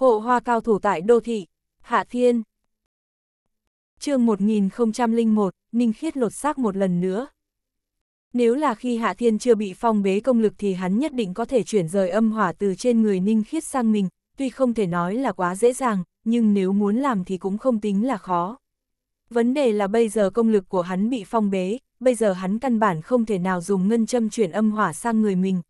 Hộ hoa cao thủ tại đô thị, Hạ Thiên. chương 1001, Ninh Khiết lột xác một lần nữa. Nếu là khi Hạ Thiên chưa bị phong bế công lực thì hắn nhất định có thể chuyển rời âm hỏa từ trên người Ninh Khiết sang mình, tuy không thể nói là quá dễ dàng, nhưng nếu muốn làm thì cũng không tính là khó. Vấn đề là bây giờ công lực của hắn bị phong bế, bây giờ hắn căn bản không thể nào dùng ngân châm chuyển âm hỏa sang người mình.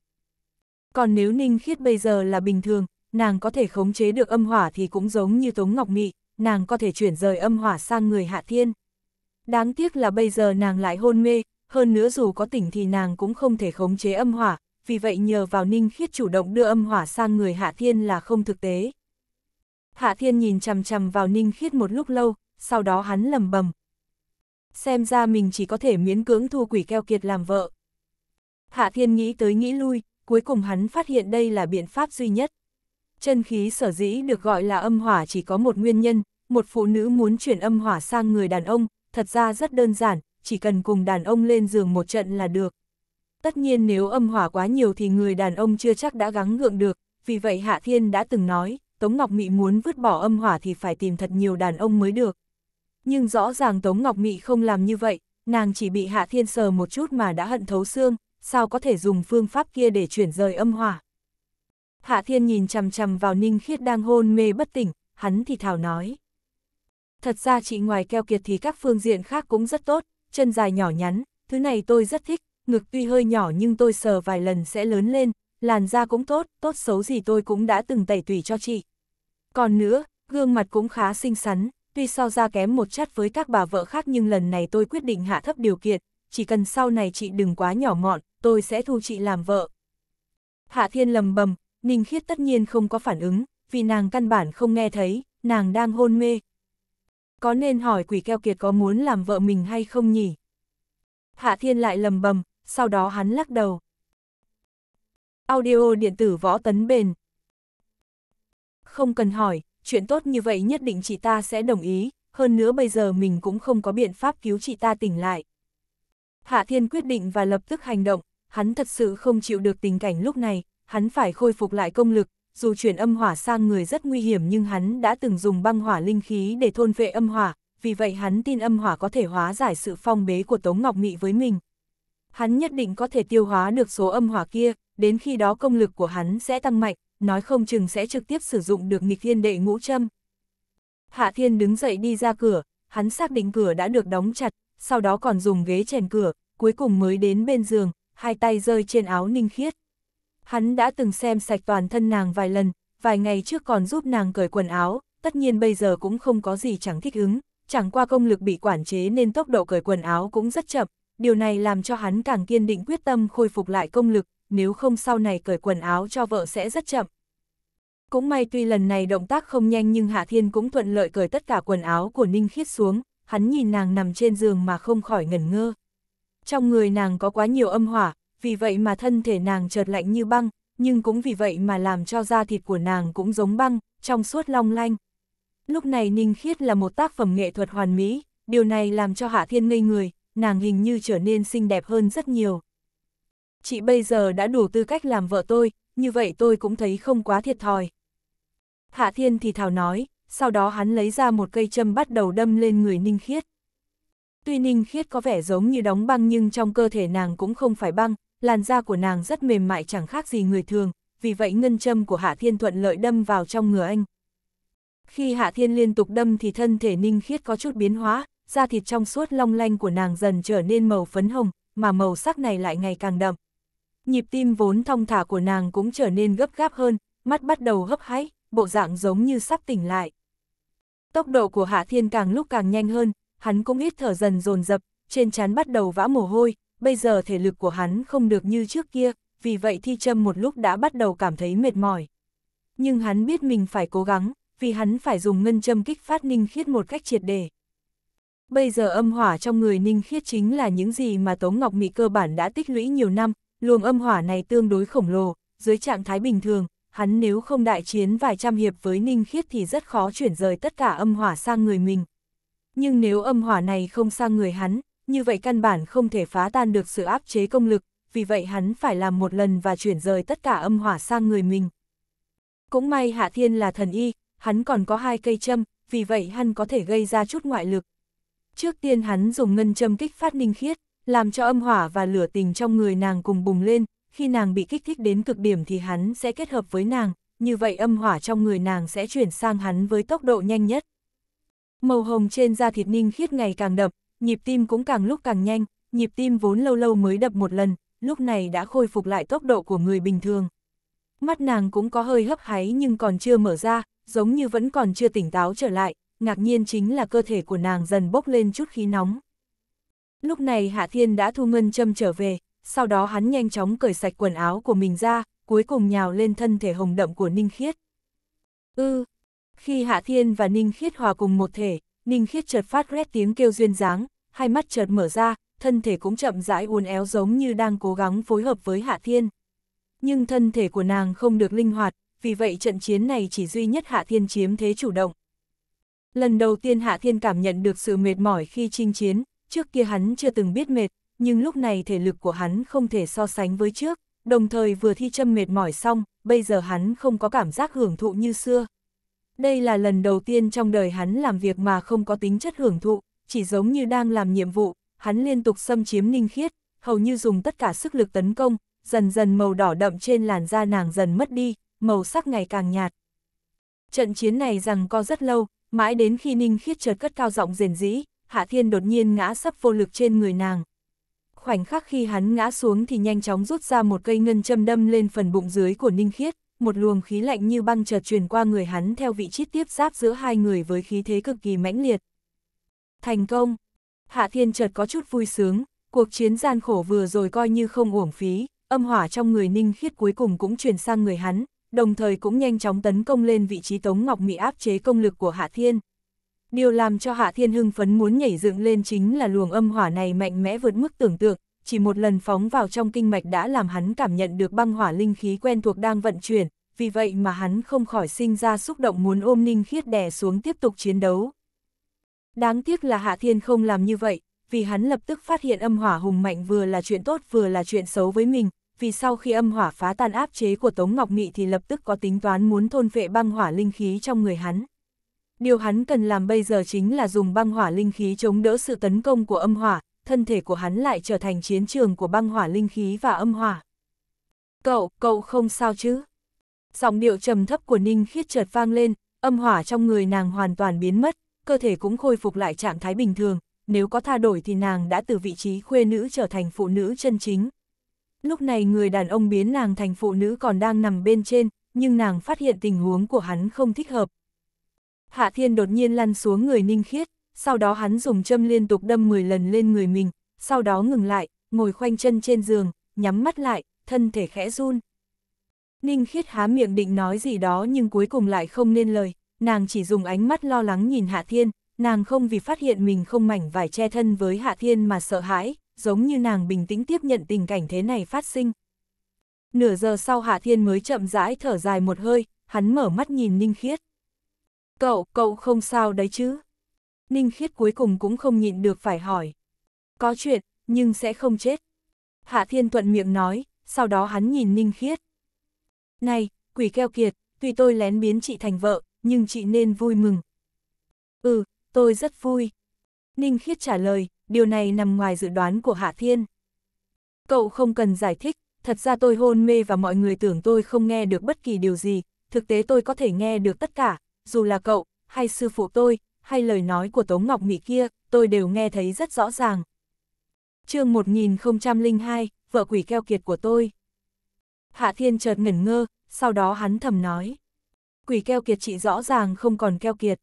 Còn nếu Ninh Khiết bây giờ là bình thường, nàng có thể khống chế được âm hỏa thì cũng giống như Tống Ngọc Mị, nàng có thể chuyển rời âm hỏa sang người Hạ Thiên. Đáng tiếc là bây giờ nàng lại hôn mê, hơn nữa dù có tỉnh thì nàng cũng không thể khống chế âm hỏa, vì vậy nhờ vào Ninh Khiết chủ động đưa âm hỏa sang người Hạ Thiên là không thực tế. Hạ Thiên nhìn chằm chằm vào Ninh Khiết một lúc lâu, sau đó hắn lầm bầm. Xem ra mình chỉ có thể miễn cưỡng thu quỷ keo kiệt làm vợ. Hạ Thiên nghĩ tới nghĩ lui, cuối cùng hắn phát hiện đây là biện pháp duy nhất. Chân khí sở dĩ được gọi là âm hỏa chỉ có một nguyên nhân, một phụ nữ muốn chuyển âm hỏa sang người đàn ông, thật ra rất đơn giản, chỉ cần cùng đàn ông lên giường một trận là được. Tất nhiên nếu âm hỏa quá nhiều thì người đàn ông chưa chắc đã gắng gượng được, vì vậy Hạ Thiên đã từng nói, Tống Ngọc Mị muốn vứt bỏ âm hỏa thì phải tìm thật nhiều đàn ông mới được. Nhưng rõ ràng Tống Ngọc Mị không làm như vậy, nàng chỉ bị Hạ Thiên sờ một chút mà đã hận thấu xương, sao có thể dùng phương pháp kia để chuyển rời âm hỏa. Hạ Thiên nhìn chằm chằm vào Ninh Khiết đang hôn mê bất tỉnh, hắn thì thào nói. Thật ra chị ngoài keo kiệt thì các phương diện khác cũng rất tốt, chân dài nhỏ nhắn, thứ này tôi rất thích, ngực tuy hơi nhỏ nhưng tôi sờ vài lần sẽ lớn lên, làn da cũng tốt, tốt xấu gì tôi cũng đã từng tẩy tủy cho chị. Còn nữa, gương mặt cũng khá xinh xắn, tuy so ra kém một chất với các bà vợ khác nhưng lần này tôi quyết định hạ thấp điều kiện, chỉ cần sau này chị đừng quá nhỏ mọn, tôi sẽ thu chị làm vợ. Hạ Thiên lầm bầm, Ninh Khiết tất nhiên không có phản ứng, vì nàng căn bản không nghe thấy, nàng đang hôn mê. Có nên hỏi quỷ keo kiệt có muốn làm vợ mình hay không nhỉ? Hạ Thiên lại lầm bầm, sau đó hắn lắc đầu. Audio điện tử võ tấn bền. Không cần hỏi, chuyện tốt như vậy nhất định chị ta sẽ đồng ý, hơn nữa bây giờ mình cũng không có biện pháp cứu chị ta tỉnh lại. Hạ Thiên quyết định và lập tức hành động, hắn thật sự không chịu được tình cảnh lúc này, hắn phải khôi phục lại công lực, dù chuyển âm hỏa sang người rất nguy hiểm nhưng hắn đã từng dùng băng hỏa linh khí để thôn vệ âm hỏa, vì vậy hắn tin âm hỏa có thể hóa giải sự phong bế của Tống Ngọc Mị với mình. Hắn nhất định có thể tiêu hóa được số âm hỏa kia, đến khi đó công lực của hắn sẽ tăng mạnh, nói không chừng sẽ trực tiếp sử dụng được nghịch thiên đệ ngũ châm. Hạ Thiên đứng dậy đi ra cửa, hắn xác định cửa đã được đóng chặt, sau đó còn dùng ghế chèn cửa, cuối cùng mới đến bên giường, hai tay rơi trên áo ninh khiết hắn đã từng xem sạch toàn thân nàng vài lần, vài ngày trước còn giúp nàng cởi quần áo, tất nhiên bây giờ cũng không có gì chẳng thích ứng, chẳng qua công lực bị quản chế nên tốc độ cởi quần áo cũng rất chậm, điều này làm cho hắn càng kiên định quyết tâm khôi phục lại công lực, nếu không sau này cởi quần áo cho vợ sẽ rất chậm. Cũng may tuy lần này động tác không nhanh nhưng Hạ Thiên cũng thuận lợi cởi tất cả quần áo của Ninh Khiết xuống, hắn nhìn nàng nằm trên giường mà không khỏi ngẩn ngơ. Trong người nàng có quá nhiều âm hỏa, vì vậy mà thân thể nàng chợt lạnh như băng, nhưng cũng vì vậy mà làm cho da thịt của nàng cũng giống băng, trong suốt long lanh. Lúc này Ninh Khiết là một tác phẩm nghệ thuật hoàn mỹ, điều này làm cho Hạ Thiên ngây người, nàng hình như trở nên xinh đẹp hơn rất nhiều. Chị bây giờ đã đủ tư cách làm vợ tôi, như vậy tôi cũng thấy không quá thiệt thòi. Hạ Thiên thì thảo nói, sau đó hắn lấy ra một cây châm bắt đầu đâm lên người Ninh Khiết. Tuy Ninh Khiết có vẻ giống như đóng băng nhưng trong cơ thể nàng cũng không phải băng, làn da của nàng rất mềm mại chẳng khác gì người thường, vì vậy ngân châm của Hạ Thiên thuận lợi đâm vào trong ngừa anh. Khi Hạ Thiên liên tục đâm thì thân thể ninh khiết có chút biến hóa, da thịt trong suốt long lanh của nàng dần trở nên màu phấn hồng, mà màu sắc này lại ngày càng đậm. Nhịp tim vốn thong thả của nàng cũng trở nên gấp gáp hơn, mắt bắt đầu hấp háy, bộ dạng giống như sắp tỉnh lại. Tốc độ của Hạ Thiên càng lúc càng nhanh hơn, hắn cũng hít thở dần dồn dập, trên trán bắt đầu vã mồ hôi, bây giờ thể lực của hắn không được như trước kia, vì vậy Thi Trâm một lúc đã bắt đầu cảm thấy mệt mỏi. Nhưng hắn biết mình phải cố gắng, vì hắn phải dùng ngân châm kích phát ninh khiết một cách triệt để. Bây giờ âm hỏa trong người ninh khiết chính là những gì mà Tống Ngọc Mỹ cơ bản đã tích lũy nhiều năm, luồng âm hỏa này tương đối khổng lồ, dưới trạng thái bình thường, hắn nếu không đại chiến vài trăm hiệp với ninh khiết thì rất khó chuyển rời tất cả âm hỏa sang người mình. Nhưng nếu âm hỏa này không sang người hắn, như vậy căn bản không thể phá tan được sự áp chế công lực, vì vậy hắn phải làm một lần và chuyển rời tất cả âm hỏa sang người mình. Cũng may Hạ Thiên là thần y, hắn còn có hai cây châm, vì vậy hắn có thể gây ra chút ngoại lực. Trước tiên hắn dùng ngân châm kích phát ninh khiết, làm cho âm hỏa và lửa tình trong người nàng cùng bùng lên, khi nàng bị kích thích đến cực điểm thì hắn sẽ kết hợp với nàng, như vậy âm hỏa trong người nàng sẽ chuyển sang hắn với tốc độ nhanh nhất. Màu hồng trên da thịt ninh khiết ngày càng đậm, nhịp tim cũng càng lúc càng nhanh, nhịp tim vốn lâu lâu mới đập một lần, lúc này đã khôi phục lại tốc độ của người bình thường. Mắt nàng cũng có hơi hấp háy nhưng còn chưa mở ra, giống như vẫn còn chưa tỉnh táo trở lại, ngạc nhiên chính là cơ thể của nàng dần bốc lên chút khí nóng. Lúc này Hạ Thiên đã thu ngân châm trở về, sau đó hắn nhanh chóng cởi sạch quần áo của mình ra, cuối cùng nhào lên thân thể hồng đậm của Ninh Khiết. Ư, khi Hạ Thiên và Ninh Khiết hòa cùng một thể, Ninh Khiết chợt phát rét tiếng kêu duyên dáng, hai mắt chợt mở ra, thân thể cũng chậm rãi uốn éo giống như đang cố gắng phối hợp với Hạ Thiên. Nhưng thân thể của nàng không được linh hoạt, vì vậy trận chiến này chỉ duy nhất Hạ Thiên chiếm thế chủ động. Lần đầu tiên Hạ Thiên cảm nhận được sự mệt mỏi khi chinh chiến, trước kia hắn chưa từng biết mệt, nhưng lúc này thể lực của hắn không thể so sánh với trước, đồng thời vừa thi châm mệt mỏi xong, bây giờ hắn không có cảm giác hưởng thụ như xưa đây là lần đầu tiên trong đời hắn làm việc mà không có tính chất hưởng thụ, chỉ giống như đang làm nhiệm vụ, hắn liên tục xâm chiếm ninh khiết, hầu như dùng tất cả sức lực tấn công, dần dần màu đỏ đậm trên làn da nàng dần mất đi, màu sắc ngày càng nhạt. Trận chiến này rằng co rất lâu, mãi đến khi ninh khiết chợt cất cao giọng rền rĩ, Hạ Thiên đột nhiên ngã sắp vô lực trên người nàng. Khoảnh khắc khi hắn ngã xuống thì nhanh chóng rút ra một cây ngân châm đâm lên phần bụng dưới của Ninh Khiết, một luồng khí lạnh như băng chợt truyền qua người hắn theo vị trí tiếp giáp giữa hai người với khí thế cực kỳ mãnh liệt. Thành công! Hạ Thiên chợt có chút vui sướng, cuộc chiến gian khổ vừa rồi coi như không uổng phí, âm hỏa trong người ninh khiết cuối cùng cũng chuyển sang người hắn, đồng thời cũng nhanh chóng tấn công lên vị trí Tống Ngọc Mỹ áp chế công lực của Hạ Thiên. Điều làm cho Hạ Thiên hưng phấn muốn nhảy dựng lên chính là luồng âm hỏa này mạnh mẽ vượt mức tưởng tượng, chỉ một lần phóng vào trong kinh mạch đã làm hắn cảm nhận được băng hỏa linh khí quen thuộc đang vận chuyển, vì vậy mà hắn không khỏi sinh ra xúc động muốn ôm Ninh Khiết đè xuống tiếp tục chiến đấu. Đáng tiếc là Hạ Thiên không làm như vậy, vì hắn lập tức phát hiện âm hỏa hùng mạnh vừa là chuyện tốt vừa là chuyện xấu với mình, vì sau khi âm hỏa phá tan áp chế của Tống Ngọc Mị thì lập tức có tính toán muốn thôn vệ băng hỏa linh khí trong người hắn. Điều hắn cần làm bây giờ chính là dùng băng hỏa linh khí chống đỡ sự tấn công của âm hỏa, thân thể của hắn lại trở thành chiến trường của băng hỏa linh khí và âm hỏa. Cậu, cậu không sao chứ? Giọng điệu trầm thấp của Ninh khiết chợt vang lên, âm hỏa trong người nàng hoàn toàn biến mất, cơ thể cũng khôi phục lại trạng thái bình thường, nếu có tha đổi thì nàng đã từ vị trí khuê nữ trở thành phụ nữ chân chính. Lúc này người đàn ông biến nàng thành phụ nữ còn đang nằm bên trên, nhưng nàng phát hiện tình huống của hắn không thích hợp. Hạ Thiên đột nhiên lăn xuống người Ninh Khiết, sau đó hắn dùng châm liên tục đâm 10 lần lên người mình, sau đó ngừng lại, ngồi khoanh chân trên giường, nhắm mắt lại, thân thể khẽ run. Ninh khiết há miệng định nói gì đó nhưng cuối cùng lại không nên lời, nàng chỉ dùng ánh mắt lo lắng nhìn Hạ Thiên, nàng không vì phát hiện mình không mảnh vải che thân với Hạ Thiên mà sợ hãi, giống như nàng bình tĩnh tiếp nhận tình cảnh thế này phát sinh. Nửa giờ sau Hạ Thiên mới chậm rãi thở dài một hơi, hắn mở mắt nhìn Ninh Khiết. Cậu, cậu không sao đấy chứ? Ninh Khiết cuối cùng cũng không nhịn được phải hỏi. Có chuyện, nhưng sẽ không chết. Hạ Thiên Thuận miệng nói, sau đó hắn nhìn Ninh Khiết. Này, quỷ keo kiệt, tuy tôi lén biến chị thành vợ, nhưng chị nên vui mừng. Ừ, tôi rất vui. Ninh Khiết trả lời, điều này nằm ngoài dự đoán của Hạ Thiên. Cậu không cần giải thích, thật ra tôi hôn mê và mọi người tưởng tôi không nghe được bất kỳ điều gì, thực tế tôi có thể nghe được tất cả, dù là cậu, hay sư phụ tôi, hay lời nói của Tống Ngọc Mỹ kia, tôi đều nghe thấy rất rõ ràng. chương 1002, vợ quỷ keo kiệt của tôi. Hạ Thiên chợt ngẩn ngơ, sau đó hắn thầm nói. Quỷ keo kiệt chị rõ ràng không còn keo kiệt.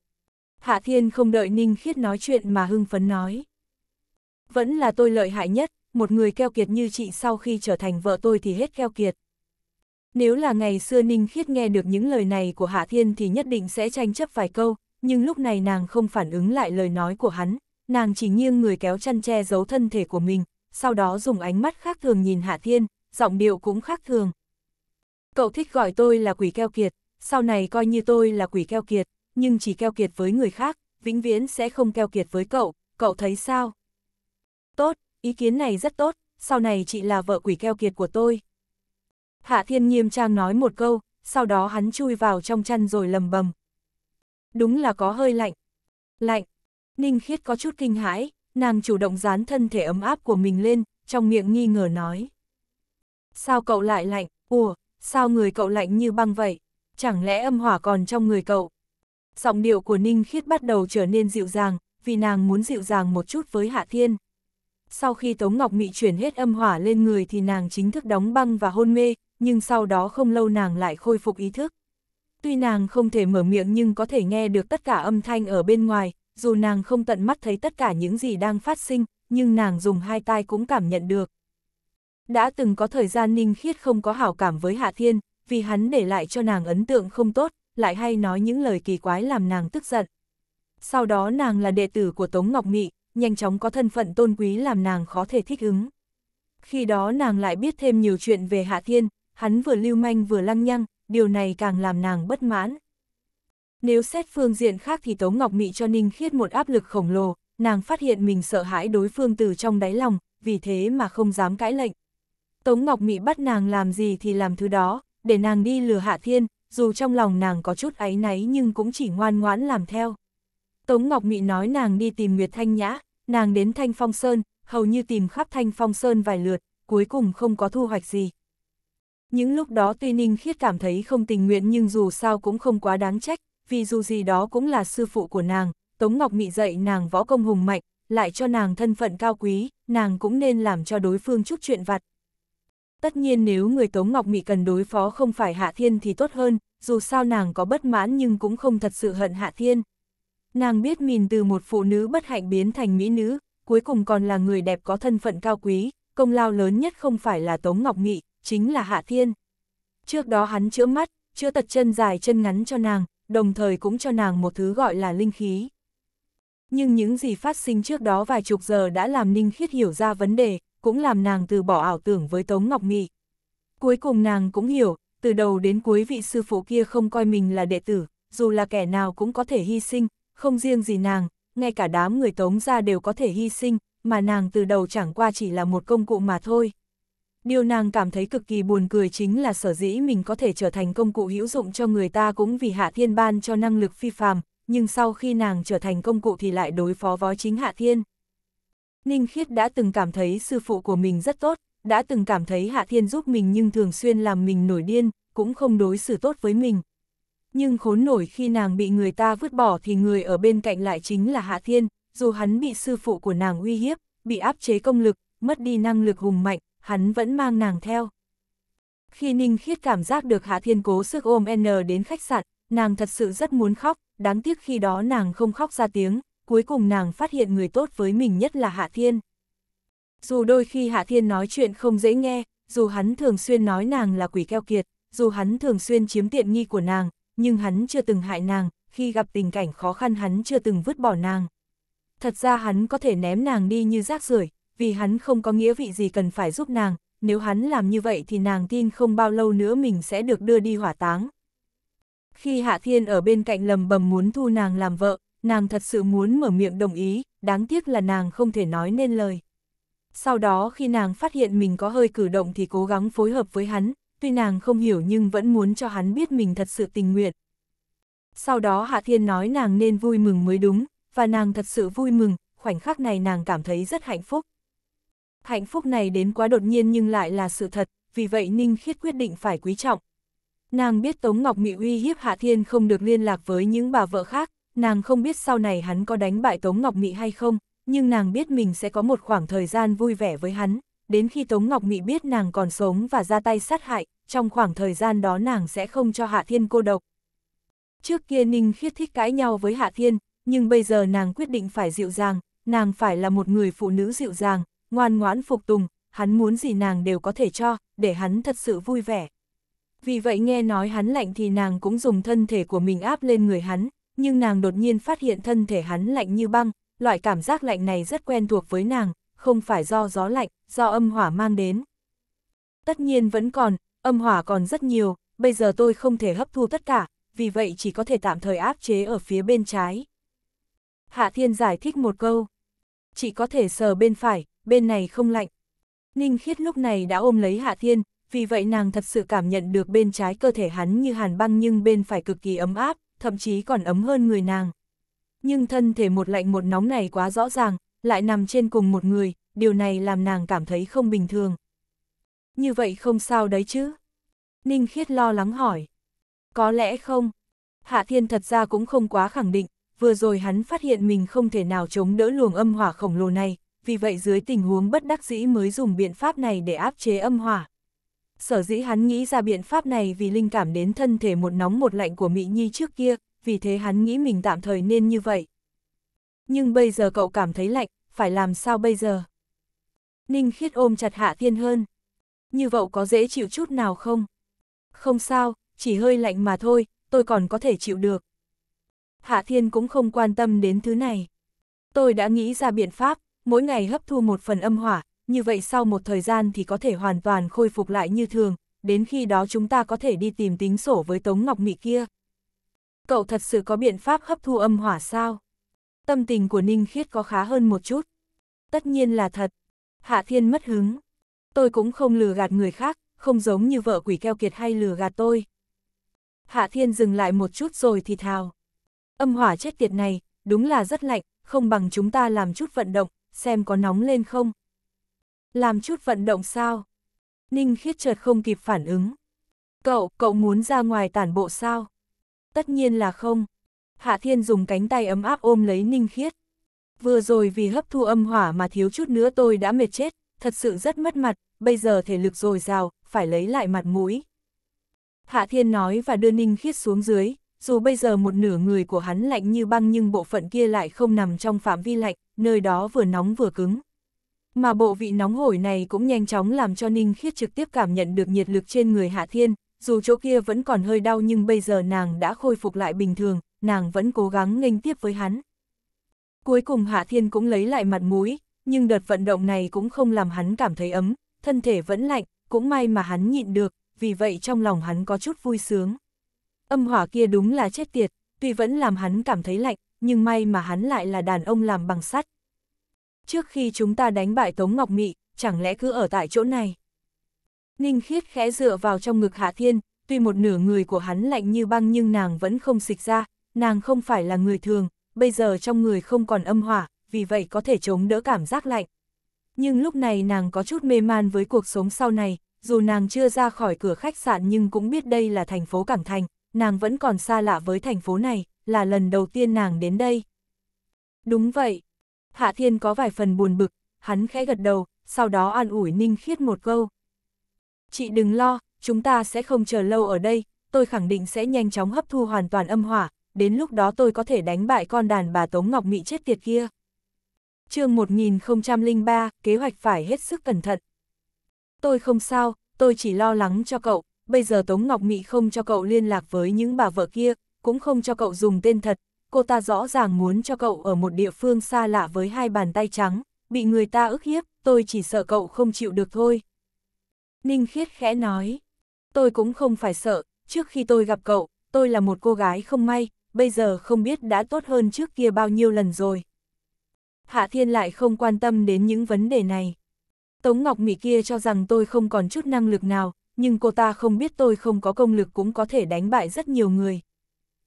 Hạ Thiên không đợi Ninh Khiết nói chuyện mà hưng phấn nói. Vẫn là tôi lợi hại nhất, một người keo kiệt như chị sau khi trở thành vợ tôi thì hết keo kiệt. Nếu là ngày xưa Ninh Khiết nghe được những lời này của Hạ Thiên thì nhất định sẽ tranh chấp vài câu, nhưng lúc này nàng không phản ứng lại lời nói của hắn, nàng chỉ nghiêng người kéo chăn che giấu thân thể của mình, sau đó dùng ánh mắt khác thường nhìn Hạ Thiên, giọng điệu cũng khác thường. Cậu thích gọi tôi là quỷ keo kiệt, sau này coi như tôi là quỷ keo kiệt, nhưng chỉ keo kiệt với người khác, vĩnh viễn sẽ không keo kiệt với cậu, cậu thấy sao? Tốt, ý kiến này rất tốt, sau này chị là vợ quỷ keo kiệt của tôi. Hạ Thiên nghiêm trang nói một câu, sau đó hắn chui vào trong chăn rồi lầm bầm, đúng là có hơi lạnh. Lạnh, Ninh Khiết có chút kinh hãi, nàng chủ động dán thân thể ấm áp của mình lên, trong miệng nghi ngờ nói. Sao cậu lại lạnh, ủa, sao người cậu lạnh như băng vậy, chẳng lẽ âm hỏa còn trong người cậu? Giọng điệu của Ninh Khiết bắt đầu trở nên dịu dàng, vì nàng muốn dịu dàng một chút với Hạ Thiên. Sau khi Tống Ngọc Mị chuyển hết âm hỏa lên người thì nàng chính thức đóng băng và hôn mê, nhưng sau đó không lâu nàng lại khôi phục ý thức. Tuy nàng không thể mở miệng nhưng có thể nghe được tất cả âm thanh ở bên ngoài, dù nàng không tận mắt thấy tất cả những gì đang phát sinh, nhưng nàng dùng hai tai cũng cảm nhận được. Đã từng có thời gian Ninh Khiết không có hảo cảm với Hạ Thiên, vì hắn để lại cho nàng ấn tượng không tốt, lại hay nói những lời kỳ quái làm nàng tức giận. Sau đó nàng là đệ tử của Tống Ngọc Mị, nhanh chóng có thân phận tôn quý làm nàng khó thể thích ứng. Khi đó nàng lại biết thêm nhiều chuyện về Hạ Thiên, hắn vừa lưu manh vừa lăng nhăng, điều này càng làm nàng bất mãn. Nếu xét phương diện khác thì Tống Ngọc Mị cho Ninh Khiết một áp lực khổng lồ, nàng phát hiện mình sợ hãi đối phương từ trong đáy lòng, vì thế mà không dám cãi lệnh. Tống Ngọc Mị bắt nàng làm gì thì làm thứ đó, để nàng đi lừa Hạ Thiên, dù trong lòng nàng có chút áy náy nhưng cũng chỉ ngoan ngoãn làm theo. Tống Ngọc Mị nói nàng đi tìm Nguyệt Thanh Nhã, nàng đến Thanh Phong Sơn, hầu như tìm khắp Thanh Phong Sơn vài lượt, cuối cùng không có thu hoạch gì, những lúc đó tuy Ninh Khiết cảm thấy không tình nguyện nhưng dù sao cũng không quá đáng trách, vì dù gì đó cũng là sư phụ của nàng, Tống Ngọc Mị dạy nàng võ công hùng mạnh, lại cho nàng thân phận cao quý, nàng cũng nên làm cho đối phương chút chuyện vặt. Tất nhiên nếu người Tống Ngọc Mị cần đối phó không phải Hạ Thiên thì tốt hơn, dù sao nàng có bất mãn nhưng cũng không thật sự hận Hạ Thiên. Nàng biết mình từ một phụ nữ bất hạnh biến thành mỹ nữ, cuối cùng còn là người đẹp có thân phận cao quý, công lao lớn nhất không phải là Tống Ngọc Mị, chính là Hạ Thiên. Trước đó hắn chữa mắt, chữa tật chân dài chân ngắn cho nàng, đồng thời cũng cho nàng một thứ gọi là linh khí. Nhưng những gì phát sinh trước đó vài chục giờ đã làm Ninh Khiết hiểu ra vấn đề, cũng làm nàng từ bỏ ảo tưởng với Tống Ngọc Mị. Cuối cùng nàng cũng hiểu, từ đầu đến cuối vị sư phụ kia không coi mình là đệ tử, dù là kẻ nào cũng có thể hy sinh, không riêng gì nàng, ngay cả đám người Tống ra đều có thể hy sinh, mà nàng từ đầu chẳng qua chỉ là một công cụ mà thôi. Điều nàng cảm thấy cực kỳ buồn cười chính là sở dĩ mình có thể trở thành công cụ hữu dụng cho người ta cũng vì Hạ Thiên ban cho năng lực phi phàm, nhưng sau khi nàng trở thành công cụ thì lại đối phó vó chính Hạ Thiên. Ninh Khiết đã từng cảm thấy sư phụ của mình rất tốt, đã từng cảm thấy Hạ Thiên giúp mình nhưng thường xuyên làm mình nổi điên, cũng không đối xử tốt với mình. Nhưng khốn nổi khi nàng bị người ta vứt bỏ thì người ở bên cạnh lại chính là Hạ Thiên, dù hắn bị sư phụ của nàng uy hiếp, bị áp chế công lực, mất đi năng lực hùng mạnh, hắn vẫn mang nàng theo. Khi Ninh Khiết cảm giác được Hạ Thiên cố sức ôm N đến khách sạn, nàng thật sự rất muốn khóc, đáng tiếc khi đó nàng không khóc ra tiếng, cuối cùng nàng phát hiện người tốt với mình nhất là Hạ Thiên. Dù đôi khi Hạ Thiên nói chuyện không dễ nghe, dù hắn thường xuyên nói nàng là quỷ keo kiệt, dù hắn thường xuyên chiếm tiện nghi của nàng, nhưng hắn chưa từng hại nàng, khi gặp tình cảnh khó khăn hắn chưa từng vứt bỏ nàng. Thật ra hắn có thể ném nàng đi như rác rưởi, vì hắn không có nghĩa vị gì cần phải giúp nàng, nếu hắn làm như vậy thì nàng tin không bao lâu nữa mình sẽ được đưa đi hỏa táng. Khi Hạ Thiên ở bên cạnh lầm bầm muốn thu nàng làm vợ, nàng thật sự muốn mở miệng đồng ý, đáng tiếc là nàng không thể nói nên lời. Sau đó khi nàng phát hiện mình có hơi cử động thì cố gắng phối hợp với hắn, tuy nàng không hiểu nhưng vẫn muốn cho hắn biết mình thật sự tình nguyện. Sau đó Hạ Thiên nói nàng nên vui mừng mới đúng, và nàng thật sự vui mừng, khoảnh khắc này nàng cảm thấy rất hạnh phúc. Hạnh phúc này đến quá đột nhiên nhưng lại là sự thật, vì vậy Ninh Khiết quyết định phải quý trọng. Nàng biết Tống Ngọc Mị uy hiếp Hạ Thiên không được liên lạc với những bà vợ khác, nàng không biết sau này hắn có đánh bại Tống Ngọc Mị hay không, nhưng nàng biết mình sẽ có một khoảng thời gian vui vẻ với hắn, đến khi Tống Ngọc Mị biết nàng còn sống và ra tay sát hại, trong khoảng thời gian đó nàng sẽ không cho Hạ Thiên cô độc. Trước kia Ninh Khiết thích cãi nhau với Hạ Thiên, nhưng bây giờ nàng quyết định phải dịu dàng, nàng phải là một người phụ nữ dịu dàng, ngoan ngoãn phục tùng, hắn muốn gì nàng đều có thể cho, để hắn thật sự vui vẻ. Vì vậy nghe nói hắn lạnh thì nàng cũng dùng thân thể của mình áp lên người hắn, nhưng nàng đột nhiên phát hiện thân thể hắn lạnh như băng, loại cảm giác lạnh này rất quen thuộc với nàng, không phải do gió lạnh, do âm hỏa mang đến. Tất nhiên vẫn còn, âm hỏa còn rất nhiều, bây giờ tôi không thể hấp thu tất cả, vì vậy chỉ có thể tạm thời áp chế ở phía bên trái. Hạ Thiên giải thích một câu. Chỉ có thể sờ bên phải, bên này không lạnh. Ninh Khiết lúc này đã ôm lấy Hạ Thiên, vì vậy nàng thật sự cảm nhận được bên trái cơ thể hắn như hàn băng nhưng bên phải cực kỳ ấm áp, thậm chí còn ấm hơn người nàng. Nhưng thân thể một lạnh một nóng này quá rõ ràng, lại nằm trên cùng một người, điều này làm nàng cảm thấy không bình thường. Như vậy không sao đấy chứ? Ninh Khiết lo lắng hỏi. Có lẽ không? Hạ Thiên thật ra cũng không quá khẳng định, vừa rồi hắn phát hiện mình không thể nào chống đỡ luồng âm hỏa khổng lồ này, vì vậy dưới tình huống bất đắc dĩ mới dùng biện pháp này để áp chế âm hỏa. Sở dĩ hắn nghĩ ra biện pháp này vì linh cảm đến thân thể một nóng một lạnh của Mỹ Nhi trước kia, vì thế hắn nghĩ mình tạm thời nên như vậy. Nhưng bây giờ cậu cảm thấy lạnh, phải làm sao bây giờ? Ninh khiết ôm chặt Hạ Thiên hơn. Như vậy có dễ chịu chút nào không? Không sao, chỉ hơi lạnh mà thôi, tôi còn có thể chịu được. Hạ Thiên cũng không quan tâm đến thứ này. Tôi đã nghĩ ra biện pháp, mỗi ngày hấp thu một phần âm hỏa, như vậy sau một thời gian thì có thể hoàn toàn khôi phục lại như thường, đến khi đó chúng ta có thể đi tìm tính sổ với Tống Ngọc Mị kia. Cậu thật sự có biện pháp hấp thu âm hỏa sao? Tâm tình của Ninh Khiết có khá hơn một chút. Tất nhiên là thật. Hạ Thiên mất hứng. Tôi cũng không lừa gạt người khác, không giống như vợ quỷ keo kiệt hay lừa gạt tôi. Hạ Thiên dừng lại một chút rồi thì thào. Âm hỏa chết tiệt này, đúng là rất lạnh, không bằng chúng ta làm chút vận động, xem có nóng lên không. Làm chút vận động sao? Ninh khiết chợt không kịp phản ứng. Cậu, cậu muốn ra ngoài tản bộ sao? Tất nhiên là không. Hạ Thiên dùng cánh tay ấm áp ôm lấy Ninh khiết. Vừa rồi vì hấp thu âm hỏa mà thiếu chút nữa tôi đã mệt chết, thật sự rất mất mặt, bây giờ thể lực dồi dào, phải lấy lại mặt mũi. Hạ Thiên nói và đưa Ninh khiết xuống dưới, dù bây giờ một nửa người của hắn lạnh như băng nhưng bộ phận kia lại không nằm trong phạm vi lạnh, nơi đó vừa nóng vừa cứng. Mà bộ vị nóng hổi này cũng nhanh chóng làm cho Ninh Khiết trực tiếp cảm nhận được nhiệt lực trên người Hạ Thiên, dù chỗ kia vẫn còn hơi đau nhưng bây giờ nàng đã khôi phục lại bình thường, nàng vẫn cố gắng nghênh tiếp với hắn. Cuối cùng Hạ Thiên cũng lấy lại mặt mũi, nhưng đợt vận động này cũng không làm hắn cảm thấy ấm, thân thể vẫn lạnh, cũng may mà hắn nhịn được, vì vậy trong lòng hắn có chút vui sướng. Âm hỏa kia đúng là chết tiệt, tuy vẫn làm hắn cảm thấy lạnh, nhưng may mà hắn lại là đàn ông làm bằng sắt. Trước khi chúng ta đánh bại Tống Ngọc Mị, chẳng lẽ cứ ở tại chỗ này? Ninh khiết khẽ dựa vào trong ngực Hạ Thiên, tuy một nửa người của hắn lạnh như băng nhưng nàng vẫn không xịch ra, nàng không phải là người thường, bây giờ trong người không còn âm hỏa, vì vậy có thể chống đỡ cảm giác lạnh. Nhưng lúc này nàng có chút mê man với cuộc sống sau này, dù nàng chưa ra khỏi cửa khách sạn nhưng cũng biết đây là thành phố Cảng Thành, nàng vẫn còn xa lạ với thành phố này là lần đầu tiên nàng đến đây. Đúng vậy. Hạ Thiên có vài phần buồn bực, hắn khẽ gật đầu, sau đó an ủi Ninh Khiết một câu. Chị đừng lo, chúng ta sẽ không chờ lâu ở đây, tôi khẳng định sẽ nhanh chóng hấp thu hoàn toàn âm hỏa, đến lúc đó tôi có thể đánh bại con đàn bà Tống Ngọc Mị chết tiệt kia. chương 1003, kế hoạch phải hết sức cẩn thận. Tôi không sao, tôi chỉ lo lắng cho cậu, bây giờ Tống Ngọc Mị không cho cậu liên lạc với những bà vợ kia, cũng không cho cậu dùng tên thật, cô ta rõ ràng muốn cho cậu ở một địa phương xa lạ với hai bàn tay trắng, bị người ta ức hiếp, tôi chỉ sợ cậu không chịu được thôi. Ninh Khiết khẽ nói, tôi cũng không phải sợ, trước khi tôi gặp cậu, tôi là một cô gái không may, bây giờ không biết đã tốt hơn trước kia bao nhiêu lần rồi. Hạ Thiên lại không quan tâm đến những vấn đề này. Tống Ngọc Mỹ kia cho rằng tôi không còn chút năng lực nào, nhưng cô ta không biết tôi không có công lực cũng có thể đánh bại rất nhiều người,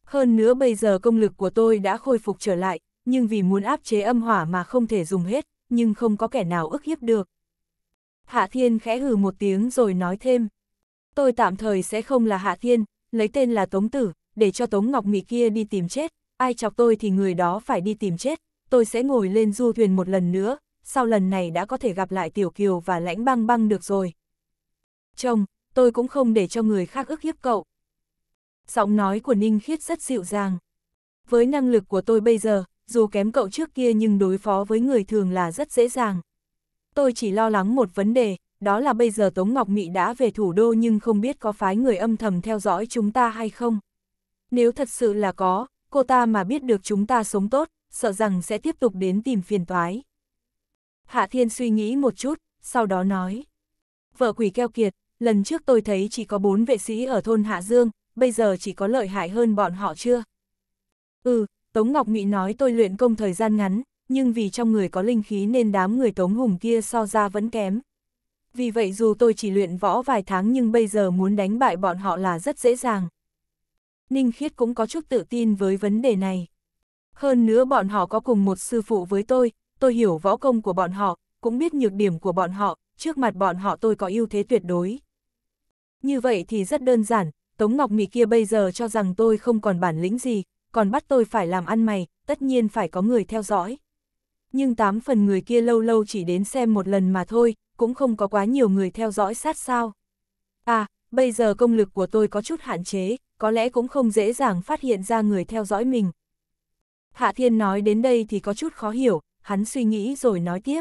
hơn nữa bây giờ công lực của tôi đã khôi phục trở lại, nhưng vì muốn áp chế âm hỏa mà không thể dùng hết, nhưng không có kẻ nào ức hiếp được. Hạ Thiên khẽ hừ một tiếng rồi nói thêm. Tôi tạm thời sẽ không là Hạ Thiên, lấy tên là Tống Tử, để cho Tống Ngọc Mỹ kia đi tìm chết, ai chọc tôi thì người đó phải đi tìm chết, tôi sẽ ngồi lên du thuyền một lần nữa, sau lần này đã có thể gặp lại Tiểu Kiều và Lãnh Băng Băng được rồi. Chồng, tôi cũng không để cho người khác ức hiếp cậu, giọng nói của Ninh Khiết rất dịu dàng. Với năng lực của tôi bây giờ, dù kém cậu trước kia nhưng đối phó với người thường là rất dễ dàng. Tôi chỉ lo lắng một vấn đề, đó là bây giờ Tống Ngọc Mị đã về thủ đô nhưng không biết có phái người âm thầm theo dõi chúng ta hay không. Nếu thật sự là có, cô ta mà biết được chúng ta sống tốt, sợ rằng sẽ tiếp tục đến tìm phiền toái. Hạ Thiên suy nghĩ một chút, sau đó nói. Vợ quỷ keo kiệt, lần trước tôi thấy chỉ có bốn vệ sĩ ở thôn Hạ Dương, bây giờ chỉ có lợi hại hơn bọn họ chưa? Ừ, Tống Ngọc Mỹ nói tôi luyện công thời gian ngắn, nhưng vì trong người có linh khí nên đám người Tống Hùng kia so ra vẫn kém. Vì vậy dù tôi chỉ luyện võ vài tháng nhưng bây giờ muốn đánh bại bọn họ là rất dễ dàng. Ninh Khiết cũng có chút tự tin với vấn đề này. Hơn nữa bọn họ có cùng một sư phụ với tôi, tôi hiểu võ công của bọn họ, cũng biết nhược điểm của bọn họ, trước mặt bọn họ tôi có ưu thế tuyệt đối. Như vậy thì rất đơn giản, Tống Ngọc Mị kia bây giờ cho rằng tôi không còn bản lĩnh gì, còn bắt tôi phải làm ăn mày, tất nhiên phải có người theo dõi. Nhưng tám phần người kia lâu lâu chỉ đến xem một lần mà thôi, cũng không có quá nhiều người theo dõi sát sao. À, bây giờ công lực của tôi có chút hạn chế, có lẽ cũng không dễ dàng phát hiện ra người theo dõi mình. Hạ Thiên nói đến đây thì có chút khó hiểu, hắn suy nghĩ rồi nói tiếp.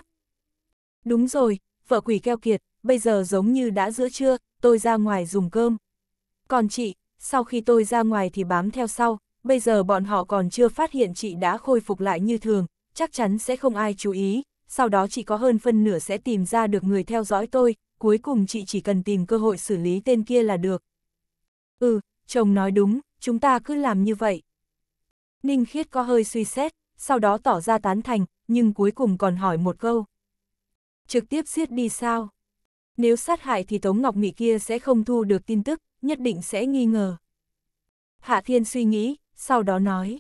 Đúng rồi, vợ quỷ keo kiệt, bây giờ giống như đã giữa trưa, tôi ra ngoài dùng cơm. Còn chị, sau khi tôi ra ngoài thì bám theo sau, bây giờ bọn họ còn chưa phát hiện chị đã khôi phục lại như thường, chắc chắn sẽ không ai chú ý, sau đó chị có hơn phân nửa sẽ tìm ra được người theo dõi tôi, cuối cùng chị chỉ cần tìm cơ hội xử lý tên kia là được. Ừ, chồng nói đúng, chúng ta cứ làm như vậy. Ninh Khiết có hơi suy xét, sau đó tỏ ra tán thành, nhưng cuối cùng còn hỏi một câu. Trực tiếp giết đi sao? Nếu sát hại thì Tống Ngọc Mỹ kia sẽ không thu được tin tức, nhất định sẽ nghi ngờ. Hạ Thiên suy nghĩ, sau đó nói.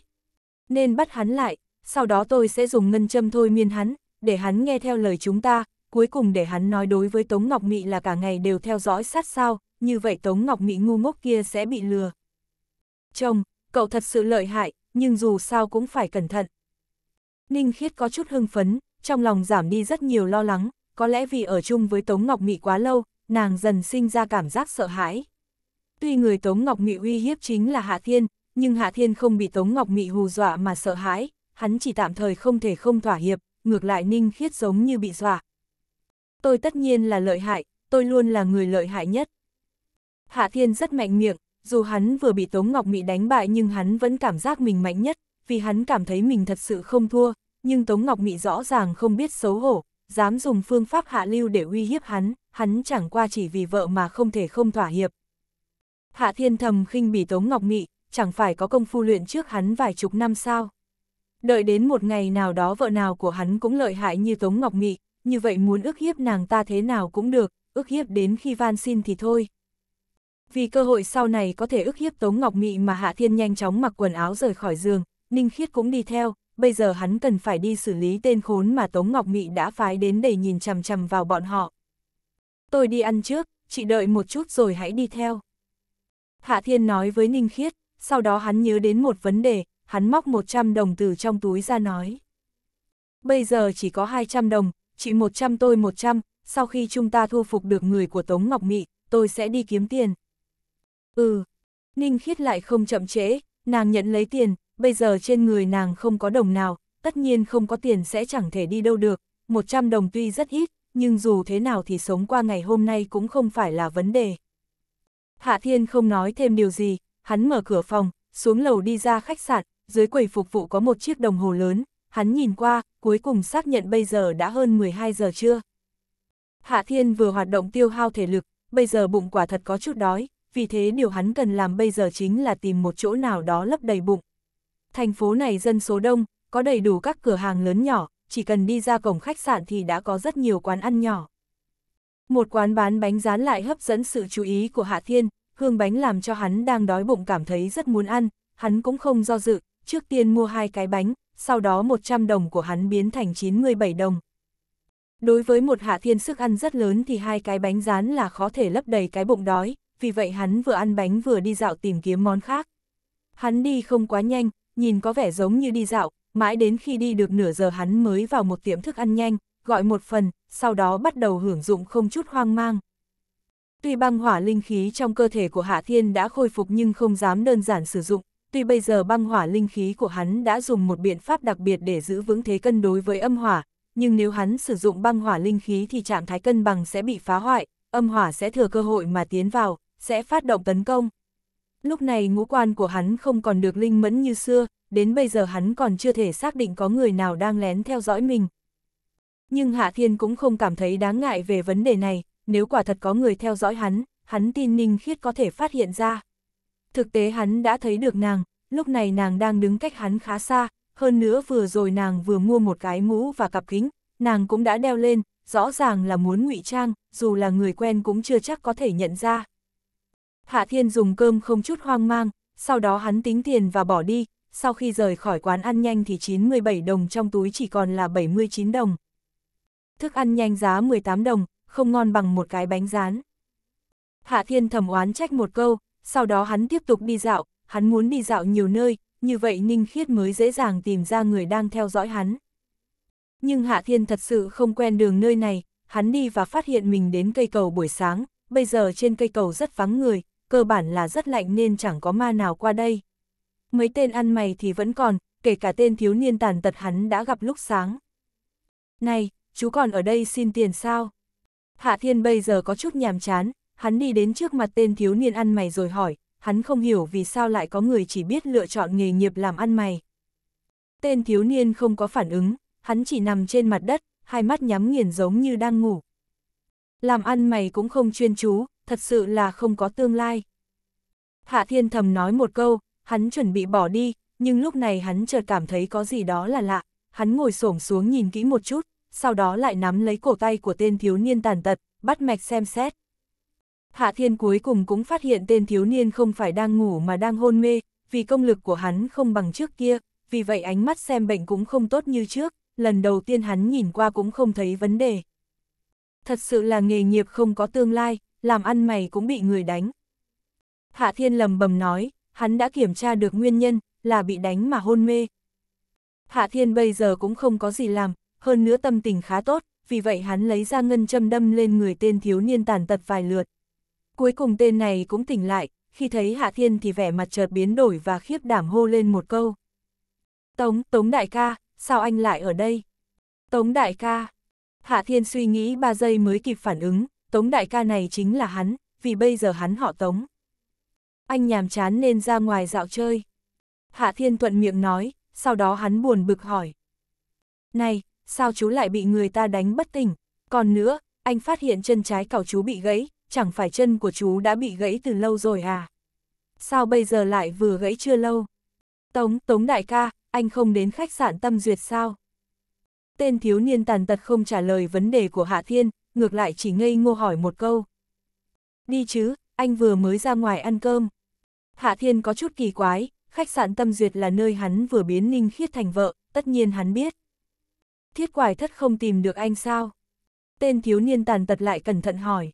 Nên bắt hắn lại, sau đó tôi sẽ dùng ngân châm thôi miên hắn, để hắn nghe theo lời chúng ta, cuối cùng để hắn nói đối với Tống Ngọc Mị là cả ngày đều theo dõi sát sao, như vậy Tống Ngọc Mị ngu ngốc kia sẽ bị lừa. Chồng, cậu thật sự lợi hại, nhưng dù sao cũng phải cẩn thận. Ninh Khiết có chút hưng phấn, trong lòng giảm đi rất nhiều lo lắng, có lẽ vì ở chung với Tống Ngọc Mị quá lâu, nàng dần sinh ra cảm giác sợ hãi. Tuy người Tống Ngọc Mị uy hiếp chính là Hạ Thiên, nhưng Hạ Thiên không bị Tống Ngọc Mị hù dọa mà sợ hãi, hắn chỉ tạm thời không thể không thỏa hiệp, ngược lại Ninh Khiết giống như bị dọa. Tôi tất nhiên là lợi hại, tôi luôn là người lợi hại nhất. Hạ Thiên rất mạnh miệng, dù hắn vừa bị Tống Ngọc Mị đánh bại nhưng hắn vẫn cảm giác mình mạnh nhất, vì hắn cảm thấy mình thật sự không thua, nhưng Tống Ngọc Mị rõ ràng không biết xấu hổ, dám dùng phương pháp hạ lưu để uy hiếp hắn, hắn chẳng qua chỉ vì vợ mà không thể không thỏa hiệp, Hạ Thiên thầm khinh bỉ Tống Ngọc Mị, chẳng phải có công phu luyện trước hắn vài chục năm sao. Đợi đến một ngày nào đó vợ nào của hắn cũng lợi hại như Tống Ngọc Mị, như vậy muốn ước hiếp nàng ta thế nào cũng được, ước hiếp đến khi van xin thì thôi. Vì cơ hội sau này có thể ước hiếp Tống Ngọc Mị mà Hạ Thiên nhanh chóng mặc quần áo rời khỏi giường, Ninh Khiết cũng đi theo, bây giờ hắn cần phải đi xử lý tên khốn mà Tống Ngọc Mị đã phái đến để nhìn chằm chằm vào bọn họ. Tôi đi ăn trước, chị đợi một chút rồi hãy đi theo. Hạ Thiên nói với Ninh Khiết, sau đó hắn nhớ đến một vấn đề, hắn móc 100 đồng từ trong túi ra nói. Bây giờ chỉ có 200 đồng, chị 100 tôi 100, sau khi chúng ta thu phục được người của Tống Ngọc Mị, tôi sẽ đi kiếm tiền. Ừ, Ninh Khiết lại không chậm trễ, nàng nhận lấy tiền, bây giờ trên người nàng không có đồng nào, tất nhiên không có tiền sẽ chẳng thể đi đâu được, 100 đồng tuy rất ít, nhưng dù thế nào thì sống qua ngày hôm nay cũng không phải là vấn đề. Hạ Thiên không nói thêm điều gì, hắn mở cửa phòng, xuống lầu đi ra khách sạn, dưới quầy phục vụ có một chiếc đồng hồ lớn, hắn nhìn qua, cuối cùng xác nhận bây giờ đã hơn 12 giờ trưa. Hạ Thiên vừa hoạt động tiêu hao thể lực, bây giờ bụng quả thật có chút đói, vì thế điều hắn cần làm bây giờ chính là tìm một chỗ nào đó lấp đầy bụng. Thành phố này dân số đông, có đầy đủ các cửa hàng lớn nhỏ, chỉ cần đi ra cổng khách sạn thì đã có rất nhiều quán ăn nhỏ. Một quán bán bánh rán lại hấp dẫn sự chú ý của Hạ Thiên, hương bánh làm cho hắn đang đói bụng cảm thấy rất muốn ăn, hắn cũng không do dự, trước tiên mua hai cái bánh, sau đó 100 đồng của hắn biến thành 97 đồng. Đối với một Hạ Thiên sức ăn rất lớn thì hai cái bánh rán là khó thể lấp đầy cái bụng đói, vì vậy hắn vừa ăn bánh vừa đi dạo tìm kiếm món khác. Hắn đi không quá nhanh, nhìn có vẻ giống như đi dạo, mãi đến khi đi được nửa giờ hắn mới vào một tiệm thức ăn nhanh, gọi một phần, sau đó bắt đầu hưởng dụng không chút hoang mang. Tuy băng hỏa linh khí trong cơ thể của Hạ Thiên đã khôi phục nhưng không dám đơn giản sử dụng, tuy bây giờ băng hỏa linh khí của hắn đã dùng một biện pháp đặc biệt để giữ vững thế cân đối với âm hỏa, nhưng nếu hắn sử dụng băng hỏa linh khí thì trạng thái cân bằng sẽ bị phá hoại, âm hỏa sẽ thừa cơ hội mà tiến vào, sẽ phát động tấn công. Lúc này ngũ quan của hắn không còn được linh mẫn như xưa, đến bây giờ hắn còn chưa thể xác định có người nào đang lén theo dõi mình, nhưng Hạ Thiên cũng không cảm thấy đáng ngại về vấn đề này, nếu quả thật có người theo dõi hắn, hắn tin Ninh Khiết có thể phát hiện ra. Thực tế hắn đã thấy được nàng, lúc này nàng đang đứng cách hắn khá xa, hơn nữa vừa rồi nàng vừa mua một cái mũ và cặp kính, nàng cũng đã đeo lên, rõ ràng là muốn ngụy trang, dù là người quen cũng chưa chắc có thể nhận ra. Hạ Thiên dùng cơm không chút hoang mang, sau đó hắn tính tiền và bỏ đi, sau khi rời khỏi quán ăn nhanh thì 97 đồng trong túi chỉ còn là 79 đồng thức ăn nhanh giá 18 đồng, không ngon bằng một cái bánh rán. Hạ Thiên thầm oán trách một câu, sau đó hắn tiếp tục đi dạo, hắn muốn đi dạo nhiều nơi, như vậy Ninh Khiết mới dễ dàng tìm ra người đang theo dõi hắn. Nhưng Hạ Thiên thật sự không quen đường nơi này, hắn đi và phát hiện mình đến cây cầu buổi sáng, bây giờ trên cây cầu rất vắng người, cơ bản là rất lạnh nên chẳng có ma nào qua đây. Mấy tên ăn mày thì vẫn còn, kể cả tên thiếu niên tàn tật hắn đã gặp lúc sáng. Này, chú còn ở đây xin tiền sao? Hạ Thiên bây giờ có chút nhàm chán, hắn đi đến trước mặt tên thiếu niên ăn mày rồi hỏi, hắn không hiểu vì sao lại có người chỉ biết lựa chọn nghề nghiệp làm ăn mày. Tên thiếu niên không có phản ứng, hắn chỉ nằm trên mặt đất, hai mắt nhắm nghiền giống như đang ngủ. Làm ăn mày cũng không chuyên chú, thật sự là không có tương lai. Hạ Thiên thầm nói một câu, hắn chuẩn bị bỏ đi, nhưng lúc này hắn chợt cảm thấy có gì đó là lạ, hắn ngồi xổm xuống nhìn kỹ một chút, sau đó lại nắm lấy cổ tay của tên thiếu niên tàn tật, bắt mạch xem xét. Hạ Thiên cuối cùng cũng phát hiện tên thiếu niên không phải đang ngủ mà đang hôn mê, vì công lực của hắn không bằng trước kia, vì vậy ánh mắt xem bệnh cũng không tốt như trước, lần đầu tiên hắn nhìn qua cũng không thấy vấn đề. Thật sự là nghề nghiệp không có tương lai, làm ăn mày cũng bị người đánh. Hạ Thiên lầm bầm nói, hắn đã kiểm tra được nguyên nhân, là bị đánh mà hôn mê. Hạ Thiên bây giờ cũng không có gì làm, hơn nữa tâm tình khá tốt, vì vậy hắn lấy ra ngân châm đâm lên người tên thiếu niên tàn tật vài lượt. Cuối cùng tên này cũng tỉnh lại, khi thấy Hạ Thiên thì vẻ mặt chợt biến đổi và khiếp đảm hô lên một câu. Tống, Tống đại ca, sao anh lại ở đây? Tống đại ca. Hạ Thiên suy nghĩ 3 giây mới kịp phản ứng, Tống đại ca này chính là hắn, vì bây giờ hắn họ Tống. Anh nhàm chán nên ra ngoài dạo chơi. Hạ Thiên thuận miệng nói, sau đó hắn buồn bực hỏi. Này, sao chú lại bị người ta đánh bất tỉnh? Còn nữa, anh phát hiện chân trái cảo chú bị gãy, chẳng phải chân của chú đã bị gãy từ lâu rồi à? Sao bây giờ lại vừa gãy chưa lâu? Tống, Tống đại ca, anh không đến khách sạn tâm duyệt sao? Tên thiếu niên tàn tật không trả lời vấn đề của Hạ Thiên, ngược lại chỉ ngây ngô hỏi một câu. Đi chứ, anh vừa mới ra ngoài ăn cơm. Hạ Thiên có chút kỳ quái, khách sạn Tâm Duyệt là nơi hắn vừa biến Ninh Khiết thành vợ, tất nhiên hắn biết thiết quải thất không tìm được anh sao? Tên thiếu niên tàn tật lại cẩn thận hỏi.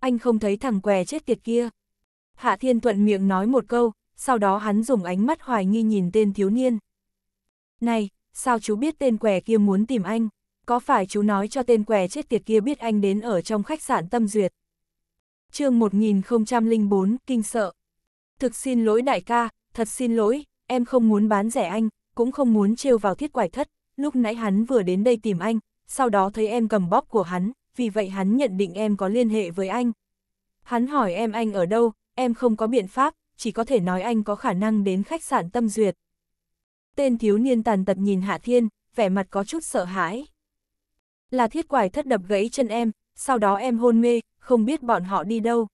Anh không thấy thằng què chết tiệt kia. Hạ thiên thuận miệng nói một câu, sau đó hắn dùng ánh mắt hoài nghi nhìn tên thiếu niên. Này, sao chú biết tên què kia muốn tìm anh? Có phải chú nói cho tên què chết tiệt kia biết anh đến ở trong khách sạn Tâm Duyệt? chương 1004, kinh sợ. Thực xin lỗi đại ca, thật xin lỗi, em không muốn bán rẻ anh, cũng không muốn trêu vào thiết quải thất lúc nãy hắn vừa đến đây tìm anh, sau đó thấy em cầm bóp của hắn, vì vậy hắn nhận định em có liên hệ với anh. Hắn hỏi em anh ở đâu, em không có biện pháp, chỉ có thể nói anh có khả năng đến khách sạn Tâm Duyệt. Tên thiếu niên tàn tật nhìn Hạ Thiên, vẻ mặt có chút sợ hãi. Là thiết quải thất đập gãy chân em, sau đó em hôn mê, không biết bọn họ đi đâu.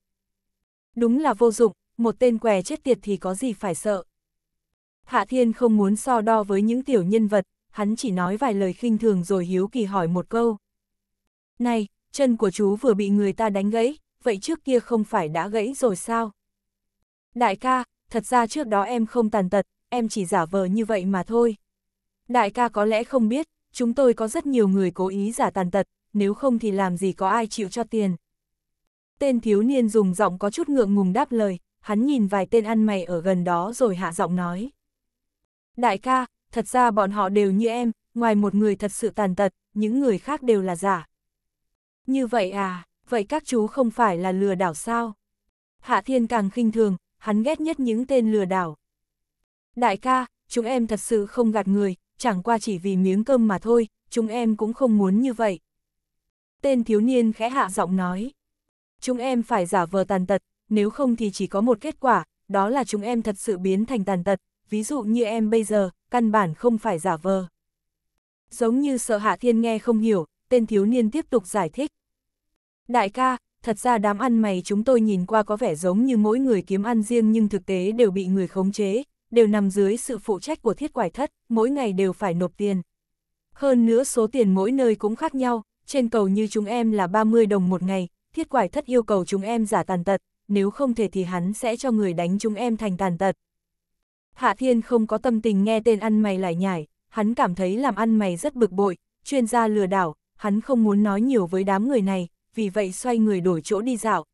Đúng là vô dụng, một tên què chết tiệt thì có gì phải sợ. Hạ Thiên không muốn so đo với những tiểu nhân vật, hắn chỉ nói vài lời khinh thường rồi hiếu kỳ hỏi một câu. Này, chân của chú vừa bị người ta đánh gãy, vậy trước kia không phải đã gãy rồi sao? Đại ca, thật ra trước đó em không tàn tật, em chỉ giả vờ như vậy mà thôi. Đại ca có lẽ không biết, chúng tôi có rất nhiều người cố ý giả tàn tật, nếu không thì làm gì có ai chịu cho tiền. Tên thiếu niên dùng giọng có chút ngượng ngùng đáp lời, hắn nhìn vài tên ăn mày ở gần đó rồi hạ giọng nói. Đại ca, thật ra bọn họ đều như em, ngoài một người thật sự tàn tật, những người khác đều là giả. Như vậy à, vậy các chú không phải là lừa đảo sao? Hạ Thiên càng khinh thường, hắn ghét nhất những tên lừa đảo. Đại ca, chúng em thật sự không gạt người, chẳng qua chỉ vì miếng cơm mà thôi, chúng em cũng không muốn như vậy. Tên thiếu niên khẽ hạ giọng nói. Chúng em phải giả vờ tàn tật, nếu không thì chỉ có một kết quả, đó là chúng em thật sự biến thành tàn tật, ví dụ như em bây giờ, căn bản không phải giả vờ. Giống như sợ Hạ Thiên nghe không hiểu, tên thiếu niên tiếp tục giải thích. Đại ca, thật ra đám ăn mày chúng tôi nhìn qua có vẻ giống như mỗi người kiếm ăn riêng nhưng thực tế đều bị người khống chế, đều nằm dưới sự phụ trách của thiết quải thất, mỗi ngày đều phải nộp tiền. Hơn nữa số tiền mỗi nơi cũng khác nhau, trên cầu như chúng em là 30 đồng một ngày, thiết quải thất yêu cầu chúng em giả tàn tật, nếu không thể thì hắn sẽ cho người đánh chúng em thành tàn tật. Hạ Thiên không có tâm tình nghe tên ăn mày lại nhải, hắn cảm thấy làm ăn mày rất bực bội, chuyên gia lừa đảo, hắn không muốn nói nhiều với đám người này, vì vậy xoay người đổi chỗ đi dạo.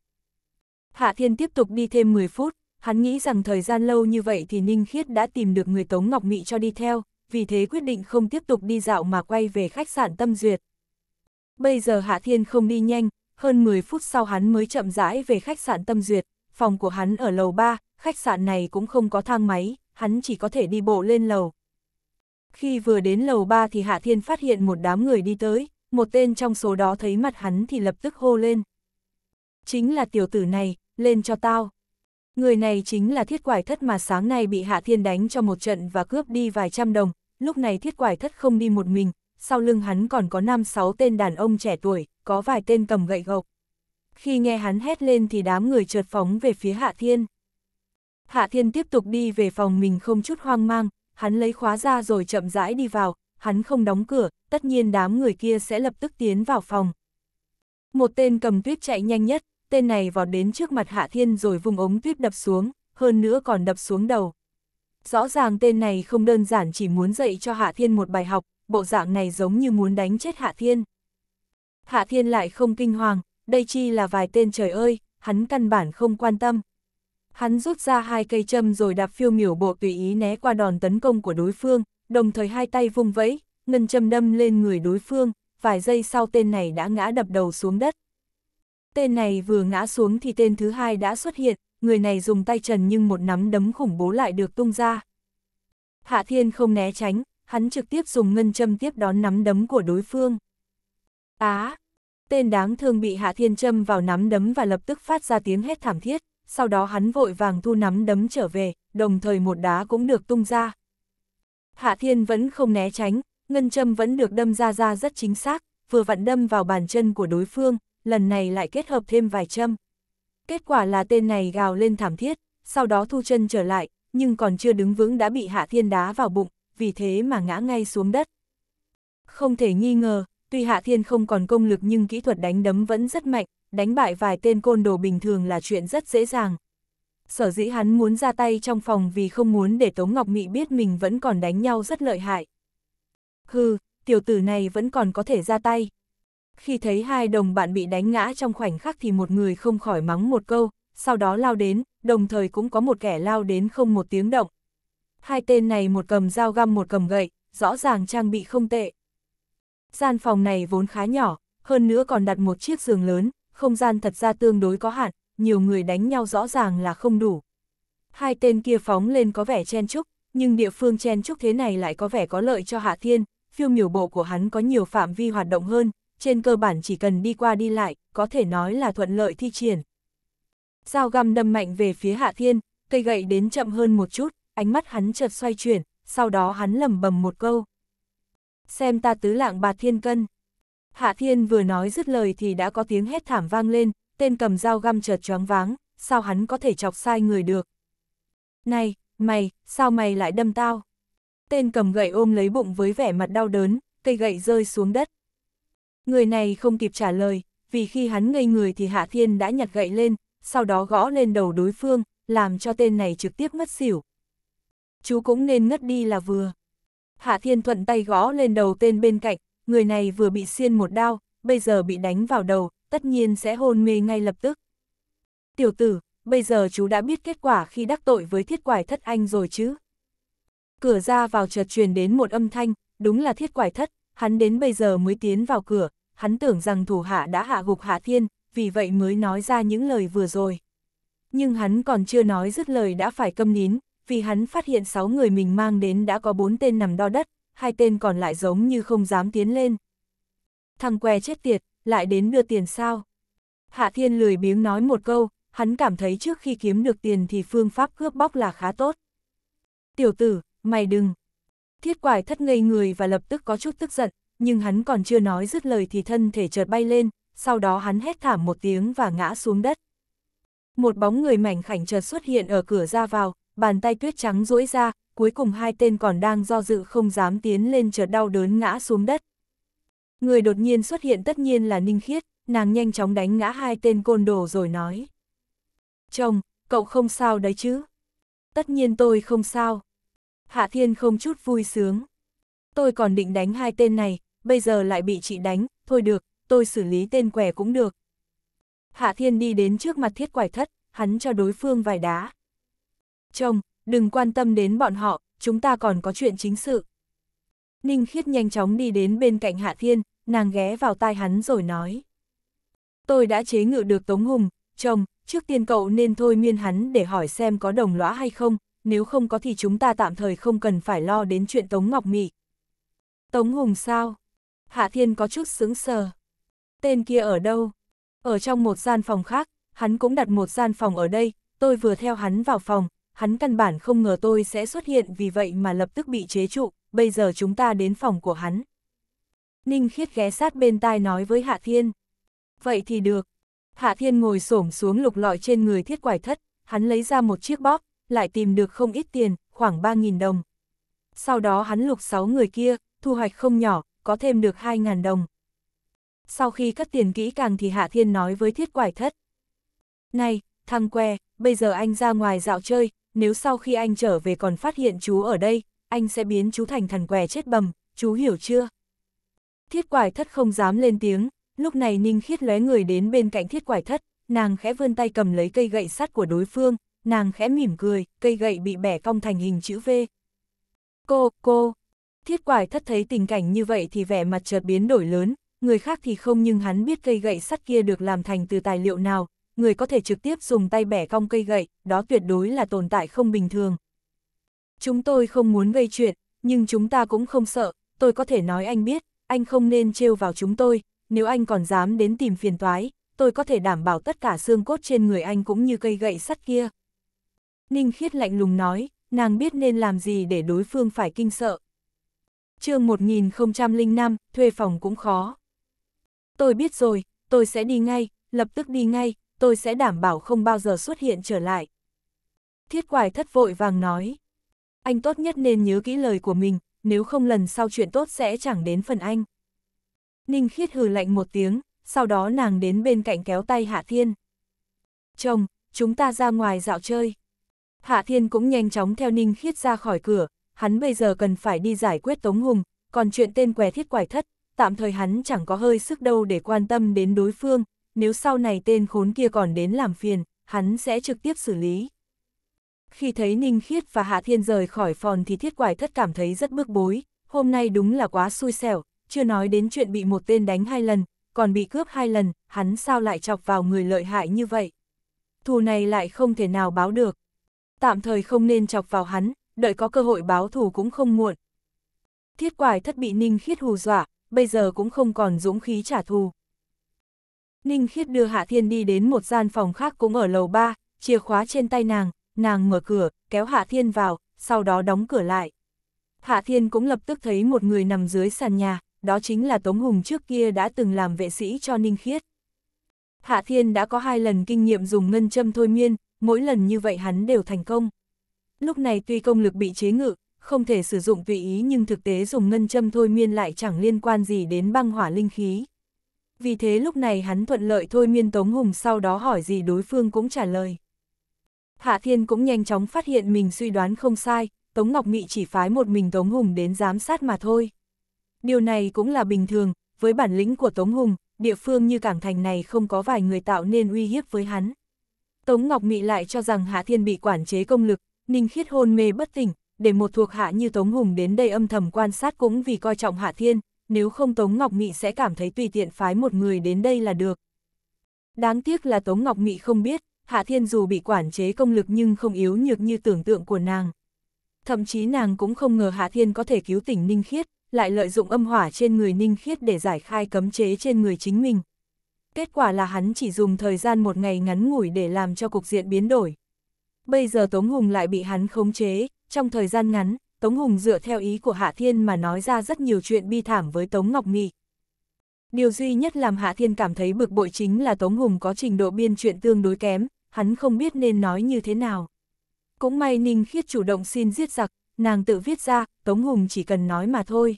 Hạ Thiên tiếp tục đi thêm 10 phút, hắn nghĩ rằng thời gian lâu như vậy thì Ninh Khiết đã tìm được người Tống Ngọc Mị cho đi theo, vì thế quyết định không tiếp tục đi dạo mà quay về khách sạn Tâm Duyệt. Bây giờ Hạ Thiên không đi nhanh, hơn 10 phút sau hắn mới chậm rãi về khách sạn Tâm Duyệt, phòng của hắn ở lầu 3, khách sạn này cũng không có thang máy, hắn chỉ có thể đi bộ lên lầu. Khi vừa đến lầu 3 thì Hạ Thiên phát hiện một đám người đi tới, một tên trong số đó thấy mặt hắn thì lập tức hô lên. Chính là tiểu tử này, lên cho tao. Người này chính là thiết quải thất mà sáng nay bị Hạ Thiên đánh cho một trận và cướp đi vài trăm đồng, lúc này thiết quải thất không đi một mình, sau lưng hắn còn có 5-6 tên đàn ông trẻ tuổi, có vài tên cầm gậy gộc khi nghe hắn hét lên thì đám người chợt phóng về phía Hạ Thiên. Hạ Thiên tiếp tục đi về phòng mình không chút hoang mang, hắn lấy khóa ra rồi chậm rãi đi vào, hắn không đóng cửa, tất nhiên đám người kia sẽ lập tức tiến vào phòng. Một tên cầm tuyết chạy nhanh nhất, tên này vọt đến trước mặt Hạ Thiên rồi vùng ống tuyết đập xuống, hơn nữa còn đập xuống đầu. Rõ ràng tên này không đơn giản chỉ muốn dạy cho Hạ Thiên một bài học, bộ dạng này giống như muốn đánh chết Hạ Thiên. Hạ Thiên lại không kinh hoàng, đây chi là vài tên trời ơi, hắn căn bản không quan tâm. Hắn rút ra hai cây châm rồi đạp phiêu miểu bộ tùy ý né qua đòn tấn công của đối phương, đồng thời hai tay vung vẫy, ngân châm đâm lên người đối phương, vài giây sau tên này đã ngã đập đầu xuống đất. Tên này vừa ngã xuống thì tên thứ hai đã xuất hiện, người này dùng tay trần nhưng một nắm đấm khủng bố lại được tung ra. Hạ Thiên không né tránh, hắn trực tiếp dùng ngân châm tiếp đón nắm đấm của đối phương. Á, à, Tên đáng thương bị Hạ Thiên Trâm vào nắm đấm và lập tức phát ra tiếng hét thảm thiết, sau đó hắn vội vàng thu nắm đấm trở về, đồng thời một đá cũng được tung ra. Hạ Thiên vẫn không né tránh, ngân Trâm vẫn được đâm ra ra rất chính xác, vừa vặn đâm vào bàn chân của đối phương, lần này lại kết hợp thêm vài châm. Kết quả là tên này gào lên thảm thiết, sau đó thu chân trở lại, nhưng còn chưa đứng vững đã bị Hạ Thiên đá vào bụng, vì thế mà ngã ngay xuống đất. Không thể nghi ngờ, Tuy Hạ Thiên không còn công lực nhưng kỹ thuật đánh đấm vẫn rất mạnh, đánh bại vài tên côn đồ bình thường là chuyện rất dễ dàng. Sở dĩ hắn muốn ra tay trong phòng vì không muốn để Tống Ngọc Mị biết mình vẫn còn đánh nhau rất lợi hại. Hừ, tiểu tử này vẫn còn có thể ra tay. Khi thấy hai đồng bạn bị đánh ngã trong khoảnh khắc thì một người không khỏi mắng một câu, sau đó lao đến, đồng thời cũng có một kẻ lao đến không một tiếng động. Hai tên này một cầm dao găm một cầm gậy, rõ ràng trang bị không tệ. Gian phòng này vốn khá nhỏ, hơn nữa còn đặt một chiếc giường lớn, không gian thật ra tương đối có hạn, nhiều người đánh nhau rõ ràng là không đủ. Hai tên kia phóng lên có vẻ chen chúc, nhưng địa phương chen chúc thế này lại có vẻ có lợi cho Hạ Thiên, phiêu miểu bộ của hắn có nhiều phạm vi hoạt động hơn, trên cơ bản chỉ cần đi qua đi lại, có thể nói là thuận lợi thi triển. Dao găm đâm mạnh về phía Hạ Thiên, cây gậy đến chậm hơn một chút, ánh mắt hắn chợt xoay chuyển, sau đó hắn lầm bầm một câu xem ta tứ lạng bạt thiên cân. Hạ thiên vừa nói dứt lời thì đã có tiếng hét thảm vang lên, tên cầm dao găm chợt choáng váng, sao hắn có thể chọc sai người được. Này, mày, sao mày lại đâm tao? Tên cầm gậy ôm lấy bụng với vẻ mặt đau đớn, cây gậy rơi xuống đất. Người này không kịp trả lời, vì khi hắn ngây người thì Hạ Thiên đã nhặt gậy lên, sau đó gõ lên đầu đối phương, làm cho tên này trực tiếp ngất xỉu. Chú cũng nên ngất đi là vừa. Hạ Thiên thuận tay gõ lên đầu tên bên cạnh, người này vừa bị xiên một đao, bây giờ bị đánh vào đầu, tất nhiên sẽ hôn mê ngay lập tức. Tiểu tử, bây giờ chú đã biết kết quả khi đắc tội với thiết quải thất anh rồi chứ. Cửa ra vào chợt truyền đến một âm thanh, đúng là thiết quải thất, hắn đến bây giờ mới tiến vào cửa, hắn tưởng rằng thủ hạ đã hạ gục Hạ Thiên, vì vậy mới nói ra những lời vừa rồi. Nhưng hắn còn chưa nói dứt lời đã phải câm nín, vì hắn phát hiện 6 người mình mang đến đã có 4 tên nằm đo đất, hai tên còn lại giống như không dám tiến lên. Thằng què chết tiệt, lại đến đưa tiền sao? Hạ Thiên lười biếng nói một câu, hắn cảm thấy trước khi kiếm được tiền thì phương pháp cướp bóc là khá tốt. Tiểu tử, mày đừng. Thiết quải thất ngây người và lập tức có chút tức giận, nhưng hắn còn chưa nói dứt lời thì thân thể chợt bay lên, sau đó hắn hét thảm một tiếng và ngã xuống đất. Một bóng người mảnh khảnh chợt xuất hiện ở cửa ra vào, bàn tay tuyết trắng duỗi ra, cuối cùng hai tên còn đang do dự không dám tiến lên chợt đau đớn ngã xuống đất. Người đột nhiên xuất hiện tất nhiên là Ninh Khiết, nàng nhanh chóng đánh ngã hai tên côn đồ rồi nói. Chồng, cậu không sao đấy chứ? Tất nhiên tôi không sao. Hạ Thiên không chút vui sướng. Tôi còn định đánh hai tên này, bây giờ lại bị chị đánh, thôi được, tôi xử lý tên quẻ cũng được. Hạ Thiên đi đến trước mặt thiết quải thất, hắn cho đối phương vài đá. Chồng, đừng quan tâm đến bọn họ, chúng ta còn có chuyện chính sự. Ninh Khiết nhanh chóng đi đến bên cạnh Hạ Thiên, nàng ghé vào tai hắn rồi nói. Tôi đã chế ngự được Tống Hùng, chồng, trước tiên cậu nên thôi miên hắn để hỏi xem có đồng lõa hay không, nếu không có thì chúng ta tạm thời không cần phải lo đến chuyện Tống Ngọc Mị. Tống Hùng sao? Hạ Thiên có chút sững sờ. Tên kia ở đâu? Ở trong một gian phòng khác, hắn cũng đặt một gian phòng ở đây, tôi vừa theo hắn vào phòng, hắn căn bản không ngờ tôi sẽ xuất hiện vì vậy mà lập tức bị chế trụ, bây giờ chúng ta đến phòng của hắn. Ninh Khiết ghé sát bên tai nói với Hạ Thiên. Vậy thì được. Hạ Thiên ngồi xổm xuống lục lọi trên người thiết quải thất, hắn lấy ra một chiếc bóp, lại tìm được không ít tiền, khoảng 3.000 đồng. Sau đó hắn lục 6 người kia, thu hoạch không nhỏ, có thêm được 2.000 đồng. Sau khi cắt tiền kỹ càng thì Hạ Thiên nói với thiết quải thất. Này, thằng que, bây giờ anh ra ngoài dạo chơi, nếu sau khi anh trở về còn phát hiện chú ở đây, anh sẽ biến chú thành thần què chết bầm, chú hiểu chưa? Thiết quải thất không dám lên tiếng, lúc này Ninh Khiết lóe người đến bên cạnh thiết quải thất, nàng khẽ vươn tay cầm lấy cây gậy sắt của đối phương, nàng khẽ mỉm cười, cây gậy bị bẻ cong thành hình chữ V. Cô, cô, thiết quải thất thấy tình cảnh như vậy thì vẻ mặt chợt biến đổi lớn, người khác thì không nhưng hắn biết cây gậy sắt kia được làm thành từ tài liệu nào, người có thể trực tiếp dùng tay bẻ cong cây gậy, đó tuyệt đối là tồn tại không bình thường. Chúng tôi không muốn gây chuyện, nhưng chúng ta cũng không sợ, tôi có thể nói anh biết, anh không nên trêu vào chúng tôi, nếu anh còn dám đến tìm phiền toái, tôi có thể đảm bảo tất cả xương cốt trên người anh cũng như cây gậy sắt kia. Ninh Khiết lạnh lùng nói, nàng biết nên làm gì để đối phương phải kinh sợ. chương 1005, thuê phòng cũng khó. Tôi biết rồi, tôi sẽ đi ngay, lập tức đi ngay, tôi sẽ đảm bảo không bao giờ xuất hiện trở lại. Thiết quài thất vội vàng nói. Anh tốt nhất nên nhớ kỹ lời của mình, nếu không lần sau chuyện tốt sẽ chẳng đến phần anh. Ninh khiết hừ lạnh một tiếng, sau đó nàng đến bên cạnh kéo tay Hạ Thiên. Chồng, chúng ta ra ngoài dạo chơi. Hạ Thiên cũng nhanh chóng theo Ninh khiết ra khỏi cửa, hắn bây giờ cần phải đi giải quyết Tống Hùng, còn chuyện tên què thiết quài thất, tạm thời hắn chẳng có hơi sức đâu để quan tâm đến đối phương, nếu sau này tên khốn kia còn đến làm phiền, hắn sẽ trực tiếp xử lý. Khi thấy Ninh Khiết và Hạ Thiên rời khỏi phòn thì thiết quải thất cảm thấy rất bức bối, hôm nay đúng là quá xui xẻo, chưa nói đến chuyện bị một tên đánh hai lần, còn bị cướp hai lần, hắn sao lại chọc vào người lợi hại như vậy. Thù này lại không thể nào báo được. Tạm thời không nên chọc vào hắn, đợi có cơ hội báo thù cũng không muộn. Thiết quải thất bị Ninh Khiết hù dọa, bây giờ cũng không còn dũng khí trả thù, Ninh Khiết đưa Hạ Thiên đi đến một gian phòng khác cũng ở lầu 3, chìa khóa trên tay nàng, nàng mở cửa, kéo Hạ Thiên vào, sau đó đóng cửa lại. Hạ Thiên cũng lập tức thấy một người nằm dưới sàn nhà, đó chính là Tống Hùng trước kia đã từng làm vệ sĩ cho Ninh Khiết. Hạ Thiên đã có hai lần kinh nghiệm dùng ngân châm thôi miên, mỗi lần như vậy hắn đều thành công. Lúc này tuy công lực bị chế ngự, không thể sử dụng tùy ý nhưng thực tế dùng ngân châm thôi miên lại chẳng liên quan gì đến băng hỏa linh khí vì thế lúc này hắn thuận lợi thôi miên Tống Hùng sau đó hỏi gì đối phương cũng trả lời. Hạ Thiên cũng nhanh chóng phát hiện mình suy đoán không sai, Tống Ngọc Nghị chỉ phái một mình Tống Hùng đến giám sát mà thôi. Điều này cũng là bình thường, với bản lĩnh của Tống Hùng, địa phương như Cảng Thành này không có vài người tạo nên uy hiếp với hắn. Tống Ngọc Mị lại cho rằng Hạ Thiên bị quản chế công lực, Ninh Khiết hôn mê bất tỉnh, để một thuộc hạ như Tống Hùng đến đây âm thầm quan sát cũng vì coi trọng Hạ Thiên, nếu không Tống Ngọc Nghị sẽ cảm thấy tùy tiện phái một người đến đây là được. Đáng tiếc là Tống Ngọc Nghị không biết, Hạ Thiên dù bị quản chế công lực nhưng không yếu nhược như tưởng tượng của nàng. Thậm chí nàng cũng không ngờ Hạ Thiên có thể cứu tỉnh Ninh Khiết, lại lợi dụng âm hỏa trên người Ninh Khiết để giải khai cấm chế trên người chính mình. Kết quả là hắn chỉ dùng thời gian một ngày ngắn ngủi để làm cho cục diện biến đổi. Bây giờ Tống Hùng lại bị hắn khống chế, trong thời gian ngắn, Tống Hùng dựa theo ý của Hạ Thiên mà nói ra rất nhiều chuyện bi thảm với Tống Ngọc Nghị. Điều duy nhất làm Hạ Thiên cảm thấy bực bội chính là Tống Hùng có trình độ biên chuyện tương đối kém, hắn không biết nên nói như thế nào. Cũng may Ninh Khiết chủ động xin giết giặc, nàng tự viết ra, Tống Hùng chỉ cần nói mà thôi.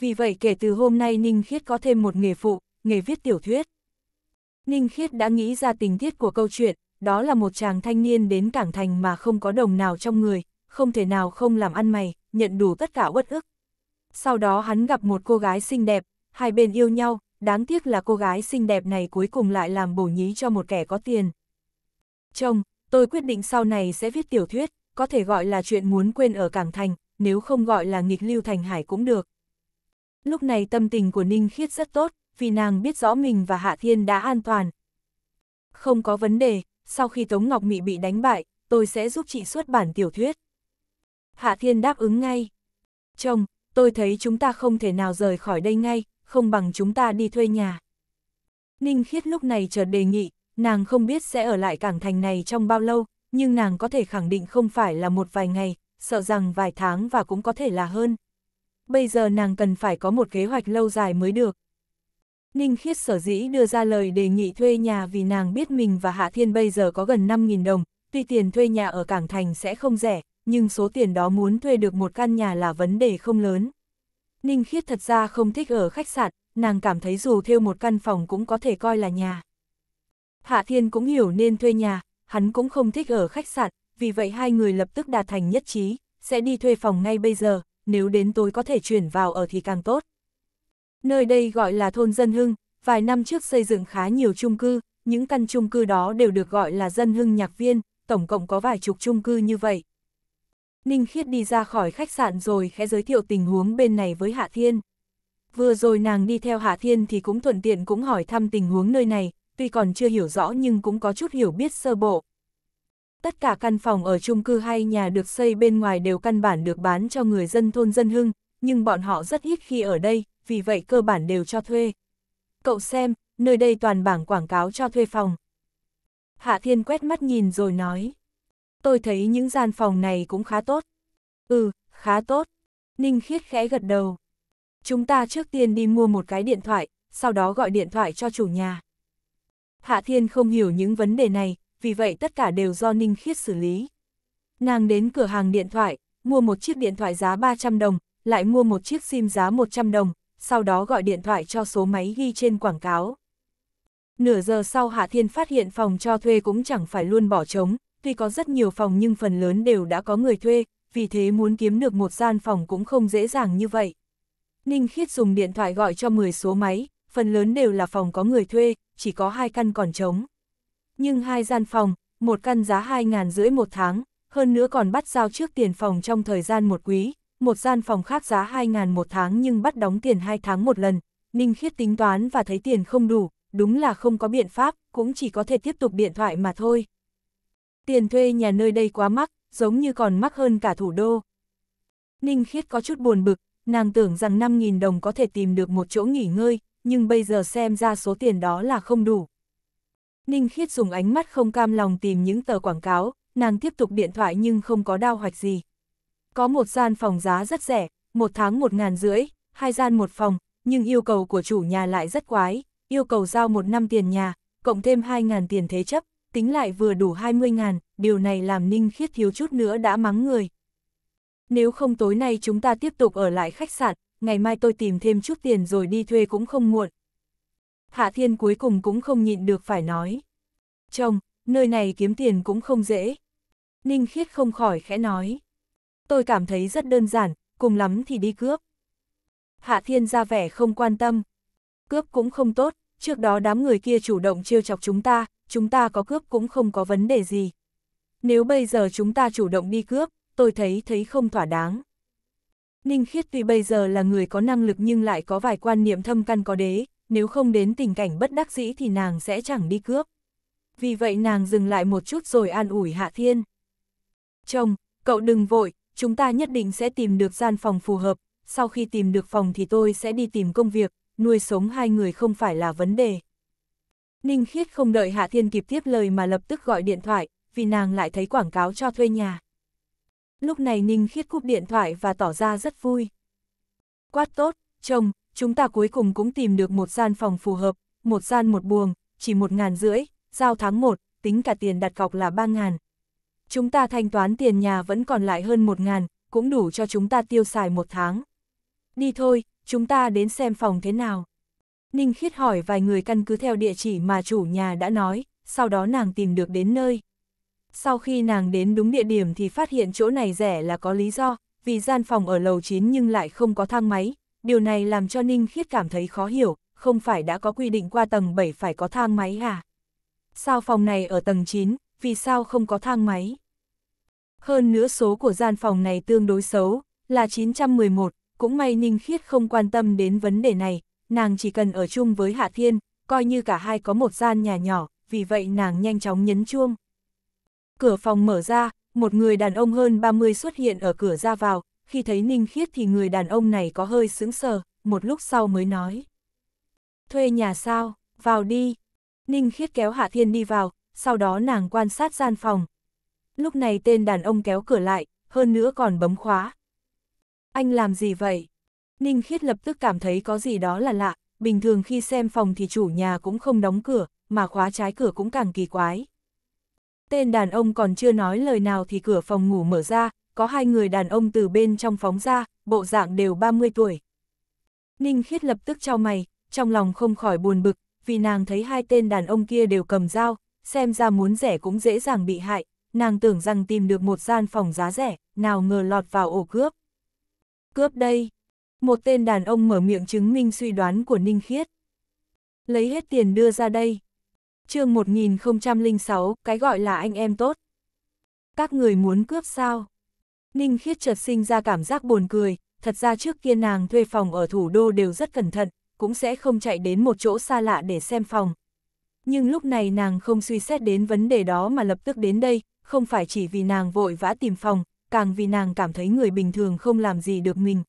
Vì vậy kể từ hôm nay Ninh Khiết có thêm một nghề phụ, nghề viết tiểu thuyết. Ninh Khiết đã nghĩ ra tình tiết của câu chuyện, đó là một chàng thanh niên đến cảng thành mà không có đồng nào trong người, không thể nào không làm ăn mày, nhận đủ tất cả uất ức. Sau đó hắn gặp một cô gái xinh đẹp, hai bên yêu nhau, đáng tiếc là cô gái xinh đẹp này cuối cùng lại làm bổ nhí cho một kẻ có tiền. Chồng, tôi quyết định sau này sẽ viết tiểu thuyết, có thể gọi là chuyện muốn quên ở Cảng Thành, nếu không gọi là nghịch lưu thành hải cũng được. Lúc này tâm tình của Ninh Khiết rất tốt, vì nàng biết rõ mình và Hạ Thiên đã an toàn. Không có vấn đề, sau khi Tống Ngọc Mị bị đánh bại, tôi sẽ giúp chị xuất bản tiểu thuyết. Hạ Thiên đáp ứng ngay. Chồng, tôi thấy chúng ta không thể nào rời khỏi đây ngay, không bằng chúng ta đi thuê nhà. Ninh Khiết lúc này chợt đề nghị, nàng không biết sẽ ở lại cảng thành này trong bao lâu, nhưng nàng có thể khẳng định không phải là một vài ngày, sợ rằng vài tháng và cũng có thể là hơn. Bây giờ nàng cần phải có một kế hoạch lâu dài mới được. Ninh Khiết sở dĩ đưa ra lời đề nghị thuê nhà vì nàng biết mình và Hạ Thiên bây giờ có gần 5.000 đồng, tuy tiền thuê nhà ở Cảng Thành sẽ không rẻ, nhưng số tiền đó muốn thuê được một căn nhà là vấn đề không lớn. Ninh Khiết thật ra không thích ở khách sạn, nàng cảm thấy dù thiêu một căn phòng cũng có thể coi là nhà. Hạ Thiên cũng hiểu nên thuê nhà, hắn cũng không thích ở khách sạn, vì vậy hai người lập tức đạt thành nhất trí, sẽ đi thuê phòng ngay bây giờ, nếu đến tối có thể chuyển vào ở thì càng tốt. Nơi đây gọi là thôn dân hưng, vài năm trước xây dựng khá nhiều chung cư, những căn chung cư đó đều được gọi là dân hưng nhạc viên, tổng cộng có vài chục chung cư như vậy. Ninh Khiết đi ra khỏi khách sạn rồi khẽ giới thiệu tình huống bên này với Hạ Thiên. Vừa rồi nàng đi theo Hạ Thiên thì cũng thuận tiện cũng hỏi thăm tình huống nơi này, tuy còn chưa hiểu rõ nhưng cũng có chút hiểu biết sơ bộ. Tất cả căn phòng ở chung cư hay nhà được xây bên ngoài đều căn bản được bán cho người dân thôn dân hưng, nhưng bọn họ rất ít khi ở đây, vì vậy cơ bản đều cho thuê. Cậu xem, nơi đây toàn bảng quảng cáo cho thuê phòng. Hạ Thiên quét mắt nhìn rồi nói. Tôi thấy những gian phòng này cũng khá tốt. Ừ, khá tốt. Ninh khiết khẽ gật đầu. Chúng ta trước tiên đi mua một cái điện thoại, sau đó gọi điện thoại cho chủ nhà. Hạ Thiên không hiểu những vấn đề này, vì vậy tất cả đều do Ninh Khiết xử lý. Nàng đến cửa hàng điện thoại, mua một chiếc điện thoại giá 300 đồng, lại mua một chiếc sim giá 100 đồng, sau đó gọi điện thoại cho số máy ghi trên quảng cáo. Nửa giờ sau Hạ Thiên phát hiện phòng cho thuê cũng chẳng phải luôn bỏ trống, tuy có rất nhiều phòng nhưng phần lớn đều đã có người thuê, vì thế muốn kiếm được một gian phòng cũng không dễ dàng như vậy. Ninh Khiết dùng điện thoại gọi cho 10 số máy, phần lớn đều là phòng có người thuê, chỉ có hai căn còn trống. Nhưng hai gian phòng, một căn giá 2 rưỡi một tháng, hơn nữa còn bắt giao trước tiền phòng trong thời gian một quý, một gian phòng khác giá 2 một tháng nhưng bắt đóng tiền 2 tháng một lần. Ninh Khiết tính toán và thấy tiền không đủ, đúng là không có biện pháp, cũng chỉ có thể tiếp tục điện thoại mà thôi tiền thuê nhà nơi đây quá mắc, giống như còn mắc hơn cả thủ đô. Ninh Khiết có chút buồn bực, nàng tưởng rằng 5.000 đồng có thể tìm được một chỗ nghỉ ngơi, nhưng bây giờ xem ra số tiền đó là không đủ. Ninh Khiết dùng ánh mắt không cam lòng tìm những tờ quảng cáo, nàng tiếp tục điện thoại nhưng không có đao hoạch gì. Có một gian phòng giá rất rẻ, một tháng một ngàn rưỡi, hai gian một phòng, nhưng yêu cầu của chủ nhà lại rất quái, yêu cầu giao một năm tiền nhà, cộng thêm 2.000 tiền thế chấp, tính lại vừa đủ 20 ngàn, điều này làm Ninh Khiết thiếu chút nữa đã mắng người. Nếu không tối nay chúng ta tiếp tục ở lại khách sạn, ngày mai tôi tìm thêm chút tiền rồi đi thuê cũng không muộn. Hạ Thiên cuối cùng cũng không nhịn được phải nói. Chồng, nơi này kiếm tiền cũng không dễ. Ninh Khiết không khỏi khẽ nói. Tôi cảm thấy rất đơn giản, cùng lắm thì đi cướp. Hạ Thiên ra vẻ không quan tâm. Cướp cũng không tốt, trước đó đám người kia chủ động trêu chọc chúng ta, chúng ta có cướp cũng không có vấn đề gì. Nếu bây giờ chúng ta chủ động đi cướp, tôi thấy thấy không thỏa đáng. Ninh Khiết tuy bây giờ là người có năng lực nhưng lại có vài quan niệm thâm căn có đế, nếu không đến tình cảnh bất đắc dĩ thì nàng sẽ chẳng đi cướp. Vì vậy nàng dừng lại một chút rồi an ủi Hạ Thiên. Chồng, cậu đừng vội, chúng ta nhất định sẽ tìm được gian phòng phù hợp, sau khi tìm được phòng thì tôi sẽ đi tìm công việc, nuôi sống hai người không phải là vấn đề. Ninh Khiết không đợi Hạ Thiên kịp tiếp lời mà lập tức gọi điện thoại, vì nàng lại thấy quảng cáo cho thuê nhà. Lúc này Ninh Khiết cúp điện thoại và tỏ ra rất vui. Quát tốt, chồng, chúng ta cuối cùng cũng tìm được một gian phòng phù hợp, một gian một buồng, chỉ một ngàn rưỡi, giao tháng 1, tính cả tiền đặt cọc là ba ngàn. Chúng ta thanh toán tiền nhà vẫn còn lại hơn một ngàn, cũng đủ cho chúng ta tiêu xài một tháng. Đi thôi, chúng ta đến xem phòng thế nào. Ninh Khiết hỏi vài người căn cứ theo địa chỉ mà chủ nhà đã nói, sau đó nàng tìm được đến nơi. Sau khi nàng đến đúng địa điểm thì phát hiện chỗ này rẻ là có lý do, vì gian phòng ở lầu 9 nhưng lại không có thang máy, điều này làm cho Ninh Khiết cảm thấy khó hiểu, không phải đã có quy định qua tầng 7 phải có thang máy hả? Sao phòng này ở tầng 9, vì sao không có thang máy? Hơn nữa số của gian phòng này tương đối xấu, là 911, cũng may Ninh Khiết không quan tâm đến vấn đề này, nàng chỉ cần ở chung với Hạ Thiên, coi như cả hai có một gian nhà nhỏ, vì vậy nàng nhanh chóng nhấn chuông. Cửa phòng mở ra, một người đàn ông hơn 30 xuất hiện ở cửa ra vào, khi thấy Ninh Khiết thì người đàn ông này có hơi sững sờ, một lúc sau mới nói. Thuê nhà sao, vào đi. Ninh Khiết kéo Hạ Thiên đi vào, sau đó nàng quan sát gian phòng. Lúc này tên đàn ông kéo cửa lại, hơn nữa còn bấm khóa. Anh làm gì vậy? Ninh Khiết lập tức cảm thấy có gì đó là lạ, bình thường khi xem phòng thì chủ nhà cũng không đóng cửa, mà khóa trái cửa cũng càng kỳ quái. Tên đàn ông còn chưa nói lời nào thì cửa phòng ngủ mở ra, có hai người đàn ông từ bên trong phóng ra, bộ dạng đều 30 tuổi. Ninh Khiết lập tức trao mày, trong lòng không khỏi buồn bực, vì nàng thấy hai tên đàn ông kia đều cầm dao, xem ra muốn rẻ cũng dễ dàng bị hại, nàng tưởng rằng tìm được một gian phòng giá rẻ, nào ngờ lọt vào ổ cướp. Cướp đây, một tên đàn ông mở miệng chứng minh suy đoán của Ninh Khiết. Lấy hết tiền đưa ra đây. chương 1006, cái gọi là anh em tốt. Các người muốn cướp sao? Ninh Khiết chợt sinh ra cảm giác buồn cười, thật ra trước kia nàng thuê phòng ở thủ đô đều rất cẩn thận, cũng sẽ không chạy đến một chỗ xa lạ để xem phòng. Nhưng lúc này nàng không suy xét đến vấn đề đó mà lập tức đến đây, không phải chỉ vì nàng vội vã tìm phòng, càng vì nàng cảm thấy người bình thường không làm gì được mình.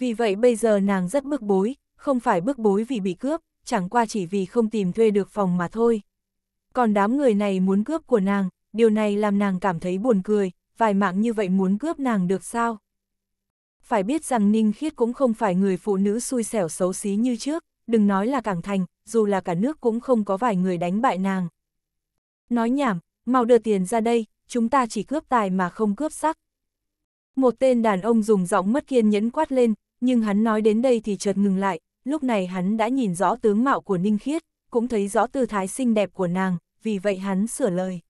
Vì vậy bây giờ nàng rất bức bối, không phải bức bối vì bị cướp, chẳng qua chỉ vì không tìm thuê được phòng mà thôi. Còn đám người này muốn cướp của nàng, điều này làm nàng cảm thấy buồn cười, vài mạng như vậy muốn cướp nàng được sao? Phải biết rằng Ninh Khiết cũng không phải người phụ nữ xui xẻo xấu xí như trước, đừng nói là Cảng Thành, dù là cả nước cũng không có vài người đánh bại nàng. Nói nhảm, mau đưa tiền ra đây, chúng ta chỉ cướp tài mà không cướp sắc. Một tên đàn ông dùng giọng mất kiên nhẫn quát lên, nhưng hắn nói đến đây thì chợt ngừng lại, lúc này hắn đã nhìn rõ tướng mạo của Ninh Khiết, cũng thấy rõ tư thái xinh đẹp của nàng, vì vậy hắn sửa lời.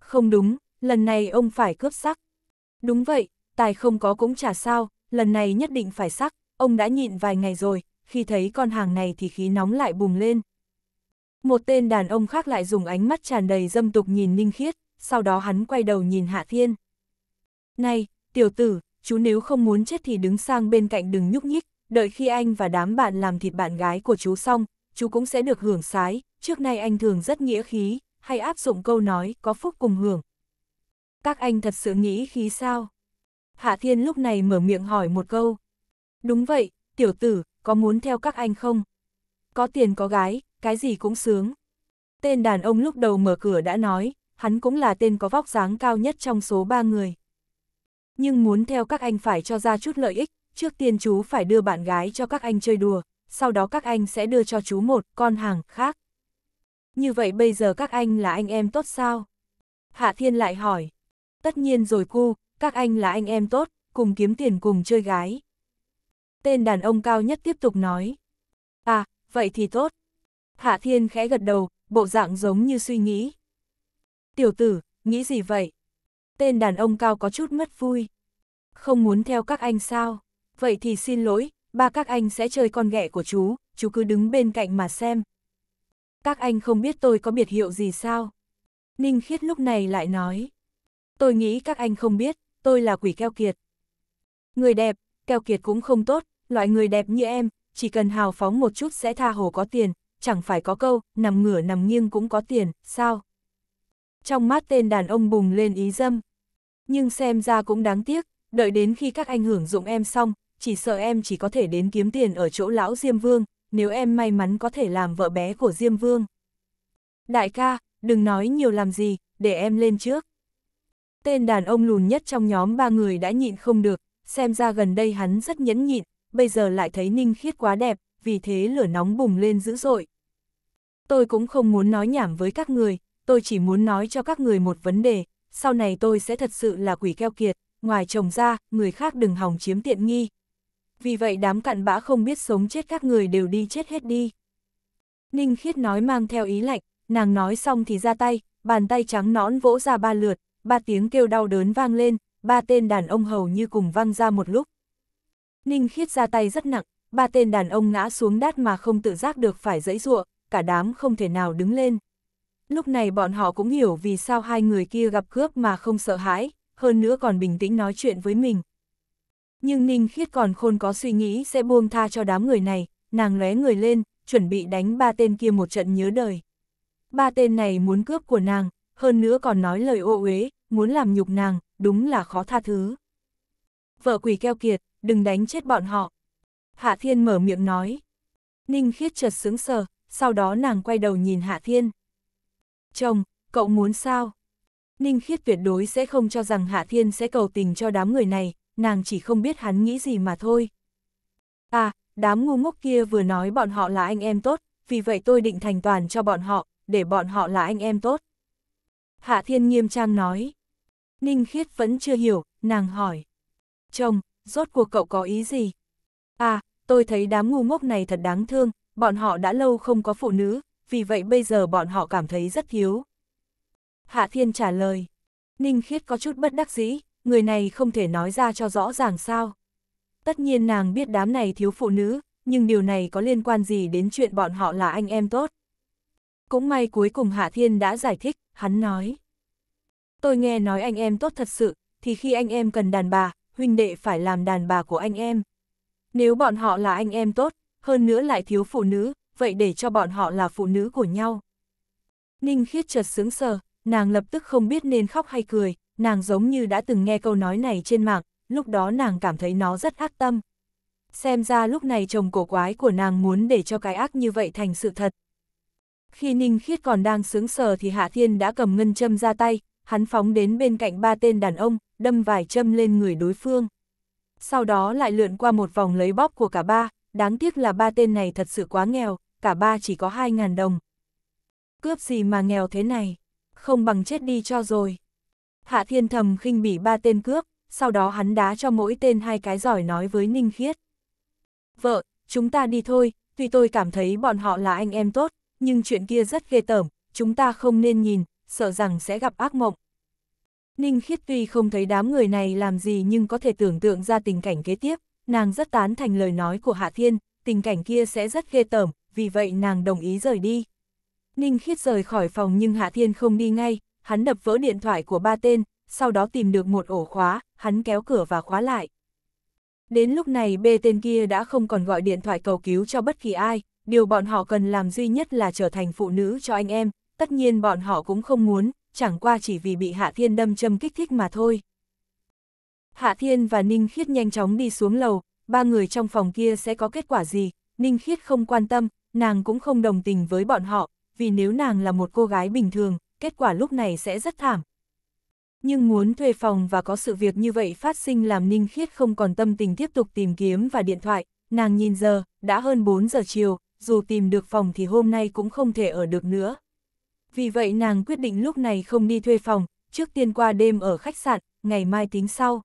Không đúng, lần này ông phải cướp sắc. Đúng vậy, tài không có cũng chả sao, lần này nhất định phải sắc, ông đã nhịn vài ngày rồi, khi thấy con hàng này thì khí nóng lại bùng lên. Một tên đàn ông khác lại dùng ánh mắt tràn đầy dâm tục nhìn Ninh Khiết, sau đó hắn quay đầu nhìn Hạ Thiên. Này, tiểu tử, chú nếu không muốn chết thì đứng sang bên cạnh đừng nhúc nhích, đợi khi anh và đám bạn làm thịt bạn gái của chú xong, chú cũng sẽ được hưởng sái, trước nay anh thường rất nghĩa khí, hay áp dụng câu nói có phúc cùng hưởng. Các anh thật sự nghĩ khí sao? Hạ Thiên lúc này mở miệng hỏi một câu. Đúng vậy, tiểu tử, có muốn theo các anh không? Có tiền có gái, cái gì cũng sướng. Tên đàn ông lúc đầu mở cửa đã nói, hắn cũng là tên có vóc dáng cao nhất trong số ba người nhưng muốn theo các anh phải cho ra chút lợi ích, trước tiên chú phải đưa bạn gái cho các anh chơi đùa, sau đó các anh sẽ đưa cho chú một con hàng khác. Như vậy bây giờ các anh là anh em tốt sao? Hạ Thiên lại hỏi. Tất nhiên rồi cu, các anh là anh em tốt, cùng kiếm tiền cùng chơi gái. Tên đàn ông cao nhất tiếp tục nói. À, vậy thì tốt. Hạ Thiên khẽ gật đầu, bộ dạng giống như suy nghĩ. Tiểu tử, nghĩ gì vậy? tên đàn ông cao có chút mất vui. Không muốn theo các anh sao? Vậy thì xin lỗi, ba các anh sẽ chơi con ghẹ của chú, chú cứ đứng bên cạnh mà xem. Các anh không biết tôi có biệt hiệu gì sao? Ninh Khiết lúc này lại nói. Tôi nghĩ các anh không biết, tôi là quỷ keo kiệt. Người đẹp, keo kiệt cũng không tốt, loại người đẹp như em, chỉ cần hào phóng một chút sẽ tha hồ có tiền, chẳng phải có câu, nằm ngửa nằm nghiêng cũng có tiền, sao? Trong mắt tên đàn ông bùng lên ý dâm nhưng xem ra cũng đáng tiếc, đợi đến khi các anh hưởng dụng em xong, chỉ sợ em chỉ có thể đến kiếm tiền ở chỗ lão Diêm Vương, nếu em may mắn có thể làm vợ bé của Diêm Vương. Đại ca, đừng nói nhiều làm gì, để em lên trước. Tên đàn ông lùn nhất trong nhóm ba người đã nhịn không được, xem ra gần đây hắn rất nhẫn nhịn, bây giờ lại thấy ninh khiết quá đẹp, vì thế lửa nóng bùng lên dữ dội. Tôi cũng không muốn nói nhảm với các người, tôi chỉ muốn nói cho các người một vấn đề, sau này tôi sẽ thật sự là quỷ keo kiệt, ngoài chồng ra, người khác đừng hòng chiếm tiện nghi. Vì vậy đám cặn bã không biết sống chết các người đều đi chết hết đi. Ninh Khiết nói mang theo ý lạnh, nàng nói xong thì ra tay, bàn tay trắng nõn vỗ ra ba lượt, ba tiếng kêu đau đớn vang lên, ba tên đàn ông hầu như cùng văng ra một lúc. Ninh Khiết ra tay rất nặng, ba tên đàn ông ngã xuống đát mà không tự giác được phải dẫy dụa, cả đám không thể nào đứng lên. Lúc này bọn họ cũng hiểu vì sao hai người kia gặp cướp mà không sợ hãi, hơn nữa còn bình tĩnh nói chuyện với mình. Nhưng Ninh Khiết còn khôn có suy nghĩ sẽ buông tha cho đám người này, nàng lóe người lên, chuẩn bị đánh ba tên kia một trận nhớ đời. Ba tên này muốn cướp của nàng, hơn nữa còn nói lời ô uế, muốn làm nhục nàng, đúng là khó tha thứ. Vợ quỷ keo kiệt, đừng đánh chết bọn họ. Hạ Thiên mở miệng nói. Ninh Khiết chợt sướng sờ, sau đó nàng quay đầu nhìn Hạ Thiên. Chồng, cậu muốn sao? Ninh Khiết tuyệt đối sẽ không cho rằng Hạ Thiên sẽ cầu tình cho đám người này, nàng chỉ không biết hắn nghĩ gì mà thôi. À, đám ngu ngốc kia vừa nói bọn họ là anh em tốt, vì vậy tôi định thành toàn cho bọn họ, để bọn họ là anh em tốt. Hạ Thiên nghiêm trang nói. Ninh Khiết vẫn chưa hiểu, nàng hỏi. Chồng, rốt cuộc cậu có ý gì? À, tôi thấy đám ngu ngốc này thật đáng thương, bọn họ đã lâu không có phụ nữ, vì vậy bây giờ bọn họ cảm thấy rất thiếu. Hạ Thiên trả lời. Ninh Khiết có chút bất đắc dĩ, người này không thể nói ra cho rõ ràng sao. Tất nhiên nàng biết đám này thiếu phụ nữ, nhưng điều này có liên quan gì đến chuyện bọn họ là anh em tốt. Cũng may cuối cùng Hạ Thiên đã giải thích, hắn nói. Tôi nghe nói anh em tốt thật sự, thì khi anh em cần đàn bà, huynh đệ phải làm đàn bà của anh em. Nếu bọn họ là anh em tốt, hơn nữa lại thiếu phụ nữ, vậy để cho bọn họ là phụ nữ của nhau. Ninh khiết chợt sướng sờ, nàng lập tức không biết nên khóc hay cười, nàng giống như đã từng nghe câu nói này trên mạng, lúc đó nàng cảm thấy nó rất ác tâm. Xem ra lúc này chồng cổ quái của nàng muốn để cho cái ác như vậy thành sự thật. Khi Ninh Khiết còn đang sướng sờ thì Hạ Thiên đã cầm ngân châm ra tay, hắn phóng đến bên cạnh ba tên đàn ông, đâm vài châm lên người đối phương. Sau đó lại lượn qua một vòng lấy bóp của cả ba, đáng tiếc là ba tên này thật sự quá nghèo, cả ba chỉ có 2.000 đồng. Cướp gì mà nghèo thế này, không bằng chết đi cho rồi. Hạ thiên thầm khinh bỉ ba tên cướp, sau đó hắn đá cho mỗi tên hai cái giỏi nói với Ninh Khiết. Vợ, chúng ta đi thôi, tuy tôi cảm thấy bọn họ là anh em tốt, nhưng chuyện kia rất ghê tởm, chúng ta không nên nhìn, sợ rằng sẽ gặp ác mộng. Ninh Khiết tuy không thấy đám người này làm gì nhưng có thể tưởng tượng ra tình cảnh kế tiếp, nàng rất tán thành lời nói của Hạ Thiên, tình cảnh kia sẽ rất ghê tởm, vì vậy nàng đồng ý rời đi. Ninh Khiết rời khỏi phòng nhưng Hạ Thiên không đi ngay, hắn đập vỡ điện thoại của ba tên, sau đó tìm được một ổ khóa, hắn kéo cửa và khóa lại. Đến lúc này bê tên kia đã không còn gọi điện thoại cầu cứu cho bất kỳ ai, điều bọn họ cần làm duy nhất là trở thành phụ nữ cho anh em, tất nhiên bọn họ cũng không muốn, chẳng qua chỉ vì bị Hạ Thiên đâm châm kích thích mà thôi. Hạ Thiên và Ninh Khiết nhanh chóng đi xuống lầu, ba người trong phòng kia sẽ có kết quả gì, Ninh Khiết không quan tâm, nàng cũng không đồng tình với bọn họ, vì nếu nàng là một cô gái bình thường, kết quả lúc này sẽ rất thảm. Nhưng muốn thuê phòng và có sự việc như vậy phát sinh làm Ninh Khiết không còn tâm tình tiếp tục tìm kiếm và điện thoại, nàng nhìn giờ, đã hơn 4 giờ chiều, dù tìm được phòng thì hôm nay cũng không thể ở được nữa. Vì vậy nàng quyết định lúc này không đi thuê phòng, trước tiên qua đêm ở khách sạn, ngày mai tính sau.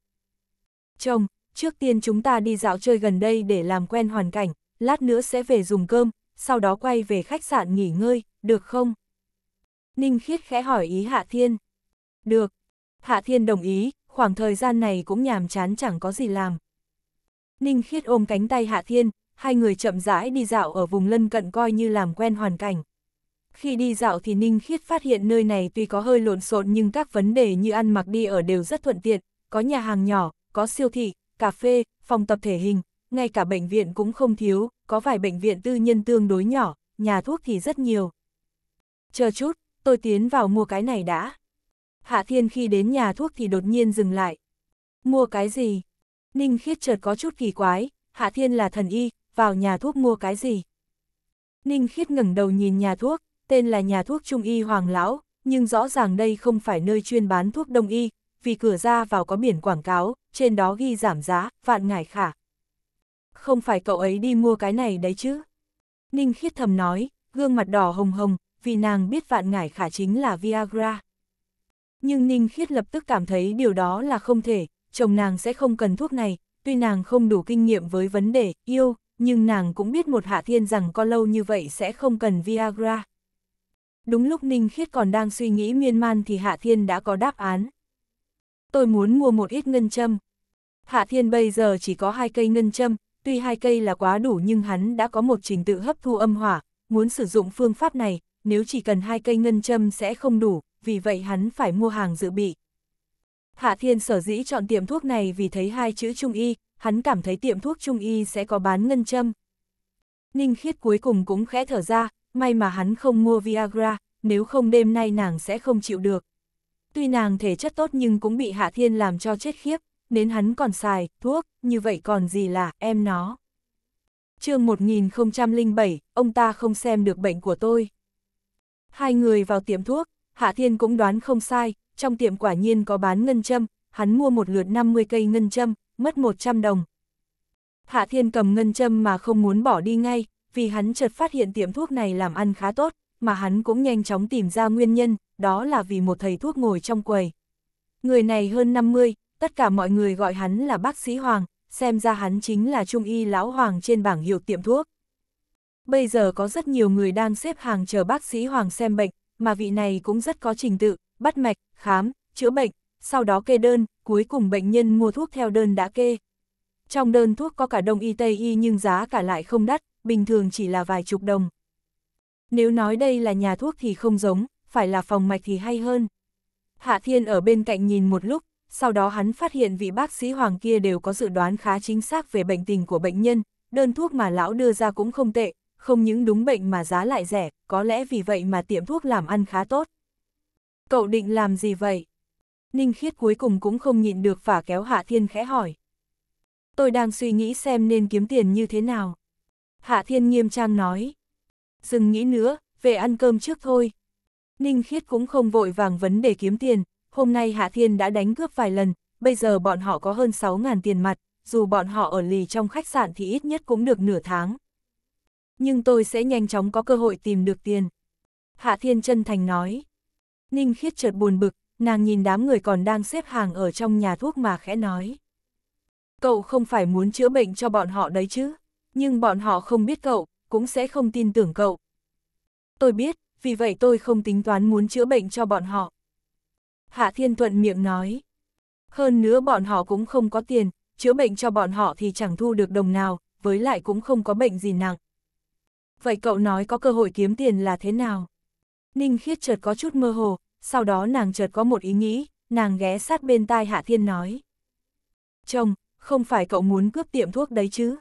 Chồng, trước tiên chúng ta đi dạo chơi gần đây để làm quen hoàn cảnh, lát nữa sẽ về dùng cơm, sau đó quay về khách sạn nghỉ ngơi, được không? Ninh Khiết khẽ hỏi ý Hạ Thiên. Được. Hạ Thiên đồng ý, khoảng thời gian này cũng nhàm chán chẳng có gì làm. Ninh Khiết ôm cánh tay Hạ Thiên, hai người chậm rãi đi dạo ở vùng lân cận coi như làm quen hoàn cảnh. Khi đi dạo thì Ninh Khiết phát hiện nơi này tuy có hơi lộn xộn nhưng các vấn đề như ăn mặc đi ở đều rất thuận tiện, có nhà hàng nhỏ, có siêu thị, cà phê, phòng tập thể hình, ngay cả bệnh viện cũng không thiếu, có vài bệnh viện tư nhân tương đối nhỏ, nhà thuốc thì rất nhiều. Chờ chút, tôi tiến vào mua cái này đã. Hạ Thiên khi đến nhà thuốc thì đột nhiên dừng lại. Mua cái gì? Ninh Khiết chợt có chút kỳ quái, Hạ Thiên là thần y, vào nhà thuốc mua cái gì? Ninh Khiết ngẩng đầu nhìn nhà thuốc, tên là nhà thuốc Trung Y Hoàng Lão, nhưng rõ ràng đây không phải nơi chuyên bán thuốc đông y, vì cửa ra vào có biển quảng cáo, trên đó ghi giảm giá, vạn ngải khả, không phải cậu ấy đi mua cái này đấy chứ. Ninh khiết thầm nói, gương mặt đỏ hồng hồng, vì nàng biết vạn ngải khả chính là Viagra. Nhưng Ninh khiết lập tức cảm thấy điều đó là không thể, chồng nàng sẽ không cần thuốc này, tuy nàng không đủ kinh nghiệm với vấn đề yêu, nhưng nàng cũng biết một hạ thiên rằng có lâu như vậy sẽ không cần Viagra. Đúng lúc Ninh Khiết còn đang suy nghĩ miên man thì Hạ Thiên đã có đáp án. Tôi muốn mua một ít ngân châm. Hạ Thiên bây giờ chỉ có hai cây ngân châm, Tuy hai cây là quá đủ nhưng hắn đã có một trình tự hấp thu âm hỏa, muốn sử dụng phương pháp này, nếu chỉ cần hai cây ngân châm sẽ không đủ, vì vậy hắn phải mua hàng dự bị. Hạ Thiên sở dĩ chọn tiệm thuốc này vì thấy hai chữ trung y, hắn cảm thấy tiệm thuốc trung y sẽ có bán ngân châm. Ninh khiết cuối cùng cũng khẽ thở ra, may mà hắn không mua Viagra, nếu không đêm nay nàng sẽ không chịu được. Tuy nàng thể chất tốt nhưng cũng bị Hạ Thiên làm cho chết khiếp nến hắn còn xài, thuốc, như vậy còn gì là em nó. chương 1007, ông ta không xem được bệnh của tôi. Hai người vào tiệm thuốc, Hạ Thiên cũng đoán không sai, trong tiệm quả nhiên có bán ngân châm, hắn mua một lượt 50 cây ngân châm, mất 100 đồng. Hạ Thiên cầm ngân châm mà không muốn bỏ đi ngay, vì hắn chợt phát hiện tiệm thuốc này làm ăn khá tốt, mà hắn cũng nhanh chóng tìm ra nguyên nhân, đó là vì một thầy thuốc ngồi trong quầy. Người này hơn 50, tất cả mọi người gọi hắn là bác sĩ Hoàng, xem ra hắn chính là trung y lão Hoàng trên bảng hiệu tiệm thuốc. Bây giờ có rất nhiều người đang xếp hàng chờ bác sĩ Hoàng xem bệnh, mà vị này cũng rất có trình tự, bắt mạch, khám, chữa bệnh, sau đó kê đơn, cuối cùng bệnh nhân mua thuốc theo đơn đã kê. Trong đơn thuốc có cả đông y tây y nhưng giá cả lại không đắt, bình thường chỉ là vài chục đồng. Nếu nói đây là nhà thuốc thì không giống, phải là phòng mạch thì hay hơn. Hạ Thiên ở bên cạnh nhìn một lúc, sau đó hắn phát hiện vị bác sĩ Hoàng kia đều có dự đoán khá chính xác về bệnh tình của bệnh nhân, đơn thuốc mà lão đưa ra cũng không tệ, không những đúng bệnh mà giá lại rẻ, có lẽ vì vậy mà tiệm thuốc làm ăn khá tốt. Cậu định làm gì vậy? Ninh khiết cuối cùng cũng không nhịn được phả kéo Hạ Thiên khẽ hỏi. Tôi đang suy nghĩ xem nên kiếm tiền như thế nào. Hạ Thiên nghiêm trang nói. Dừng nghĩ nữa, về ăn cơm trước thôi. Ninh khiết cũng không vội vàng vấn đề kiếm tiền, hôm nay Hạ Thiên đã đánh cướp vài lần, bây giờ bọn họ có hơn 6.000 tiền mặt, dù bọn họ ở lì trong khách sạn thì ít nhất cũng được nửa tháng. Nhưng tôi sẽ nhanh chóng có cơ hội tìm được tiền. Hạ Thiên chân thành nói. Ninh khiết chợt buồn bực, nàng nhìn đám người còn đang xếp hàng ở trong nhà thuốc mà khẽ nói. Cậu không phải muốn chữa bệnh cho bọn họ đấy chứ, nhưng bọn họ không biết cậu, cũng sẽ không tin tưởng cậu. Tôi biết, vì vậy tôi không tính toán muốn chữa bệnh cho bọn họ. Hạ Thiên Thuận miệng nói. Hơn nữa bọn họ cũng không có tiền, chữa bệnh cho bọn họ thì chẳng thu được đồng nào, với lại cũng không có bệnh gì nặng. Vậy cậu nói có cơ hội kiếm tiền là thế nào? Ninh Khiết chợt có chút mơ hồ, sau đó nàng chợt có một ý nghĩ, nàng ghé sát bên tai Hạ Thiên nói. Chồng, không phải cậu muốn cướp tiệm thuốc đấy chứ?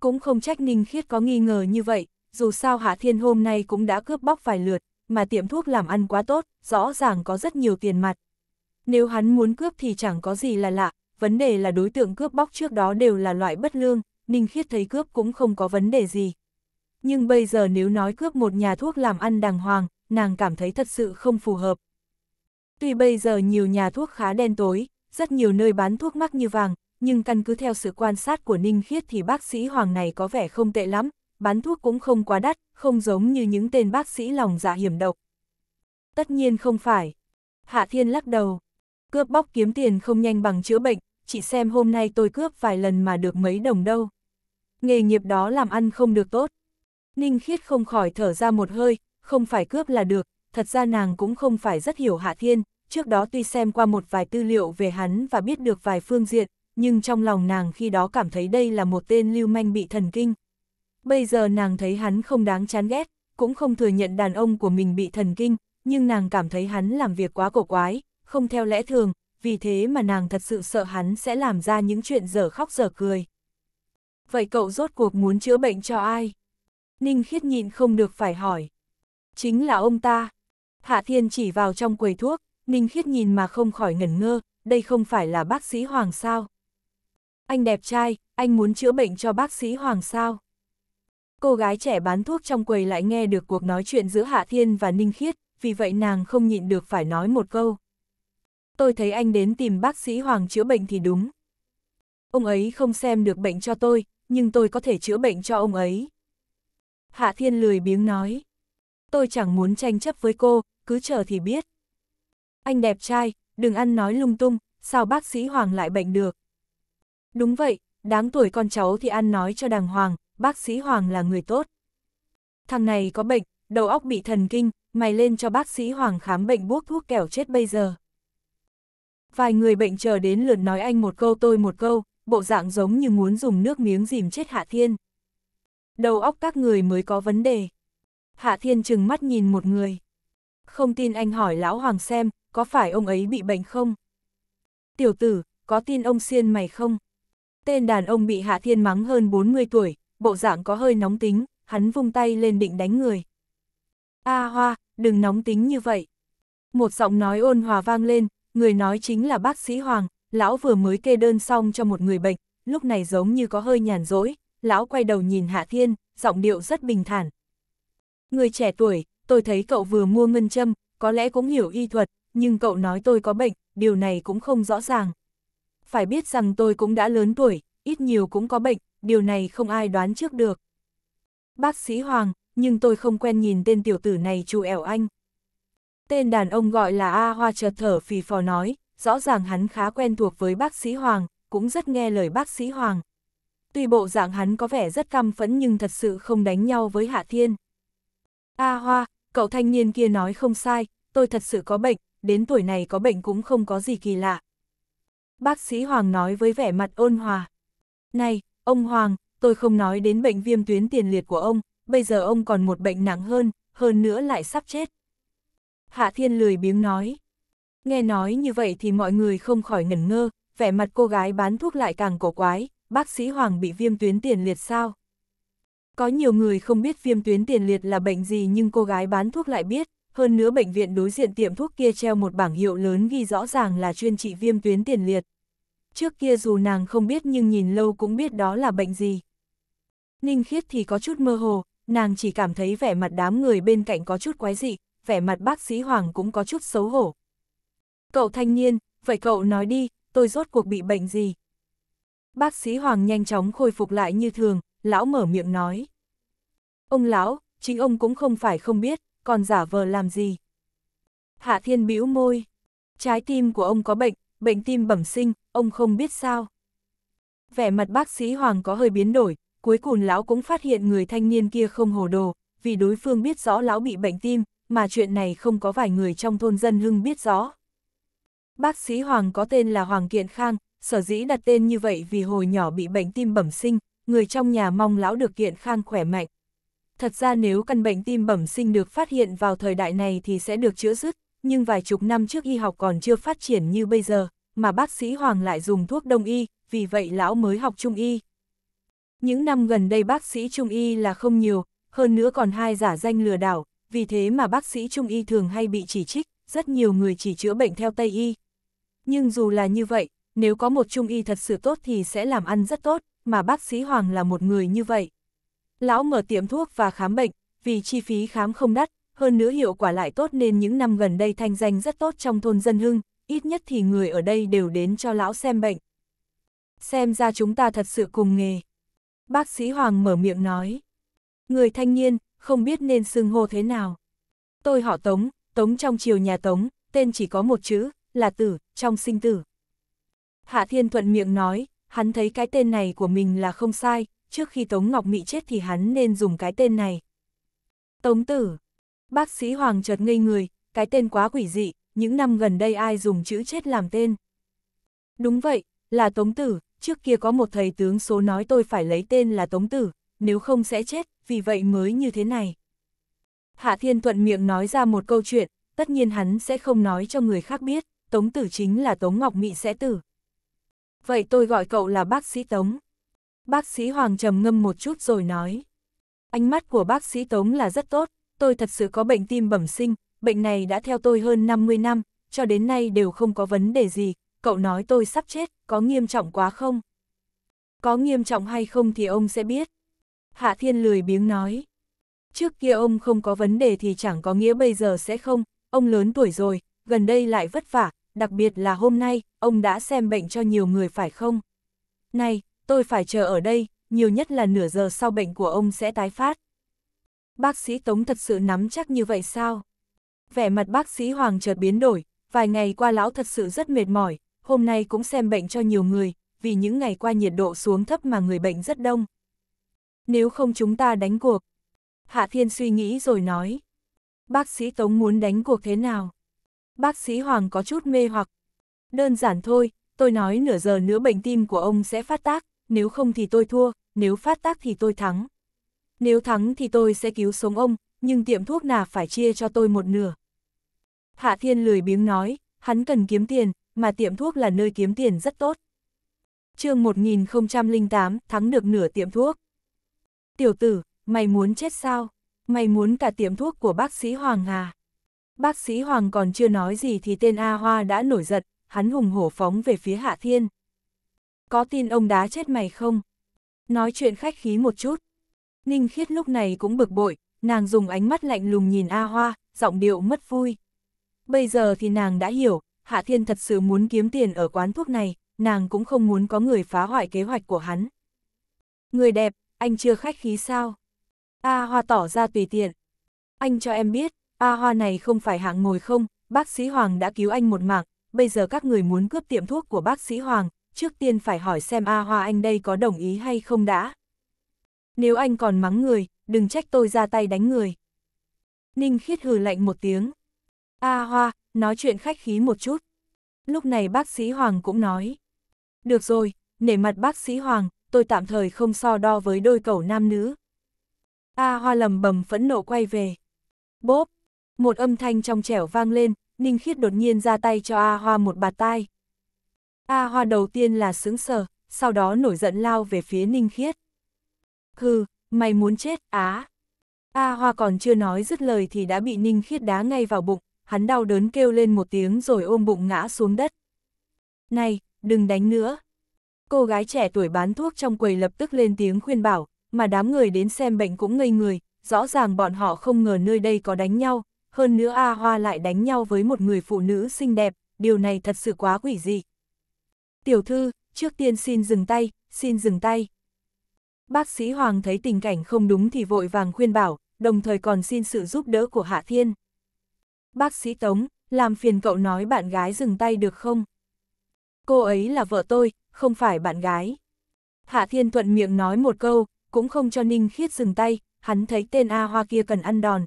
Cũng không trách Ninh Khiết có nghi ngờ như vậy, dù sao Hạ Thiên hôm nay cũng đã cướp bóc vài lượt, mà tiệm thuốc làm ăn quá tốt, rõ ràng có rất nhiều tiền mặt. Nếu hắn muốn cướp thì chẳng có gì là lạ, vấn đề là đối tượng cướp bóc trước đó đều là loại bất lương, Ninh Khiết thấy cướp cũng không có vấn đề gì. Nhưng bây giờ nếu nói cướp một nhà thuốc làm ăn đàng hoàng, nàng cảm thấy thật sự không phù hợp. Tuy bây giờ nhiều nhà thuốc khá đen tối, rất nhiều nơi bán thuốc mắc như vàng, nhưng căn cứ theo sự quan sát của Ninh Khiết thì bác sĩ Hoàng này có vẻ không tệ lắm, bán thuốc cũng không quá đắt, không giống như những tên bác sĩ lòng dạ hiểm độc. Tất nhiên không phải. Hạ Thiên lắc đầu. Cướp bóc kiếm tiền không nhanh bằng chữa bệnh, chỉ xem hôm nay tôi cướp vài lần mà được mấy đồng đâu. Nghề nghiệp đó làm ăn không được tốt. Ninh Khiết không khỏi thở ra một hơi, không phải cướp là được, thật ra nàng cũng không phải rất hiểu Hạ Thiên, trước đó tuy xem qua một vài tư liệu về hắn và biết được vài phương diện, nhưng trong lòng nàng khi đó cảm thấy đây là một tên lưu manh bị thần kinh, Bây giờ nàng thấy hắn không đáng chán ghét, cũng không thừa nhận đàn ông của mình bị thần kinh, nhưng nàng cảm thấy hắn làm việc quá cổ quái, không theo lẽ thường, vì thế mà nàng thật sự sợ hắn sẽ làm ra những chuyện dở khóc dở cười. Vậy cậu rốt cuộc muốn chữa bệnh cho ai? Ninh khiết nhịn không được phải hỏi. Chính là ông ta. Hạ Thiên chỉ vào trong quầy thuốc, Ninh khiết nhìn mà không khỏi ngẩn ngơ, đây không phải là bác sĩ Hoàng sao? Anh đẹp trai, anh muốn chữa bệnh cho bác sĩ Hoàng sao? Cô gái trẻ bán thuốc trong quầy lại nghe được cuộc nói chuyện giữa Hạ Thiên và Ninh Khiết, vì vậy nàng không nhịn được phải nói một câu. Tôi thấy anh đến tìm bác sĩ Hoàng chữa bệnh thì đúng. Ông ấy không xem được bệnh cho tôi, nhưng tôi có thể chữa bệnh cho ông ấy. Hạ Thiên lười biếng nói. Tôi chẳng muốn tranh chấp với cô, cứ chờ thì biết. Anh đẹp trai, đừng ăn nói lung tung, sao bác sĩ Hoàng lại bệnh được. Đúng vậy, đáng tuổi con cháu thì ăn nói cho đàng hoàng, bác sĩ Hoàng là người tốt. Thằng này có bệnh, đầu óc bị thần kinh, mày lên cho bác sĩ Hoàng khám bệnh buốc thuốc kẻo chết bây giờ. Vài người bệnh chờ đến lượt nói anh một câu tôi một câu, bộ dạng giống như muốn dùng nước miếng dìm chết Hạ Thiên. Đầu óc các người mới có vấn đề. Hạ Thiên chừng mắt nhìn một người. Không tin anh hỏi Lão Hoàng xem, có phải ông ấy bị bệnh không? Tiểu tử, có tin ông xiên mày không? Tên đàn ông bị Hạ Thiên mắng hơn 40 tuổi, bộ dạng có hơi nóng tính, hắn vung tay lên định đánh người. A hoa, đừng nóng tính như vậy. Một giọng nói ôn hòa vang lên, người nói chính là bác sĩ Hoàng, lão vừa mới kê đơn xong cho một người bệnh, lúc này giống như có hơi nhàn rỗi, lão quay đầu nhìn Hạ Thiên, giọng điệu rất bình thản. Người trẻ tuổi, tôi thấy cậu vừa mua ngân châm, có lẽ cũng hiểu y thuật, nhưng cậu nói tôi có bệnh, điều này cũng không rõ ràng. Phải biết rằng tôi cũng đã lớn tuổi, ít nhiều cũng có bệnh, điều này không ai đoán trước được. Bác sĩ Hoàng, nhưng tôi không quen nhìn tên tiểu tử này chu ẻo anh. Tên đàn ông gọi là A Hoa chợt thở phì phò nói, rõ ràng hắn khá quen thuộc với bác sĩ Hoàng, cũng rất nghe lời bác sĩ Hoàng. Tuy bộ dạng hắn có vẻ rất căm phẫn nhưng thật sự không đánh nhau với Hạ Thiên. A Hoa, cậu thanh niên kia nói không sai, tôi thật sự có bệnh, đến tuổi này có bệnh cũng không có gì kỳ lạ. Bác sĩ Hoàng nói với vẻ mặt ôn hòa. Này, Ông Hoàng, tôi không nói đến bệnh viêm tuyến tiền liệt của ông, bây giờ ông còn một bệnh nặng hơn, hơn nữa lại sắp chết. Hạ Thiên lười biếng nói. Nghe nói như vậy thì mọi người không khỏi ngẩn ngơ, vẻ mặt cô gái bán thuốc lại càng cổ quái, bác sĩ Hoàng bị viêm tuyến tiền liệt sao? Có nhiều người không biết viêm tuyến tiền liệt là bệnh gì nhưng cô gái bán thuốc lại biết, hơn nữa bệnh viện đối diện tiệm thuốc kia treo một bảng hiệu lớn ghi rõ ràng là chuyên trị viêm tuyến tiền liệt trước kia dù nàng không biết nhưng nhìn lâu cũng biết đó là bệnh gì. Ninh khiết thì có chút mơ hồ, nàng chỉ cảm thấy vẻ mặt đám người bên cạnh có chút quái dị, vẻ mặt bác sĩ Hoàng cũng có chút xấu hổ. Cậu thanh niên, vậy cậu nói đi, tôi rốt cuộc bị bệnh gì? Bác sĩ Hoàng nhanh chóng khôi phục lại như thường, lão mở miệng nói. Ông lão, chính ông cũng không phải không biết, còn giả vờ làm gì? Hạ thiên bĩu môi. Trái tim của ông có bệnh, bệnh tim bẩm sinh, ông không biết sao. Vẻ mặt bác sĩ Hoàng có hơi biến đổi, cuối cùng lão cũng phát hiện người thanh niên kia không hồ đồ, vì đối phương biết rõ lão bị bệnh tim, mà chuyện này không có vài người trong thôn dân hưng biết rõ. Bác sĩ Hoàng có tên là Hoàng Kiện Khang, sở dĩ đặt tên như vậy vì hồi nhỏ bị bệnh tim bẩm sinh, người trong nhà mong lão được Kiện Khang khỏe mạnh. Thật ra nếu căn bệnh tim bẩm sinh được phát hiện vào thời đại này thì sẽ được chữa dứt, nhưng vài chục năm trước y học còn chưa phát triển như bây giờ, mà bác sĩ Hoàng lại dùng thuốc đông y, vì vậy lão mới học trung y. Những năm gần đây bác sĩ trung y là không nhiều, hơn nữa còn hai giả danh lừa đảo, vì thế mà bác sĩ trung y thường hay bị chỉ trích, rất nhiều người chỉ chữa bệnh theo Tây y. Nhưng dù là như vậy, nếu có một trung y thật sự tốt thì sẽ làm ăn rất tốt, mà bác sĩ Hoàng là một người như vậy. Lão mở tiệm thuốc và khám bệnh, vì chi phí khám không đắt, hơn nữa hiệu quả lại tốt nên những năm gần đây thanh danh rất tốt trong thôn dân hưng, ít nhất thì người ở đây đều đến cho lão xem bệnh. Xem ra chúng ta thật sự cùng nghề. Bác sĩ Hoàng mở miệng nói. Người thanh niên, không biết nên xưng hô thế nào. Tôi họ Tống, Tống trong triều nhà Tống, tên chỉ có một chữ, là tử, trong sinh tử. Hạ Thiên Thuận miệng nói, hắn thấy cái tên này của mình là không sai, trước khi Tống Ngọc Mị chết thì hắn nên dùng cái tên này. Tống Tử Bác sĩ Hoàng chợt ngây người, cái tên quá quỷ dị, những năm gần đây ai dùng chữ chết làm tên. Đúng vậy, là Tống Tử, trước kia có một thầy tướng số nói tôi phải lấy tên là Tống Tử, nếu không sẽ chết, vì vậy mới như thế này. Hạ Thiên Thuận miệng nói ra một câu chuyện, tất nhiên hắn sẽ không nói cho người khác biết, Tống Tử chính là Tống Ngọc Mị sẽ tử. Vậy tôi gọi cậu là bác sĩ Tống. Bác sĩ Hoàng trầm ngâm một chút rồi nói. Ánh mắt của bác sĩ Tống là rất tốt, tôi thật sự có bệnh tim bẩm sinh, bệnh này đã theo tôi hơn 50 năm, cho đến nay đều không có vấn đề gì, cậu nói tôi sắp chết, có nghiêm trọng quá không? Có nghiêm trọng hay không thì ông sẽ biết. Hạ Thiên lười biếng nói. Trước kia ông không có vấn đề thì chẳng có nghĩa bây giờ sẽ không, ông lớn tuổi rồi, gần đây lại vất vả, đặc biệt là hôm nay, ông đã xem bệnh cho nhiều người phải không? Này, tôi phải chờ ở đây, nhiều nhất là nửa giờ sau bệnh của ông sẽ tái phát. Bác sĩ Tống thật sự nắm chắc như vậy sao? Vẻ mặt bác sĩ Hoàng chợt biến đổi, vài ngày qua lão thật sự rất mệt mỏi, hôm nay cũng xem bệnh cho nhiều người, vì những ngày qua nhiệt độ xuống thấp mà người bệnh rất đông. Nếu không chúng ta đánh cuộc. Hạ Thiên suy nghĩ rồi nói. Bác sĩ Tống muốn đánh cuộc thế nào? Bác sĩ Hoàng có chút mê hoặc. Đơn giản thôi, tôi nói nửa giờ nữa bệnh tim của ông sẽ phát tác, nếu không thì tôi thua, nếu phát tác thì tôi thắng. Nếu thắng thì tôi sẽ cứu sống ông, nhưng tiệm thuốc nạp phải chia cho tôi một nửa. Hạ Thiên lười biếng nói, hắn cần kiếm tiền, mà tiệm thuốc là nơi kiếm tiền rất tốt. chương 1008, thắng được nửa tiệm thuốc. Tiểu tử, mày muốn chết sao? Mày muốn cả tiệm thuốc của bác sĩ Hoàng à Bác sĩ Hoàng còn chưa nói gì thì tên A Hoa đã nổi giật, hắn hùng hổ phóng về phía Hạ Thiên. Có tin ông đá chết mày không? Nói chuyện khách khí một chút. Ninh Khiết lúc này cũng bực bội, nàng dùng ánh mắt lạnh lùng nhìn A Hoa, giọng điệu mất vui. Bây giờ thì nàng đã hiểu, Hạ Thiên thật sự muốn kiếm tiền ở quán thuốc này, nàng cũng không muốn có người phá hoại kế hoạch của hắn. Người đẹp, anh chưa khách khí sao? A Hoa tỏ ra tùy tiện. Anh cho em biết, A Hoa này không phải hạng ngồi không, bác sĩ Hoàng đã cứu anh một mạng, bây giờ các người muốn cướp tiệm thuốc của bác sĩ Hoàng, trước tiên phải hỏi xem A Hoa anh đây có đồng ý hay không đã. Nếu anh còn mắng người, đừng trách tôi ra tay đánh người. Ninh khiết hừ lạnh một tiếng. A à, hoa, nói chuyện khách khí một chút. Lúc này bác sĩ Hoàng cũng nói. Được rồi, nể mặt bác sĩ Hoàng, tôi tạm thời không so đo với đôi cẩu nam nữ. A à, hoa lầm bầm phẫn nộ quay về. Bốp, một âm thanh trong trẻo vang lên, Ninh Khiết đột nhiên ra tay cho A hoa một bạt tai. A hoa đầu tiên là sững sờ, sau đó nổi giận lao về phía Ninh Khiết. Hừ, mày muốn chết, á. A Hoa còn chưa nói dứt lời thì đã bị Ninh Khiết đá ngay vào bụng, hắn đau đớn kêu lên một tiếng rồi ôm bụng ngã xuống đất. Này, đừng đánh nữa. Cô gái trẻ tuổi bán thuốc trong quầy lập tức lên tiếng khuyên bảo, mà đám người đến xem bệnh cũng ngây người, rõ ràng bọn họ không ngờ nơi đây có đánh nhau, hơn nữa A Hoa lại đánh nhau với một người phụ nữ xinh đẹp, điều này thật sự quá quỷ dị. Tiểu thư, trước tiên xin dừng tay, xin dừng tay. Bác sĩ Hoàng thấy tình cảnh không đúng thì vội vàng khuyên bảo, đồng thời còn xin sự giúp đỡ của Hạ Thiên. Bác sĩ Tống, làm phiền cậu nói bạn gái dừng tay được không? Cô ấy là vợ tôi, không phải bạn gái. Hạ Thiên thuận miệng nói một câu, cũng không cho Ninh Khiết dừng tay, hắn thấy tên A Hoa kia cần ăn đòn.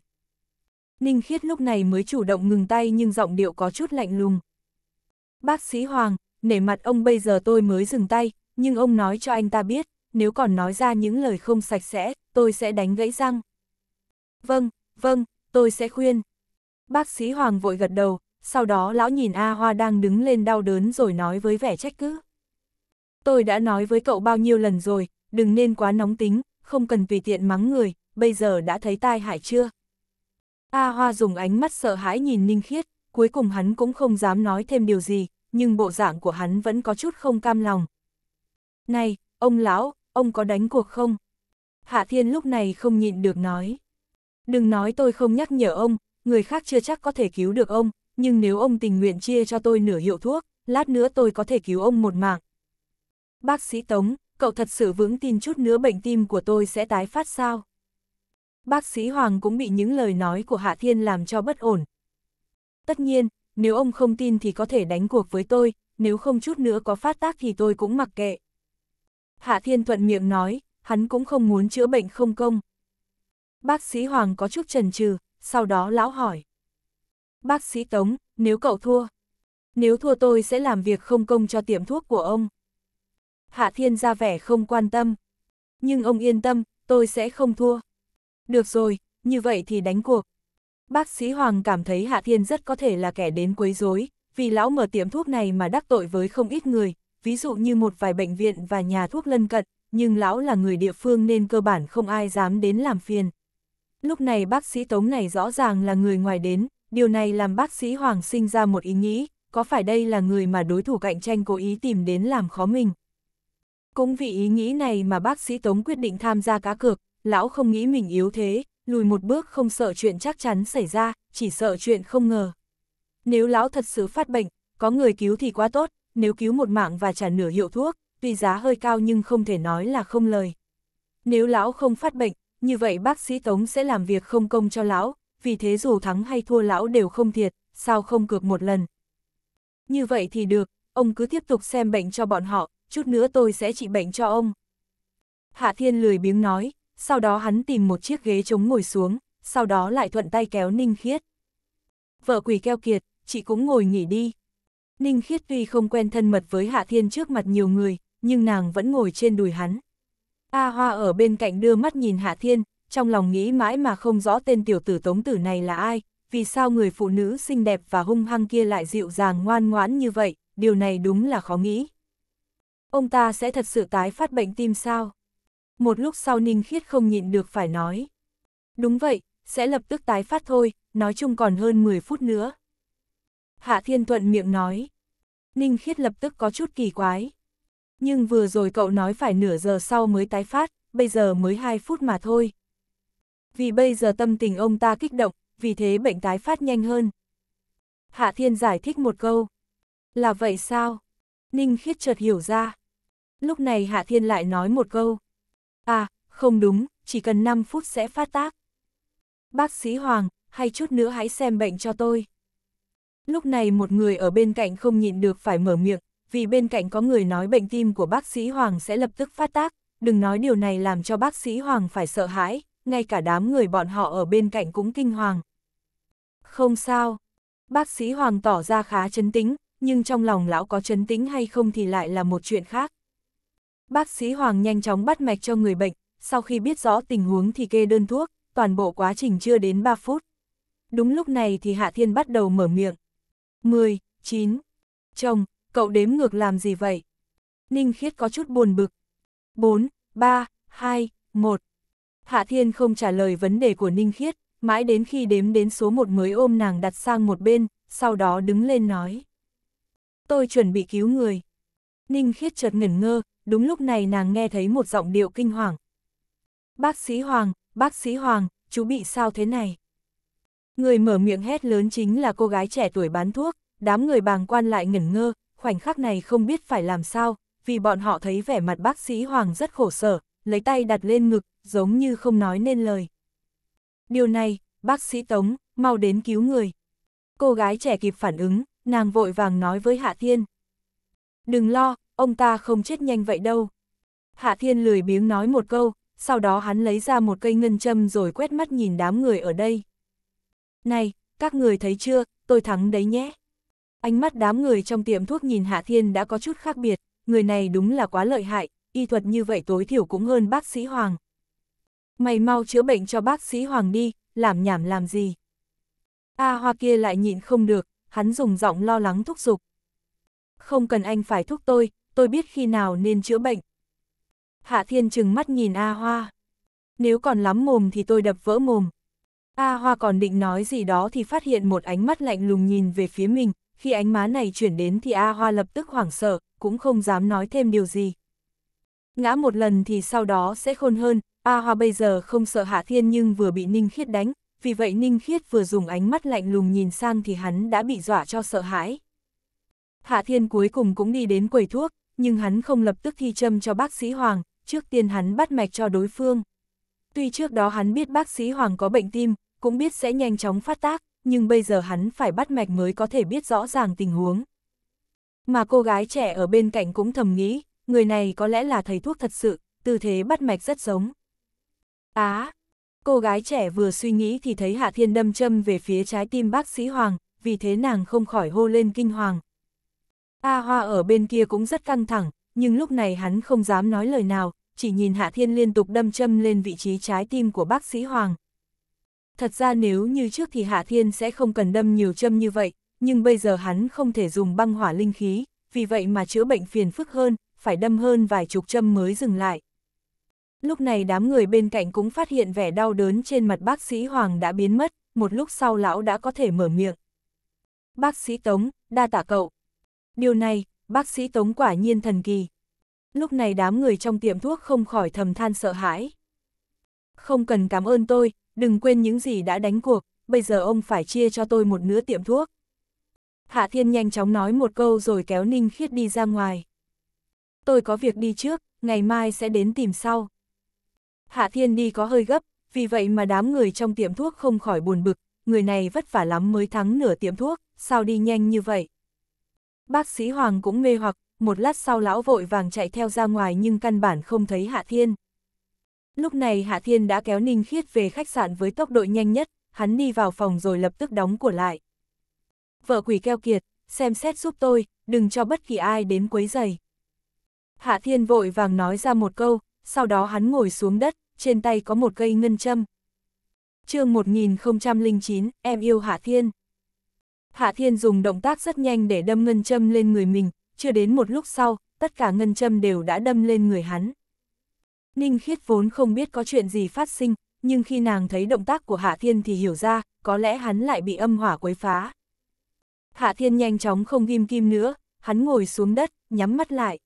Ninh Khiết lúc này mới chủ động ngừng tay nhưng giọng điệu có chút lạnh lùng. Bác sĩ Hoàng, nể mặt ông bây giờ tôi mới dừng tay, nhưng ông nói cho anh ta biết, nếu còn nói ra những lời không sạch sẽ, tôi sẽ đánh gãy răng. Vâng, vâng, tôi sẽ khuyên. Bác sĩ Hoàng vội gật đầu, sau đó lão nhìn A Hoa đang đứng lên đau đớn rồi nói với vẻ trách cứ. Tôi đã nói với cậu bao nhiêu lần rồi, đừng nên quá nóng tính, không cần tùy tiện mắng người, bây giờ đã thấy tai hại chưa? A Hoa dùng ánh mắt sợ hãi nhìn Ninh Khiết, cuối cùng hắn cũng không dám nói thêm điều gì, nhưng bộ dạng của hắn vẫn có chút không cam lòng. Này, ông lão, ông có đánh cuộc không? Hạ Thiên lúc này không nhịn được nói. Đừng nói tôi không nhắc nhở ông, người khác chưa chắc có thể cứu được ông, nhưng nếu ông tình nguyện chia cho tôi nửa hiệu thuốc, lát nữa tôi có thể cứu ông một mạng. Bác sĩ Tống, cậu thật sự vững tin chút nữa bệnh tim của tôi sẽ tái phát sao? Bác sĩ Hoàng cũng bị những lời nói của Hạ Thiên làm cho bất ổn. Tất nhiên, nếu ông không tin thì có thể đánh cuộc với tôi, nếu không chút nữa có phát tác thì tôi cũng mặc kệ. Hạ Thiên Thuận miệng nói, hắn cũng không muốn chữa bệnh không công. Bác sĩ Hoàng có chút trần trừ, sau đó lão hỏi. Bác sĩ Tống, nếu cậu thua, nếu thua tôi sẽ làm việc không công cho tiệm thuốc của ông. Hạ Thiên ra vẻ không quan tâm. Nhưng ông yên tâm, tôi sẽ không thua. Được rồi, như vậy thì đánh cuộc. Bác sĩ Hoàng cảm thấy Hạ Thiên rất có thể là kẻ đến quấy rối, vì lão mở tiệm thuốc này mà đắc tội với không ít người, ví dụ như một vài bệnh viện và nhà thuốc lân cận, nhưng lão là người địa phương nên cơ bản không ai dám đến làm phiền. Lúc này bác sĩ Tống này rõ ràng là người ngoài đến, điều này làm bác sĩ Hoàng sinh ra một ý nghĩ, có phải đây là người mà đối thủ cạnh tranh cố ý tìm đến làm khó mình. Cũng vì ý nghĩ này mà bác sĩ Tống quyết định tham gia cá cược, lão không nghĩ mình yếu thế, lùi một bước không sợ chuyện chắc chắn xảy ra, chỉ sợ chuyện không ngờ. Nếu lão thật sự phát bệnh, có người cứu thì quá tốt, nếu cứu một mạng và trả nửa hiệu thuốc, tuy giá hơi cao nhưng không thể nói là không lời. Nếu lão không phát bệnh, như vậy bác sĩ Tống sẽ làm việc không công cho lão, vì thế dù thắng hay thua lão đều không thiệt, sao không cược một lần. Như vậy thì được, ông cứ tiếp tục xem bệnh cho bọn họ, chút nữa tôi sẽ trị bệnh cho ông. Hạ Thiên lười biếng nói, sau đó hắn tìm một chiếc ghế chống ngồi xuống, sau đó lại thuận tay kéo Ninh Khiết. Vợ quỷ keo kiệt, chị cũng ngồi nghỉ đi. Ninh Khiết tuy không quen thân mật với Hạ Thiên trước mặt nhiều người, nhưng nàng vẫn ngồi trên đùi hắn. A Hoa ở bên cạnh đưa mắt nhìn Hạ Thiên, trong lòng nghĩ mãi mà không rõ tên tiểu tử tống tử này là ai, vì sao người phụ nữ xinh đẹp và hung hăng kia lại dịu dàng ngoan ngoãn như vậy, điều này đúng là khó nghĩ. Ông ta sẽ thật sự tái phát bệnh tim sao? Một lúc sau Ninh Khiết không nhịn được phải nói. Đúng vậy, sẽ lập tức tái phát thôi, nói chung còn hơn 10 phút nữa. Hạ Thiên Thuận miệng nói. Ninh Khiết lập tức có chút kỳ quái. Nhưng vừa rồi cậu nói phải nửa giờ sau mới tái phát, bây giờ mới 2 phút mà thôi. Vì bây giờ tâm tình ông ta kích động, vì thế bệnh tái phát nhanh hơn. Hạ Thiên giải thích một câu. Là vậy sao? Ninh Khiết chợt hiểu ra. Lúc này Hạ Thiên lại nói một câu. À, không đúng, chỉ cần 5 phút sẽ phát tác. Bác sĩ Hoàng, hay chút nữa hãy xem bệnh cho tôi. Lúc này một người ở bên cạnh không nhịn được phải mở miệng, vì bên cạnh có người nói bệnh tim của bác sĩ Hoàng sẽ lập tức phát tác, đừng nói điều này làm cho bác sĩ Hoàng phải sợ hãi, ngay cả đám người bọn họ ở bên cạnh cũng kinh hoàng. Không sao, bác sĩ Hoàng tỏ ra khá chấn tĩnh, nhưng trong lòng lão có chấn tĩnh hay không thì lại là một chuyện khác. Bác sĩ Hoàng nhanh chóng bắt mạch cho người bệnh, sau khi biết rõ tình huống thì kê đơn thuốc, toàn bộ quá trình chưa đến 3 phút. Đúng lúc này thì Hạ Thiên bắt đầu mở miệng. 10, 9. Chồng, cậu đếm ngược làm gì vậy? Ninh Khiết có chút buồn bực. 4, 3, 2, 1. Hạ Thiên không trả lời vấn đề của Ninh Khiết, mãi đến khi đếm đến số 1 mới ôm nàng đặt sang một bên, sau đó đứng lên nói. Tôi chuẩn bị cứu người. Ninh Khiết chợt ngẩn ngơ, đúng lúc này nàng nghe thấy một giọng điệu kinh hoàng. Bác sĩ Hoàng, bác sĩ Hoàng, chú bị sao thế này? Người mở miệng hét lớn chính là cô gái trẻ tuổi bán thuốc, đám người bàng quan lại ngẩn ngơ, khoảnh khắc này không biết phải làm sao, vì bọn họ thấy vẻ mặt bác sĩ Hoàng rất khổ sở, lấy tay đặt lên ngực, giống như không nói nên lời. Điều này, bác sĩ Tống, mau đến cứu người. Cô gái trẻ kịp phản ứng, nàng vội vàng nói với Hạ Thiên. Đừng lo, ông ta không chết nhanh vậy đâu. Hạ Thiên lười biếng nói một câu, sau đó hắn lấy ra một cây ngân châm rồi quét mắt nhìn đám người ở đây. Này, các người thấy chưa, tôi thắng đấy nhé. Ánh mắt đám người trong tiệm thuốc nhìn Hạ Thiên đã có chút khác biệt, người này đúng là quá lợi hại, y thuật như vậy tối thiểu cũng hơn bác sĩ Hoàng. Mày mau chữa bệnh cho bác sĩ Hoàng đi, làm nhảm làm gì. A à, Hoa kia lại nhịn không được, hắn dùng giọng lo lắng thúc giục. Không cần anh phải thúc tôi, tôi biết khi nào nên chữa bệnh. Hạ Thiên chừng mắt nhìn A Hoa. Nếu còn lắm mồm thì tôi đập vỡ mồm. A Hoa còn định nói gì đó thì phát hiện một ánh mắt lạnh lùng nhìn về phía mình, khi ánh má này chuyển đến thì A Hoa lập tức hoảng sợ, cũng không dám nói thêm điều gì. Ngã một lần thì sau đó sẽ khôn hơn, A Hoa bây giờ không sợ Hạ Thiên nhưng vừa bị Ninh Khiết đánh, vì vậy Ninh Khiết vừa dùng ánh mắt lạnh lùng nhìn sang thì hắn đã bị dọa cho sợ hãi. Hạ Thiên cuối cùng cũng đi đến quầy thuốc, nhưng hắn không lập tức thi châm cho bác sĩ Hoàng, trước tiên hắn bắt mạch cho đối phương. Tuy trước đó hắn biết bác sĩ Hoàng có bệnh tim, cũng biết sẽ nhanh chóng phát tác, nhưng bây giờ hắn phải bắt mạch mới có thể biết rõ ràng tình huống. Mà cô gái trẻ ở bên cạnh cũng thầm nghĩ, người này có lẽ là thầy thuốc thật sự, tư thế bắt mạch rất giống. Á, cô gái trẻ vừa suy nghĩ thì thấy Hạ Thiên đâm châm về phía trái tim bác sĩ Hoàng, vì thế nàng không khỏi hô lên kinh hoàng. A Hoa ở bên kia cũng rất căng thẳng, nhưng lúc này hắn không dám nói lời nào, chỉ nhìn Hạ Thiên liên tục đâm châm lên vị trí trái tim của bác sĩ Hoàng. Thật ra nếu như trước thì Hạ Thiên sẽ không cần đâm nhiều châm như vậy, nhưng bây giờ hắn không thể dùng băng hỏa linh khí, vì vậy mà chữa bệnh phiền phức hơn, phải đâm hơn vài chục châm mới dừng lại. Lúc này đám người bên cạnh cũng phát hiện vẻ đau đớn trên mặt bác sĩ Hoàng đã biến mất, một lúc sau lão đã có thể mở miệng. Bác sĩ Tống, đa tả cậu. Điều này, bác sĩ Tống quả nhiên thần kỳ. Lúc này đám người trong tiệm thuốc không khỏi thầm than sợ hãi. Không cần cảm ơn tôi, đừng quên những gì đã đánh cuộc, bây giờ ông phải chia cho tôi một nửa tiệm thuốc. Hạ Thiên nhanh chóng nói một câu rồi kéo Ninh Khiết đi ra ngoài. Tôi có việc đi trước, ngày mai sẽ đến tìm sau. Hạ Thiên đi có hơi gấp, vì vậy mà đám người trong tiệm thuốc không khỏi buồn bực, người này vất vả lắm mới thắng nửa tiệm thuốc, sao đi nhanh như vậy. Bác sĩ Hoàng cũng mê hoặc, một lát sau lão vội vàng chạy theo ra ngoài nhưng căn bản không thấy Hạ Thiên. Lúc này Hạ Thiên đã kéo Ninh Khiết về khách sạn với tốc độ nhanh nhất, hắn đi vào phòng rồi lập tức đóng cửa lại. Vợ quỷ keo kiệt, xem xét giúp tôi, đừng cho bất kỳ ai đến quấy giày. Hạ Thiên vội vàng nói ra một câu, sau đó hắn ngồi xuống đất, trên tay có một cây ngân châm. chương 1009, em yêu Hạ Thiên. Hạ Thiên dùng động tác rất nhanh để đâm ngân châm lên người mình, chưa đến một lúc sau, tất cả ngân châm đều đã đâm lên người hắn. Ninh Khiết vốn không biết có chuyện gì phát sinh, nhưng khi nàng thấy động tác của Hạ Thiên thì hiểu ra, có lẽ hắn lại bị âm hỏa quấy phá. Hạ Thiên nhanh chóng không ghim kim nữa, hắn ngồi xuống đất, nhắm mắt lại.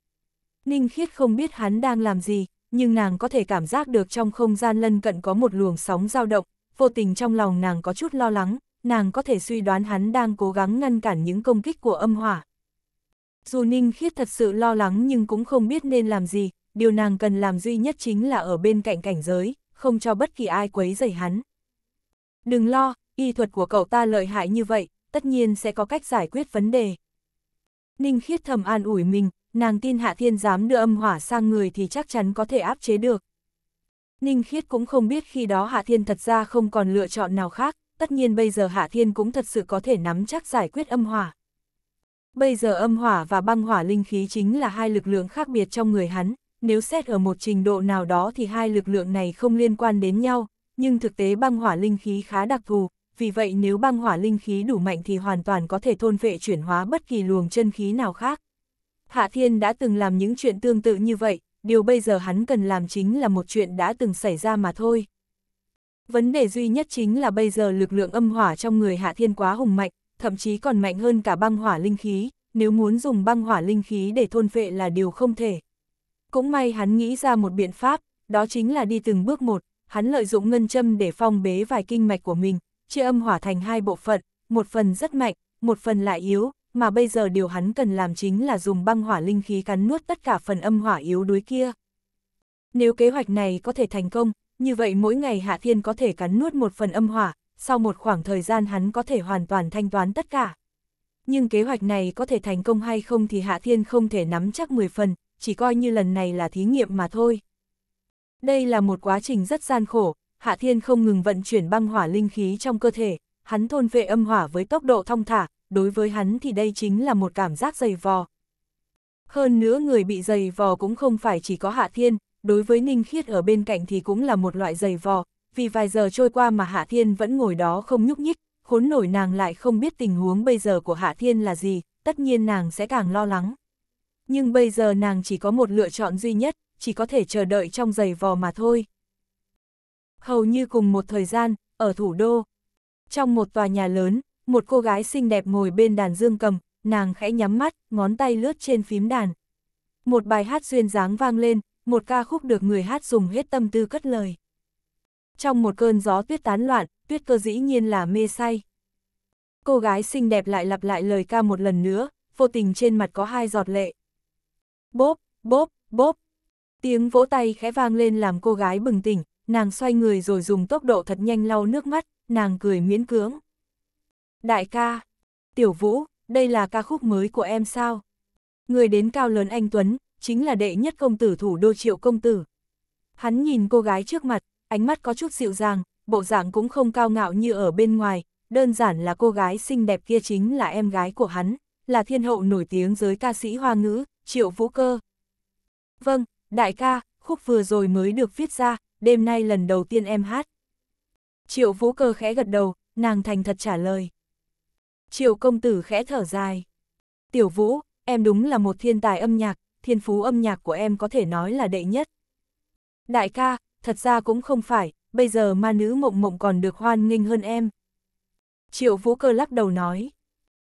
Ninh Khiết không biết hắn đang làm gì, nhưng nàng có thể cảm giác được trong không gian lân cận có một luồng sóng dao động, vô tình trong lòng nàng có chút lo lắng, nàng có thể suy đoán hắn đang cố gắng ngăn cản những công kích của âm hỏa. Dù Ninh Khiết thật sự lo lắng nhưng cũng không biết nên làm gì, điều nàng cần làm duy nhất chính là ở bên cạnh cảnh giới, không cho bất kỳ ai quấy rầy hắn. Đừng lo, y thuật của cậu ta lợi hại như vậy, tất nhiên sẽ có cách giải quyết vấn đề. Ninh khiết thầm an ủi mình, nàng tin Hạ Thiên dám đưa âm hỏa sang người thì chắc chắn có thể áp chế được. Ninh khiết cũng không biết khi đó Hạ Thiên thật ra không còn lựa chọn nào khác, tất nhiên bây giờ Hạ Thiên cũng thật sự có thể nắm chắc giải quyết âm hỏa. Bây giờ âm hỏa và băng hỏa linh khí chính là hai lực lượng khác biệt trong người hắn, nếu xét ở một trình độ nào đó thì hai lực lượng này không liên quan đến nhau, nhưng thực tế băng hỏa linh khí khá đặc thù, vì vậy nếu băng hỏa linh khí đủ mạnh thì hoàn toàn có thể thôn vệ chuyển hóa bất kỳ luồng chân khí nào khác. Hạ Thiên đã từng làm những chuyện tương tự như vậy, điều bây giờ hắn cần làm chính là một chuyện đã từng xảy ra mà thôi. Vấn đề duy nhất chính là bây giờ lực lượng âm hỏa trong người Hạ Thiên quá hùng mạnh, thậm chí còn mạnh hơn cả băng hỏa linh khí, nếu muốn dùng băng hỏa linh khí để thôn vệ là điều không thể. Cũng may hắn nghĩ ra một biện pháp, đó chính là đi từng bước một, hắn lợi dụng ngân châm để phong bế vài kinh mạch của mình, chia âm hỏa thành hai bộ phận, một phần rất mạnh, một phần lại yếu, mà bây giờ điều hắn cần làm chính là dùng băng hỏa linh khí cắn nuốt tất cả phần âm hỏa yếu đuối kia. Nếu kế hoạch này có thể thành công, như vậy mỗi ngày Hạ Thiên có thể cắn nuốt một phần âm hỏa, sau một khoảng thời gian hắn có thể hoàn toàn thanh toán tất cả. Nhưng kế hoạch này có thể thành công hay không thì Hạ Thiên không thể nắm chắc 10 phần, chỉ coi như lần này là thí nghiệm mà thôi. Đây là một quá trình rất gian khổ, Hạ Thiên không ngừng vận chuyển băng hỏa linh khí trong cơ thể, hắn thôn vệ âm hỏa với tốc độ thong thả, đối với hắn thì đây chính là một cảm giác dày vò. Hơn nữa người bị dày vò cũng không phải chỉ có Hạ Thiên, đối với Ninh Khiết ở bên cạnh thì cũng là một loại dày vò, vì vài giờ trôi qua mà Hạ Thiên vẫn ngồi đó không nhúc nhích, khốn nổi nàng lại không biết tình huống bây giờ của Hạ Thiên là gì, tất nhiên nàng sẽ càng lo lắng nhưng bây giờ nàng chỉ có một lựa chọn duy nhất, chỉ có thể chờ đợi trong giày vò mà thôi. Hầu như cùng một thời gian, ở thủ đô, trong một tòa nhà lớn, một cô gái xinh đẹp ngồi bên đàn dương cầm, nàng khẽ nhắm mắt, ngón tay lướt trên phím đàn. Một bài hát duyên dáng vang lên, một ca khúc được người hát dùng hết tâm tư cất lời. Trong một cơn gió tuyết tán loạn, tuyết cơ dĩ nhiên là mê say. Cô gái xinh đẹp lại lặp lại lời ca một lần nữa, vô tình trên mặt có hai giọt lệ bốp, bốp, bốp. Tiếng vỗ tay khẽ vang lên làm cô gái bừng tỉnh, nàng xoay người rồi dùng tốc độ thật nhanh lau nước mắt, nàng cười miễn cưỡng. Đại ca, Tiểu Vũ, đây là ca khúc mới của em sao? Người đến cao lớn anh Tuấn, chính là đệ nhất công tử thủ đô triệu công tử. Hắn nhìn cô gái trước mặt, ánh mắt có chút dịu dàng, bộ dạng cũng không cao ngạo như ở bên ngoài, đơn giản là cô gái xinh đẹp kia chính là em gái của hắn, là thiên hậu nổi tiếng giới ca sĩ hoa ngữ, Triệu Vũ Cơ. Vâng, đại ca, khúc vừa rồi mới được viết ra, đêm nay lần đầu tiên em hát. Triệu Vũ Cơ khẽ gật đầu, nàng thành thật trả lời. Triệu công tử khẽ thở dài. Tiểu Vũ, em đúng là một thiên tài âm nhạc, thiên phú âm nhạc của em có thể nói là đệ nhất. Đại ca, thật ra cũng không phải, bây giờ ma nữ mộng mộng còn được hoan nghênh hơn em. Triệu Vũ Cơ lắc đầu nói.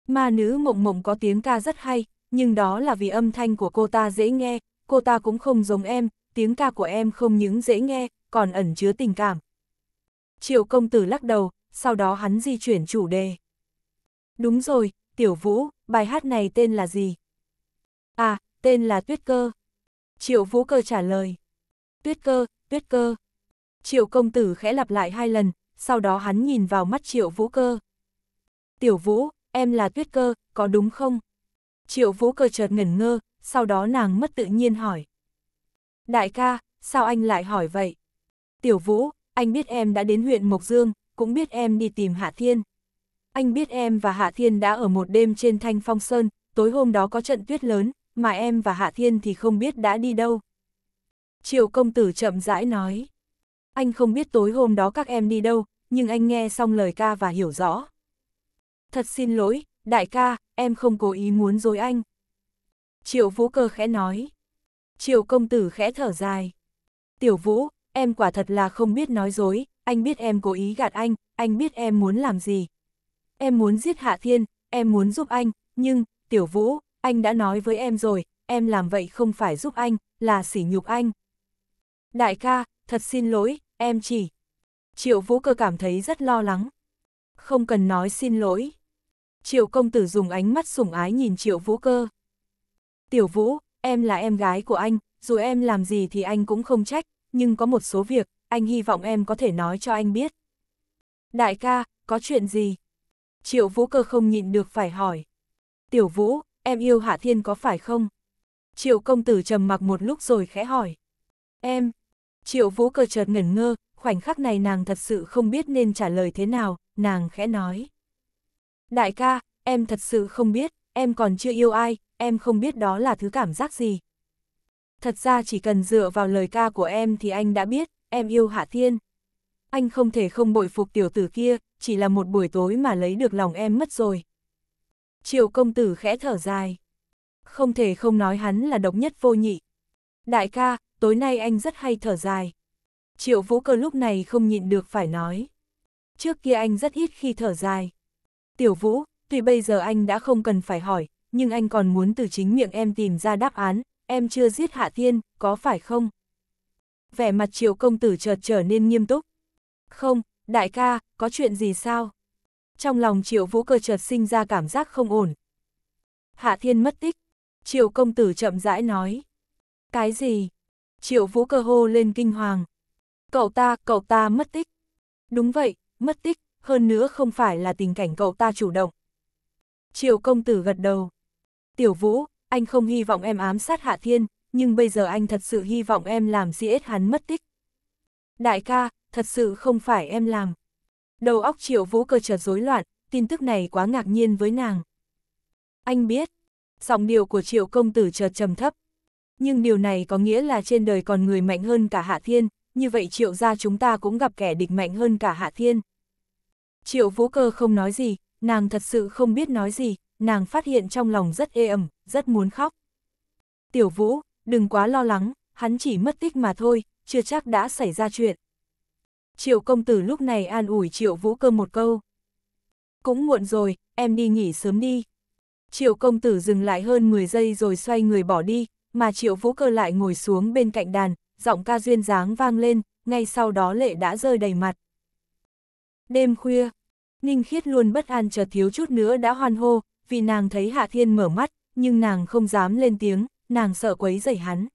Ma nữ mộng mộng có tiếng ca rất hay, nhưng đó là vì âm thanh của cô ta dễ nghe, cô ta cũng không giống em, tiếng ca của em không những dễ nghe, còn ẩn chứa tình cảm. Triệu công tử lắc đầu, sau đó hắn di chuyển chủ đề. Đúng rồi, Tiểu Vũ, bài hát này tên là gì? À, tên là Tuyết Cơ. Triệu Vũ Cơ trả lời. Tuyết Cơ, Tuyết Cơ. Triệu công tử khẽ lặp lại hai lần, sau đó hắn nhìn vào mắt Triệu Vũ Cơ. Tiểu Vũ, em là Tuyết Cơ, có đúng không? Triệu Vũ Cơ chợt ngẩn ngơ, sau đó nàng mất tự nhiên hỏi. Đại ca, sao anh lại hỏi vậy? Tiểu Vũ, anh biết em đã đến huyện Mộc Dương, cũng biết em đi tìm Hạ Thiên. Anh biết em và Hạ Thiên đã ở một đêm trên Thanh Phong Sơn, tối hôm đó có trận tuyết lớn, mà em và Hạ Thiên thì không biết đã đi đâu. Triệu công tử chậm rãi nói. Anh không biết tối hôm đó các em đi đâu, nhưng anh nghe xong lời ca và hiểu rõ. Thật xin lỗi, đại ca, em không cố ý muốn dối anh. Triệu vũ cơ khẽ nói. Triệu công tử khẽ thở dài. Tiểu vũ, em quả thật là không biết nói dối, anh biết em cố ý gạt anh, anh biết em muốn làm gì. Em muốn giết Hạ Thiên, em muốn giúp anh, nhưng, tiểu vũ, anh đã nói với em rồi, em làm vậy không phải giúp anh, là sỉ nhục anh. Đại ca, thật xin lỗi, em chỉ. Triệu vũ cơ cảm thấy rất lo lắng. Không cần nói xin lỗi. Triệu công tử dùng ánh mắt sủng ái nhìn triệu vũ cơ. Tiểu vũ, em là em gái của anh, dù em làm gì thì anh cũng không trách, nhưng có một số việc, anh hy vọng em có thể nói cho anh biết. Đại ca, có chuyện gì? Triệu vũ cơ không nhịn được phải hỏi. Tiểu vũ, em yêu Hạ Thiên có phải không? Triệu công tử trầm mặc một lúc rồi khẽ hỏi. Em, triệu vũ cơ chợt ngẩn ngơ, khoảnh khắc này nàng thật sự không biết nên trả lời thế nào, nàng khẽ nói. Đại ca, em thật sự không biết, em còn chưa yêu ai, em không biết đó là thứ cảm giác gì. Thật ra chỉ cần dựa vào lời ca của em thì anh đã biết, em yêu Hạ Thiên. Anh không thể không bội phục tiểu tử kia, chỉ là một buổi tối mà lấy được lòng em mất rồi. Triệu công tử khẽ thở dài. Không thể không nói hắn là độc nhất vô nhị. Đại ca, tối nay anh rất hay thở dài. Triệu vũ cơ lúc này không nhịn được phải nói. Trước kia anh rất ít khi thở dài, Tiểu Vũ, tuy bây giờ anh đã không cần phải hỏi, nhưng anh còn muốn từ chính miệng em tìm ra đáp án, em chưa giết Hạ Thiên, có phải không? Vẻ mặt triệu công tử chợt trở nên nghiêm túc. Không, đại ca, có chuyện gì sao? Trong lòng triệu vũ cơ chợt sinh ra cảm giác không ổn. Hạ Thiên mất tích. Triệu công tử chậm rãi nói. Cái gì? Triệu vũ cơ hô lên kinh hoàng. Cậu ta, cậu ta mất tích. Đúng vậy, mất tích, hơn nữa không phải là tình cảnh cậu ta chủ động. Triệu công tử gật đầu. Tiểu Vũ, anh không hy vọng em ám sát Hạ Thiên, nhưng bây giờ anh thật sự hy vọng em làm giết hắn mất tích. Đại ca, thật sự không phải em làm. Đầu óc Triệu Vũ cơ chợt rối loạn, tin tức này quá ngạc nhiên với nàng. Anh biết, giọng điệu của Triệu công tử chợt trầm thấp. Nhưng điều này có nghĩa là trên đời còn người mạnh hơn cả Hạ Thiên, như vậy Triệu gia chúng ta cũng gặp kẻ địch mạnh hơn cả Hạ Thiên. Triệu Vũ Cơ không nói gì, nàng thật sự không biết nói gì, nàng phát hiện trong lòng rất ê ẩm, rất muốn khóc. Tiểu Vũ, đừng quá lo lắng, hắn chỉ mất tích mà thôi, chưa chắc đã xảy ra chuyện. Triệu công tử lúc này an ủi Triệu Vũ Cơ một câu. Cũng muộn rồi, em đi nghỉ sớm đi. Triệu công tử dừng lại hơn 10 giây rồi xoay người bỏ đi, mà Triệu Vũ Cơ lại ngồi xuống bên cạnh đàn, giọng ca duyên dáng vang lên, ngay sau đó lệ đã rơi đầy mặt. Đêm khuya, Ninh Khiết luôn bất an chờ thiếu chút nữa đã hoan hô, vì nàng thấy Hạ Thiên mở mắt, nhưng nàng không dám lên tiếng, nàng sợ quấy rầy hắn.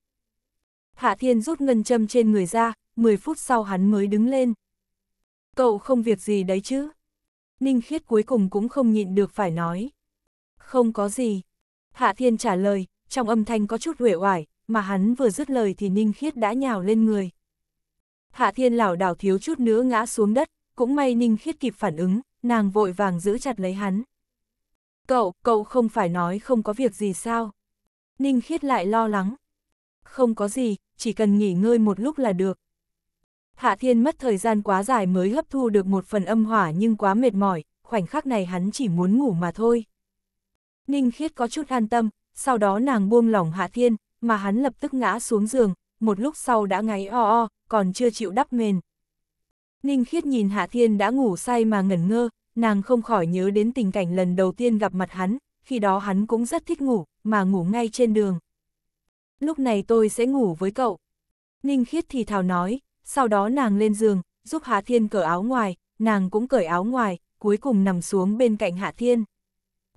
Hạ Thiên rút ngân châm trên người ra, 10 phút sau hắn mới đứng lên. Cậu không việc gì đấy chứ? Ninh Khiết cuối cùng cũng không nhịn được phải nói. Không có gì. Hạ Thiên trả lời, trong âm thanh có chút huệ oải, mà hắn vừa dứt lời thì Ninh Khiết đã nhào lên người. Hạ Thiên lảo đảo thiếu chút nữa ngã xuống đất, cũng may Ninh Khiết kịp phản ứng, nàng vội vàng giữ chặt lấy hắn. Cậu, cậu không phải nói không có việc gì sao? Ninh Khiết lại lo lắng. Không có gì, chỉ cần nghỉ ngơi một lúc là được. Hạ Thiên mất thời gian quá dài mới hấp thu được một phần âm hỏa nhưng quá mệt mỏi, khoảnh khắc này hắn chỉ muốn ngủ mà thôi. Ninh Khiết có chút an tâm, sau đó nàng buông lỏng Hạ Thiên, mà hắn lập tức ngã xuống giường, một lúc sau đã ngáy o o, còn chưa chịu đắp mền, Ninh Khiết nhìn Hạ Thiên đã ngủ say mà ngẩn ngơ, nàng không khỏi nhớ đến tình cảnh lần đầu tiên gặp mặt hắn, khi đó hắn cũng rất thích ngủ, mà ngủ ngay trên đường. Lúc này tôi sẽ ngủ với cậu. Ninh Khiết thì thào nói, sau đó nàng lên giường, giúp Hạ Thiên cởi áo ngoài, nàng cũng cởi áo ngoài, cuối cùng nằm xuống bên cạnh Hạ Thiên.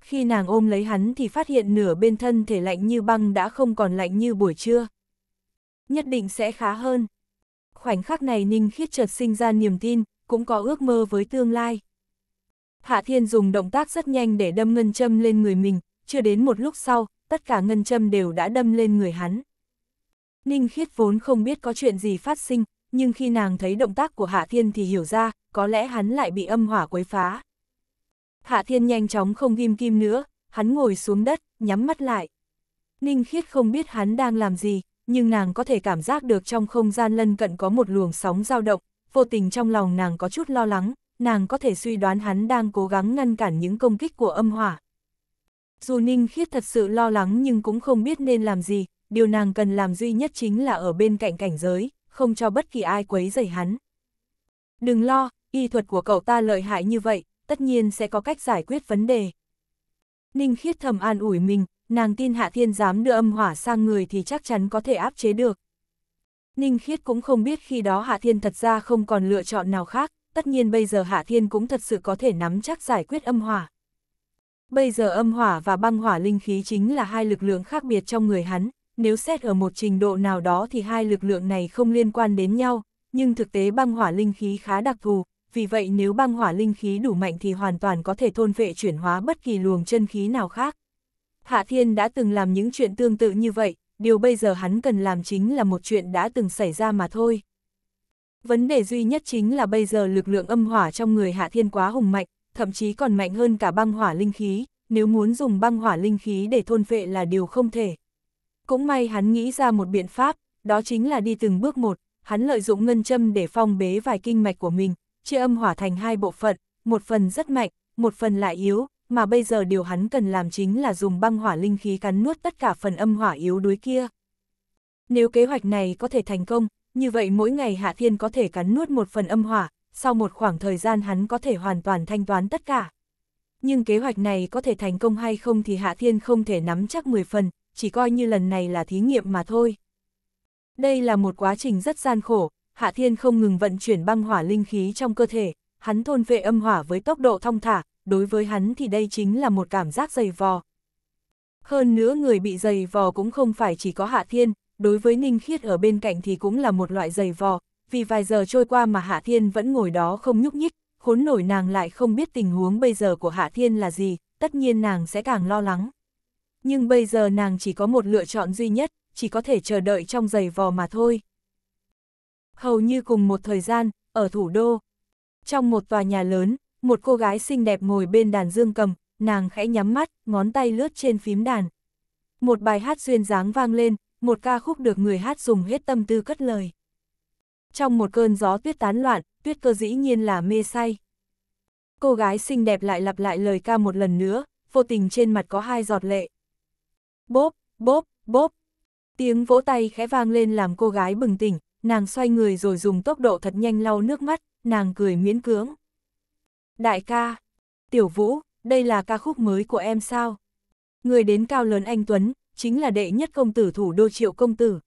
Khi nàng ôm lấy hắn thì phát hiện nửa bên thân thể lạnh như băng đã không còn lạnh như buổi trưa. Nhất định sẽ khá hơn khoảnh khắc này Ninh Khiết chợt sinh ra niềm tin, cũng có ước mơ với tương lai. Hạ Thiên dùng động tác rất nhanh để đâm ngân châm lên người mình, chưa đến một lúc sau, tất cả ngân châm đều đã đâm lên người hắn. Ninh Khiết vốn không biết có chuyện gì phát sinh, nhưng khi nàng thấy động tác của Hạ Thiên thì hiểu ra, có lẽ hắn lại bị âm hỏa quấy phá. Hạ Thiên nhanh chóng không ghim kim nữa, hắn ngồi xuống đất, nhắm mắt lại. Ninh Khiết không biết hắn đang làm gì, nhưng nàng có thể cảm giác được trong không gian lân cận có một luồng sóng dao động, vô tình trong lòng nàng có chút lo lắng, nàng có thể suy đoán hắn đang cố gắng ngăn cản những công kích của âm hỏa. Dù Ninh Khiết thật sự lo lắng nhưng cũng không biết nên làm gì, điều nàng cần làm duy nhất chính là ở bên cạnh cảnh giới, không cho bất kỳ ai quấy rầy hắn. Đừng lo, y thuật của cậu ta lợi hại như vậy, tất nhiên sẽ có cách giải quyết vấn đề. Ninh Khiết thầm an ủi mình, nàng tin Hạ Thiên dám đưa âm hỏa sang người thì chắc chắn có thể áp chế được. Ninh Khiết cũng không biết khi đó Hạ Thiên thật ra không còn lựa chọn nào khác, tất nhiên bây giờ Hạ Thiên cũng thật sự có thể nắm chắc giải quyết âm hỏa. Bây giờ âm hỏa và băng hỏa linh khí chính là hai lực lượng khác biệt trong người hắn, nếu xét ở một trình độ nào đó thì hai lực lượng này không liên quan đến nhau, nhưng thực tế băng hỏa linh khí khá đặc thù, vì vậy nếu băng hỏa linh khí đủ mạnh thì hoàn toàn có thể thôn vệ chuyển hóa bất kỳ luồng chân khí nào khác. Hạ Thiên đã từng làm những chuyện tương tự như vậy, điều bây giờ hắn cần làm chính là một chuyện đã từng xảy ra mà thôi. Vấn đề duy nhất chính là bây giờ lực lượng âm hỏa trong người Hạ Thiên quá hùng mạnh, thậm chí còn mạnh hơn cả băng hỏa linh khí, nếu muốn dùng băng hỏa linh khí để thôn phệ là điều không thể. Cũng may hắn nghĩ ra một biện pháp, đó chính là đi từng bước một, hắn lợi dụng ngân châm để phong bế vài kinh mạch của mình, chia âm hỏa thành hai bộ phận, một phần rất mạnh, một phần lại yếu, mà bây giờ điều hắn cần làm chính là dùng băng hỏa linh khí cắn nuốt tất cả phần âm hỏa yếu đuối kia. Nếu kế hoạch này có thể thành công, như vậy mỗi ngày Hạ Thiên có thể cắn nuốt một phần âm hỏa, sau một khoảng thời gian hắn có thể hoàn toàn thanh toán tất cả. Nhưng kế hoạch này có thể thành công hay không thì Hạ Thiên không thể nắm chắc 10 phần, chỉ coi như lần này là thí nghiệm mà thôi. Đây là một quá trình rất gian khổ, Hạ Thiên không ngừng vận chuyển băng hỏa linh khí trong cơ thể, hắn thôn vệ âm hỏa với tốc độ thong thả, đối với hắn thì đây chính là một cảm giác dày vò. Hơn nữa người bị dày vò cũng không phải chỉ có Hạ Thiên, đối với Ninh Khiết ở bên cạnh thì cũng là một loại dày vò, vì vài giờ trôi qua mà Hạ Thiên vẫn ngồi đó không nhúc nhích, khốn nổi nàng lại không biết tình huống bây giờ của Hạ Thiên là gì, tất nhiên nàng sẽ càng lo lắng. Nhưng bây giờ nàng chỉ có một lựa chọn duy nhất, chỉ có thể chờ đợi trong giày vò mà thôi. Hầu như cùng một thời gian, ở thủ đô, trong một tòa nhà lớn, một cô gái xinh đẹp ngồi bên đàn dương cầm, nàng khẽ nhắm mắt, ngón tay lướt trên phím đàn. Một bài hát duyên dáng vang lên, một ca khúc được người hát dùng hết tâm tư cất lời. Trong một cơn gió tuyết tán loạn, tuyết cơ dĩ nhiên là mê say. Cô gái xinh đẹp lại lặp lại lời ca một lần nữa, vô tình trên mặt có hai giọt lệ. Bốp, bốp, bốp. Tiếng vỗ tay khẽ vang lên làm cô gái bừng tỉnh, nàng xoay người rồi dùng tốc độ thật nhanh lau nước mắt, nàng cười miễn cưỡng. Đại ca, Tiểu Vũ, đây là ca khúc mới của em sao? Người đến cao lớn anh Tuấn, chính là đệ nhất công tử thủ đô triệu công tử.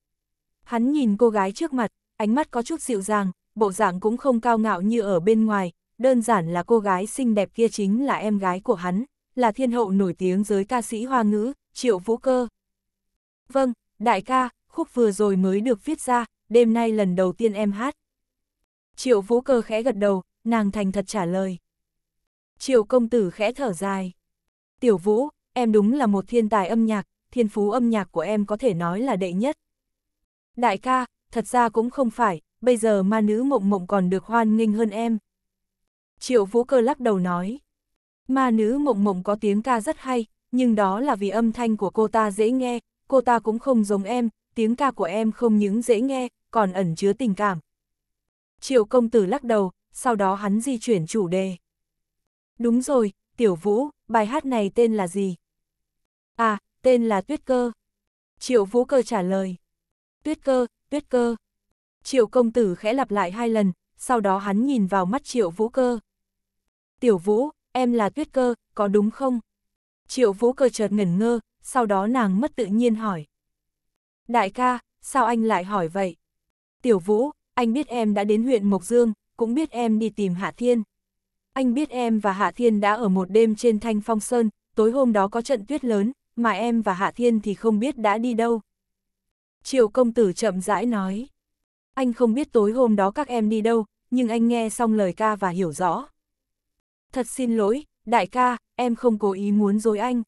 Hắn nhìn cô gái trước mặt, ánh mắt có chút dịu dàng, bộ dạng cũng không cao ngạo như ở bên ngoài, đơn giản là cô gái xinh đẹp kia chính là em gái của hắn, là thiên hậu nổi tiếng giới ca sĩ hoa ngữ, triệu vũ cơ. Vâng, đại ca, khúc vừa rồi mới được viết ra, đêm nay lần đầu tiên em hát. Triệu vũ cơ khẽ gật đầu, nàng thành thật trả lời. Triều công tử khẽ thở dài. Tiểu Vũ, em đúng là một thiên tài âm nhạc, thiên phú âm nhạc của em có thể nói là đệ nhất. Đại ca, thật ra cũng không phải, bây giờ ma nữ mộng mộng còn được hoan nghênh hơn em. Triệu Vũ cơ lắc đầu nói. Ma nữ mộng mộng có tiếng ca rất hay, nhưng đó là vì âm thanh của cô ta dễ nghe, cô ta cũng không giống em, tiếng ca của em không những dễ nghe, còn ẩn chứa tình cảm. Triệu công tử lắc đầu, sau đó hắn di chuyển chủ đề. Đúng rồi, Tiểu Vũ, bài hát này tên là gì? À, tên là Tuyết Cơ. Triệu Vũ Cơ trả lời. Tuyết Cơ, Tuyết Cơ. Triệu công tử khẽ lặp lại hai lần, sau đó hắn nhìn vào mắt Triệu Vũ Cơ. Tiểu Vũ, em là Tuyết Cơ, có đúng không? Triệu Vũ Cơ chợt ngẩn ngơ, sau đó nàng mất tự nhiên hỏi. Đại ca, sao anh lại hỏi vậy? Tiểu Vũ, anh biết em đã đến huyện Mộc Dương, cũng biết em đi tìm Hạ Thiên anh biết em và Hạ Thiên đã ở một đêm trên Thanh Phong Sơn, tối hôm đó có trận tuyết lớn, mà em và Hạ Thiên thì không biết đã đi đâu. Triệu công tử chậm rãi nói, anh không biết tối hôm đó các em đi đâu, nhưng anh nghe xong lời ca và hiểu rõ. Thật xin lỗi, đại ca, em không cố ý muốn dối anh.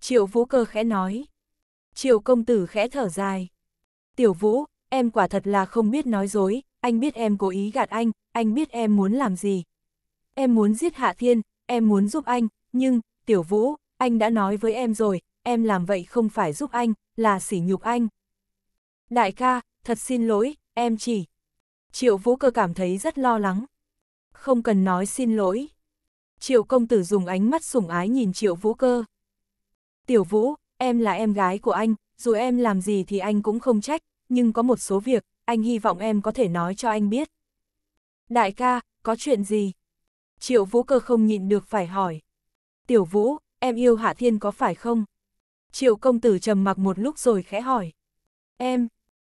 Triệu vũ cơ khẽ nói. Triệu công tử khẽ thở dài. Tiểu vũ, em quả thật là không biết nói dối, anh biết em cố ý gạt anh, anh biết em muốn làm gì, em muốn giết Hạ Thiên, em muốn giúp anh, nhưng, Tiểu Vũ, anh đã nói với em rồi, em làm vậy không phải giúp anh, là sỉ nhục anh. Đại ca, thật xin lỗi, em chỉ. Triệu Vũ cơ cảm thấy rất lo lắng. Không cần nói xin lỗi. Triệu công tử dùng ánh mắt sủng ái nhìn Triệu Vũ cơ. Tiểu Vũ, em là em gái của anh, dù em làm gì thì anh cũng không trách, nhưng có một số việc, anh hy vọng em có thể nói cho anh biết. Đại ca, có chuyện gì? Triệu Vũ cơ không nhịn được phải hỏi. Tiểu Vũ, em yêu Hạ Thiên có phải không? Triệu công tử trầm mặc một lúc rồi khẽ hỏi. Em,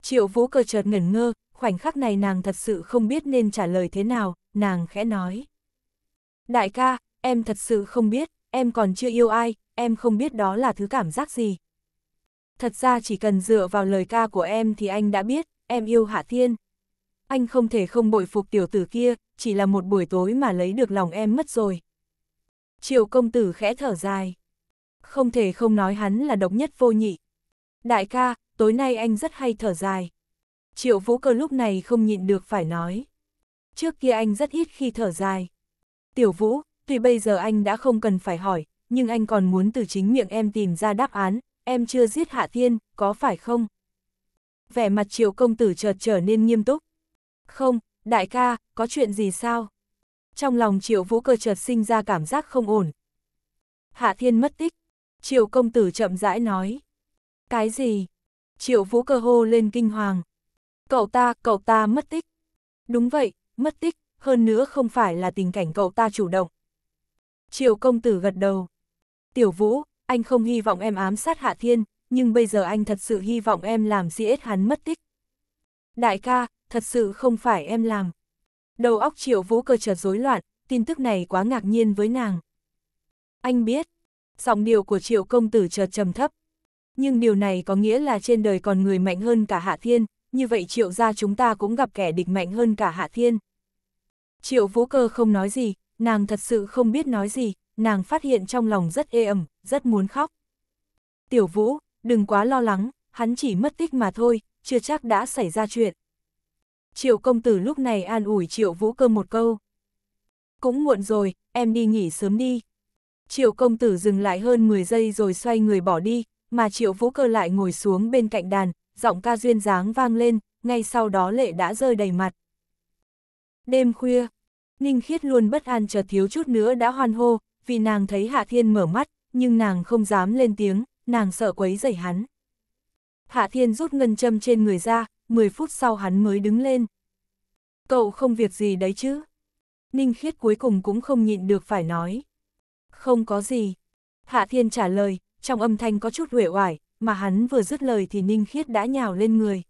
Triệu Vũ cơ chợt ngẩn ngơ, khoảnh khắc này nàng thật sự không biết nên trả lời thế nào, nàng khẽ nói. Đại ca, em thật sự không biết, em còn chưa yêu ai, em không biết đó là thứ cảm giác gì. Thật ra chỉ cần dựa vào lời ca của em thì anh đã biết, em yêu Hạ Thiên. Anh không thể không bội phục tiểu tử kia, chỉ là một buổi tối mà lấy được lòng em mất rồi. Triệu công tử khẽ thở dài. Không thể không nói hắn là độc nhất vô nhị. Đại ca, tối nay anh rất hay thở dài. Triệu vũ cơ lúc này không nhịn được phải nói. Trước kia anh rất ít khi thở dài. Tiểu vũ, tuy bây giờ anh đã không cần phải hỏi, nhưng anh còn muốn từ chính miệng em tìm ra đáp án, em chưa giết Hạ Thiên, có phải không? Vẻ mặt triệu công tử chợt trở nên nghiêm túc. Không, đại ca, có chuyện gì sao? Trong lòng triệu vũ cơ chợt sinh ra cảm giác không ổn. Hạ thiên mất tích, triệu công tử chậm rãi nói. Cái gì? Triệu vũ cơ hô lên kinh hoàng. Cậu ta, cậu ta mất tích. Đúng vậy, mất tích, hơn nữa không phải là tình cảnh cậu ta chủ động. Triệu công tử gật đầu. Tiểu vũ, anh không hy vọng em ám sát Hạ Thiên, nhưng bây giờ anh thật sự hy vọng em làm giết hắn mất tích. Đại ca, thật sự không phải em làm. Đầu óc triệu vũ cơ chợt rối loạn, tin tức này quá ngạc nhiên với nàng. Anh biết, giọng điệu của triệu công tử chợt trầm thấp. Nhưng điều này có nghĩa là trên đời còn người mạnh hơn cả Hạ Thiên, như vậy triệu gia chúng ta cũng gặp kẻ địch mạnh hơn cả Hạ Thiên. Triệu vũ cơ không nói gì, nàng thật sự không biết nói gì, nàng phát hiện trong lòng rất ê ẩm, rất muốn khóc. Tiểu vũ, đừng quá lo lắng, hắn chỉ mất tích mà thôi, chưa chắc đã xảy ra chuyện. Triệu công tử lúc này an ủi triệu vũ cơ một câu. Cũng muộn rồi, em đi nghỉ sớm đi. Triệu công tử dừng lại hơn 10 giây rồi xoay người bỏ đi, mà triệu vũ cơ lại ngồi xuống bên cạnh đàn, giọng ca duyên dáng vang lên, ngay sau đó lệ đã rơi đầy mặt. Đêm khuya, Ninh Khiết luôn bất an chờ thiếu chút nữa đã hoan hô, vì nàng thấy Hạ Thiên mở mắt, nhưng nàng không dám lên tiếng, nàng sợ quấy rầy hắn. Hạ Thiên rút ngân châm trên người ra, 10 phút sau hắn mới đứng lên. Cậu không việc gì đấy chứ? Ninh khiết cuối cùng cũng không nhịn được phải nói. Không có gì. Hạ Thiên trả lời, trong âm thanh có chút huệ oải, mà hắn vừa dứt lời thì Ninh khiết đã nhào lên người.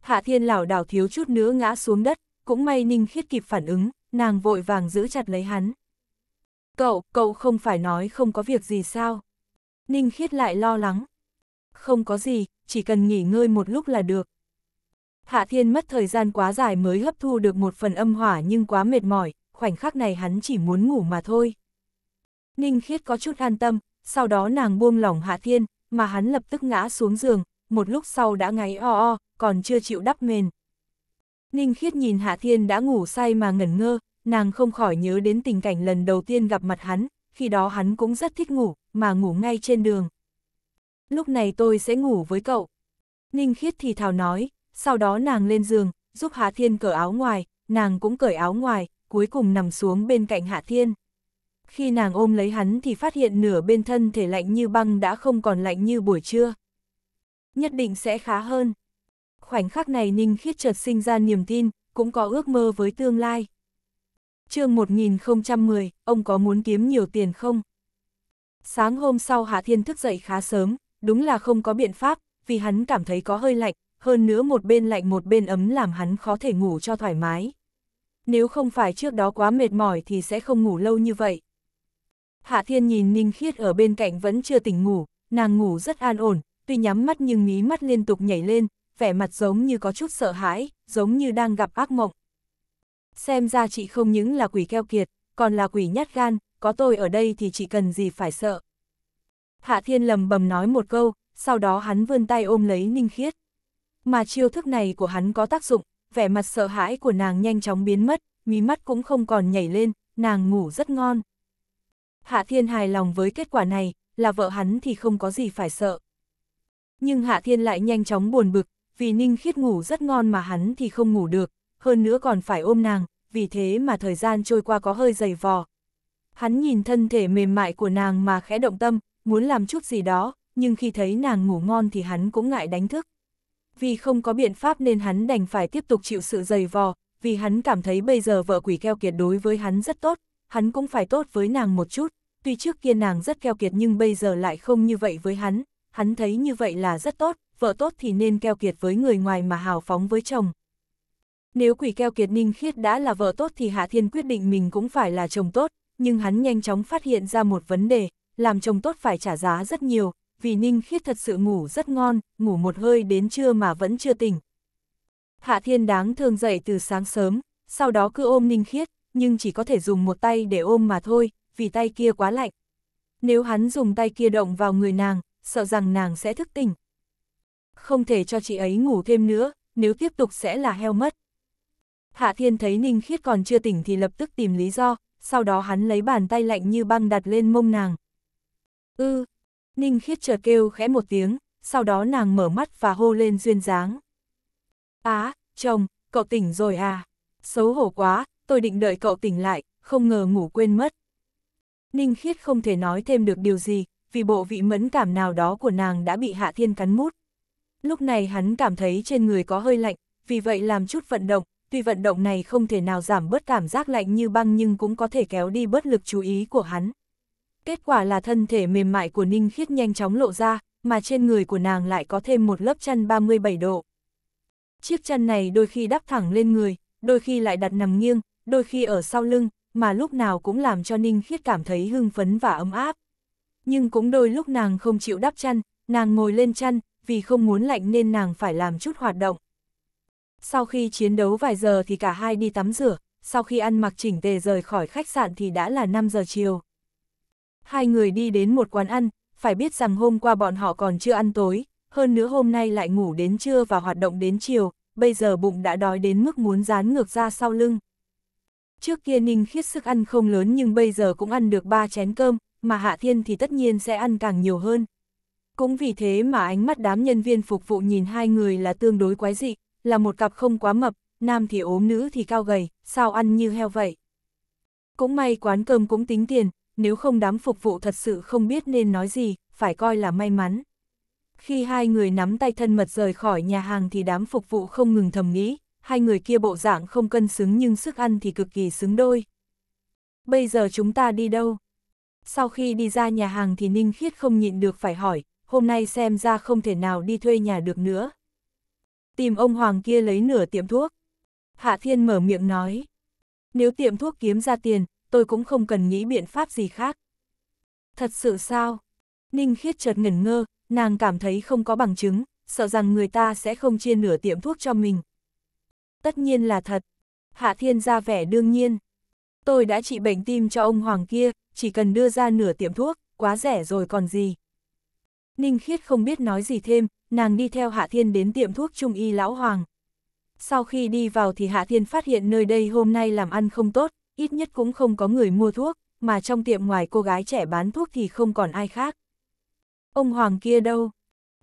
Hạ Thiên lảo đảo thiếu chút nữa ngã xuống đất, cũng may Ninh khiết kịp phản ứng, nàng vội vàng giữ chặt lấy hắn. Cậu, cậu không phải nói không có việc gì sao? Ninh khiết lại lo lắng. Không có gì, chỉ cần nghỉ ngơi một lúc là được. Hạ Thiên mất thời gian quá dài mới hấp thu được một phần âm hỏa nhưng quá mệt mỏi, khoảnh khắc này hắn chỉ muốn ngủ mà thôi. Ninh Khiết có chút an tâm, sau đó nàng buông lỏng Hạ Thiên, mà hắn lập tức ngã xuống giường, một lúc sau đã ngáy o o, còn chưa chịu đắp mền. Ninh Khiết nhìn Hạ Thiên đã ngủ say mà ngẩn ngơ, nàng không khỏi nhớ đến tình cảnh lần đầu tiên gặp mặt hắn, khi đó hắn cũng rất thích ngủ, mà ngủ ngay trên đường. Lúc này tôi sẽ ngủ với cậu. Ninh Khiết thì thào nói, sau đó nàng lên giường, giúp Hạ Thiên cởi áo ngoài, nàng cũng cởi áo ngoài, cuối cùng nằm xuống bên cạnh Hạ Thiên. Khi nàng ôm lấy hắn thì phát hiện nửa bên thân thể lạnh như băng đã không còn lạnh như buổi trưa. Nhất định sẽ khá hơn. Khoảnh khắc này Ninh Khiết chợt sinh ra niềm tin, cũng có ước mơ với tương lai. chương 1010, ông có muốn kiếm nhiều tiền không? Sáng hôm sau Hạ Thiên thức dậy khá sớm, đúng là không có biện pháp, vì hắn cảm thấy có hơi lạnh, hơn nữa một bên lạnh một bên ấm làm hắn khó thể ngủ cho thoải mái. Nếu không phải trước đó quá mệt mỏi thì sẽ không ngủ lâu như vậy. Hạ Thiên nhìn Ninh Khiết ở bên cạnh vẫn chưa tỉnh ngủ, nàng ngủ rất an ổn, tuy nhắm mắt nhưng mí mắt liên tục nhảy lên, vẻ mặt giống như có chút sợ hãi, giống như đang gặp ác mộng. Xem ra chị không những là quỷ keo kiệt, còn là quỷ nhát gan, có tôi ở đây thì chị cần gì phải sợ. Hạ Thiên lầm bầm nói một câu, sau đó hắn vươn tay ôm lấy Ninh Khiết mà chiêu thức này của hắn có tác dụng, vẻ mặt sợ hãi của nàng nhanh chóng biến mất, mí mắt cũng không còn nhảy lên, nàng ngủ rất ngon. Hạ Thiên hài lòng với kết quả này, là vợ hắn thì không có gì phải sợ. Nhưng Hạ Thiên lại nhanh chóng buồn bực, vì Ninh Khiết ngủ rất ngon mà hắn thì không ngủ được, hơn nữa còn phải ôm nàng, vì thế mà thời gian trôi qua có hơi dày vò. Hắn nhìn thân thể mềm mại của nàng mà khẽ động tâm, muốn làm chút gì đó, nhưng khi thấy nàng ngủ ngon thì hắn cũng ngại đánh thức vì không có biện pháp nên hắn đành phải tiếp tục chịu sự dày vò, vì hắn cảm thấy bây giờ vợ quỷ keo kiệt đối với hắn rất tốt, hắn cũng phải tốt với nàng một chút, tuy trước kia nàng rất keo kiệt nhưng bây giờ lại không như vậy với hắn, hắn thấy như vậy là rất tốt, vợ tốt thì nên keo kiệt với người ngoài mà hào phóng với chồng. Nếu quỷ keo kiệt ninh khiết đã là vợ tốt thì Hạ Thiên quyết định mình cũng phải là chồng tốt, nhưng hắn nhanh chóng phát hiện ra một vấn đề, làm chồng tốt phải trả giá rất nhiều, vì Ninh Khiết thật sự ngủ rất ngon, ngủ một hơi đến trưa mà vẫn chưa tỉnh. Hạ Thiên đáng thương dậy từ sáng sớm, sau đó cứ ôm Ninh Khiết, nhưng chỉ có thể dùng một tay để ôm mà thôi, vì tay kia quá lạnh. Nếu hắn dùng tay kia động vào người nàng, sợ rằng nàng sẽ thức tỉnh. Không thể cho chị ấy ngủ thêm nữa, nếu tiếp tục sẽ là heo mất. Hạ Thiên thấy Ninh Khiết còn chưa tỉnh thì lập tức tìm lý do, sau đó hắn lấy bàn tay lạnh như băng đặt lên mông nàng. Ư, Ninh khiết chợt kêu khẽ một tiếng, sau đó nàng mở mắt và hô lên duyên dáng. Á, à, chồng, cậu tỉnh rồi à? Xấu hổ quá, tôi định đợi cậu tỉnh lại, không ngờ ngủ quên mất. Ninh khiết không thể nói thêm được điều gì, vì bộ vị mẫn cảm nào đó của nàng đã bị Hạ Thiên cắn mút. Lúc này hắn cảm thấy trên người có hơi lạnh, vì vậy làm chút vận động, tuy vận động này không thể nào giảm bớt cảm giác lạnh như băng nhưng cũng có thể kéo đi bớt lực chú ý của hắn. Kết quả là thân thể mềm mại của Ninh Khiết nhanh chóng lộ ra, mà trên người của nàng lại có thêm một lớp chăn 37 độ. Chiếc chăn này đôi khi đắp thẳng lên người, đôi khi lại đặt nằm nghiêng, đôi khi ở sau lưng, mà lúc nào cũng làm cho Ninh Khiết cảm thấy hưng phấn và ấm áp. Nhưng cũng đôi lúc nàng không chịu đắp chăn, nàng ngồi lên chăn, vì không muốn lạnh nên nàng phải làm chút hoạt động. Sau khi chiến đấu vài giờ thì cả hai đi tắm rửa, sau khi ăn mặc chỉnh tề rời khỏi khách sạn thì đã là 5 giờ chiều hai người đi đến một quán ăn, phải biết rằng hôm qua bọn họ còn chưa ăn tối, hơn nữa hôm nay lại ngủ đến trưa và hoạt động đến chiều, bây giờ bụng đã đói đến mức muốn dán ngược ra sau lưng. Trước kia Ninh Khiết sức ăn không lớn nhưng bây giờ cũng ăn được ba chén cơm, mà Hạ Thiên thì tất nhiên sẽ ăn càng nhiều hơn. Cũng vì thế mà ánh mắt đám nhân viên phục vụ nhìn hai người là tương đối quái dị, là một cặp không quá mập, nam thì ốm nữ thì cao gầy, sao ăn như heo vậy. Cũng may quán cơm cũng tính tiền, nếu không đám phục vụ thật sự không biết nên nói gì, phải coi là may mắn. Khi hai người nắm tay thân mật rời khỏi nhà hàng thì đám phục vụ không ngừng thầm nghĩ, hai người kia bộ dạng không cân xứng nhưng sức ăn thì cực kỳ xứng đôi. Bây giờ chúng ta đi đâu? Sau khi đi ra nhà hàng thì Ninh Khiết không nhịn được phải hỏi, hôm nay xem ra không thể nào đi thuê nhà được nữa. Tìm ông Hoàng kia lấy nửa tiệm thuốc. Hạ Thiên mở miệng nói. Nếu tiệm thuốc kiếm ra tiền, tôi cũng không cần nghĩ biện pháp gì khác. Thật sự sao? Ninh khiết chợt ngẩn ngơ, nàng cảm thấy không có bằng chứng, sợ rằng người ta sẽ không chia nửa tiệm thuốc cho mình. Tất nhiên là thật. Hạ Thiên ra vẻ đương nhiên. Tôi đã trị bệnh tim cho ông Hoàng kia, chỉ cần đưa ra nửa tiệm thuốc, quá rẻ rồi còn gì. Ninh Khiết không biết nói gì thêm, nàng đi theo Hạ Thiên đến tiệm thuốc Trung Y Lão Hoàng. Sau khi đi vào thì Hạ Thiên phát hiện nơi đây hôm nay làm ăn không tốt, ít nhất cũng không có người mua thuốc, mà trong tiệm ngoài cô gái trẻ bán thuốc thì không còn ai khác. Ông Hoàng kia đâu?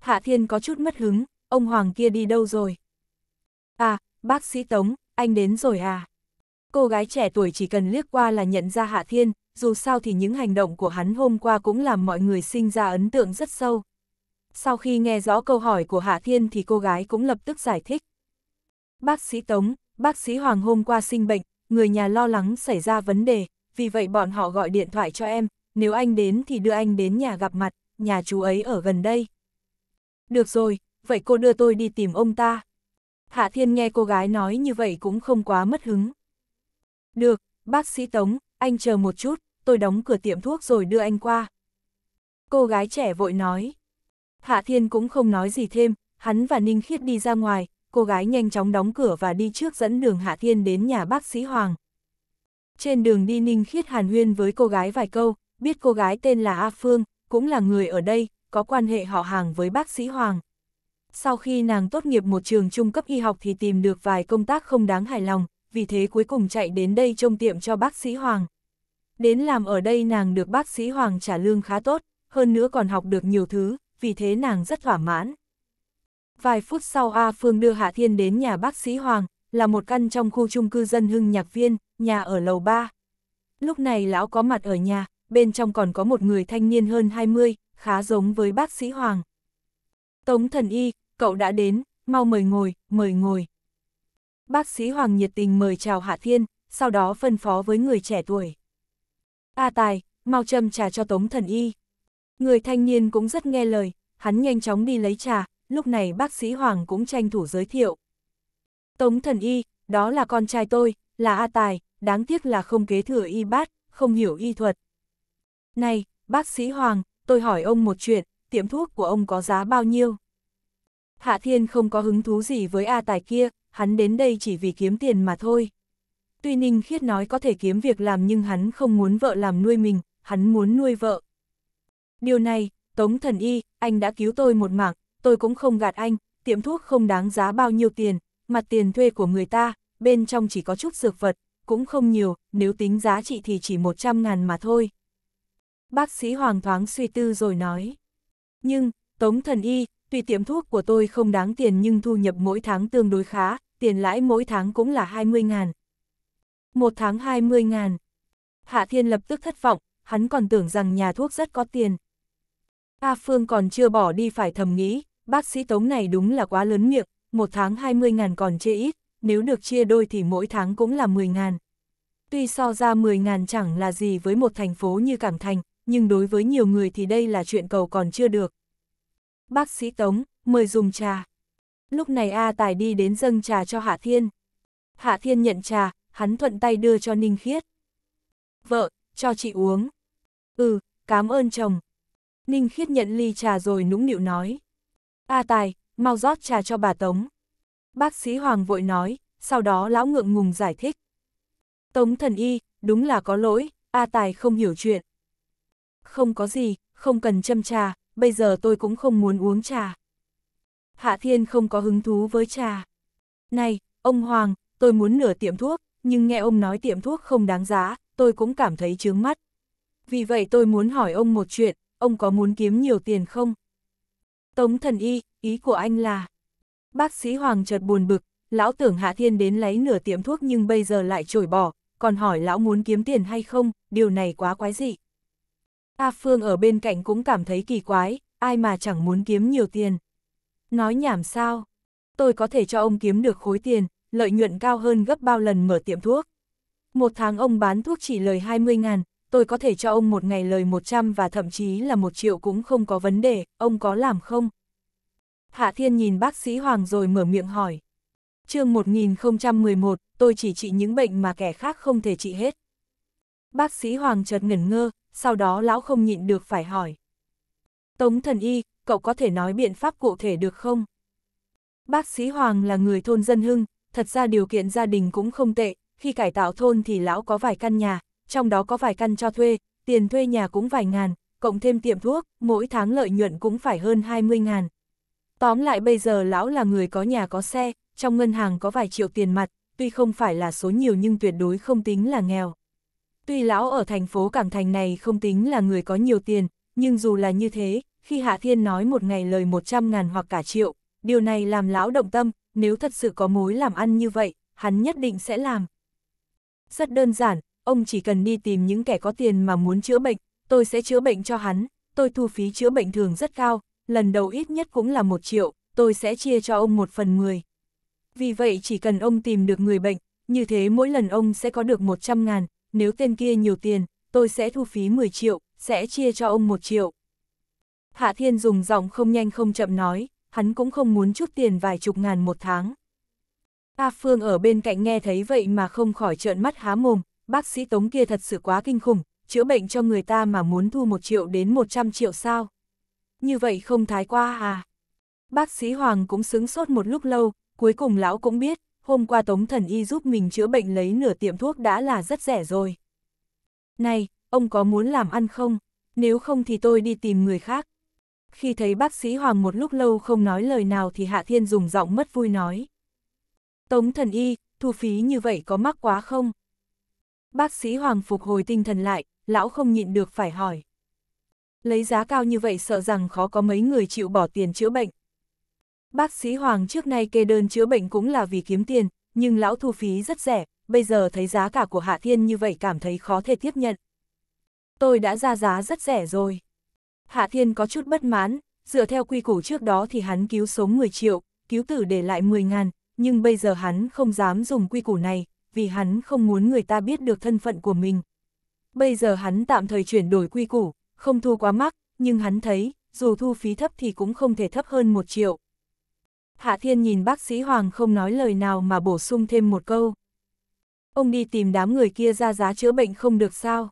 Hạ Thiên có chút mất hứng, ông Hoàng kia đi đâu rồi? À, bác sĩ Tống, anh đến rồi à? Cô gái trẻ tuổi chỉ cần liếc qua là nhận ra Hạ Thiên, dù sao thì những hành động của hắn hôm qua cũng làm mọi người sinh ra ấn tượng rất sâu. Sau khi nghe rõ câu hỏi của Hạ Thiên thì cô gái cũng lập tức giải thích. Bác sĩ Tống, bác sĩ Hoàng hôm qua sinh bệnh, người nhà lo lắng xảy ra vấn đề, vì vậy bọn họ gọi điện thoại cho em, nếu anh đến thì đưa anh đến nhà gặp mặt, nhà chú ấy ở gần đây. Được rồi, vậy cô đưa tôi đi tìm ông ta. Hạ Thiên nghe cô gái nói như vậy cũng không quá mất hứng. Được, bác sĩ Tống, anh chờ một chút, tôi đóng cửa tiệm thuốc rồi đưa anh qua. Cô gái trẻ vội nói. Hạ Thiên cũng không nói gì thêm, hắn và Ninh Khiết đi ra ngoài, cô gái nhanh chóng đóng cửa và đi trước dẫn đường Hạ Thiên đến nhà bác sĩ Hoàng. Trên đường đi Ninh Khiết hàn huyên với cô gái vài câu, biết cô gái tên là A Phương, cũng là người ở đây, có quan hệ họ hàng với bác sĩ Hoàng. Sau khi nàng tốt nghiệp một trường trung cấp y học thì tìm được vài công tác không đáng hài lòng, vì thế cuối cùng chạy đến đây trông tiệm cho bác sĩ Hoàng. Đến làm ở đây nàng được bác sĩ Hoàng trả lương khá tốt, hơn nữa còn học được nhiều thứ, vì thế nàng rất thỏa mãn. Vài phút sau A Phương đưa Hạ Thiên đến nhà bác sĩ Hoàng, là một căn trong khu chung cư dân hưng nhạc viên, nhà ở lầu 3. Lúc này lão có mặt ở nhà, bên trong còn có một người thanh niên hơn 20, khá giống với bác sĩ Hoàng. Tống thần y, cậu đã đến, mau mời ngồi, mời ngồi. Bác sĩ Hoàng nhiệt tình mời chào Hạ Thiên, sau đó phân phó với người trẻ tuổi. A Tài, mau châm trà cho Tống thần y. Người thanh niên cũng rất nghe lời, hắn nhanh chóng đi lấy trà, lúc này bác sĩ Hoàng cũng tranh thủ giới thiệu. Tống thần y, đó là con trai tôi, là A Tài, đáng tiếc là không kế thừa y bát, không hiểu y thuật. Này, bác sĩ Hoàng, tôi hỏi ông một chuyện, tiệm thuốc của ông có giá bao nhiêu? Hạ Thiên không có hứng thú gì với A Tài kia, hắn đến đây chỉ vì kiếm tiền mà thôi. Tuy Ninh Khiết nói có thể kiếm việc làm nhưng hắn không muốn vợ làm nuôi mình, hắn muốn nuôi vợ. Điều này, Tống Thần Y, anh đã cứu tôi một mạng, tôi cũng không gạt anh, tiệm thuốc không đáng giá bao nhiêu tiền, mặt tiền thuê của người ta, bên trong chỉ có chút dược vật, cũng không nhiều, nếu tính giá trị thì chỉ 100 ngàn mà thôi. Bác sĩ Hoàng thoáng suy tư rồi nói. Nhưng, Tống Thần Y, tuy tiệm thuốc của tôi không đáng tiền nhưng thu nhập mỗi tháng tương đối khá, tiền lãi mỗi tháng cũng là 20 ngàn. Một tháng 20 ngàn. Hạ Thiên lập tức thất vọng, hắn còn tưởng rằng nhà thuốc rất có tiền. A Phương còn chưa bỏ đi phải thầm nghĩ, bác sĩ Tống này đúng là quá lớn miệng, một tháng 20 ngàn còn chê ít, nếu được chia đôi thì mỗi tháng cũng là 10 ngàn. Tuy so ra 10 ngàn chẳng là gì với một thành phố như Cảng Thành, nhưng đối với nhiều người thì đây là chuyện cầu còn chưa được. Bác sĩ Tống, mời dùng trà. Lúc này A Tài đi đến dâng trà cho Hạ Thiên. Hạ Thiên nhận trà, hắn thuận tay đưa cho Ninh Khiết. Vợ, cho chị uống. Ừ, cảm ơn chồng. Ninh Khiết nhận ly trà rồi nũng nịu nói. A Tài, mau rót trà cho bà Tống. Bác sĩ Hoàng vội nói, sau đó lão ngượng ngùng giải thích. Tống thần y, đúng là có lỗi, A Tài không hiểu chuyện. Không có gì, không cần châm trà, bây giờ tôi cũng không muốn uống trà. Hạ Thiên không có hứng thú với trà. Này, ông Hoàng, tôi muốn nửa tiệm thuốc, nhưng nghe ông nói tiệm thuốc không đáng giá, tôi cũng cảm thấy chướng mắt. Vì vậy tôi muốn hỏi ông một chuyện, ông có muốn kiếm nhiều tiền không? Tống thần y, ý của anh là... Bác sĩ Hoàng chợt buồn bực, lão tưởng Hạ Thiên đến lấy nửa tiệm thuốc nhưng bây giờ lại trổi bỏ, còn hỏi lão muốn kiếm tiền hay không, điều này quá quái dị. A Phương ở bên cạnh cũng cảm thấy kỳ quái, ai mà chẳng muốn kiếm nhiều tiền. Nói nhảm sao? Tôi có thể cho ông kiếm được khối tiền, lợi nhuận cao hơn gấp bao lần mở tiệm thuốc. Một tháng ông bán thuốc chỉ lời 20 ngàn, tôi có thể cho ông một ngày lời 100 và thậm chí là một triệu cũng không có vấn đề, ông có làm không? Hạ Thiên nhìn bác sĩ Hoàng rồi mở miệng hỏi. chương 1011, tôi chỉ trị những bệnh mà kẻ khác không thể trị hết. Bác sĩ Hoàng chợt ngẩn ngơ, sau đó lão không nhịn được phải hỏi. Tống thần y, cậu có thể nói biện pháp cụ thể được không? Bác sĩ Hoàng là người thôn dân hưng, thật ra điều kiện gia đình cũng không tệ, khi cải tạo thôn thì lão có vài căn nhà, trong đó có vài căn cho thuê, tiền thuê nhà cũng vài ngàn, cộng thêm tiệm thuốc, mỗi tháng lợi nhuận cũng phải hơn 20 ngàn. Tóm lại bây giờ lão là người có nhà có xe, trong ngân hàng có vài triệu tiền mặt, tuy không phải là số nhiều nhưng tuyệt đối không tính là nghèo. Tuy lão ở thành phố Cảng Thành này không tính là người có nhiều tiền, nhưng dù là như thế, khi Hạ Thiên nói một ngày lời 100 ngàn hoặc cả triệu, điều này làm lão động tâm, nếu thật sự có mối làm ăn như vậy, hắn nhất định sẽ làm. Rất đơn giản, ông chỉ cần đi tìm những kẻ có tiền mà muốn chữa bệnh, tôi sẽ chữa bệnh cho hắn, tôi thu phí chữa bệnh thường rất cao, lần đầu ít nhất cũng là một triệu, tôi sẽ chia cho ông một phần mười. Vì vậy chỉ cần ông tìm được người bệnh, như thế mỗi lần ông sẽ có được 100 ngàn, nếu tên kia nhiều tiền, tôi sẽ thu phí 10 triệu, sẽ chia cho ông 1 triệu. Hạ Thiên dùng giọng không nhanh không chậm nói, hắn cũng không muốn chút tiền vài chục ngàn một tháng. A Phương ở bên cạnh nghe thấy vậy mà không khỏi trợn mắt há mồm, bác sĩ Tống kia thật sự quá kinh khủng, chữa bệnh cho người ta mà muốn thu 1 triệu đến 100 triệu sao. Như vậy không thái quá à? Bác sĩ Hoàng cũng xứng sốt một lúc lâu, cuối cùng lão cũng biết, hôm qua Tống Thần Y giúp mình chữa bệnh lấy nửa tiệm thuốc đã là rất rẻ rồi. Này, ông có muốn làm ăn không? Nếu không thì tôi đi tìm người khác. Khi thấy bác sĩ Hoàng một lúc lâu không nói lời nào thì Hạ Thiên dùng giọng mất vui nói. Tống Thần Y, thu phí như vậy có mắc quá không? Bác sĩ Hoàng phục hồi tinh thần lại, lão không nhịn được phải hỏi. Lấy giá cao như vậy sợ rằng khó có mấy người chịu bỏ tiền chữa bệnh. Bác sĩ Hoàng trước nay kê đơn chữa bệnh cũng là vì kiếm tiền, nhưng lão thu phí rất rẻ, bây giờ thấy giá cả của Hạ Thiên như vậy cảm thấy khó thể tiếp nhận. Tôi đã ra giá rất rẻ rồi. Hạ Thiên có chút bất mãn, dựa theo quy củ trước đó thì hắn cứu sống 10 triệu, cứu tử để lại 10 ngàn, nhưng bây giờ hắn không dám dùng quy củ này, vì hắn không muốn người ta biết được thân phận của mình. Bây giờ hắn tạm thời chuyển đổi quy củ, không thu quá mắc, nhưng hắn thấy, dù thu phí thấp thì cũng không thể thấp hơn một triệu. Hạ Thiên nhìn bác sĩ Hoàng không nói lời nào mà bổ sung thêm một câu. Ông đi tìm đám người kia ra giá chữa bệnh không được sao?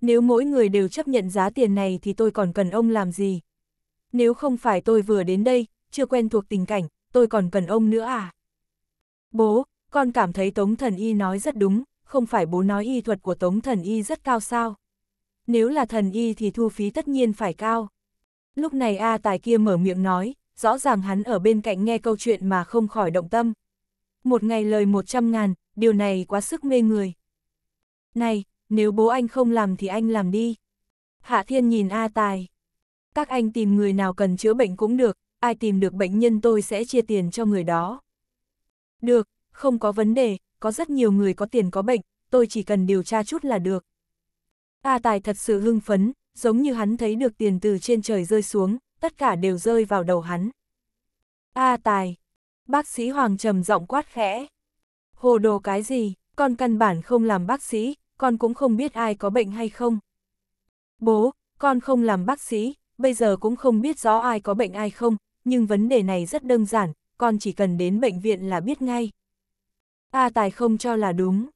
Nếu mỗi người đều chấp nhận giá tiền này thì tôi còn cần ông làm gì? Nếu không phải tôi vừa đến đây, chưa quen thuộc tình cảnh, tôi còn cần ông nữa à? Bố, con cảm thấy Tống Thần Y nói rất đúng, không phải bố nói y thuật của Tống Thần Y rất cao sao. Nếu là thần y thì thu phí tất nhiên phải cao. Lúc này A Tài kia mở miệng nói, rõ ràng hắn ở bên cạnh nghe câu chuyện mà không khỏi động tâm. Một ngày lời một trăm ngàn, điều này quá sức mê người. Này, nếu bố anh không làm thì anh làm đi. Hạ Thiên nhìn A Tài. Các anh tìm người nào cần chữa bệnh cũng được, ai tìm được bệnh nhân tôi sẽ chia tiền cho người đó. Được, không có vấn đề, có rất nhiều người có tiền có bệnh, tôi chỉ cần điều tra chút là được. A Tài thật sự hưng phấn, giống như hắn thấy được tiền từ trên trời rơi xuống, tất cả đều rơi vào đầu hắn. A Tài, bác sĩ Hoàng trầm giọng quát khẽ. Hồ đồ cái gì, con căn bản không làm bác sĩ, con cũng không biết ai có bệnh hay không. Bố, con không làm bác sĩ, bây giờ cũng không biết rõ ai có bệnh ai không, nhưng vấn đề này rất đơn giản, con chỉ cần đến bệnh viện là biết ngay. A Tài không cho là đúng.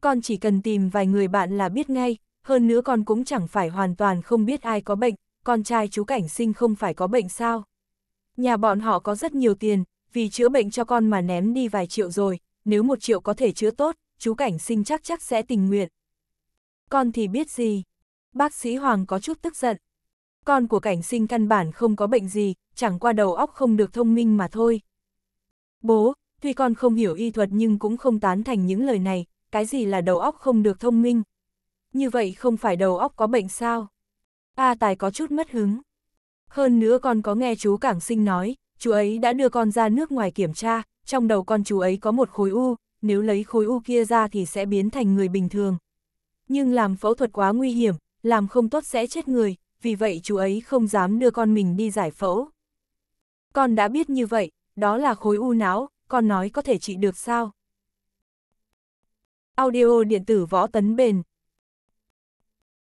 Con chỉ cần tìm vài người bạn là biết ngay, hơn nữa con cũng chẳng phải hoàn toàn không biết ai có bệnh, con trai chú Cảnh Sinh không phải có bệnh sao. Nhà bọn họ có rất nhiều tiền, vì chữa bệnh cho con mà ném đi vài triệu rồi, nếu một triệu có thể chữa tốt, chú Cảnh Sinh chắc chắc sẽ tình nguyện. Con thì biết gì? Bác sĩ Hoàng có chút tức giận. Con của Cảnh Sinh căn bản không có bệnh gì, chẳng qua đầu óc không được thông minh mà thôi. Bố, Tuy con không hiểu y thuật nhưng cũng không tán thành những lời này, cái gì là đầu óc không được thông minh. Như vậy không phải đầu óc có bệnh sao? A Tài có chút mất hứng. Hơn nữa con có nghe chú Cảng Sinh nói, chú ấy đã đưa con ra nước ngoài kiểm tra, trong đầu con chú ấy có một khối u, nếu lấy khối u kia ra thì sẽ biến thành người bình thường. Nhưng làm phẫu thuật quá nguy hiểm, làm không tốt sẽ chết người, vì vậy chú ấy không dám đưa con mình đi giải phẫu. Con đã biết như vậy, đó là khối u não, con nói có thể trị được sao? Audio điện tử võ tấn bền.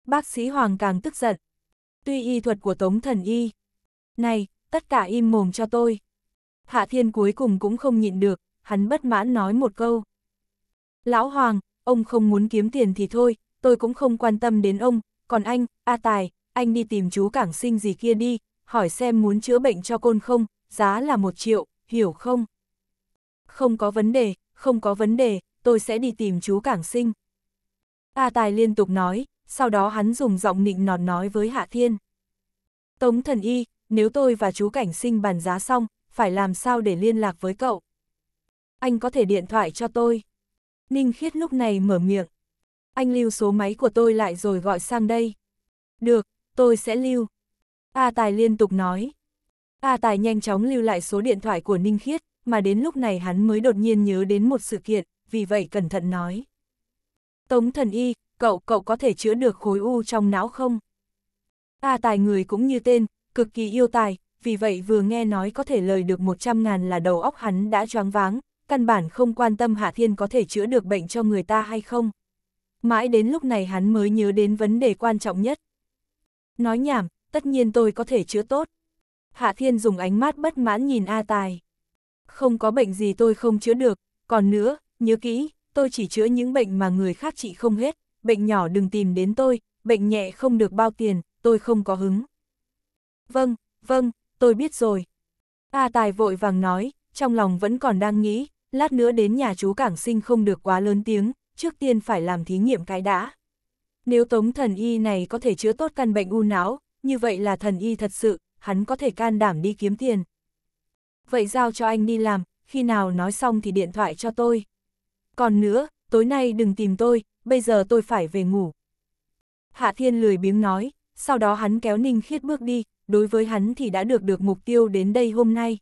Bác sĩ Hoàng càng tức giận. Tuy y thuật của Tống Thần Y. Này, tất cả im mồm cho tôi. Hạ Thiên cuối cùng cũng không nhịn được, hắn bất mãn nói một câu. Lão Hoàng, ông không muốn kiếm tiền thì thôi, tôi cũng không quan tâm đến ông, còn anh, A Tài, anh đi tìm chú cảng sinh gì kia đi, hỏi xem muốn chữa bệnh cho côn không, giá là một triệu, hiểu không? không có vấn đề, không có vấn đề, tôi sẽ đi tìm chú Cảng Sinh. A Tài liên tục nói, sau đó hắn dùng giọng nịnh nọt nói với Hạ Thiên. Tống thần y, nếu tôi và chú Cảnh Sinh bàn giá xong, phải làm sao để liên lạc với cậu? Anh có thể điện thoại cho tôi. Ninh Khiết lúc này mở miệng. Anh lưu số máy của tôi lại rồi gọi sang đây. Được, tôi sẽ lưu. A Tài liên tục nói. A Tài nhanh chóng lưu lại số điện thoại của Ninh Khiết, mà đến lúc này hắn mới đột nhiên nhớ đến một sự kiện, vì vậy cẩn thận nói. Tống thần y, cậu, cậu có thể chữa được khối u trong não không? A tài người cũng như tên, cực kỳ yêu tài, vì vậy vừa nghe nói có thể lời được 100 ngàn là đầu óc hắn đã choáng váng, căn bản không quan tâm Hạ Thiên có thể chữa được bệnh cho người ta hay không. Mãi đến lúc này hắn mới nhớ đến vấn đề quan trọng nhất. Nói nhảm, tất nhiên tôi có thể chữa tốt. Hạ Thiên dùng ánh mắt bất mãn nhìn A Tài. Không có bệnh gì tôi không chữa được, còn nữa, nhớ kỹ, tôi chỉ chữa những bệnh mà người khác trị không hết, bệnh nhỏ đừng tìm đến tôi, bệnh nhẹ không được bao tiền, tôi không có hứng. Vâng, vâng, tôi biết rồi. A Tài vội vàng nói, trong lòng vẫn còn đang nghĩ, lát nữa đến nhà chú Cảng Sinh không được quá lớn tiếng, trước tiên phải làm thí nghiệm cái đã. Nếu tống thần y này có thể chữa tốt căn bệnh u não, như vậy là thần y thật sự, hắn có thể can đảm đi kiếm tiền, vậy giao cho anh đi làm, khi nào nói xong thì điện thoại cho tôi. Còn nữa, tối nay đừng tìm tôi, bây giờ tôi phải về ngủ. Hạ Thiên lười biếng nói, sau đó hắn kéo Ninh Khiết bước đi, đối với hắn thì đã được được mục tiêu đến đây hôm nay.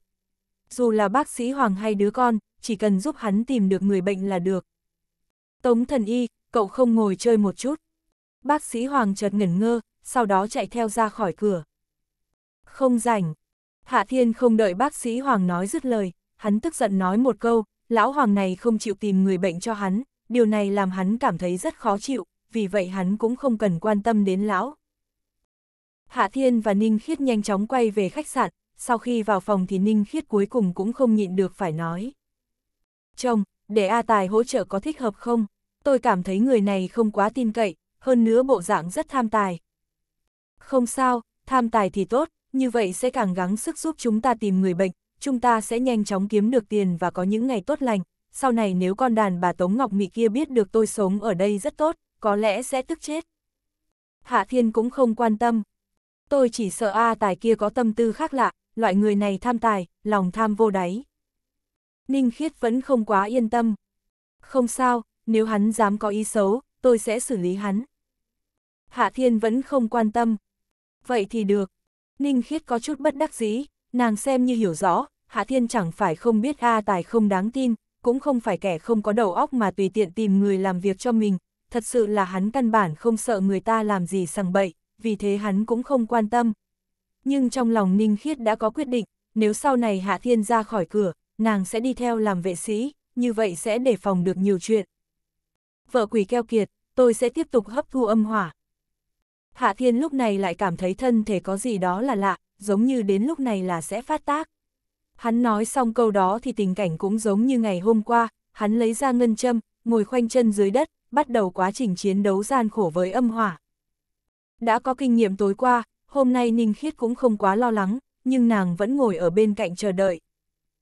Dù là bác sĩ Hoàng hay đứa con, chỉ cần giúp hắn tìm được người bệnh là được. Tống thần y, cậu không ngồi chơi một chút. Bác sĩ Hoàng chợt ngẩn ngơ, sau đó chạy theo ra khỏi cửa. Không rảnh, Hạ Thiên không đợi bác sĩ Hoàng nói dứt lời, hắn tức giận nói một câu, lão Hoàng này không chịu tìm người bệnh cho hắn, điều này làm hắn cảm thấy rất khó chịu, vì vậy hắn cũng không cần quan tâm đến lão. Hạ Thiên và Ninh Khiết nhanh chóng quay về khách sạn, sau khi vào phòng thì Ninh Khiết cuối cùng cũng không nhịn được phải nói. Chồng, để A Tài hỗ trợ có thích hợp không? Tôi cảm thấy người này không quá tin cậy, hơn nữa bộ dạng rất tham tài. Không sao, tham tài thì tốt, như vậy sẽ càng gắng sức giúp chúng ta tìm người bệnh, chúng ta sẽ nhanh chóng kiếm được tiền và có những ngày tốt lành, sau này nếu con đàn bà Tống Ngọc Mị kia biết được tôi sống ở đây rất tốt, có lẽ sẽ tức chết. Hạ Thiên cũng không quan tâm. Tôi chỉ sợ A Tài kia có tâm tư khác lạ, loại người này tham tài, lòng tham vô đáy. Ninh Khiết vẫn không quá yên tâm. Không sao, nếu hắn dám có ý xấu, tôi sẽ xử lý hắn. Hạ Thiên vẫn không quan tâm. Vậy thì được, Ninh Khiết có chút bất đắc dĩ, nàng xem như hiểu rõ, Hạ Thiên chẳng phải không biết A Tài không đáng tin, cũng không phải kẻ không có đầu óc mà tùy tiện tìm người làm việc cho mình, thật sự là hắn căn bản không sợ người ta làm gì sằng bậy, vì thế hắn cũng không quan tâm. Nhưng trong lòng Ninh Khiết đã có quyết định, nếu sau này Hạ Thiên ra khỏi cửa, nàng sẽ đi theo làm vệ sĩ, như vậy sẽ đề phòng được nhiều chuyện. Vợ quỷ keo kiệt, tôi sẽ tiếp tục hấp thu âm hỏa, Hạ Thiên lúc này lại cảm thấy thân thể có gì đó là lạ, giống như đến lúc này là sẽ phát tác. Hắn nói xong câu đó thì tình cảnh cũng giống như ngày hôm qua, hắn lấy ra ngân châm, ngồi khoanh chân dưới đất, bắt đầu quá trình chiến đấu gian khổ với âm hỏa. Đã có kinh nghiệm tối qua, hôm nay Ninh Khiết cũng không quá lo lắng, nhưng nàng vẫn ngồi ở bên cạnh chờ đợi.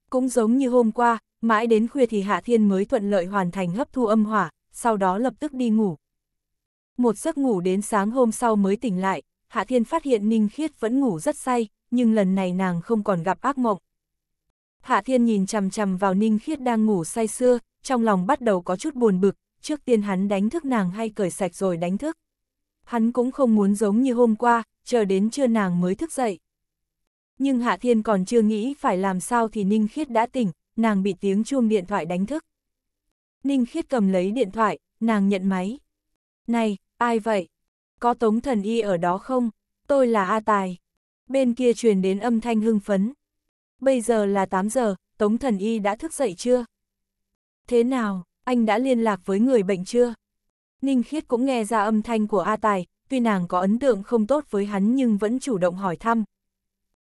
Cũng giống như hôm qua, mãi đến khuya thì Hạ Thiên mới thuận lợi hoàn thành hấp thu âm hỏa, sau đó lập tức đi ngủ. Một giấc ngủ đến sáng hôm sau mới tỉnh lại, Hạ Thiên phát hiện Ninh Khiết vẫn ngủ rất say, nhưng lần này nàng không còn gặp ác mộng. Hạ Thiên nhìn chằm chằm vào Ninh Khiết đang ngủ say sưa, trong lòng bắt đầu có chút buồn bực, trước tiên hắn đánh thức nàng hay cởi sạch rồi đánh thức. Hắn cũng không muốn giống như hôm qua, chờ đến trưa nàng mới thức dậy. Nhưng Hạ Thiên còn chưa nghĩ phải làm sao thì Ninh Khiết đã tỉnh, nàng bị tiếng chuông điện thoại đánh thức. Ninh Khiết cầm lấy điện thoại, nàng nhận máy. Này, ai vậy? Có tống thần y ở đó không? Tôi là A Tài. Bên kia truyền đến âm thanh hưng phấn. Bây giờ là 8 giờ, tống thần y đã thức dậy chưa? Thế nào, anh đã liên lạc với người bệnh chưa? Ninh Khiết cũng nghe ra âm thanh của A Tài, tuy nàng có ấn tượng không tốt với hắn nhưng vẫn chủ động hỏi thăm.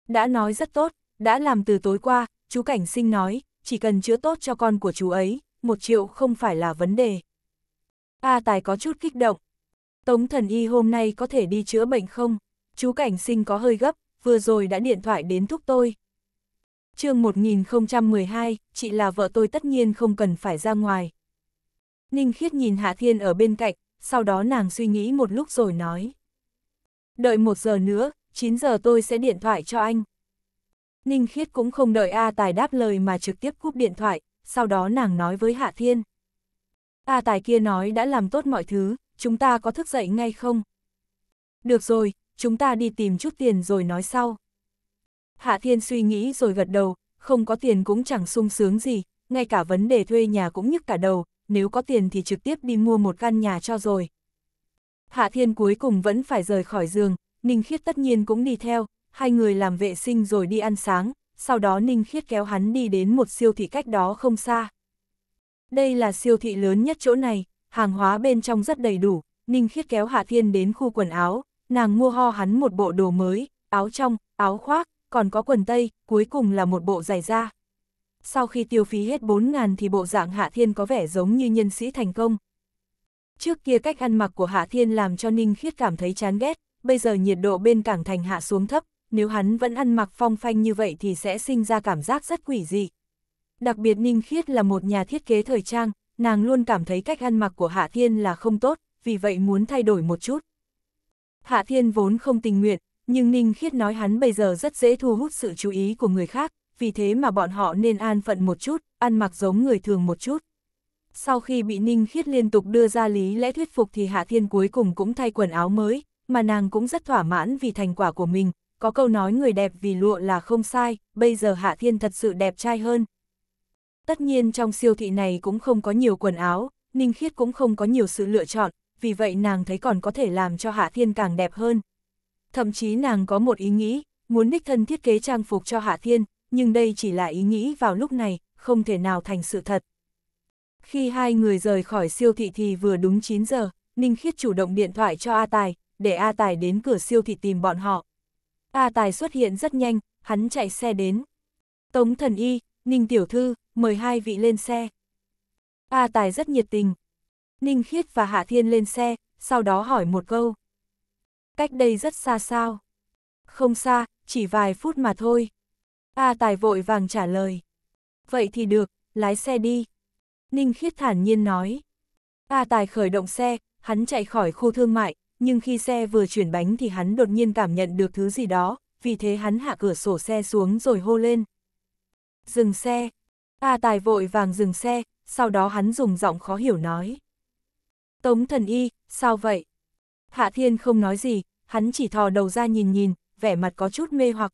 Đã nói rất tốt, đã làm từ tối qua, chú Cảnh Sinh nói, chỉ cần chữa tốt cho con của chú ấy, một triệu không phải là vấn đề. A Tài có chút kích động. Tống thần y hôm nay có thể đi chữa bệnh không? Chú Cảnh Sinh có hơi gấp, vừa rồi đã điện thoại đến thúc tôi. chương 1012, chị là vợ tôi tất nhiên không cần phải ra ngoài. Ninh Khiết nhìn Hạ Thiên ở bên cạnh, sau đó nàng suy nghĩ một lúc rồi nói. Đợi một giờ nữa, 9 giờ tôi sẽ điện thoại cho anh. Ninh Khiết cũng không đợi A Tài đáp lời mà trực tiếp cúp điện thoại, sau đó nàng nói với Hạ Thiên. A tài kia nói đã làm tốt mọi thứ, chúng ta có thức dậy ngay không? Được rồi, chúng ta đi tìm chút tiền rồi nói sau. Hạ Thiên suy nghĩ rồi gật đầu, không có tiền cũng chẳng sung sướng gì, ngay cả vấn đề thuê nhà cũng nhức cả đầu, nếu có tiền thì trực tiếp đi mua một căn nhà cho rồi. Hạ Thiên cuối cùng vẫn phải rời khỏi giường, Ninh Khiết tất nhiên cũng đi theo, hai người làm vệ sinh rồi đi ăn sáng, sau đó Ninh Khiết kéo hắn đi đến một siêu thị cách đó không xa. Đây là siêu thị lớn nhất chỗ này, hàng hóa bên trong rất đầy đủ, Ninh Khiết kéo Hạ Thiên đến khu quần áo, nàng mua ho hắn một bộ đồ mới, áo trong, áo khoác, còn có quần tây, cuối cùng là một bộ giày da. Sau khi tiêu phí hết 4.000 thì bộ dạng Hạ Thiên có vẻ giống như nhân sĩ thành công. Trước kia cách ăn mặc của Hạ Thiên làm cho Ninh Khiết cảm thấy chán ghét, bây giờ nhiệt độ bên cảng thành hạ xuống thấp, nếu hắn vẫn ăn mặc phong phanh như vậy thì sẽ sinh ra cảm giác rất quỷ dị. Đặc biệt Ninh Khiết là một nhà thiết kế thời trang, nàng luôn cảm thấy cách ăn mặc của Hạ Thiên là không tốt, vì vậy muốn thay đổi một chút. Hạ Thiên vốn không tình nguyện, nhưng Ninh Khiết nói hắn bây giờ rất dễ thu hút sự chú ý của người khác, vì thế mà bọn họ nên an phận một chút, ăn mặc giống người thường một chút. Sau khi bị Ninh Khiết liên tục đưa ra lý lẽ thuyết phục thì Hạ Thiên cuối cùng cũng thay quần áo mới, mà nàng cũng rất thỏa mãn vì thành quả của mình. Có câu nói người đẹp vì lụa là không sai, bây giờ Hạ Thiên thật sự đẹp trai hơn, Tất nhiên trong siêu thị này cũng không có nhiều quần áo, Ninh Khiết cũng không có nhiều sự lựa chọn, vì vậy nàng thấy còn có thể làm cho Hạ Thiên càng đẹp hơn. Thậm chí nàng có một ý nghĩ, muốn đích thân thiết kế trang phục cho Hạ Thiên, nhưng đây chỉ là ý nghĩ vào lúc này, không thể nào thành sự thật. Khi hai người rời khỏi siêu thị thì vừa đúng 9 giờ, Ninh Khiết chủ động điện thoại cho A Tài, để A Tài đến cửa siêu thị tìm bọn họ. A Tài xuất hiện rất nhanh, hắn chạy xe đến. Tống thần y, Ninh tiểu thư, mời hai vị lên xe. A Tài rất nhiệt tình. Ninh Khiết và Hạ Thiên lên xe, sau đó hỏi một câu. Cách đây rất xa sao? Không xa, chỉ vài phút mà thôi. A Tài vội vàng trả lời. Vậy thì được, lái xe đi. Ninh Khiết thản nhiên nói. A Tài khởi động xe, hắn chạy khỏi khu thương mại, nhưng khi xe vừa chuyển bánh thì hắn đột nhiên cảm nhận được thứ gì đó, vì thế hắn hạ cửa sổ xe xuống rồi hô lên. Dừng xe, A Tài vội vàng dừng xe, sau đó hắn dùng giọng khó hiểu nói. Tống thần y, sao vậy? Hạ Thiên không nói gì, hắn chỉ thò đầu ra nhìn nhìn, vẻ mặt có chút mê hoặc.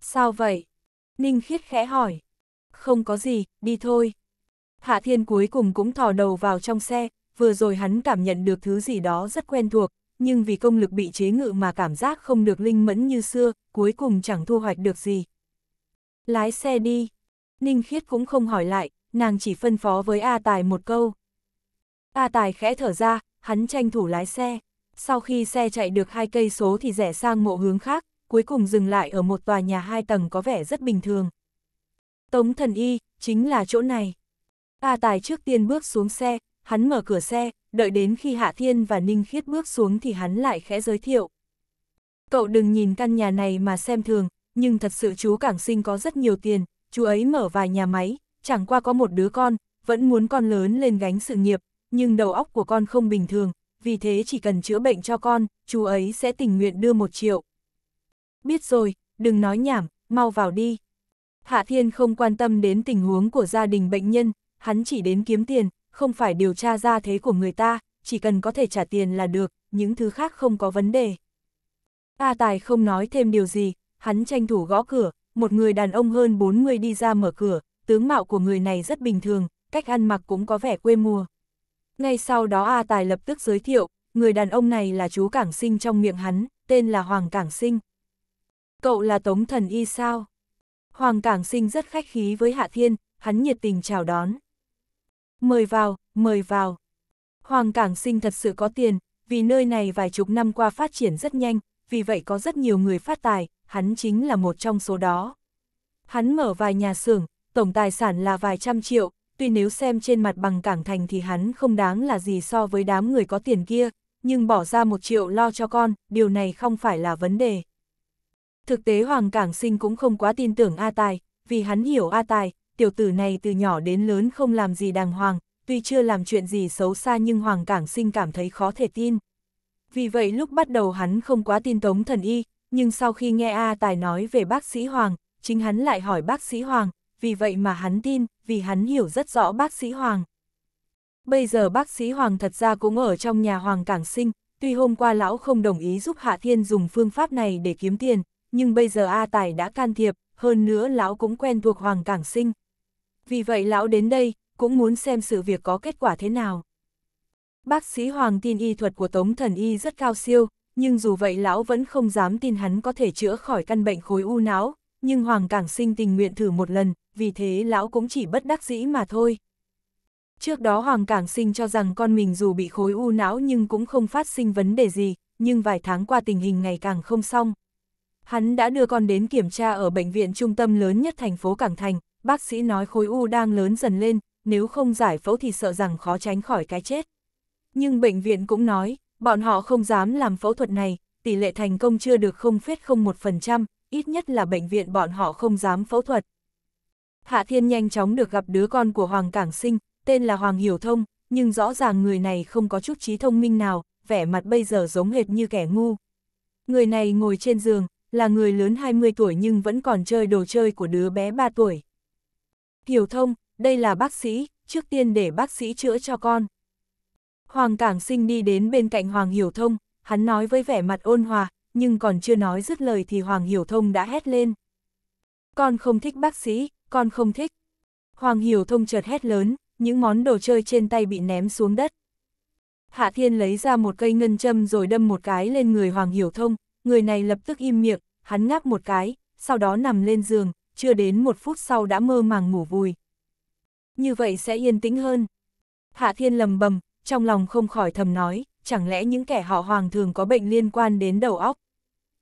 Sao vậy? Ninh khiết khẽ hỏi. Không có gì, đi thôi. Hạ Thiên cuối cùng cũng thò đầu vào trong xe, vừa rồi hắn cảm nhận được thứ gì đó rất quen thuộc, nhưng vì công lực bị chế ngự mà cảm giác không được linh mẫn như xưa, cuối cùng chẳng thu hoạch được gì. Lái xe đi. Ninh Khiết cũng không hỏi lại, nàng chỉ phân phó với A Tài một câu. A Tài khẽ thở ra, hắn tranh thủ lái xe. Sau khi xe chạy được hai cây số thì rẽ sang mộ hướng khác, cuối cùng dừng lại ở một tòa nhà hai tầng có vẻ rất bình thường. Tống thần y, chính là chỗ này. A Tài trước tiên bước xuống xe, hắn mở cửa xe, đợi đến khi Hạ Thiên và Ninh Khiết bước xuống thì hắn lại khẽ giới thiệu. Cậu đừng nhìn căn nhà này mà xem thường, nhưng thật sự chú Cảng Sinh có rất nhiều tiền, chú ấy mở vài nhà máy, chẳng qua có một đứa con, vẫn muốn con lớn lên gánh sự nghiệp, nhưng đầu óc của con không bình thường, vì thế chỉ cần chữa bệnh cho con, chú ấy sẽ tình nguyện đưa một triệu. Biết rồi, đừng nói nhảm, mau vào đi. Hạ Thiên không quan tâm đến tình huống của gia đình bệnh nhân, hắn chỉ đến kiếm tiền, không phải điều tra ra thế của người ta, chỉ cần có thể trả tiền là được, những thứ khác không có vấn đề. A Tài không nói thêm điều gì, hắn tranh thủ gõ cửa, một người đàn ông hơn 40 đi ra mở cửa, tướng mạo của người này rất bình thường, cách ăn mặc cũng có vẻ quê mùa. Ngay sau đó A Tài lập tức giới thiệu, người đàn ông này là chú Cảng Sinh trong miệng hắn, tên là Hoàng Cảng Sinh. Cậu là Tống Thần Y sao? Hoàng Cảng Sinh rất khách khí với Hạ Thiên, hắn nhiệt tình chào đón. Mời vào, mời vào. Hoàng Cảng Sinh thật sự có tiền, vì nơi này vài chục năm qua phát triển rất nhanh, vì vậy có rất nhiều người phát tài, hắn chính là một trong số đó. Hắn mở vài nhà xưởng, tổng tài sản là vài trăm triệu, tuy nếu xem trên mặt bằng cảng thành thì hắn không đáng là gì so với đám người có tiền kia, nhưng bỏ ra một triệu lo cho con, điều này không phải là vấn đề. Thực tế Hoàng Cảng Sinh cũng không quá tin tưởng A Tài, vì hắn hiểu A Tài, tiểu tử này từ nhỏ đến lớn không làm gì đàng hoàng, tuy chưa làm chuyện gì xấu xa nhưng Hoàng Cảng Sinh cảm thấy khó thể tin. Vì vậy lúc bắt đầu hắn không quá tin Tống Thần Y, nhưng sau khi nghe A Tài nói về bác sĩ Hoàng, chính hắn lại hỏi bác sĩ Hoàng, vì vậy mà hắn tin, vì hắn hiểu rất rõ bác sĩ Hoàng. Bây giờ bác sĩ Hoàng thật ra cũng ở trong nhà Hoàng Cảng Sinh, tuy hôm qua lão không đồng ý giúp Hạ Thiên dùng phương pháp này để kiếm tiền, nhưng bây giờ A Tài đã can thiệp, hơn nữa lão cũng quen thuộc Hoàng Cảng Sinh. Vì vậy lão đến đây, cũng muốn xem sự việc có kết quả thế nào. Bác sĩ Hoàng tin y thuật của Tống Thần Y rất cao siêu, nhưng dù vậy lão vẫn không dám tin hắn có thể chữa khỏi căn bệnh khối u não, nhưng Hoàng Cảng Sinh tình nguyện thử một lần, vì thế lão cũng chỉ bất đắc dĩ mà thôi. Trước đó Hoàng Cảng Sinh cho rằng con mình dù bị khối u não nhưng cũng không phát sinh vấn đề gì, nhưng vài tháng qua tình hình ngày càng không xong. Hắn đã đưa con đến kiểm tra ở bệnh viện trung tâm lớn nhất thành phố Cảng Thành, bác sĩ nói khối u đang lớn dần lên, nếu không giải phẫu thì sợ rằng khó tránh khỏi cái chết. Nhưng bệnh viện cũng nói, Bọn họ không dám làm phẫu thuật này, tỷ lệ thành công chưa được không không phết một phần trăm ít nhất là bệnh viện bọn họ không dám phẫu thuật. Hạ Thiên nhanh chóng được gặp đứa con của Hoàng Cảng Sinh, tên là Hoàng Hiểu Thông, nhưng rõ ràng người này không có chút trí thông minh nào, vẻ mặt bây giờ giống hệt như kẻ ngu. Người này ngồi trên giường, là người lớn 20 tuổi nhưng vẫn còn chơi đồ chơi của đứa bé 3 tuổi. Hiểu Thông, đây là bác sĩ, trước tiên để bác sĩ chữa cho con. Hoàng Cảng Sinh đi đến bên cạnh Hoàng Hiểu Thông, hắn nói với vẻ mặt ôn hòa, nhưng còn chưa nói dứt lời thì Hoàng Hiểu Thông đã hét lên. Con không thích bác sĩ, con không thích. Hoàng Hiểu Thông chợt hét lớn, những món đồ chơi trên tay bị ném xuống đất. Hạ Thiên lấy ra một cây ngân châm rồi đâm một cái lên người Hoàng Hiểu Thông, người này lập tức im miệng, hắn ngáp một cái, sau đó nằm lên giường, chưa đến một phút sau đã mơ màng ngủ vùi. Như vậy sẽ yên tĩnh hơn. Hạ Thiên lầm bầm, trong lòng không khỏi thầm nói, chẳng lẽ những kẻ họ hoàng thường có bệnh liên quan đến đầu óc.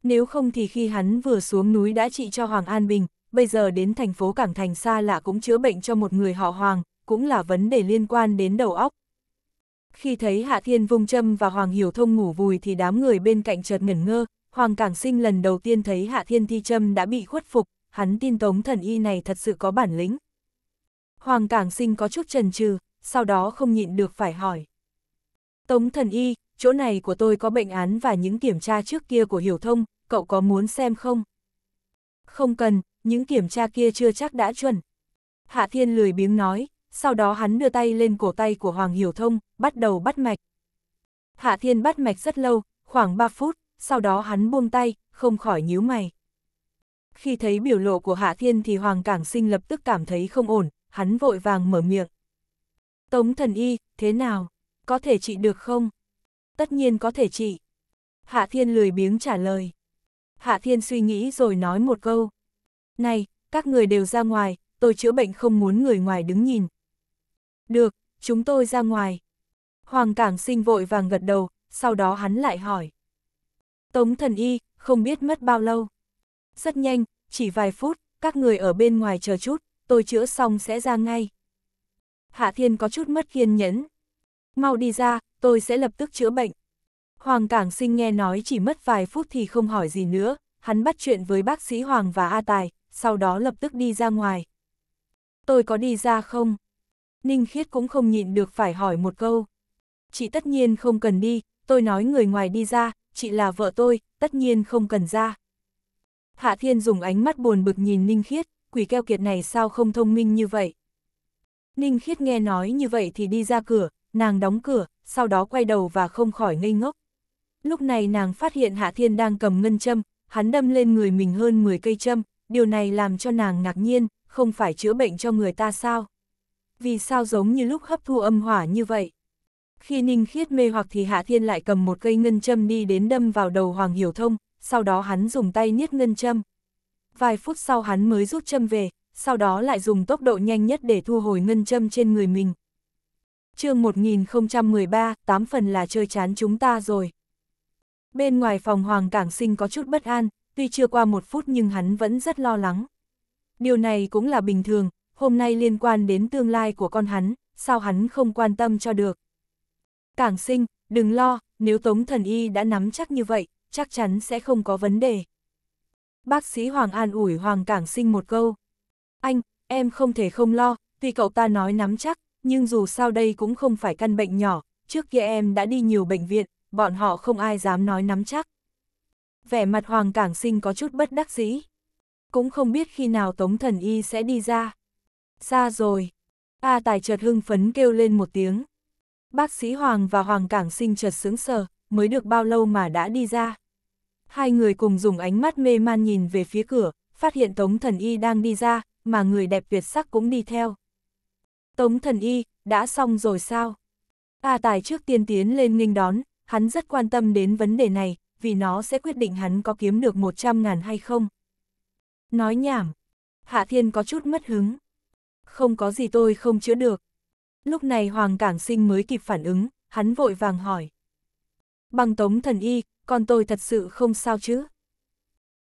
Nếu không thì khi hắn vừa xuống núi đã trị cho Hoàng An Bình, bây giờ đến thành phố Cảng Thành xa lạ cũng chữa bệnh cho một người họ Hoàng, cũng là vấn đề liên quan đến đầu óc. Khi thấy Hạ Thiên Vung Châm và Hoàng Hiểu Thông ngủ vùi thì đám người bên cạnh chợt ngẩn ngơ, Hoàng Cảng Sinh lần đầu tiên thấy Hạ Thiên Thi Châm đã bị khuất phục, hắn tin Tống Thần Y này thật sự có bản lĩnh. Hoàng Cảng Sinh có chút trần trừ, sau đó không nhịn được phải hỏi. Tống thần y, chỗ này của tôi có bệnh án và những kiểm tra trước kia của hiểu thông, cậu có muốn xem không? Không cần, những kiểm tra kia chưa chắc đã chuẩn. Hạ Thiên lười biếng nói, sau đó hắn đưa tay lên cổ tay của Hoàng Hiểu Thông, bắt đầu bắt mạch. Hạ Thiên bắt mạch rất lâu, khoảng 3 phút, sau đó hắn buông tay, không khỏi nhíu mày. Khi thấy biểu lộ của Hạ Thiên thì Hoàng Cảng Sinh lập tức cảm thấy không ổn, hắn vội vàng mở miệng. Tống thần y, thế nào? có thể trị được không? Tất nhiên có thể trị. Hạ Thiên lười biếng trả lời. Hạ Thiên suy nghĩ rồi nói một câu. Này, các người đều ra ngoài, tôi chữa bệnh không muốn người ngoài đứng nhìn. Được, chúng tôi ra ngoài. Hoàng Cảng sinh vội vàng gật đầu, sau đó hắn lại hỏi. Tống thần y, không biết mất bao lâu. Rất nhanh, chỉ vài phút, các người ở bên ngoài chờ chút, tôi chữa xong sẽ ra ngay. Hạ Thiên có chút mất kiên nhẫn, Mau đi ra, tôi sẽ lập tức chữa bệnh. Hoàng Cảng Sinh nghe nói chỉ mất vài phút thì không hỏi gì nữa, hắn bắt chuyện với bác sĩ Hoàng và A Tài, sau đó lập tức đi ra ngoài. Tôi có đi ra không? Ninh Khiết cũng không nhịn được phải hỏi một câu. Chị tất nhiên không cần đi, tôi nói người ngoài đi ra, chị là vợ tôi, tất nhiên không cần ra. Hạ Thiên dùng ánh mắt buồn bực nhìn Ninh Khiết, quỷ keo kiệt này sao không thông minh như vậy? Ninh Khiết nghe nói như vậy thì đi ra cửa, nàng đóng cửa, sau đó quay đầu và không khỏi ngây ngốc. Lúc này nàng phát hiện Hạ Thiên đang cầm ngân châm, hắn đâm lên người mình hơn 10 cây châm, điều này làm cho nàng ngạc nhiên, không phải chữa bệnh cho người ta sao? Vì sao giống như lúc hấp thu âm hỏa như vậy? Khi Ninh Khiết mê hoặc thì Hạ Thiên lại cầm một cây ngân châm đi đến đâm vào đầu Hoàng Hiểu Thông, sau đó hắn dùng tay niết ngân châm. Vài phút sau hắn mới rút châm về, sau đó lại dùng tốc độ nhanh nhất để thu hồi ngân châm trên người mình chương 1013, tám phần là chơi chán chúng ta rồi. Bên ngoài phòng Hoàng Cảng Sinh có chút bất an, tuy chưa qua một phút nhưng hắn vẫn rất lo lắng. Điều này cũng là bình thường, hôm nay liên quan đến tương lai của con hắn, sao hắn không quan tâm cho được. Cảng Sinh, đừng lo, nếu Tống Thần Y đã nắm chắc như vậy, chắc chắn sẽ không có vấn đề. Bác sĩ Hoàng An ủi Hoàng Cảng Sinh một câu. Anh, em không thể không lo, tuy cậu ta nói nắm chắc, nhưng dù sao đây cũng không phải căn bệnh nhỏ, trước kia em đã đi nhiều bệnh viện, bọn họ không ai dám nói nắm chắc. Vẻ mặt Hoàng Cảng Sinh có chút bất đắc dĩ. Cũng không biết khi nào Tống Thần Y sẽ đi ra. Ra rồi. A Tài chợt hưng phấn kêu lên một tiếng. Bác sĩ Hoàng và Hoàng Cảng Sinh chợt sướng sờ, mới được bao lâu mà đã đi ra. Hai người cùng dùng ánh mắt mê man nhìn về phía cửa, phát hiện Tống Thần Y đang đi ra, mà người đẹp tuyệt sắc cũng đi theo. Tống thần y, đã xong rồi sao? A Tài trước tiên tiến lên nghênh đón, hắn rất quan tâm đến vấn đề này, vì nó sẽ quyết định hắn có kiếm được 100 ngàn hay không. Nói nhảm, Hạ Thiên có chút mất hứng. Không có gì tôi không chữa được. Lúc này Hoàng Cảng Sinh mới kịp phản ứng, hắn vội vàng hỏi. Bằng tống thần y, còn tôi thật sự không sao chứ?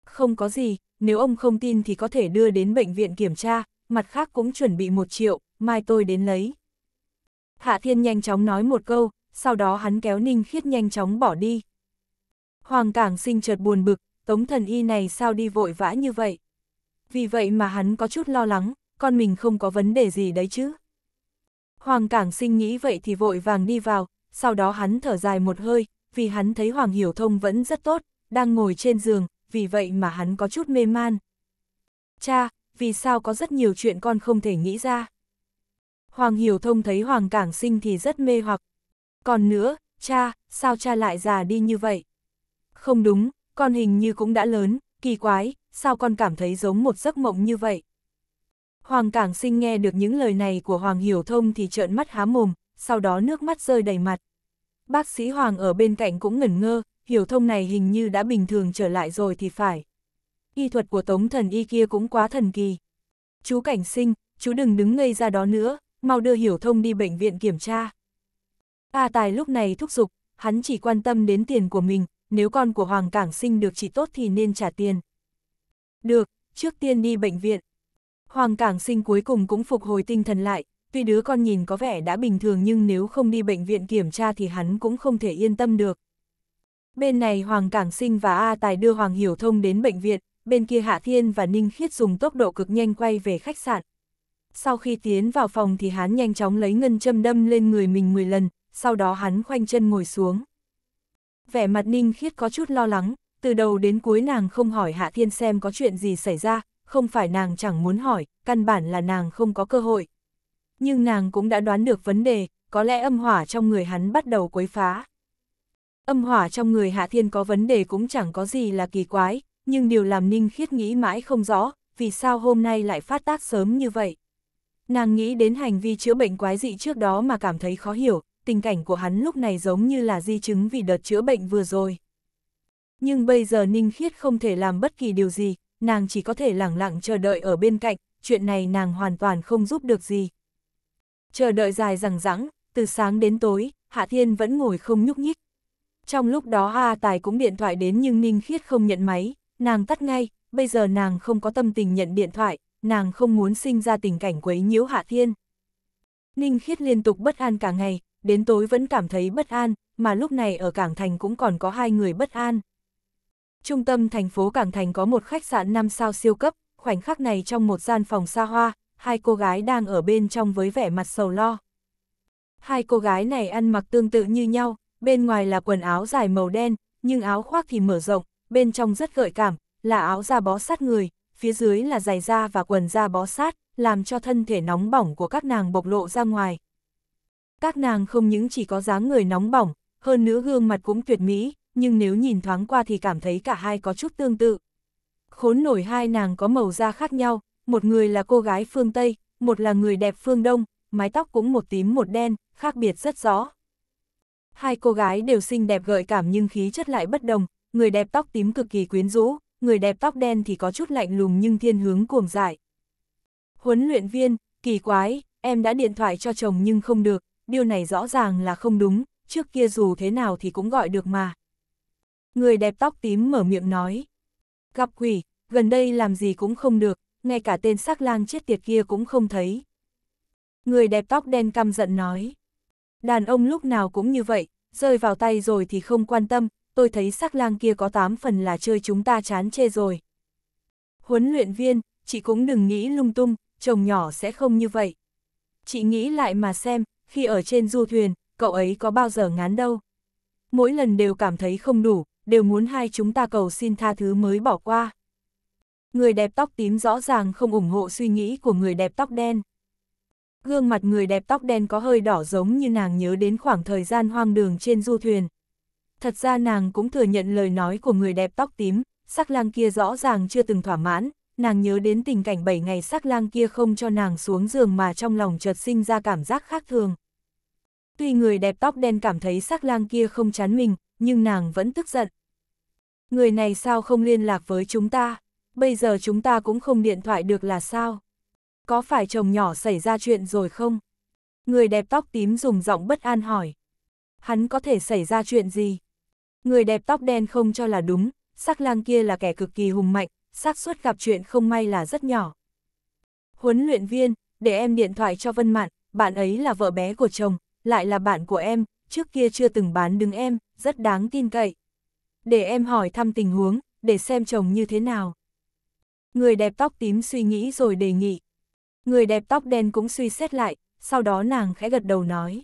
Không có gì, nếu ông không tin thì có thể đưa đến bệnh viện kiểm tra, mặt khác cũng chuẩn bị một triệu, mai tôi đến lấy. Hạ Thiên nhanh chóng nói một câu, sau đó hắn kéo Ninh Khiết nhanh chóng bỏ đi. Hoàng Cảng sinh chợt buồn bực, tống thần y này sao đi vội vã như vậy. Vì vậy mà hắn có chút lo lắng, con mình không có vấn đề gì đấy chứ. Hoàng Cảng sinh nghĩ vậy thì vội vàng đi vào, sau đó hắn thở dài một hơi, vì hắn thấy Hoàng Hiểu Thông vẫn rất tốt, đang ngồi trên giường, vì vậy mà hắn có chút mê man. Cha, vì sao có rất nhiều chuyện con không thể nghĩ ra? Hoàng Hiểu Thông thấy Hoàng Cảng Sinh thì rất mê hoặc. Còn nữa, cha, sao cha lại già đi như vậy? Không đúng, con hình như cũng đã lớn, kỳ quái, sao con cảm thấy giống một giấc mộng như vậy? Hoàng Cảng Sinh nghe được những lời này của Hoàng Hiểu Thông thì trợn mắt há mồm, sau đó nước mắt rơi đầy mặt. Bác sĩ Hoàng ở bên cạnh cũng ngẩn ngơ, Hiểu Thông này hình như đã bình thường trở lại rồi thì phải. Y thuật của Tống Thần Y kia cũng quá thần kỳ. Chú Cảnh Sinh, chú đừng đứng ngây ra đó nữa, mau đưa Hiểu Thông đi bệnh viện kiểm tra. A Tài lúc này thúc giục, hắn chỉ quan tâm đến tiền của mình, nếu con của Hoàng Cảng Sinh được chỉ tốt thì nên trả tiền. Được, trước tiên đi bệnh viện. Hoàng Cảng Sinh cuối cùng cũng phục hồi tinh thần lại, tuy đứa con nhìn có vẻ đã bình thường nhưng nếu không đi bệnh viện kiểm tra thì hắn cũng không thể yên tâm được. Bên này Hoàng Cảng Sinh và A Tài đưa Hoàng Hiểu Thông đến bệnh viện, bên kia Hạ Thiên và Ninh Khiết dùng tốc độ cực nhanh quay về khách sạn, sau khi tiến vào phòng thì hắn nhanh chóng lấy ngân châm đâm lên người mình 10 lần, sau đó hắn khoanh chân ngồi xuống. Vẻ mặt Ninh Khiết có chút lo lắng, từ đầu đến cuối nàng không hỏi Hạ Thiên xem có chuyện gì xảy ra, không phải nàng chẳng muốn hỏi, căn bản là nàng không có cơ hội. Nhưng nàng cũng đã đoán được vấn đề, có lẽ âm hỏa trong người hắn bắt đầu quấy phá. Âm hỏa trong người Hạ Thiên có vấn đề cũng chẳng có gì là kỳ quái, nhưng điều làm Ninh Khiết nghĩ mãi không rõ, vì sao hôm nay lại phát tác sớm như vậy. Nàng nghĩ đến hành vi chữa bệnh quái dị trước đó mà cảm thấy khó hiểu, tình cảnh của hắn lúc này giống như là di chứng vì đợt chữa bệnh vừa rồi. Nhưng bây giờ Ninh Khiết không thể làm bất kỳ điều gì, nàng chỉ có thể lẳng lặng chờ đợi ở bên cạnh, chuyện này nàng hoàn toàn không giúp được gì. Chờ đợi dài rằng rẵng, từ sáng đến tối, Hạ Thiên vẫn ngồi không nhúc nhích. Trong lúc đó A Tài cũng điện thoại đến nhưng Ninh Khiết không nhận máy, nàng tắt ngay, bây giờ nàng không có tâm tình nhận điện thoại, nàng không muốn sinh ra tình cảnh quấy nhiễu Hạ Thiên. Ninh Khiết liên tục bất an cả ngày, đến tối vẫn cảm thấy bất an, mà lúc này ở Cảng Thành cũng còn có hai người bất an. Trung tâm thành phố Cảng Thành có một khách sạn 5 sao siêu cấp, khoảnh khắc này trong một gian phòng xa hoa, hai cô gái đang ở bên trong với vẻ mặt sầu lo. Hai cô gái này ăn mặc tương tự như nhau, bên ngoài là quần áo dài màu đen, nhưng áo khoác thì mở rộng, bên trong rất gợi cảm, là áo da bó sát người, phía dưới là giày da và quần da bó sát, làm cho thân thể nóng bỏng của các nàng bộc lộ ra ngoài. Các nàng không những chỉ có dáng người nóng bỏng, hơn nữa gương mặt cũng tuyệt mỹ, nhưng nếu nhìn thoáng qua thì cảm thấy cả hai có chút tương tự. Khốn nổi hai nàng có màu da khác nhau, một người là cô gái phương Tây, một là người đẹp phương Đông, mái tóc cũng một tím một đen, khác biệt rất rõ. Hai cô gái đều xinh đẹp gợi cảm nhưng khí chất lại bất đồng, người đẹp tóc tím cực kỳ quyến rũ, người đẹp tóc đen thì có chút lạnh lùng nhưng thiên hướng cuồng dại. Huấn luyện viên, kỳ quái, em đã điện thoại cho chồng nhưng không được, điều này rõ ràng là không đúng, trước kia dù thế nào thì cũng gọi được mà. Người đẹp tóc tím mở miệng nói. Gặp quỷ, gần đây làm gì cũng không được, ngay cả tên sắc lang chết tiệt kia cũng không thấy. Người đẹp tóc đen căm giận nói. Đàn ông lúc nào cũng như vậy, rơi vào tay rồi thì không quan tâm, tôi thấy sắc lang kia có tám phần là chơi chúng ta chán chê rồi. Huấn luyện viên, chị cũng đừng nghĩ lung tung, chồng nhỏ sẽ không như vậy. Chị nghĩ lại mà xem, khi ở trên du thuyền, cậu ấy có bao giờ ngán đâu. Mỗi lần đều cảm thấy không đủ, đều muốn hai chúng ta cầu xin tha thứ mới bỏ qua. Người đẹp tóc tím rõ ràng không ủng hộ suy nghĩ của người đẹp tóc đen. Gương mặt người đẹp tóc đen có hơi đỏ giống như nàng nhớ đến khoảng thời gian hoang đường trên du thuyền, thật ra nàng cũng thừa nhận lời nói của người đẹp tóc tím, sắc lang kia rõ ràng chưa từng thỏa mãn, nàng nhớ đến tình cảnh 7 ngày sắc lang kia không cho nàng xuống giường mà trong lòng chợt sinh ra cảm giác khác thường. Tuy người đẹp tóc đen cảm thấy sắc lang kia không chán mình, nhưng nàng vẫn tức giận. Người này sao không liên lạc với chúng ta, bây giờ chúng ta cũng không điện thoại được là sao? Có phải chồng nhỏ xảy ra chuyện rồi không? Người đẹp tóc tím dùng giọng bất an hỏi. Hắn có thể xảy ra chuyện gì? Người đẹp tóc đen không cho là đúng, sắc lang kia là kẻ cực kỳ hùng mạnh, xác suất gặp chuyện không may là rất nhỏ. Huấn luyện viên, để em điện thoại cho Vân Mạn, bạn ấy là vợ bé của chồng, lại là bạn của em, trước kia chưa từng bán đứng em, rất đáng tin cậy. Để em hỏi thăm tình huống, để xem chồng như thế nào. Người đẹp tóc tím suy nghĩ rồi đề nghị. Người đẹp tóc đen cũng suy xét lại, sau đó nàng khẽ gật đầu nói.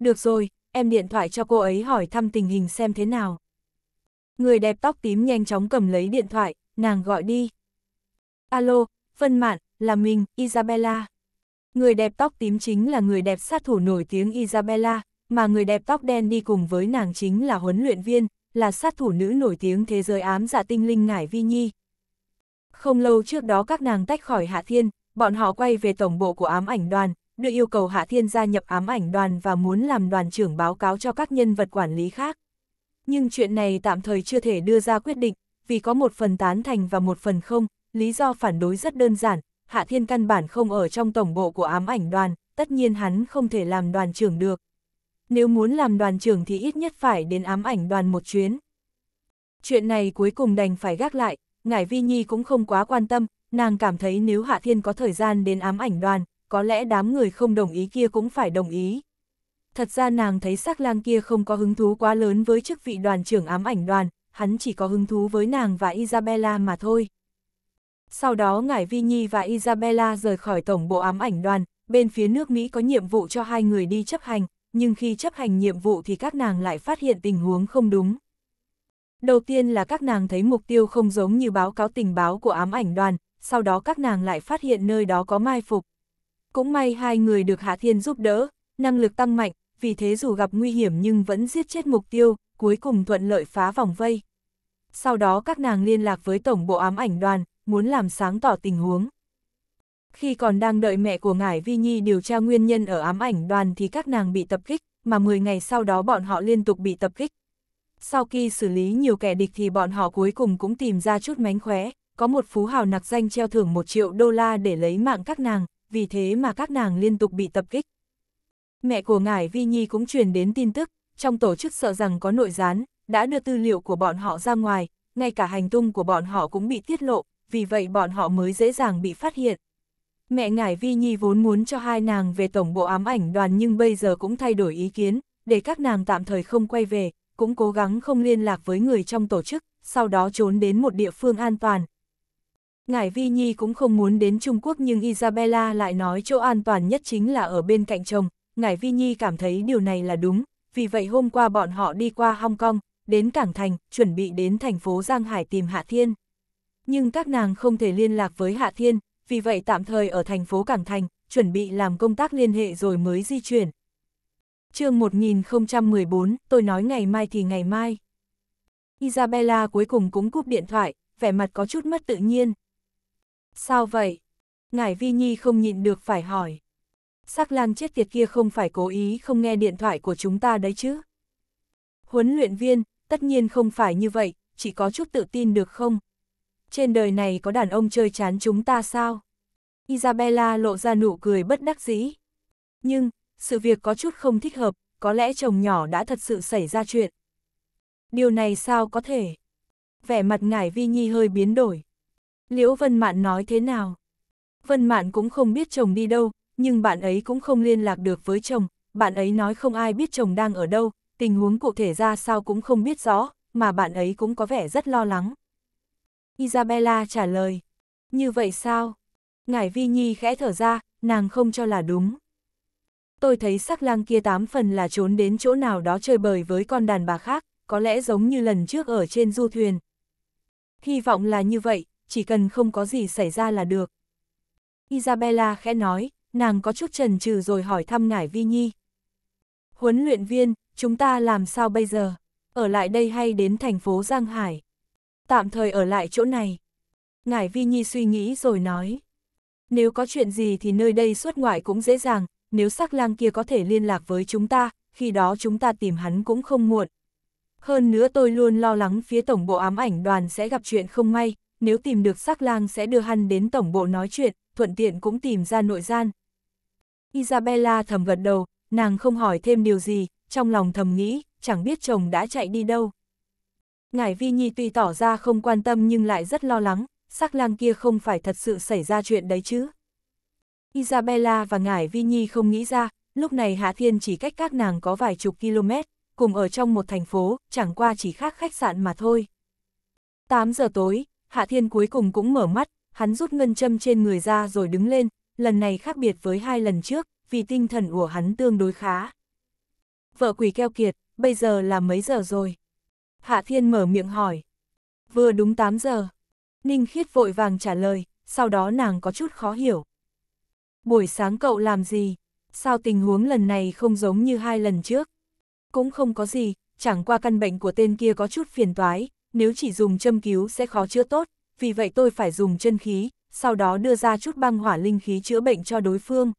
Được rồi, em điện thoại cho cô ấy hỏi thăm tình hình xem thế nào. Người đẹp tóc tím nhanh chóng cầm lấy điện thoại, nàng gọi đi. Alo, Vân Mạn, là mình, Isabella. Người đẹp tóc tím chính là người đẹp sát thủ nổi tiếng Isabella, mà người đẹp tóc đen đi cùng với nàng chính là huấn luyện viên, là sát thủ nữ nổi tiếng thế giới ám dạ tinh linh Ngải Vi Nhi. Không lâu trước đó các nàng tách khỏi Hạ Thiên, bọn họ quay về tổng bộ của ám ảnh đoàn, đưa yêu cầu Hạ Thiên gia nhập ám ảnh đoàn và muốn làm đoàn trưởng báo cáo cho các nhân vật quản lý khác. Nhưng chuyện này tạm thời chưa thể đưa ra quyết định, vì có một phần tán thành và một phần không, lý do phản đối rất đơn giản, Hạ Thiên căn bản không ở trong tổng bộ của ám ảnh đoàn, tất nhiên hắn không thể làm đoàn trưởng được. Nếu muốn làm đoàn trưởng thì ít nhất phải đến ám ảnh đoàn một chuyến. Chuyện này cuối cùng đành phải gác lại, Ngải Vi Nhi cũng không quá quan tâm, nàng cảm thấy nếu Hạ Thiên có thời gian đến ám ảnh đoàn, có lẽ đám người không đồng ý kia cũng phải đồng ý. Thật ra nàng thấy sắc lang kia không có hứng thú quá lớn với chức vị đoàn trưởng ám ảnh đoàn, hắn chỉ có hứng thú với nàng và Isabella mà thôi. Sau đó Ngải Vi Nhi và Isabella rời khỏi tổng bộ ám ảnh đoàn, bên phía nước Mỹ có nhiệm vụ cho hai người đi chấp hành, nhưng khi chấp hành nhiệm vụ thì các nàng lại phát hiện tình huống không đúng. Đầu tiên là các nàng thấy mục tiêu không giống như báo cáo tình báo của ám ảnh đoàn, sau đó các nàng lại phát hiện nơi đó có mai phục, cũng may hai người được Hạ Thiên giúp đỡ, năng lực tăng mạnh, vì thế dù gặp nguy hiểm nhưng vẫn giết chết mục tiêu, cuối cùng thuận lợi phá vòng vây. Sau đó các nàng liên lạc với tổng bộ ám ảnh đoàn, muốn làm sáng tỏ tình huống. Khi còn đang đợi mẹ của Ngải Vi Nhi điều tra nguyên nhân ở ám ảnh đoàn thì các nàng bị tập kích, mà 10 ngày sau đó bọn họ liên tục bị tập kích. Sau khi xử lý nhiều kẻ địch thì bọn họ cuối cùng cũng tìm ra chút mánh khóe, có một phú hào nặc danh treo thưởng 1 triệu đô la để lấy mạng các nàng, vì thế mà các nàng liên tục bị tập kích. Mẹ của Ngải Vi Nhi cũng truyền đến tin tức, trong tổ chức sợ rằng có nội gián, đã đưa tư liệu của bọn họ ra ngoài, ngay cả hành tung của bọn họ cũng bị tiết lộ, vì vậy bọn họ mới dễ dàng bị phát hiện. Mẹ Ngải Vi Nhi vốn muốn cho hai nàng về tổng bộ ám ảnh đoàn nhưng bây giờ cũng thay đổi ý kiến, để các nàng tạm thời không quay về, cũng cố gắng không liên lạc với người trong tổ chức, sau đó trốn đến một địa phương an toàn, ngài Vi Nhi cũng không muốn đến Trung Quốc nhưng Isabella lại nói chỗ an toàn nhất chính là ở bên cạnh chồng. ngài Vi Nhi cảm thấy điều này là đúng, vì vậy hôm qua bọn họ đi qua Hong Kong, đến Cảng Thành, chuẩn bị đến thành phố Giang Hải tìm Hạ Thiên. Nhưng các nàng không thể liên lạc với Hạ Thiên, vì vậy tạm thời ở thành phố Cảng Thành, chuẩn bị làm công tác liên hệ rồi mới di chuyển. chương 1014, tôi nói ngày mai thì ngày mai. Isabella cuối cùng cũng cúp điện thoại, vẻ mặt có chút mất tự nhiên, Sao vậy? Ngải Vi Nhi không nhịn được phải hỏi. Sắc lang chết tiệt kia không phải cố ý không nghe điện thoại của chúng ta đấy chứ. Huấn luyện viên, tất nhiên không phải như vậy, chỉ có chút tự tin được không? Trên đời này có đàn ông chơi chán chúng ta sao? Isabella lộ ra nụ cười bất đắc dĩ. Nhưng, sự việc có chút không thích hợp, có lẽ chồng nhỏ đã thật sự xảy ra chuyện. Điều này sao có thể? Vẻ mặt ngải Vi Nhi hơi biến đổi. Liễu Vân Mạn nói thế nào? Vân Mạn cũng không biết chồng đi đâu, nhưng bạn ấy cũng không liên lạc được với chồng, bạn ấy nói không ai biết chồng đang ở đâu, tình huống cụ thể ra sao cũng không biết rõ, mà bạn ấy cũng có vẻ rất lo lắng. Isabella trả lời, như vậy sao? Ngải Vi Nhi khẽ thở ra, nàng không cho là đúng. Tôi thấy sắc lang kia tám phần là trốn đến chỗ nào đó chơi bời với con đàn bà khác, có lẽ giống như lần trước ở trên du thuyền. Hy vọng là như vậy, chỉ cần không có gì xảy ra là được. Isabella khẽ nói, nàng có chút trần trừ rồi hỏi thăm ngải vi nhi. Huấn luyện viên, chúng ta làm sao bây giờ? Ở lại đây hay đến thành phố Giang Hải? Tạm thời ở lại chỗ này. Ngải vi nhi suy nghĩ rồi nói. Nếu có chuyện gì thì nơi đây xuất ngoại cũng dễ dàng, nếu sắc lang kia có thể liên lạc với chúng ta, khi đó chúng ta tìm hắn cũng không muộn. Hơn nữa tôi luôn lo lắng phía tổng bộ ám ảnh đoàn sẽ gặp chuyện không may, nếu tìm được sắc lang sẽ đưa hắn đến tổng bộ nói chuyện, thuận tiện cũng tìm ra nội gian. Isabella thầm gật đầu, nàng không hỏi thêm điều gì, trong lòng thầm nghĩ, chẳng biết chồng đã chạy đi đâu. ngài Vi Nhi tuy tỏ ra không quan tâm nhưng lại rất lo lắng, sắc lang kia không phải thật sự xảy ra chuyện đấy chứ. Isabella và ngài Vi Nhi không nghĩ ra, lúc này Hạ Thiên chỉ cách các nàng có vài chục km, cùng ở trong một thành phố, chẳng qua chỉ khác khách sạn mà thôi. 8 giờ tối, Hạ Thiên cuối cùng cũng mở mắt, hắn rút ngân châm trên người ra rồi đứng lên, lần này khác biệt với hai lần trước, vì tinh thần của hắn tương đối khá. Vợ quỷ keo kiệt, bây giờ là mấy giờ rồi? Hạ Thiên mở miệng hỏi. Vừa đúng 8 giờ. Ninh Khiết vội vàng trả lời, sau đó nàng có chút khó hiểu. Buổi sáng cậu làm gì? Sao tình huống lần này không giống như hai lần trước? Cũng không có gì, chẳng qua căn bệnh của tên kia có chút phiền toái, nếu chỉ dùng châm cứu sẽ khó chữa tốt, vì vậy tôi phải dùng chân khí, sau đó đưa ra chút băng hỏa linh khí chữa bệnh cho đối phương.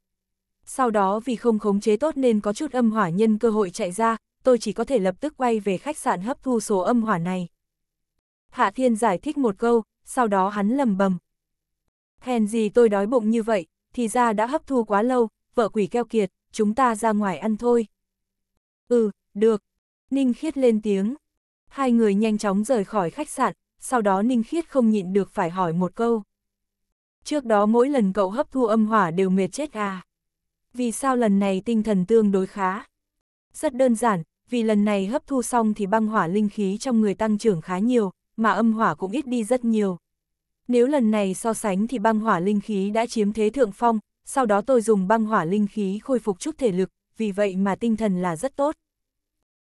Sau đó vì không khống chế tốt nên có chút âm hỏa nhân cơ hội chạy ra, tôi chỉ có thể lập tức quay về khách sạn hấp thu số âm hỏa này. Hạ Thiên giải thích một câu, sau đó hắn lầm bầm. Hèn gì tôi đói bụng như vậy, thì ra đã hấp thu quá lâu, vợ quỷ keo kiệt, chúng ta ra ngoài ăn thôi. Ừ, được. Ninh khiết lên tiếng hai người nhanh chóng rời khỏi khách sạn, sau đó Ninh Khiết không nhịn được phải hỏi một câu. Trước đó mỗi lần cậu hấp thu âm hỏa đều mệt chết à. Vì sao lần này tinh thần tương đối khá? Rất đơn giản, vì lần này hấp thu xong thì băng hỏa linh khí trong người tăng trưởng khá nhiều, mà âm hỏa cũng ít đi rất nhiều. Nếu lần này so sánh thì băng hỏa linh khí đã chiếm thế thượng phong, sau đó tôi dùng băng hỏa linh khí khôi phục chút thể lực, vì vậy mà tinh thần là rất tốt.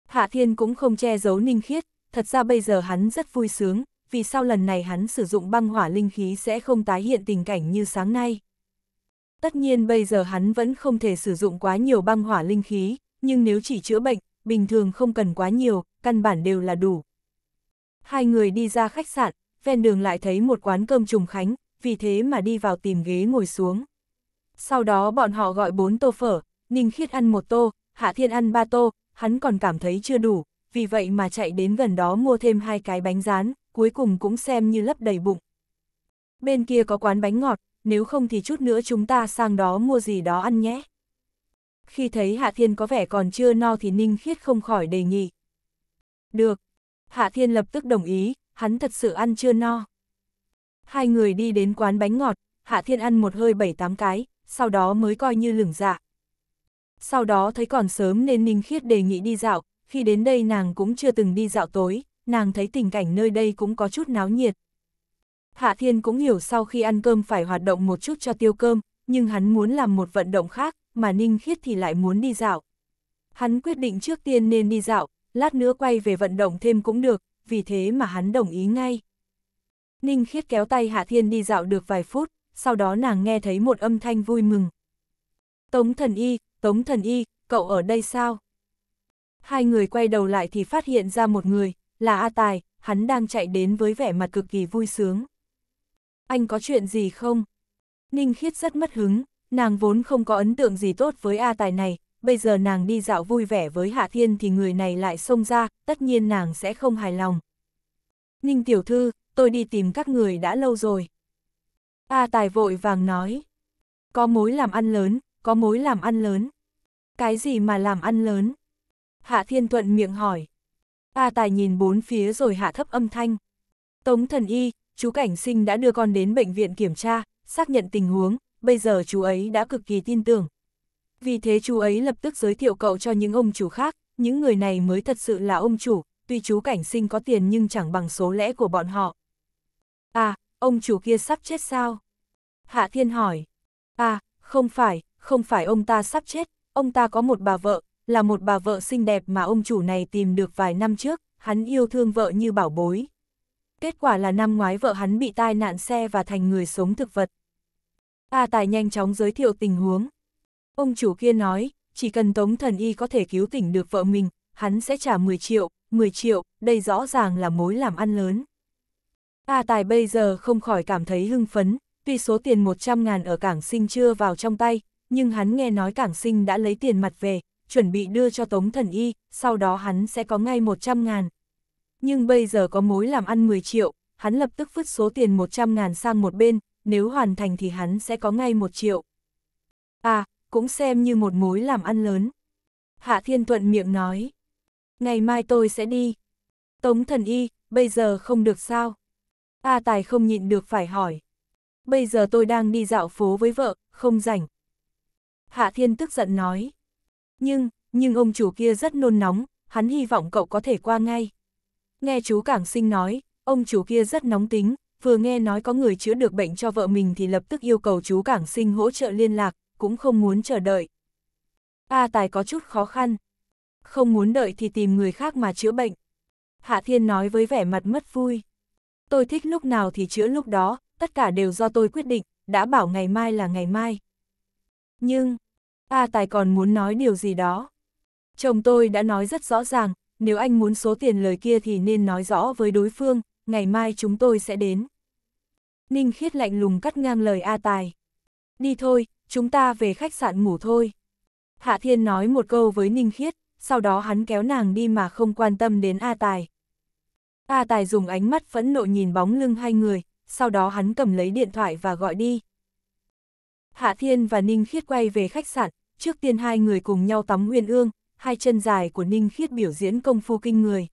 Hạ Thiên cũng không che giấu Ninh Khiết, thật ra bây giờ hắn rất vui sướng, vì sau lần này hắn sử dụng băng hỏa linh khí sẽ không tái hiện tình cảnh như sáng nay. Tất nhiên bây giờ hắn vẫn không thể sử dụng quá nhiều băng hỏa linh khí, nhưng nếu chỉ chữa bệnh, bình thường không cần quá nhiều, căn bản đều là đủ. Hai người đi ra khách sạn, ven đường lại thấy một quán cơm trùng khánh, vì thế mà đi vào tìm ghế ngồi xuống. Sau đó bọn họ gọi bốn tô phở, Ninh Khiết ăn một tô, Hạ Thiên ăn ba tô, hắn còn cảm thấy chưa đủ, vì vậy mà chạy đến gần đó mua thêm hai cái bánh rán, cuối cùng cũng xem như lấp đầy bụng. Bên kia có quán bánh ngọt, nếu không thì chút nữa chúng ta sang đó mua gì đó ăn nhé. Khi thấy Hạ Thiên có vẻ còn chưa no thì Ninh Khiết không khỏi đề nghị. Được. Hạ Thiên lập tức đồng ý, hắn thật sự ăn chưa no. Hai người đi đến quán bánh ngọt, Hạ Thiên ăn một hơi bảy tám cái, sau đó mới coi như lửng dạ. Sau đó thấy còn sớm nên Ninh Khiết đề nghị đi dạo, khi đến đây nàng cũng chưa từng đi dạo tối, nàng thấy tình cảnh nơi đây cũng có chút náo nhiệt. Hạ Thiên cũng hiểu sau khi ăn cơm phải hoạt động một chút cho tiêu cơm, nhưng hắn muốn làm một vận động khác, mà Ninh Khiết thì lại muốn đi dạo. Hắn quyết định trước tiên nên đi dạo, lát nữa quay về vận động thêm cũng được, vì thế mà hắn đồng ý ngay. Ninh Khiết kéo tay Hạ Thiên đi dạo được vài phút, sau đó nàng nghe thấy một âm thanh vui mừng. Tống thần y, Tống thần y, cậu ở đây sao? hai người quay đầu lại thì phát hiện ra một người, là A Tài, hắn đang chạy đến với vẻ mặt cực kỳ vui sướng. Anh có chuyện gì không? Ninh Khiết rất mất hứng, nàng vốn không có ấn tượng gì tốt với A Tài này, bây giờ nàng đi dạo vui vẻ với Hạ Thiên thì người này lại xông ra, tất nhiên nàng sẽ không hài lòng. Ninh Tiểu Thư, tôi đi tìm các người đã lâu rồi. A Tài vội vàng nói, có mối làm ăn lớn, có mối làm ăn lớn. Cái gì mà làm ăn lớn? Hạ Thiên Thuận miệng hỏi. A Tài nhìn bốn phía rồi hạ thấp âm thanh. Tống thần y, chú Cảnh Sinh đã đưa con đến bệnh viện kiểm tra, xác nhận tình huống, bây giờ chú ấy đã cực kỳ tin tưởng. Vì thế chú ấy lập tức giới thiệu cậu cho những ông chủ khác, những người này mới thật sự là ông chủ, tuy chú Cảnh Sinh có tiền nhưng chẳng bằng số lẽ của bọn họ. À, ông chủ kia sắp chết sao? Hạ Thiên hỏi. À, không phải, không phải ông ta sắp chết, ông ta có một bà vợ, là một bà vợ xinh đẹp mà ông chủ này tìm được vài năm trước, hắn yêu thương vợ như bảo bối. Kết quả là năm ngoái vợ hắn bị tai nạn xe và thành người sống thực vật. A Tài nhanh chóng giới thiệu tình huống. Ông chủ kia nói, chỉ cần Tống Thần Y có thể cứu tỉnh được vợ mình, hắn sẽ trả 10 triệu, 10 triệu, đây rõ ràng là mối làm ăn lớn. A Tài bây giờ không khỏi cảm thấy hưng phấn, tuy số tiền 100 ngàn ở Cảng Sinh chưa vào trong tay, nhưng hắn nghe nói Cảng Sinh đã lấy tiền mặt về, chuẩn bị đưa cho Tống Thần Y, sau đó hắn sẽ có ngay 100 ngàn. Nhưng bây giờ có mối làm ăn 10 triệu, hắn lập tức vứt số tiền 100 ngàn sang một bên, nếu hoàn thành thì hắn sẽ có ngay 1 triệu. À, cũng xem như một mối làm ăn lớn. Hạ Thiên Thuận miệng nói, ngày mai tôi sẽ đi. Tống Thần Y, bây giờ không được sao? A Tài không nhịn được phải hỏi. Bây giờ tôi đang đi dạo phố với vợ, không rảnh. Hạ Thiên tức giận nói. Nhưng, nhưng ông chủ kia rất nôn nóng, hắn hy vọng cậu có thể qua ngay. Nghe chú Cảng Sinh nói, ông chủ kia rất nóng tính, vừa nghe nói có người chữa được bệnh cho vợ mình thì lập tức yêu cầu chú Cảng Sinh hỗ trợ liên lạc, cũng không muốn chờ đợi. A Tài có chút khó khăn. Không muốn đợi thì tìm người khác mà chữa bệnh. Hạ Thiên nói với vẻ mặt mất vui. Tôi thích lúc nào thì chữa lúc đó, tất cả đều do tôi quyết định, đã bảo ngày mai là ngày mai. Nhưng, A Tài còn muốn nói điều gì đó. Chồng tôi đã nói rất rõ ràng, nếu anh muốn số tiền lời kia thì nên nói rõ với đối phương, ngày mai chúng tôi sẽ đến. Ninh Khiết lạnh lùng cắt ngang lời A Tài. Đi thôi, chúng ta về khách sạn ngủ thôi. Hạ Thiên nói một câu với Ninh Khiết, sau đó hắn kéo nàng đi mà không quan tâm đến A Tài. A Tài dùng ánh mắt phẫn nộ nhìn bóng lưng hai người, sau đó hắn cầm lấy điện thoại và gọi đi, Hạ Thiên và Ninh Khiết quay về khách sạn, trước tiên hai người cùng nhau tắm uyên ương, hai chân dài của Ninh Khiết biểu diễn công phu kinh người.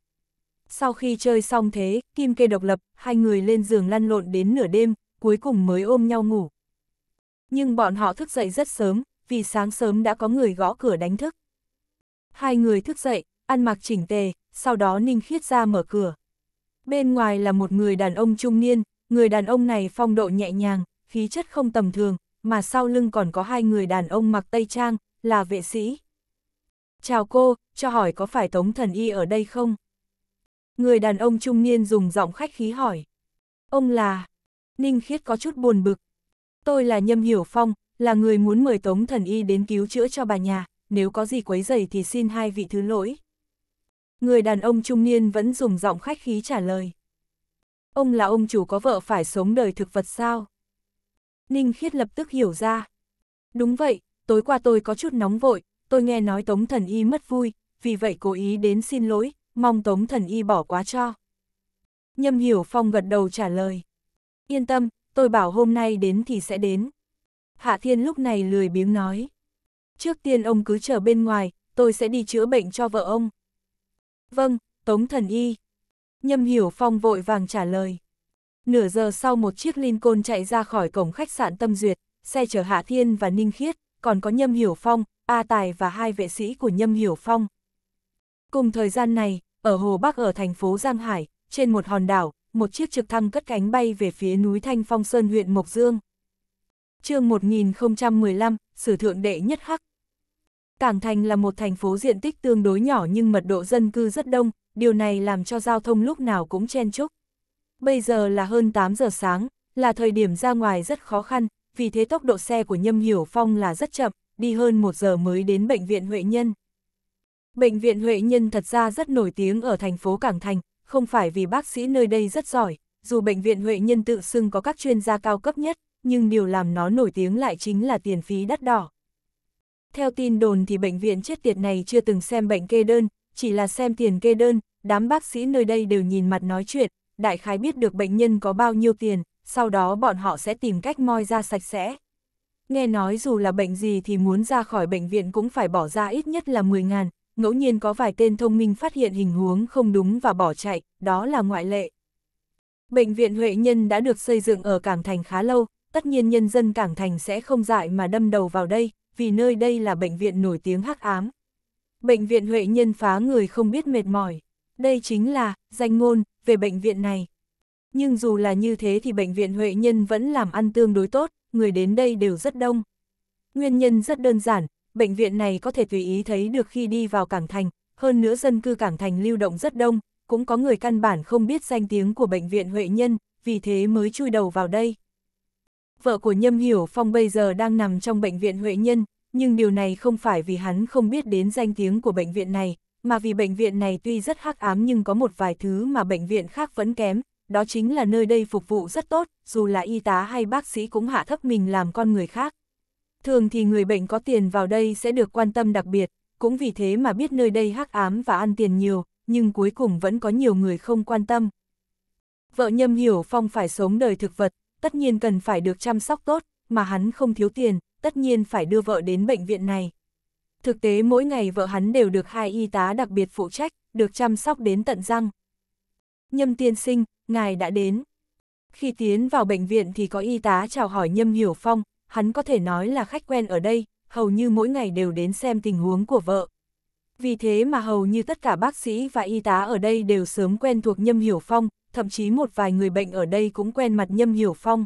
Sau khi chơi xong thế, kim kê độc lập, hai người lên giường lăn lộn đến nửa đêm, cuối cùng mới ôm nhau ngủ. Nhưng bọn họ thức dậy rất sớm, vì sáng sớm đã có người gõ cửa đánh thức. Hai người thức dậy, ăn mặc chỉnh tề, sau đó Ninh Khiết ra mở cửa. Bên ngoài là một người đàn ông trung niên, người đàn ông này phong độ nhẹ nhàng, khí chất không tầm thường, mà sau lưng còn có hai người đàn ông mặc tây trang, là vệ sĩ. Chào cô, cho hỏi có phải Tống Thần Y ở đây không? Người đàn ông trung niên dùng giọng khách khí hỏi. Ông là... Ninh Khiết có chút buồn bực. Tôi là Nhâm Hiểu Phong, là người muốn mời Tống Thần Y đến cứu chữa cho bà nhà, nếu có gì quấy rầy thì xin hai vị thứ lỗi. Người đàn ông trung niên vẫn dùng giọng khách khí trả lời. Ông là ông chủ có vợ phải sống đời thực vật sao? Ninh Khiết lập tức hiểu ra. Đúng vậy, tối qua tôi có chút nóng vội, tôi nghe nói Tống Thần Y mất vui, vì vậy cố ý đến xin lỗi, mong Tống Thần Y bỏ quá cho. Nhâm Hiểu Phong gật đầu trả lời. Yên tâm, tôi bảo hôm nay đến thì sẽ đến. Hạ Thiên lúc này lười biếng nói. Trước tiên ông cứ chờ bên ngoài, tôi sẽ đi chữa bệnh cho vợ ông. Vâng, Tống Thần Y. Nhâm Hiểu Phong vội vàng trả lời. Nửa giờ sau một chiếc Lincoln chạy ra khỏi cổng khách sạn Tâm Duyệt, xe chở Hạ Thiên và Ninh Khiết, còn có Nhâm Hiểu Phong, A Tài và hai vệ sĩ của Nhâm Hiểu Phong. Cùng thời gian này, ở Hồ Bắc ở thành phố Giang Hải, trên một hòn đảo, một chiếc trực thăng cất cánh bay về phía núi Thanh Phong Sơn huyện Mộc Dương. chương 1015, Sử Thượng Đệ Nhất Hắc Cảng Thành là một thành phố diện tích tương đối nhỏ nhưng mật độ dân cư rất đông, điều này làm cho giao thông lúc nào cũng chen chúc bây giờ là hơn 8 giờ sáng, là thời điểm ra ngoài rất khó khăn, vì thế tốc độ xe của Nhâm Hiểu Phong là rất chậm, đi hơn 1 giờ mới đến Bệnh viện Huệ Nhân. Bệnh viện Huệ Nhân thật ra rất nổi tiếng ở thành phố Cảng Thành, không phải vì bác sĩ nơi đây rất giỏi, dù Bệnh viện Huệ Nhân tự xưng có các chuyên gia cao cấp nhất, nhưng điều làm nó nổi tiếng lại chính là tiền phí đắt đỏ. Theo tin đồn thì bệnh viện chết tiệt này chưa từng xem bệnh kê đơn, chỉ là xem tiền kê đơn, đám bác sĩ nơi đây đều nhìn mặt nói chuyện, đại khái biết được bệnh nhân có bao nhiêu tiền, sau đó bọn họ sẽ tìm cách moi ra sạch sẽ. Nghe nói dù là bệnh gì thì muốn ra khỏi bệnh viện cũng phải bỏ ra ít nhất là 10 ngàn, ngẫu nhiên có vài tên thông minh phát hiện hình huống không đúng và bỏ chạy, đó là ngoại lệ. Bệnh viện Huệ Nhân đã được xây dựng ở Cảng Thành khá lâu, tất nhiên nhân dân Cảng Thành sẽ không dại mà đâm đầu vào đây, vì nơi đây là bệnh viện nổi tiếng hắc ám. Bệnh viện Huệ Nhân phá người không biết mệt mỏi. Đây chính là, danh ngôn, về bệnh viện này. Nhưng dù là như thế thì bệnh viện Huệ Nhân vẫn làm ăn tương đối tốt, người đến đây đều rất đông. Nguyên nhân rất đơn giản, bệnh viện này có thể tùy ý thấy được khi đi vào Cảng Thành, hơn nữa dân cư Cảng Thành lưu động rất đông, cũng có người căn bản không biết danh tiếng của bệnh viện Huệ Nhân, vì thế mới chui đầu vào đây. Vợ của Nhâm Hiểu Phong bây giờ đang nằm trong bệnh viện Huệ Nhân, nhưng điều này không phải vì hắn không biết đến danh tiếng của bệnh viện này, mà vì bệnh viện này tuy rất hắc ám nhưng có một vài thứ mà bệnh viện khác vẫn kém, đó chính là nơi đây phục vụ rất tốt, dù là y tá hay bác sĩ cũng hạ thấp mình làm con người khác. Thường thì người bệnh có tiền vào đây sẽ được quan tâm đặc biệt, cũng vì thế mà biết nơi đây hắc ám và ăn tiền nhiều, nhưng cuối cùng vẫn có nhiều người không quan tâm. Vợ Nhâm Hiểu Phong phải sống đời thực vật, tất nhiên cần phải được chăm sóc tốt, mà hắn không thiếu tiền, tất nhiên phải đưa vợ đến bệnh viện này. Thực tế mỗi ngày vợ hắn đều được hai y tá đặc biệt phụ trách, được chăm sóc đến tận răng. Nhâm tiên sinh, ngài đã đến. Khi tiến vào bệnh viện thì có y tá chào hỏi Nhâm Hiểu Phong, hắn có thể nói là khách quen ở đây, hầu như mỗi ngày đều đến xem tình huống của vợ. Vì thế mà hầu như tất cả bác sĩ và y tá ở đây đều sớm quen thuộc Nhâm Hiểu Phong, thậm chí một vài người bệnh ở đây cũng quen mặt Nhâm Hiểu Phong.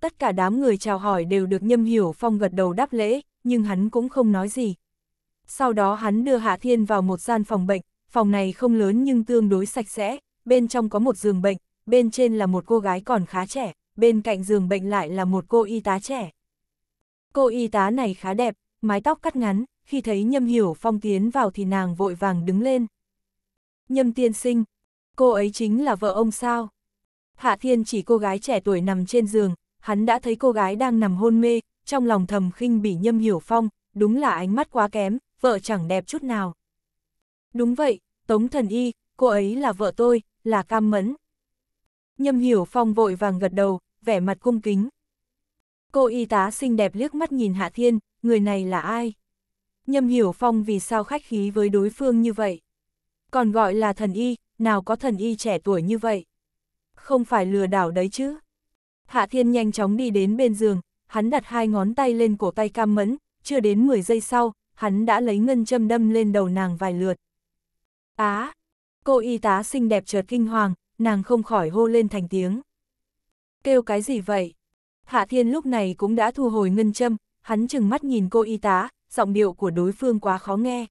Tất cả đám người chào hỏi đều được Nhâm Hiểu Phong gật đầu đáp lễ, nhưng hắn cũng không nói gì. Sau đó hắn đưa Hạ Thiên vào một gian phòng bệnh, phòng này không lớn nhưng tương đối sạch sẽ, bên trong có một giường bệnh, bên trên là một cô gái còn khá trẻ, bên cạnh giường bệnh lại là một cô y tá trẻ. Cô y tá này khá đẹp, mái tóc cắt ngắn, khi thấy Nhâm Hiểu Phong tiến vào thì nàng vội vàng đứng lên. Nhâm tiên sinh, cô ấy chính là vợ ông sao? Hạ Thiên chỉ cô gái trẻ tuổi nằm trên giường, hắn đã thấy cô gái đang nằm hôn mê, trong lòng thầm khinh bỉ Nhâm Hiểu Phong, đúng là ánh mắt quá kém, vợ chẳng đẹp chút nào. Đúng vậy, Tống Thần Y, cô ấy là vợ tôi, là Cam Mẫn. Nhâm Hiểu Phong vội vàng gật đầu, vẻ mặt cung kính. Cô y tá xinh đẹp liếc mắt nhìn Hạ Thiên, người này là ai? Nhâm Hiểu Phong vì sao khách khí với đối phương như vậy? Còn gọi là thần y, nào có thần y trẻ tuổi như vậy? Không phải lừa đảo đấy chứ? Hạ Thiên nhanh chóng đi đến bên giường, hắn đặt hai ngón tay lên cổ tay cam mẫn, chưa đến 10 giây sau, hắn đã lấy ngân châm đâm lên đầu nàng vài lượt. Á! cô y tá xinh đẹp chợt kinh hoàng, nàng không khỏi hô lên thành tiếng. Kêu cái gì vậy? Hạ Thiên lúc này cũng đã thu hồi ngân châm, hắn chừng mắt nhìn cô y tá, giọng điệu của đối phương quá khó nghe.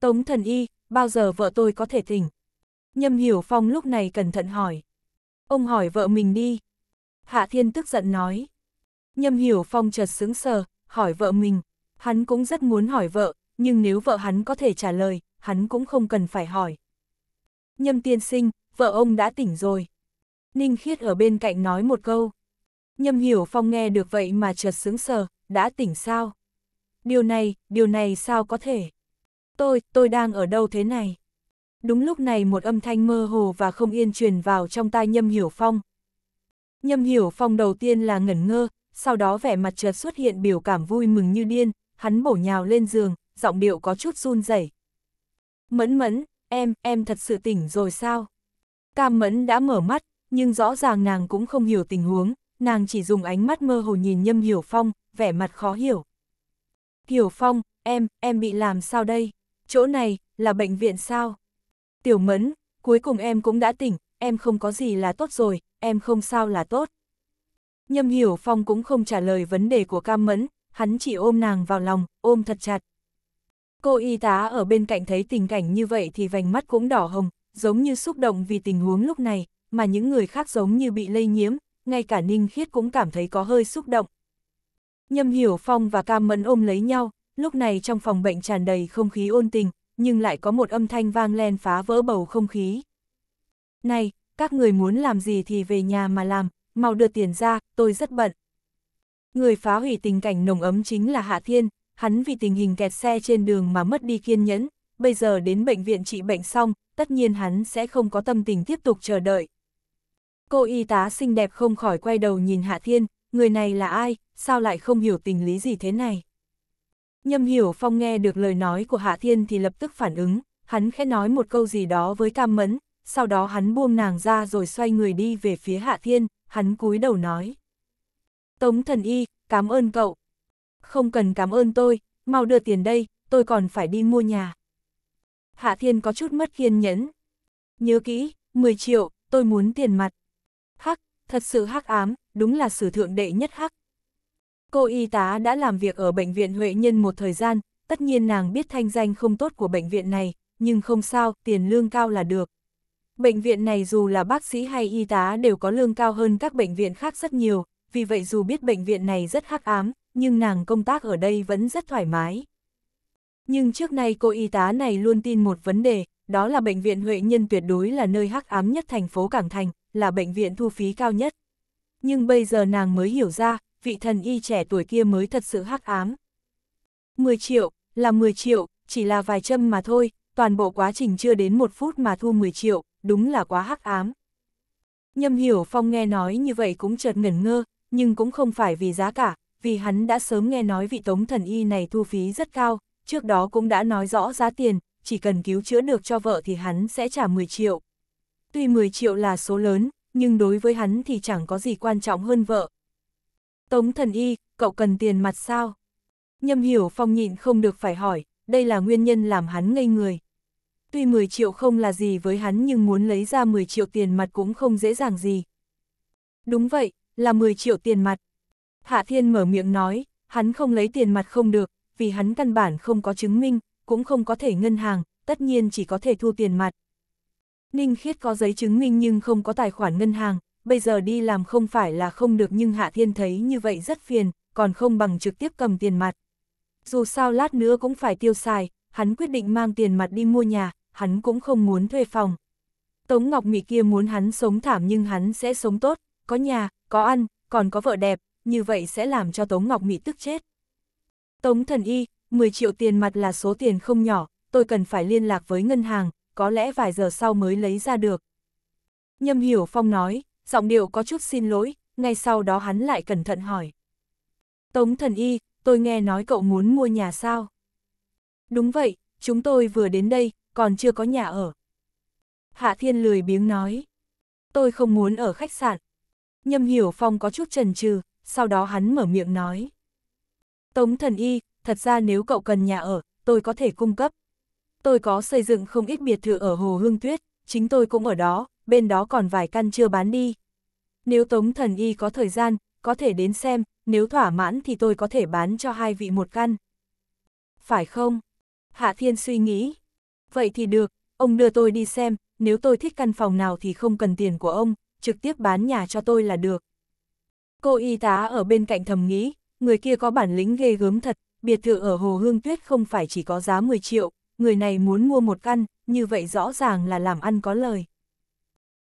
Tống thần y, bao giờ vợ tôi có thể tỉnh? Nhâm Hiểu Phong lúc này cẩn thận hỏi. Ông hỏi vợ mình đi. Hạ Thiên tức giận nói. Nhâm Hiểu Phong chợt sững sờ, hỏi vợ mình. Hắn cũng rất muốn hỏi vợ, nhưng nếu vợ hắn có thể trả lời, hắn cũng không cần phải hỏi. Nhâm tiên sinh, vợ ông đã tỉnh rồi. Ninh Khiết ở bên cạnh nói một câu. Nhâm Hiểu Phong nghe được vậy mà chợt sững sờ, đã tỉnh sao? Điều này, điều này sao có thể? Tôi, tôi đang ở đâu thế này? Đúng lúc này một âm thanh mơ hồ và không yên truyền vào trong tai Nhâm Hiểu Phong. Nhâm Hiểu Phong đầu tiên là ngẩn ngơ, sau đó vẻ mặt chợt xuất hiện biểu cảm vui mừng như điên, hắn bổ nhào lên giường, giọng điệu có chút run rẩy. Mẫn mẫn, em, em thật sự tỉnh rồi sao? Cam mẫn đã mở mắt, nhưng rõ ràng nàng cũng không hiểu tình huống, nàng chỉ dùng ánh mắt mơ hồ nhìn nhâm hiểu phong, vẻ mặt khó hiểu. Hiểu phong, em, em bị làm sao đây? Chỗ này, là bệnh viện sao? Tiểu mẫn, cuối cùng em cũng đã tỉnh, em không có gì là tốt rồi, em không sao là tốt. Nhâm Hiểu Phong cũng không trả lời vấn đề của Cam Mẫn, hắn chỉ ôm nàng vào lòng, ôm thật chặt. Cô y tá ở bên cạnh thấy tình cảnh như vậy thì vành mắt cũng đỏ hồng, giống như xúc động vì tình huống lúc này, mà những người khác giống như bị lây nhiễm, ngay cả Ninh Khiết cũng cảm thấy có hơi xúc động. Nhâm Hiểu Phong và Cam Mẫn ôm lấy nhau, lúc này trong phòng bệnh tràn đầy không khí ôn tình, nhưng lại có một âm thanh vang lên phá vỡ bầu không khí. Này, các người muốn làm gì thì về nhà mà làm, mau đưa tiền ra, tôi rất bận. Người phá hủy tình cảnh nồng ấm chính là Hạ Thiên, hắn vì tình hình kẹt xe trên đường mà mất đi kiên nhẫn, bây giờ đến bệnh viện trị bệnh xong, tất nhiên hắn sẽ không có tâm tình tiếp tục chờ đợi. Cô y tá xinh đẹp không khỏi quay đầu nhìn Hạ Thiên, người này là ai, sao lại không hiểu tình lý gì thế này. Nhâm hiểu phong nghe được lời nói của Hạ Thiên thì lập tức phản ứng, hắn khẽ nói một câu gì đó với cam mẫn, sau đó hắn buông nàng ra rồi xoay người đi về phía Hạ Thiên hắn cúi đầu nói. Tống thần y, cảm ơn cậu. Không cần cảm ơn tôi, mau đưa tiền đây, tôi còn phải đi mua nhà. Hạ Thiên có chút mất kiên nhẫn. Nhớ kỹ, 10 triệu, tôi muốn tiền mặt. Hắc, thật sự hắc ám, đúng là sử thượng đệ nhất hắc. Cô y tá đã làm việc ở bệnh viện Huệ Nhân một thời gian, tất nhiên nàng biết thanh danh không tốt của bệnh viện này, nhưng không sao, tiền lương cao là được. Bệnh viện này dù là bác sĩ hay y tá đều có lương cao hơn các bệnh viện khác rất nhiều, vì vậy dù biết bệnh viện này rất hắc ám, nhưng nàng công tác ở đây vẫn rất thoải mái. Nhưng trước nay cô y tá này luôn tin một vấn đề, đó là bệnh viện Huệ Nhân tuyệt đối là nơi hắc ám nhất thành phố Cảng Thành, là bệnh viện thu phí cao nhất. Nhưng bây giờ nàng mới hiểu ra, vị thần y trẻ tuổi kia mới thật sự hắc ám. 10 triệu, là 10 triệu, chỉ là vài châm mà thôi, toàn bộ quá trình chưa đến một phút mà thu 10 triệu, đúng là quá hắc ám. Nhâm Hiểu Phong nghe nói như vậy cũng chợt ngẩn ngơ, nhưng cũng không phải vì giá cả, vì hắn đã sớm nghe nói vị tống thần y này thu phí rất cao, trước đó cũng đã nói rõ giá tiền, chỉ cần cứu chữa được cho vợ thì hắn sẽ trả 10 triệu. Tuy 10 triệu là số lớn, nhưng đối với hắn thì chẳng có gì quan trọng hơn vợ. Tống thần y, cậu cần tiền mặt sao? Nhâm Hiểu Phong nhịn không được phải hỏi, đây là nguyên nhân làm hắn ngây người. Tuy 10 triệu không là gì với hắn nhưng muốn lấy ra 10 triệu tiền mặt cũng không dễ dàng gì. Đúng vậy, là 10 triệu tiền mặt. Hạ Thiên mở miệng nói, hắn không lấy tiền mặt không được, vì hắn căn bản không có chứng minh, cũng không có thể ngân hàng, tất nhiên chỉ có thể thu tiền mặt. Ninh Khiết có giấy chứng minh nhưng không có tài khoản ngân hàng, bây giờ đi làm không phải là không được nhưng Hạ Thiên thấy như vậy rất phiền, còn không bằng trực tiếp cầm tiền mặt. Dù sao lát nữa cũng phải tiêu xài, hắn quyết định mang tiền mặt đi mua nhà, hắn cũng không muốn thuê phòng. Tống Ngọc Mỹ kia muốn hắn sống thảm nhưng hắn sẽ sống tốt, có nhà, có ăn, còn có vợ đẹp, như vậy sẽ làm cho Tống Ngọc Mỹ tức chết. Tống Thần Y, 10 triệu tiền mặt là số tiền không nhỏ, tôi cần phải liên lạc với ngân hàng, có lẽ vài giờ sau mới lấy ra được. Nhâm Hiểu Phong nói, giọng điệu có chút xin lỗi, ngay sau đó hắn lại cẩn thận hỏi. Tống Thần Y, tôi nghe nói cậu muốn mua nhà sao? Đúng vậy, chúng tôi vừa đến đây, còn chưa có nhà ở. Hạ Thiên lười biếng nói, tôi không muốn ở khách sạn. Nhâm Hiểu Phong có chút chần chừ, sau đó hắn mở miệng nói. Tống thần y, thật ra nếu cậu cần nhà ở, tôi có thể cung cấp. Tôi có xây dựng không ít biệt thự ở Hồ Hương Tuyết, chính tôi cũng ở đó, bên đó còn vài căn chưa bán đi. Nếu Tống thần y có thời gian, có thể đến xem, nếu thỏa mãn thì tôi có thể bán cho hai vị một căn. Phải không? Hạ Thiên suy nghĩ. Vậy thì được, ông đưa tôi đi xem, nếu tôi thích căn phòng nào thì không cần tiền của ông, trực tiếp bán nhà cho tôi là được. Cô y tá ở bên cạnh thầm nghĩ, người kia có bản lĩnh ghê gớm thật, biệt thự ở Hồ Hương Tuyết không phải chỉ có giá 10 triệu, người này muốn mua một căn, như vậy rõ ràng là làm ăn có lời.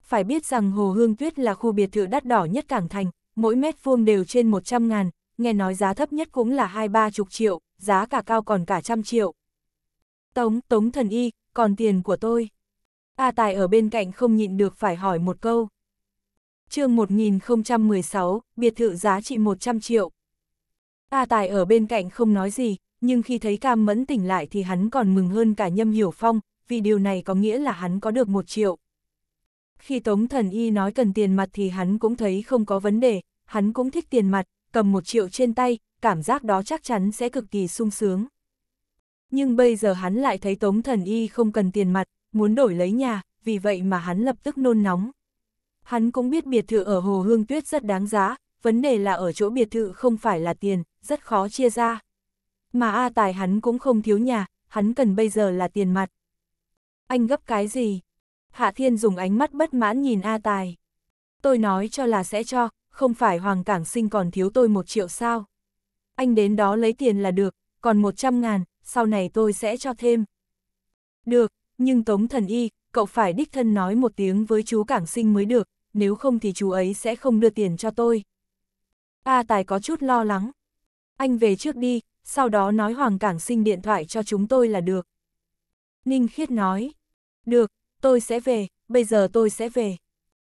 Phải biết rằng Hồ Hương Tuyết là khu biệt thự đắt đỏ nhất Cảng Thành, mỗi mét vuông đều trên 100 ngàn, nghe nói giá thấp nhất cũng là hai ba chục triệu, giá cả cao còn cả trăm triệu, Tống, tống thần y, còn tiền của tôi. A Tài ở bên cạnh không nhịn được phải hỏi một câu. chương 1016, biệt thự giá trị 100 triệu. A Tài ở bên cạnh không nói gì, nhưng khi thấy Cam Mẫn tỉnh lại thì hắn còn mừng hơn cả Nhâm Hiểu Phong, vì điều này có nghĩa là hắn có được 1 triệu. Khi Tống Thần Y nói cần tiền mặt thì hắn cũng thấy không có vấn đề, hắn cũng thích tiền mặt, cầm 1 triệu trên tay, cảm giác đó chắc chắn sẽ cực kỳ sung sướng nhưng bây giờ hắn lại thấy Tống Thần Y không cần tiền mặt, muốn đổi lấy nhà, vì vậy mà hắn lập tức nôn nóng. Hắn cũng biết biệt thự ở Hồ Hương Tuyết rất đáng giá, vấn đề là ở chỗ biệt thự không phải là tiền, rất khó chia ra. Mà A Tài hắn cũng không thiếu nhà, hắn cần bây giờ là tiền mặt. Anh gấp cái gì? Hạ Thiên dùng ánh mắt bất mãn nhìn A Tài. Tôi nói cho là sẽ cho, không phải Hoàng Cảng Sinh còn thiếu tôi một triệu sao. Anh đến đó lấy tiền là được, còn một trăm ngàn, sau này tôi sẽ cho thêm. Được, nhưng Tống Thần Y, cậu phải đích thân nói một tiếng với chú Cảng Sinh mới được, nếu không thì chú ấy sẽ không đưa tiền cho tôi. A Tài có chút lo lắng. Anh về trước đi, sau đó nói Hoàng Cảng Sinh điện thoại cho chúng tôi là được. Ninh Khiết nói, được, tôi sẽ về, bây giờ tôi sẽ về.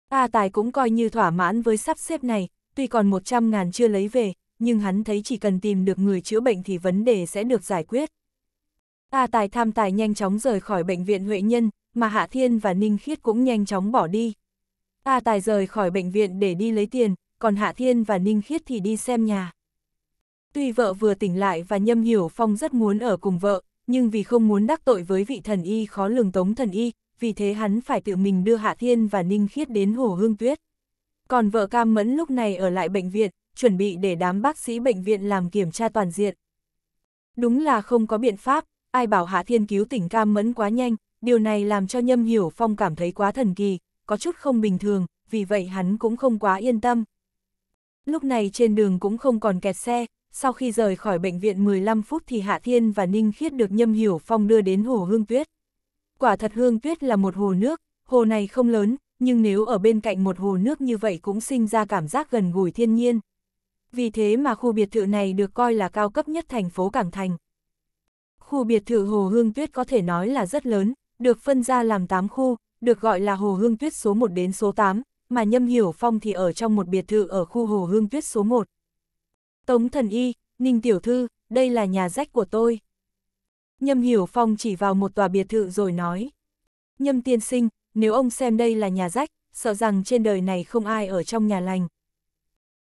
A Tài cũng coi như thỏa mãn với sắp xếp này, tuy còn 100 ngàn chưa lấy về, nhưng hắn thấy chỉ cần tìm được người chữa bệnh thì vấn đề sẽ được giải quyết. A Tài tham tài nhanh chóng rời khỏi bệnh viện Huệ Nhân, mà Hạ Thiên và Ninh Khiết cũng nhanh chóng bỏ đi. A Tài rời khỏi bệnh viện để đi lấy tiền, còn Hạ Thiên và Ninh Khiết thì đi xem nhà. Tuy vợ vừa tỉnh lại và Nhâm Hiểu Phong rất muốn ở cùng vợ, nhưng vì không muốn đắc tội với vị thần y khó lường tống thần y, vì thế hắn phải tự mình đưa Hạ Thiên và Ninh Khiết đến Hồ Hương Tuyết. Còn vợ Cam Mẫn lúc này ở lại bệnh viện, chuẩn bị để đám bác sĩ bệnh viện làm kiểm tra toàn diện. Đúng là không có biện pháp, ai bảo Hạ Thiên cứu tỉnh Cam Mẫn quá nhanh, điều này làm cho Nhâm Hiểu Phong cảm thấy quá thần kỳ, có chút không bình thường, vì vậy hắn cũng không quá yên tâm. Lúc này trên đường cũng không còn kẹt xe, sau khi rời khỏi bệnh viện 15 phút thì Hạ Thiên và Ninh Khiết được Nhâm Hiểu Phong đưa đến hồ Hương Tuyết. Quả thật Hương Tuyết là một hồ nước, hồ này không lớn, nhưng nếu ở bên cạnh một hồ nước như vậy cũng sinh ra cảm giác gần gũi thiên nhiên vì thế mà khu biệt thự này được coi là cao cấp nhất thành phố Cảng Thành. Khu biệt thự Hồ Hương Tuyết có thể nói là rất lớn, được phân ra làm 8 khu, được gọi là Hồ Hương Tuyết số 1 đến số 8, mà Nhâm Hiểu Phong thì ở trong một biệt thự ở khu Hồ Hương Tuyết số 1. Tống Thần Y, Ninh Tiểu Thư, đây là nhà rách của tôi. Nhâm Hiểu Phong chỉ vào một tòa biệt thự rồi nói. Nhâm Tiên Sinh, nếu ông xem đây là nhà rách, sợ rằng trên đời này không ai ở trong nhà lành.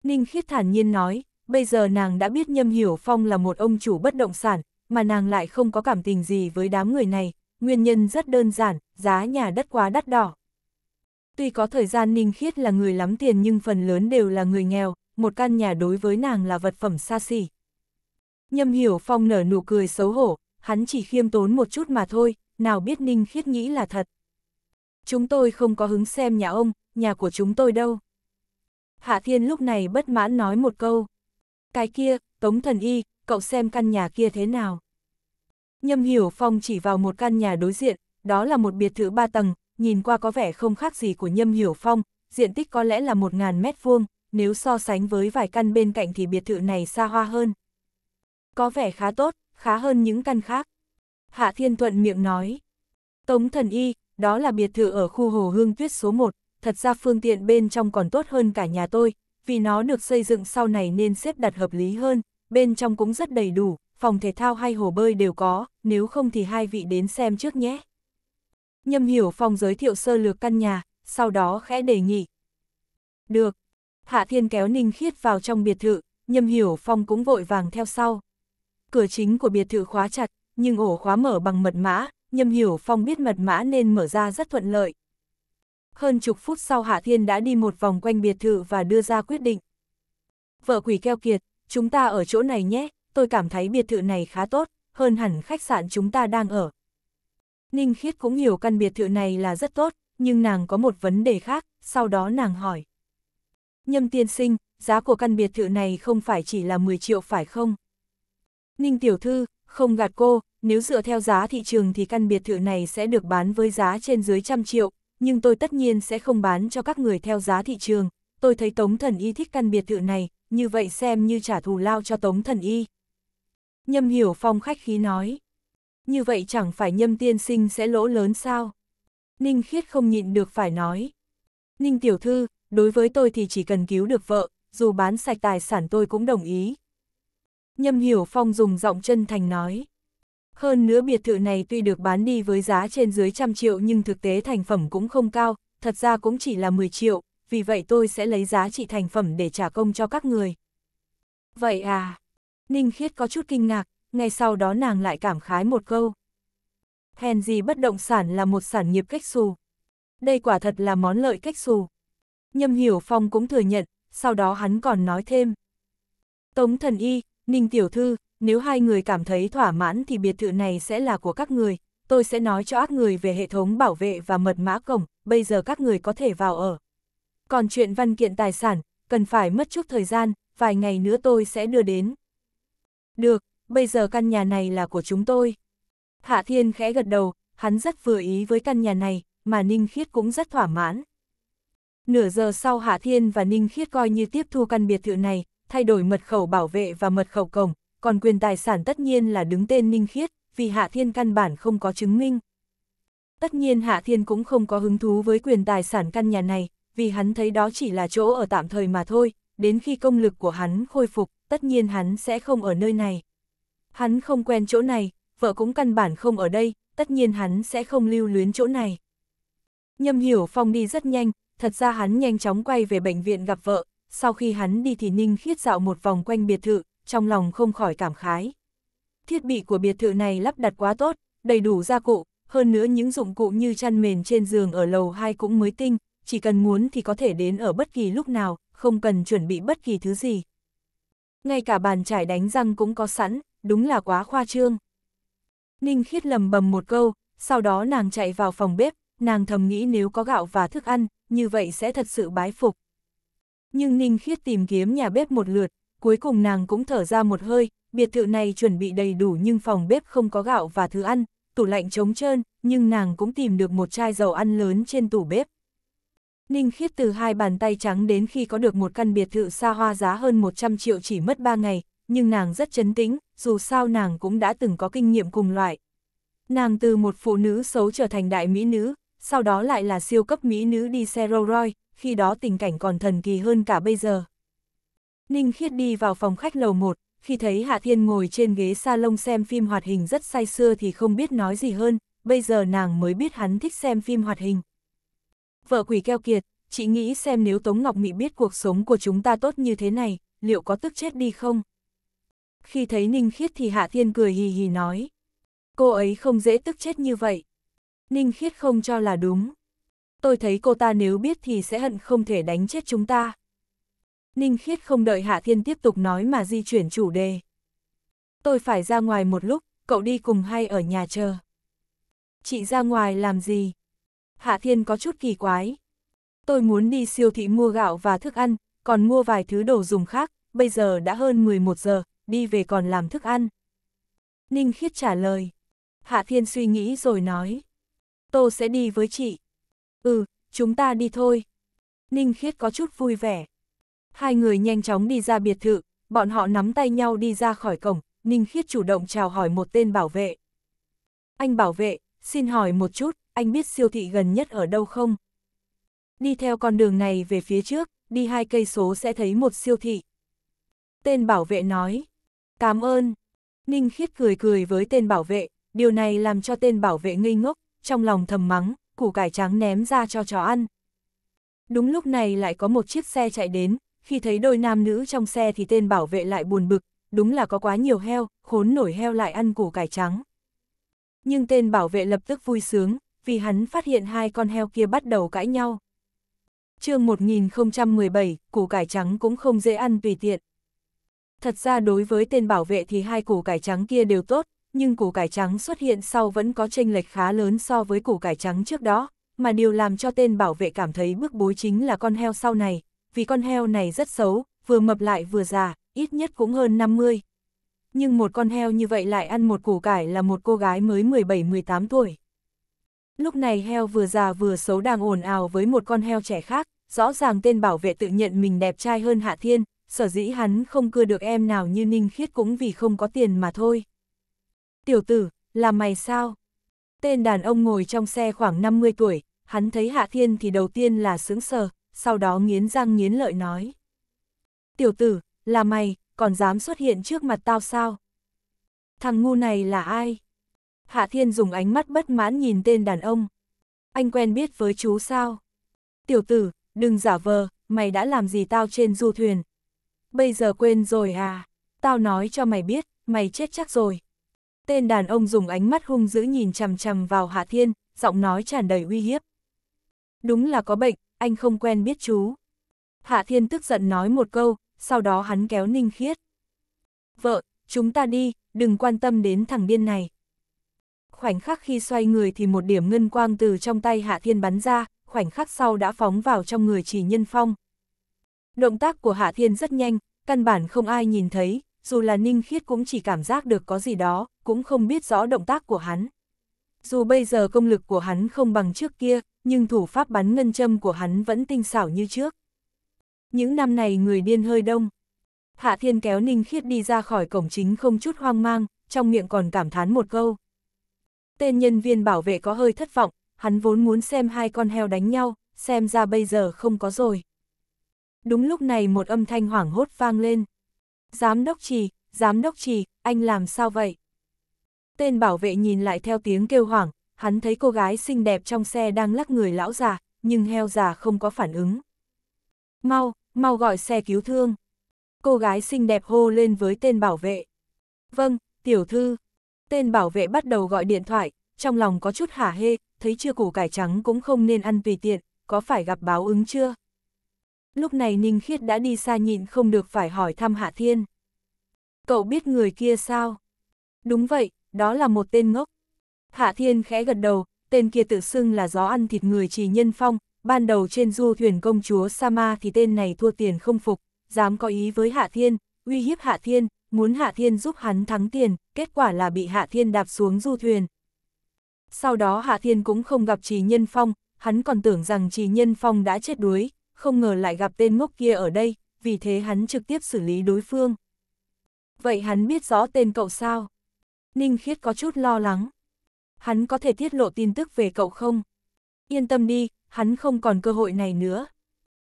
Ninh Khiết thản nhiên nói, bây giờ nàng đã biết Nhâm Hiểu Phong là một ông chủ bất động sản, mà nàng lại không có cảm tình gì với đám người này, nguyên nhân rất đơn giản, giá nhà đất quá đắt đỏ. Tuy có thời gian Ninh Khiết là người lắm tiền nhưng phần lớn đều là người nghèo, một căn nhà đối với nàng là vật phẩm xa xỉ. Nhâm Hiểu Phong nở nụ cười xấu hổ, hắn chỉ khiêm tốn một chút mà thôi, nào biết Ninh Khiết nghĩ là thật. Chúng tôi không có hứng xem nhà ông, nhà của chúng tôi đâu. Hạ Thiên lúc này bất mãn nói một câu. Cái kia, Tống Thần Y, cậu xem căn nhà kia thế nào? Nhâm Hiểu Phong chỉ vào một căn nhà đối diện, đó là một biệt thự ba tầng, nhìn qua có vẻ không khác gì của Nhâm Hiểu Phong, diện tích có lẽ là 1.000 mét vuông, nếu so sánh với vài căn bên cạnh thì biệt thự này xa hoa hơn. Có vẻ khá tốt, khá hơn những căn khác. Hạ Thiên Thuận miệng nói. Tống Thần Y, đó là biệt thự ở khu Hồ Hương Tuyết số 1, thật ra phương tiện bên trong còn tốt hơn cả nhà tôi, vì nó được xây dựng sau này nên xếp đặt hợp lý hơn, bên trong cũng rất đầy đủ, phòng thể thao hay hồ bơi đều có, nếu không thì hai vị đến xem trước nhé. Nhâm Hiểu Phong giới thiệu sơ lược căn nhà, sau đó khẽ đề nghị. Được. Hạ Thiên kéo Ninh Khiết vào trong biệt thự, Nhâm Hiểu Phong cũng vội vàng theo sau. Cửa chính của biệt thự khóa chặt, nhưng ổ khóa mở bằng mật mã, Nhâm Hiểu Phong biết mật mã nên mở ra rất thuận lợi, hơn chục phút sau Hạ Thiên đã đi một vòng quanh biệt thự và đưa ra quyết định. Vợ quỷ keo kiệt, chúng ta ở chỗ này nhé, tôi cảm thấy biệt thự này khá tốt, hơn hẳn khách sạn chúng ta đang ở. Ninh Khiết cũng hiểu căn biệt thự này là rất tốt, nhưng nàng có một vấn đề khác, sau đó nàng hỏi. Nhâm tiên sinh, giá của căn biệt thự này không phải chỉ là 10 triệu phải không? Ninh tiểu thư, không gạt cô, nếu dựa theo giá thị trường thì căn biệt thự này sẽ được bán với giá trên dưới trăm triệu, nhưng tôi tất nhiên sẽ không bán cho các người theo giá thị trường. Tôi thấy Tống Thần Y thích căn biệt thự này, như vậy xem như trả thù lao cho Tống Thần Y. Nhâm Hiểu Phong khách khí nói. Như vậy chẳng phải Nhâm Tiên Sinh sẽ lỗ lớn sao? Ninh Khiết không nhịn được phải nói. Ninh Tiểu Thư, đối với tôi thì chỉ cần cứu được vợ, dù bán sạch tài sản tôi cũng đồng ý. Nhâm Hiểu Phong dùng giọng chân thành nói. Hơn nữa biệt thự này tuy được bán đi với giá trên dưới trăm triệu nhưng thực tế thành phẩm cũng không cao, thật ra cũng chỉ là 10 triệu, vì vậy tôi sẽ lấy giá trị thành phẩm để trả công cho các người. Vậy à, Ninh Khiết có chút kinh ngạc, ngay sau đó nàng lại cảm khái một câu. Hèn gì bất động sản là một sản nghiệp cách xù. Đây quả thật là món lợi cách xù. Nhâm Hiểu Phong cũng thừa nhận, sau đó hắn còn nói thêm. Tống thần y, Ninh Tiểu Thư, nếu hai người cảm thấy thỏa mãn thì biệt thự này sẽ là của các người, tôi sẽ nói cho ác người về hệ thống bảo vệ và mật mã cổng, bây giờ các người có thể vào ở. Còn chuyện văn kiện tài sản, cần phải mất chút thời gian, vài ngày nữa tôi sẽ đưa đến. Được, bây giờ căn nhà này là của chúng tôi. Hạ Thiên khẽ gật đầu, hắn rất vừa ý với căn nhà này, mà Ninh Khiết cũng rất thỏa mãn. Nửa giờ sau Hạ Thiên và Ninh Khiết coi như tiếp thu căn biệt thự này, thay đổi mật khẩu bảo vệ và mật khẩu cổng, còn quyền tài sản tất nhiên là đứng tên Ninh Khiết, vì Hạ Thiên căn bản không có chứng minh. Tất nhiên Hạ Thiên cũng không có hứng thú với quyền tài sản căn nhà này, vì hắn thấy đó chỉ là chỗ ở tạm thời mà thôi, đến khi công lực của hắn khôi phục, tất nhiên hắn sẽ không ở nơi này. Hắn không quen chỗ này, vợ cũng căn bản không ở đây, tất nhiên hắn sẽ không lưu luyến chỗ này. Nhâm Hiểu Phong đi rất nhanh, thật ra hắn nhanh chóng quay về bệnh viện gặp vợ, sau khi hắn đi thì Ninh Khiết dạo một vòng quanh biệt thự, trong lòng không khỏi cảm khái. Thiết bị của biệt thự này lắp đặt quá tốt, đầy đủ gia cụ, hơn nữa những dụng cụ như chăn mền trên giường ở lầu 2 cũng mới tinh, chỉ cần muốn thì có thể đến ở bất kỳ lúc nào, không cần chuẩn bị bất kỳ thứ gì. Ngay cả bàn chải đánh răng cũng có sẵn, đúng là quá khoa trương. Ninh khiết lầm bầm một câu, sau đó nàng chạy vào phòng bếp, nàng thầm nghĩ nếu có gạo và thức ăn, như vậy sẽ thật sự bái phục. Nhưng Ninh khiết tìm kiếm nhà bếp một lượt, cuối cùng nàng cũng thở ra một hơi, biệt thự này chuẩn bị đầy đủ nhưng phòng bếp không có gạo và thứ ăn, tủ lạnh trống trơn, nhưng nàng cũng tìm được một chai dầu ăn lớn trên tủ bếp. Ninh khiết từ hai bàn tay trắng đến khi có được một căn biệt thự xa hoa giá hơn 100 triệu chỉ mất 3 ngày, nhưng nàng rất chấn tĩnh, dù sao nàng cũng đã từng có kinh nghiệm cùng loại. Nàng từ một phụ nữ xấu trở thành đại mỹ nữ, sau đó lại là siêu cấp mỹ nữ đi xe Rolls Royce, khi đó tình cảnh còn thần kỳ hơn cả bây giờ. Ninh Khiết đi vào phòng khách lầu 1, khi thấy Hạ Thiên ngồi trên ghế salon xem phim hoạt hình rất say xưa thì không biết nói gì hơn, bây giờ nàng mới biết hắn thích xem phim hoạt hình. Vợ quỷ keo kiệt, chị nghĩ xem nếu Tống Ngọc Mị biết cuộc sống của chúng ta tốt như thế này, liệu có tức chết đi không? Khi thấy Ninh Khiết thì Hạ Thiên cười hì hì nói. Cô ấy không dễ tức chết như vậy. Ninh Khiết không cho là đúng. Tôi thấy cô ta nếu biết thì sẽ hận không thể đánh chết chúng ta. Ninh Khiết không đợi Hạ Thiên tiếp tục nói mà di chuyển chủ đề. Tôi phải ra ngoài một lúc, cậu đi cùng hay ở nhà chờ? Chị ra ngoài làm gì? Hạ Thiên có chút kỳ quái. Tôi muốn đi siêu thị mua gạo và thức ăn, còn mua vài thứ đồ dùng khác, bây giờ đã hơn 11 giờ, đi về còn làm thức ăn. Ninh Khiết trả lời. Hạ Thiên suy nghĩ rồi nói. Tôi sẽ đi với chị. Ừ, chúng ta đi thôi. Ninh Khiết có chút vui vẻ. Hai người nhanh chóng đi ra biệt thự, bọn họ nắm tay nhau đi ra khỏi cổng, Ninh Khiết chủ động chào hỏi một tên bảo vệ. Anh bảo vệ, xin hỏi một chút, anh biết siêu thị gần nhất ở đâu không? Đi theo con đường này về phía trước, đi hai cây số sẽ thấy một siêu thị. Tên bảo vệ nói, cảm ơn. Ninh Khiết cười cười với tên bảo vệ, điều này làm cho tên bảo vệ ngây ngốc, trong lòng thầm mắng, củ cải trắng ném ra cho chó ăn. Đúng lúc này lại có một chiếc xe chạy đến, khi thấy đôi nam nữ trong xe thì tên bảo vệ lại buồn bực, đúng là có quá nhiều heo, khốn nổi heo lại ăn củ cải trắng. Nhưng tên bảo vệ lập tức vui sướng, vì hắn phát hiện hai con heo kia bắt đầu cãi nhau. chương 1017, củ cải trắng cũng không dễ ăn tùy tiện. Thật ra đối với tên bảo vệ thì hai củ cải trắng kia đều tốt, nhưng củ cải trắng xuất hiện sau vẫn có tranh lệch khá lớn so với củ cải trắng trước đó, mà điều làm cho tên bảo vệ cảm thấy bức bối chính là con heo sau này, vì con heo này rất xấu, vừa mập lại vừa già, ít nhất cũng hơn 50. Nhưng một con heo như vậy lại ăn một củ cải là một cô gái mới 17-18 tuổi. Lúc này heo vừa già vừa xấu đang ồn ào với một con heo trẻ khác, rõ ràng tên bảo vệ tự nhận mình đẹp trai hơn Hạ Thiên, sở dĩ hắn không cưa được em nào như Ninh Khiết cũng vì không có tiền mà thôi. Tiểu tử, là mày sao? Tên đàn ông ngồi trong xe khoảng 50 tuổi, hắn thấy Hạ Thiên thì đầu tiên là sướng sờ, sau đó nghiến răng nghiến lợi nói. Tiểu tử, là mày, còn dám xuất hiện trước mặt tao sao? Thằng ngu này là ai? Hạ Thiên dùng ánh mắt bất mãn nhìn tên đàn ông. Anh quen biết với chú sao? Tiểu tử, đừng giả vờ, mày đã làm gì tao trên du thuyền? Bây giờ quên rồi à? Tao nói cho mày biết, mày chết chắc rồi. Tên đàn ông dùng ánh mắt hung dữ nhìn chằm chằm vào Hạ Thiên, giọng nói tràn đầy uy hiếp. Đúng là có bệnh, anh không quen biết chú. Hạ Thiên tức giận nói một câu, sau đó hắn kéo Ninh Khiết. Vợ, chúng ta đi, đừng quan tâm đến thằng điên này. Khoảnh khắc khi xoay người thì một điểm ngân quang từ trong tay Hạ Thiên bắn ra, khoảnh khắc sau đã phóng vào trong người chỉ nhân phong. Động tác của Hạ Thiên rất nhanh, căn bản không ai nhìn thấy, dù là Ninh Khiết cũng chỉ cảm giác được có gì đó, cũng không biết rõ động tác của hắn. Dù bây giờ công lực của hắn không bằng trước kia, nhưng thủ pháp bắn ngân châm của hắn vẫn tinh xảo như trước. Những năm này người điên hơi đông. Hạ Thiên kéo Ninh Khiết đi ra khỏi cổng chính không chút hoang mang, trong miệng còn cảm thán một câu. Tên nhân viên bảo vệ có hơi thất vọng, hắn vốn muốn xem hai con heo đánh nhau, xem ra bây giờ không có rồi. Đúng lúc này một âm thanh hoảng hốt vang lên. Giám đốc trì, giám đốc trì, anh làm sao vậy? Tên bảo vệ nhìn lại theo tiếng kêu hoảng, hắn thấy cô gái xinh đẹp trong xe đang lắc người lão già, nhưng heo già không có phản ứng. Mau, mau gọi xe cứu thương. Cô gái xinh đẹp hô lên với tên bảo vệ. Vâng, tiểu thư. Tên bảo vệ bắt đầu gọi điện thoại, trong lòng có chút hả hê, thấy chưa củ cải trắng cũng không nên ăn tùy tiện, có phải gặp báo ứng chưa? Lúc này Ninh Khiết đã đi xa nhịn không được phải hỏi thăm Hạ Thiên. Cậu biết người kia sao? Đúng vậy, đó là một tên ngốc. Hạ Thiên khẽ gật đầu, tên kia tự xưng là gió ăn thịt người trì nhân phong, ban đầu trên du thuyền công chúa Sama thì tên này thua tiền không phục, dám có ý với Hạ Thiên, uy hiếp Hạ Thiên, muốn Hạ Thiên giúp hắn thắng tiền, kết quả là bị Hạ Thiên đạp xuống du thuyền. Sau đó Hạ Thiên cũng không gặp Trì Nhân Phong, hắn còn tưởng rằng Trì Nhân Phong đã chết đuối, không ngờ lại gặp tên ngốc kia ở đây, vì thế hắn trực tiếp xử lý đối phương. Vậy hắn biết rõ tên cậu sao? Ninh Khiết có chút lo lắng hắn có thể tiết lộ tin tức về cậu không? Yên tâm đi, hắn không còn cơ hội này nữa.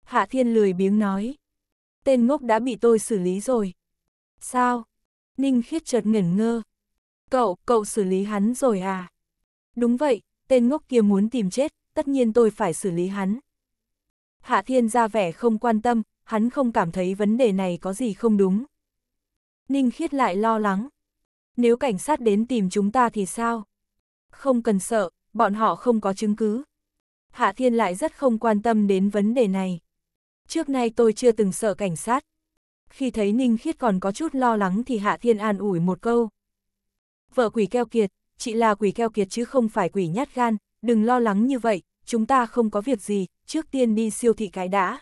Hạ Thiên lười biếng nói. Tên ngốc đã bị tôi xử lý rồi. Sao? Ninh khiết chợt ngẩn ngơ. Cậu, cậu xử lý hắn rồi à? Đúng vậy, tên ngốc kia muốn tìm chết, tất nhiên tôi phải xử lý hắn. Hạ Thiên ra vẻ không quan tâm, hắn không cảm thấy vấn đề này có gì không đúng. Ninh khiết lại lo lắng. Nếu cảnh sát đến tìm chúng ta thì sao? Không cần sợ, bọn họ không có chứng cứ. Hạ Thiên lại rất không quan tâm đến vấn đề này. Trước nay tôi chưa từng sợ cảnh sát. Khi thấy Ninh Khiết còn có chút lo lắng thì Hạ Thiên an ủi một câu. Vợ quỷ keo kiệt, chị là quỷ keo kiệt chứ không phải quỷ nhát gan, đừng lo lắng như vậy, chúng ta không có việc gì, trước tiên đi siêu thị cái đã.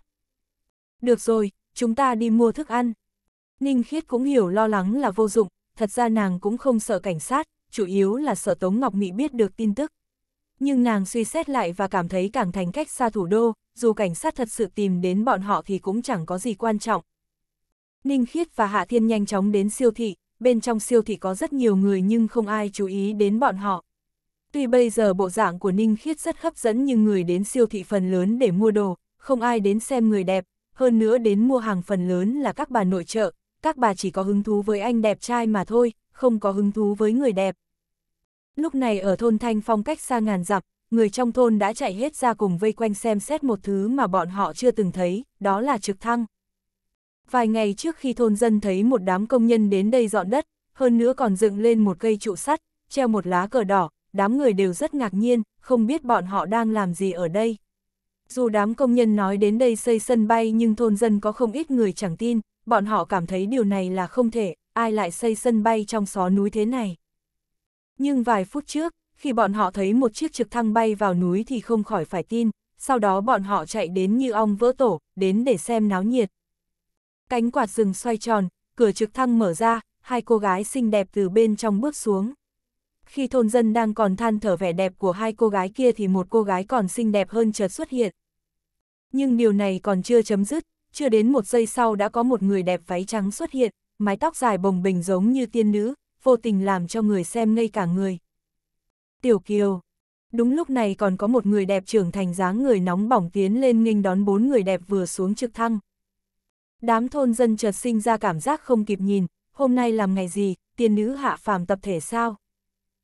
Được rồi, chúng ta đi mua thức ăn. Ninh Khiết cũng hiểu lo lắng là vô dụng, thật ra nàng cũng không sợ cảnh sát, chủ yếu là sợ Tống Ngọc Mỹ biết được tin tức. Nhưng nàng suy xét lại và cảm thấy càng thành cách xa thủ đô, dù cảnh sát thật sự tìm đến bọn họ thì cũng chẳng có gì quan trọng. Ninh Khiết và Hạ Thiên nhanh chóng đến siêu thị, bên trong siêu thị có rất nhiều người nhưng không ai chú ý đến bọn họ. Tuy bây giờ bộ dạng của Ninh Khiết rất hấp dẫn nhưng người đến siêu thị phần lớn để mua đồ, không ai đến xem người đẹp, hơn nữa đến mua hàng phần lớn là các bà nội trợ, các bà chỉ có hứng thú với anh đẹp trai mà thôi, không có hứng thú với người đẹp. Lúc này ở thôn Thanh Phong cách xa ngàn dặm, người trong thôn đã chạy hết ra cùng vây quanh xem xét một thứ mà bọn họ chưa từng thấy, đó là trực thăng. Vài ngày trước khi thôn dân thấy một đám công nhân đến đây dọn đất, hơn nữa còn dựng lên một cây trụ sắt, treo một lá cờ đỏ, đám người đều rất ngạc nhiên, không biết bọn họ đang làm gì ở đây. Dù đám công nhân nói đến đây xây sân bay nhưng thôn dân có không ít người chẳng tin, bọn họ cảm thấy điều này là không thể, ai lại xây sân bay trong xó núi thế này. Nhưng vài phút trước, khi bọn họ thấy một chiếc trực thăng bay vào núi thì không khỏi phải tin, sau đó bọn họ chạy đến như ong vỡ tổ, đến để xem náo nhiệt. Cánh quạt rừng xoay tròn, cửa trực thăng mở ra, hai cô gái xinh đẹp từ bên trong bước xuống. Khi thôn dân đang còn than thở vẻ đẹp của hai cô gái kia thì một cô gái còn xinh đẹp hơn chợt xuất hiện. Nhưng điều này còn chưa chấm dứt, chưa đến một giây sau đã có một người đẹp váy trắng xuất hiện, mái tóc dài bồng bềnh giống như tiên nữ, vô tình làm cho người xem ngây cả người. Tiểu Kiều Đúng lúc này còn có một người đẹp trưởng thành dáng người nóng bỏng tiến lên nghênh đón bốn người đẹp vừa xuống trực thăng. Đám thôn dân chợt sinh ra cảm giác không kịp nhìn, hôm nay làm ngày gì, tiên nữ hạ phàm tập thể sao?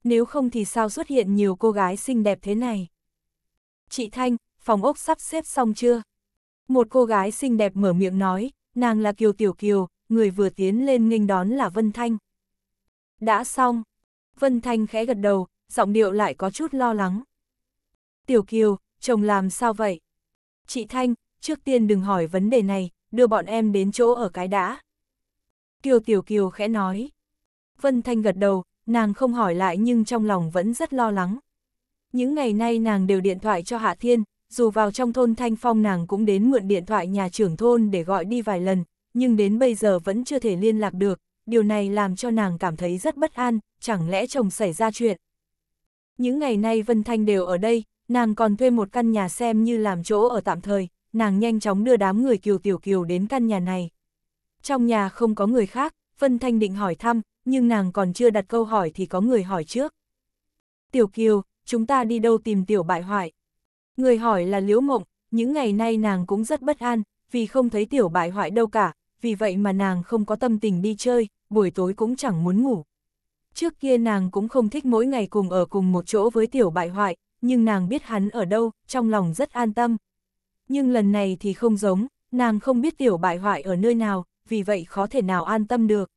Nếu không thì sao xuất hiện nhiều cô gái xinh đẹp thế này? Chị Thanh, phòng ốc sắp xếp xong chưa? Một cô gái xinh đẹp mở miệng nói, nàng là Kiều Tiểu Kiều, người vừa tiến lên nghênh đón là Vân Thanh. Đã xong, Vân Thanh khẽ gật đầu, giọng điệu lại có chút lo lắng. Tiểu Kiều, chồng làm sao vậy? Chị Thanh, trước tiên đừng hỏi vấn đề này, đưa bọn em đến chỗ ở cái đã. Kiều Tiểu Kiều khẽ nói. Vân Thanh gật đầu, nàng không hỏi lại nhưng trong lòng vẫn rất lo lắng. Những ngày nay nàng đều điện thoại cho Hạ Thiên, dù vào trong thôn Thanh Phong nàng cũng đến mượn điện thoại nhà trưởng thôn để gọi đi vài lần, nhưng đến bây giờ vẫn chưa thể liên lạc được, điều này làm cho nàng cảm thấy rất bất an, chẳng lẽ chồng xảy ra chuyện. Những ngày nay Vân Thanh đều ở đây, nàng còn thuê một căn nhà xem như làm chỗ ở tạm thời, nàng nhanh chóng đưa đám người Kiều Tiểu Kiều đến căn nhà này. Trong nhà không có người khác, Vân Thanh định hỏi thăm, nhưng nàng còn chưa đặt câu hỏi thì có người hỏi trước. Tiểu Kiều, chúng ta đi đâu tìm Tiểu Bại Hoại? Người hỏi là Liễu Mộng, những ngày nay nàng cũng rất bất an, vì không thấy Tiểu Bại Hoại đâu cả, vì vậy mà nàng không có tâm tình đi chơi, buổi tối cũng chẳng muốn ngủ. Trước kia nàng cũng không thích mỗi ngày cùng ở cùng một chỗ với tiểu bại hoại, nhưng nàng biết hắn ở đâu, trong lòng rất an tâm. Nhưng lần này thì không giống, nàng không biết tiểu bại hoại ở nơi nào, vì vậy khó thể nào an tâm được.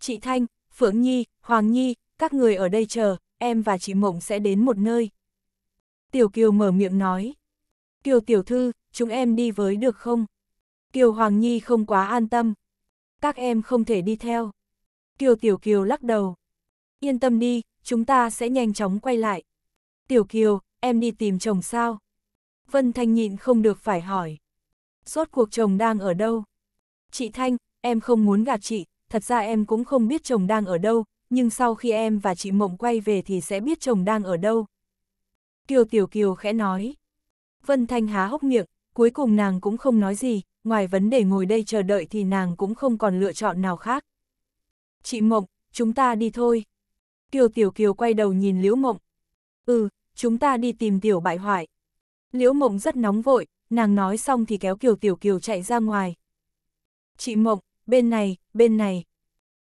Chị Thanh, Phượng Nhi, Hoàng Nhi, các người ở đây chờ, em và chị Mộng sẽ đến một nơi. Tiểu Kiều mở miệng nói. Kiều Tiểu Thư, chúng em đi với được không? Kiều Hoàng Nhi không quá an tâm. Các em không thể đi theo. Kiều Tiểu Kiều lắc đầu. Yên tâm đi, chúng ta sẽ nhanh chóng quay lại. Tiểu Kiều, em đi tìm chồng sao? Vân Thanh nhịn không được phải hỏi. Rốt cuộc chồng đang ở đâu? Chị Thanh, em không muốn gạt chị, thật ra em cũng không biết chồng đang ở đâu, nhưng sau khi em và chị Mộng quay về thì sẽ biết chồng đang ở đâu. Kiều Tiểu Kiều khẽ nói. Vân Thanh há hốc miệng, cuối cùng nàng cũng không nói gì, ngoài vấn đề ngồi đây chờ đợi thì nàng cũng không còn lựa chọn nào khác. Chị Mộng, chúng ta đi thôi. Kiều Tiểu Kiều quay đầu nhìn Liễu Mộng. Ừ, chúng ta đi tìm Tiểu Bại Hoại. Liễu Mộng rất nóng vội, nàng nói xong thì kéo Kiều Tiểu Kiều chạy ra ngoài. Chị Mộng, bên này, bên này.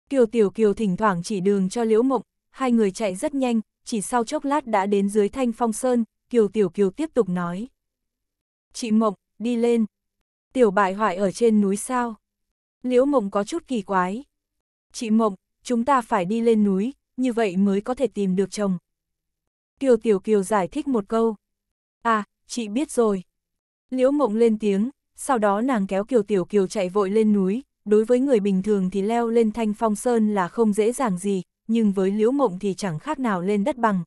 Kiều Tiểu Kiều thỉnh thoảng chỉ đường cho Liễu Mộng, hai người chạy rất nhanh, chỉ sau chốc lát đã đến dưới thanh phong sơn, Kiều Tiểu Kiều tiếp tục nói. Chị Mộng, đi lên. Tiểu bại hoại ở trên núi sao? Liễu mộng có chút kỳ quái. Chị mộng, chúng ta phải đi lên núi, như vậy mới có thể tìm được chồng. Kiều Tiểu Kiều giải thích một câu. À, chị biết rồi. Liễu mộng lên tiếng, sau đó nàng kéo Kiều Tiểu Kiều chạy vội lên núi. Đối với người bình thường thì leo lên thanh phong sơn là không dễ dàng gì, nhưng với Liễu mộng thì chẳng khác nào lên đất bằng.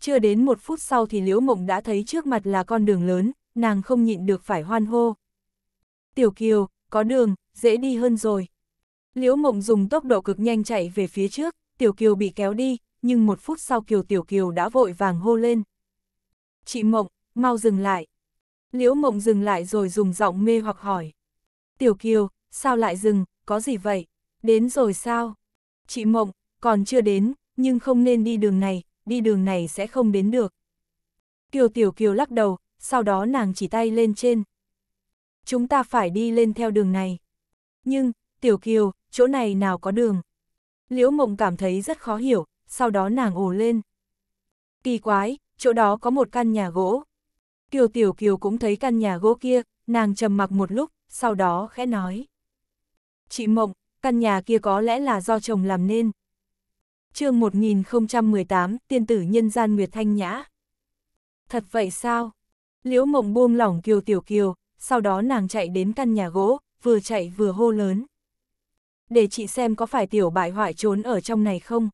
Chưa đến một phút sau thì Liễu mộng đã thấy trước mặt là con đường lớn, nàng không nhịn được phải hoan hô. Tiểu Kiều, có đường, dễ đi hơn rồi. Liễu Mộng dùng tốc độ cực nhanh chạy về phía trước, Tiểu Kiều bị kéo đi, nhưng một phút sau Kiều Tiểu Kiều đã vội vàng hô lên. Chị Mộng, mau dừng lại. Liễu Mộng dừng lại rồi dùng giọng mê hoặc hỏi. Tiểu Kiều, sao lại dừng, có gì vậy? Đến rồi sao? Chị Mộng, còn chưa đến, nhưng không nên đi đường này, đi đường này sẽ không đến được. Kiều Tiểu Kiều lắc đầu, sau đó nàng chỉ tay lên trên. Chúng ta phải đi lên theo đường này. Nhưng, Tiểu Kiều, chỗ này nào có đường? Liễu Mộng cảm thấy rất khó hiểu, sau đó nàng ồ lên. Kỳ quái, chỗ đó có một căn nhà gỗ. Kiều Tiểu Kiều cũng thấy căn nhà gỗ kia, nàng trầm mặc một lúc, sau đó khẽ nói. Chị Mộng, căn nhà kia có lẽ là do chồng làm nên. chương 1018, tiên tử nhân gian Nguyệt Thanh Nhã. Thật vậy sao? Liễu mộng buông lỏng kiều tiểu kiều, sau đó nàng chạy đến căn nhà gỗ, vừa chạy vừa hô lớn. Để chị xem có phải tiểu bại hoại trốn ở trong này không?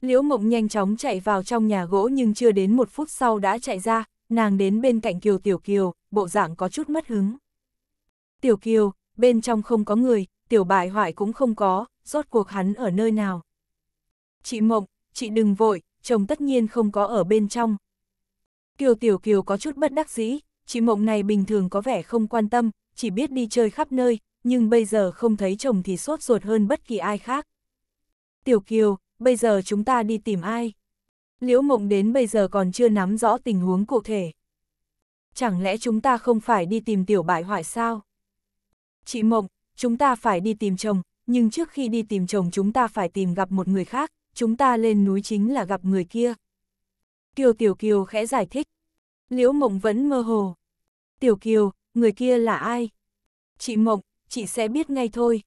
Liễu mộng nhanh chóng chạy vào trong nhà gỗ nhưng chưa đến một phút sau đã chạy ra, nàng đến bên cạnh kiều tiểu kiều, bộ dạng có chút mất hứng. Tiểu kiều, bên trong không có người, tiểu bại hoại cũng không có, rốt cuộc hắn ở nơi nào? Chị mộng, chị đừng vội, chồng tất nhiên không có ở bên trong. Kiều Tiểu Kiều có chút bất đắc dĩ, chị Mộng này bình thường có vẻ không quan tâm, chỉ biết đi chơi khắp nơi, nhưng bây giờ không thấy chồng thì sốt ruột hơn bất kỳ ai khác. Tiểu Kiều, bây giờ chúng ta đi tìm ai? Liễu Mộng đến bây giờ còn chưa nắm rõ tình huống cụ thể. Chẳng lẽ chúng ta không phải đi tìm tiểu bại hoại sao? Chị Mộng, chúng ta phải đi tìm chồng, nhưng trước khi đi tìm chồng chúng ta phải tìm gặp một người khác, chúng ta lên núi chính là gặp người kia. Kiều Tiểu Kiều khẽ giải thích. Liễu Mộng vẫn mơ hồ. Tiểu Kiều, người kia là ai? Chị Mộng, chị sẽ biết ngay thôi.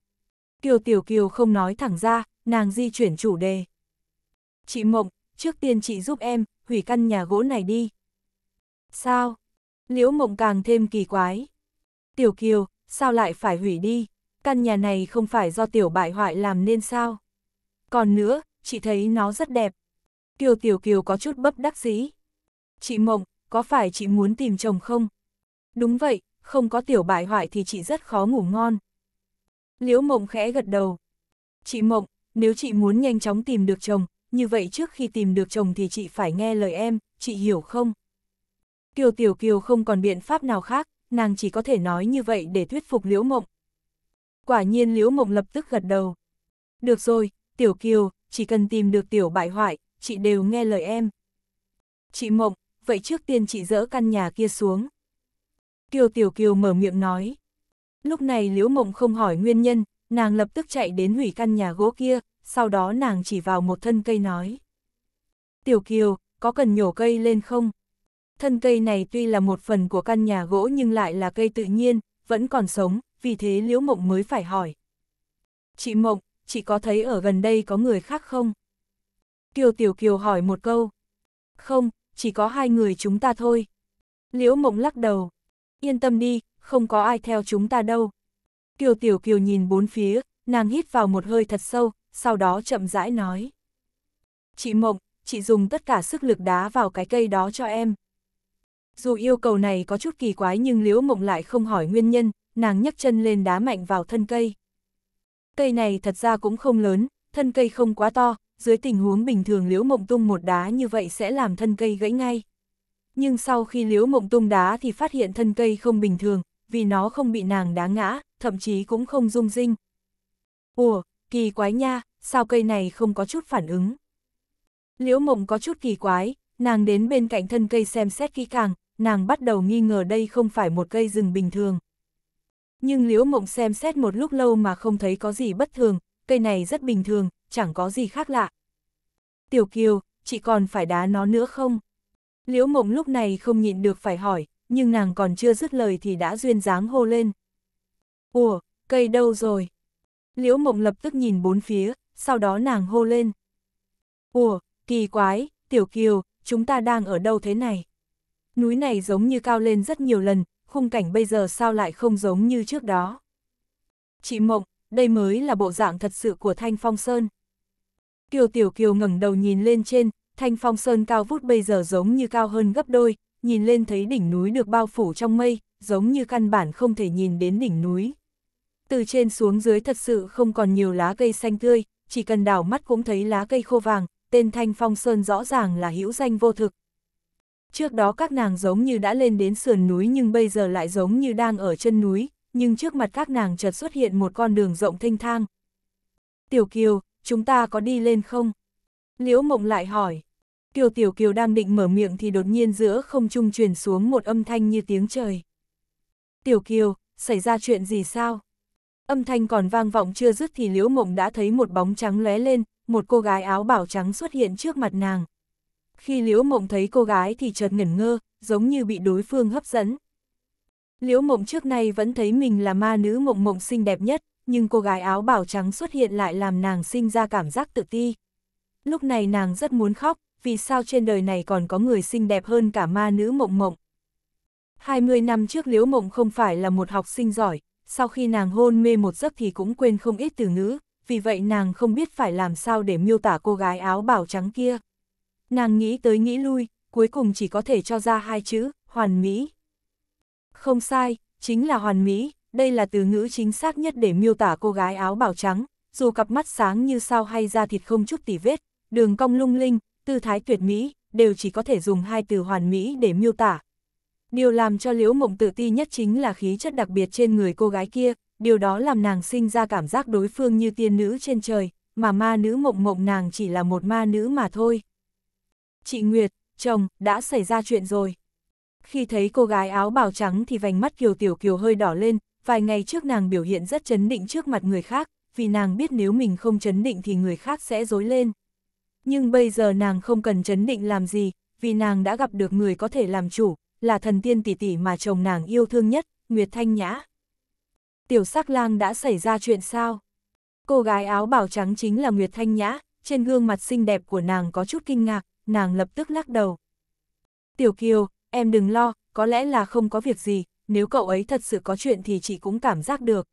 Kiều Tiểu Kiều không nói thẳng ra, nàng di chuyển chủ đề. Chị Mộng, trước tiên chị giúp em, hủy căn nhà gỗ này đi. Sao? Liễu Mộng càng thêm kỳ quái. Tiểu Kiều, sao lại phải hủy đi? Căn nhà này không phải do tiểu bại hoại làm nên sao? Còn nữa, chị thấy nó rất đẹp, Kiều Tiểu Kiều có chút bấp đắc dĩ. Chị Mộng, có phải chị muốn tìm chồng không? Đúng vậy, không có tiểu bại hoại thì chị rất khó ngủ ngon. Liễu Mộng khẽ gật đầu. Chị Mộng, nếu chị muốn nhanh chóng tìm được chồng, như vậy trước khi tìm được chồng thì chị phải nghe lời em, chị hiểu không? Kiều Tiểu Kiều không còn biện pháp nào khác, nàng chỉ có thể nói như vậy để thuyết phục Liễu Mộng. Quả nhiên Liễu Mộng lập tức gật đầu. Được rồi, Tiểu Kiều, chỉ cần tìm được Tiểu Bại Hoại, chị đều nghe lời em. Chị Mộng, vậy trước tiên chị dỡ căn nhà kia xuống. Kiều Tiểu Kiều mở miệng nói. Lúc này Liễu Mộng không hỏi nguyên nhân, nàng lập tức chạy đến hủy căn nhà gỗ kia, sau đó nàng chỉ vào một thân cây nói. Tiểu Kiều, có cần nhổ cây lên không? Thân cây này tuy là một phần của căn nhà gỗ nhưng lại là cây tự nhiên, vẫn còn sống, vì thế Liễu Mộng mới phải hỏi. Chị Mộng, chị có thấy ở gần đây có người khác không? Kiều Tiểu Kiều hỏi một câu. Không, chỉ có hai người chúng ta thôi. Liễu Mộng lắc đầu. Yên tâm đi, không có ai theo chúng ta đâu. Kiều Tiểu Kiều nhìn bốn phía, nàng hít vào một hơi thật sâu, sau đó chậm rãi nói. Chị Mộng, chị dùng tất cả sức lực đá vào cái cây đó cho em. Dù yêu cầu này có chút kỳ quái nhưng Liễu Mộng lại không hỏi nguyên nhân, nàng nhấc chân lên đá mạnh vào thân cây. Cây này thật ra cũng không lớn, thân cây không quá to, dưới tình huống bình thường Liễu Mộng Tung một đá như vậy sẽ làm thân cây gãy ngay. Nhưng sau khi Liễu Mộng Tung đá thì phát hiện thân cây không bình thường, vì nó không bị nàng đá ngã, thậm chí cũng không rung rinh. Ủa, kỳ quái nha, sao cây này không có chút phản ứng? Liễu Mộng có chút kỳ quái, nàng đến bên cạnh thân cây xem xét kỹ càng, nàng bắt đầu nghi ngờ đây không phải một cây rừng bình thường. Nhưng Liễu Mộng xem xét một lúc lâu mà không thấy có gì bất thường, cây này rất bình thường, chẳng có gì khác lạ. Tiểu Kiều, chị còn phải đá nó nữa không? Liễu mộng lúc này không nhịn được phải hỏi, nhưng nàng còn chưa dứt lời thì đã duyên dáng hô lên. Ủa, cây đâu rồi? Liễu mộng lập tức nhìn bốn phía, sau đó nàng hô lên. Ủa, kỳ quái, Tiểu Kiều, chúng ta đang ở đâu thế này? Núi này giống như cao lên rất nhiều lần, khung cảnh bây giờ sao lại không giống như trước đó? Chị Mộng, đây mới là bộ dạng thật sự của Thanh Phong Sơn. Kiều Tiểu Kiều ngẩng đầu nhìn lên trên, thanh phong sơn cao vút bây giờ giống như cao hơn gấp đôi, nhìn lên thấy đỉnh núi được bao phủ trong mây, giống như căn bản không thể nhìn đến đỉnh núi. Từ trên xuống dưới thật sự không còn nhiều lá cây xanh tươi, chỉ cần đảo mắt cũng thấy lá cây khô vàng, tên thanh phong sơn rõ ràng là hữu danh vô thực. Trước đó các nàng giống như đã lên đến sườn núi nhưng bây giờ lại giống như đang ở chân núi, nhưng trước mặt các nàng chợt xuất hiện một con đường rộng thênh thang. Tiểu Kiều, chúng ta có đi lên không? Liễu mộng lại hỏi. Kiều Tiểu Kiều đang định mở miệng thì đột nhiên giữa không trung truyền xuống một âm thanh như tiếng trời. Tiểu Kiều, xảy ra chuyện gì sao? Âm thanh còn vang vọng chưa dứt thì Liễu Mộng đã thấy một bóng trắng lóe lên, một cô gái áo bảo trắng xuất hiện trước mặt nàng. Khi Liễu Mộng thấy cô gái thì chợt ngẩn ngơ, giống như bị đối phương hấp dẫn. Liễu Mộng trước nay vẫn thấy mình là ma nữ mộng mộng xinh đẹp nhất, nhưng cô gái áo bảo trắng xuất hiện lại làm nàng sinh ra cảm giác tự ti. Lúc này nàng rất muốn khóc, vì sao trên đời này còn có người xinh đẹp hơn cả ma nữ mộng mộng. 20 năm trước Liễu Mộng không phải là một học sinh giỏi, sau khi nàng hôn mê một giấc thì cũng quên không ít từ ngữ, vì vậy nàng không biết phải làm sao để miêu tả cô gái áo bảo trắng kia. Nàng nghĩ tới nghĩ lui, cuối cùng chỉ có thể cho ra hai chữ, hoàn mỹ. Không sai, chính là hoàn mỹ, đây là từ ngữ chính xác nhất để miêu tả cô gái áo bảo trắng, dù cặp mắt sáng như sao hay da thịt không chút tỉ vết, đường cong lung linh, tư thái tuyệt mỹ, đều chỉ có thể dùng hai từ hoàn mỹ để miêu tả. Điều làm cho Liễu Mộng tự ti nhất chính là khí chất đặc biệt trên người cô gái kia, điều đó làm nàng sinh ra cảm giác đối phương như tiên nữ trên trời, mà ma nữ mộng mộng nàng chỉ là một ma nữ mà thôi. Chị Nguyệt, chồng, đã xảy ra chuyện rồi. Khi thấy cô gái áo bào trắng thì vành mắt Kiều Tiểu Kiều hơi đỏ lên, vài ngày trước nàng biểu hiện rất chấn định trước mặt người khác, vì nàng biết nếu mình không chấn định thì người khác sẽ dối lên. Nhưng bây giờ nàng không cần chấn định làm gì, vì nàng đã gặp được người có thể làm chủ, là thần tiên tỷ tỷ mà chồng nàng yêu thương nhất, Nguyệt Thanh Nhã. Tiểu sắc lang đã xảy ra chuyện sao? Cô gái áo bảo trắng chính là Nguyệt Thanh Nhã, trên gương mặt xinh đẹp của nàng có chút kinh ngạc, nàng lập tức lắc đầu. Tiểu Kiều, em đừng lo, có lẽ là không có việc gì, nếu cậu ấy thật sự có chuyện thì chị cũng cảm giác được.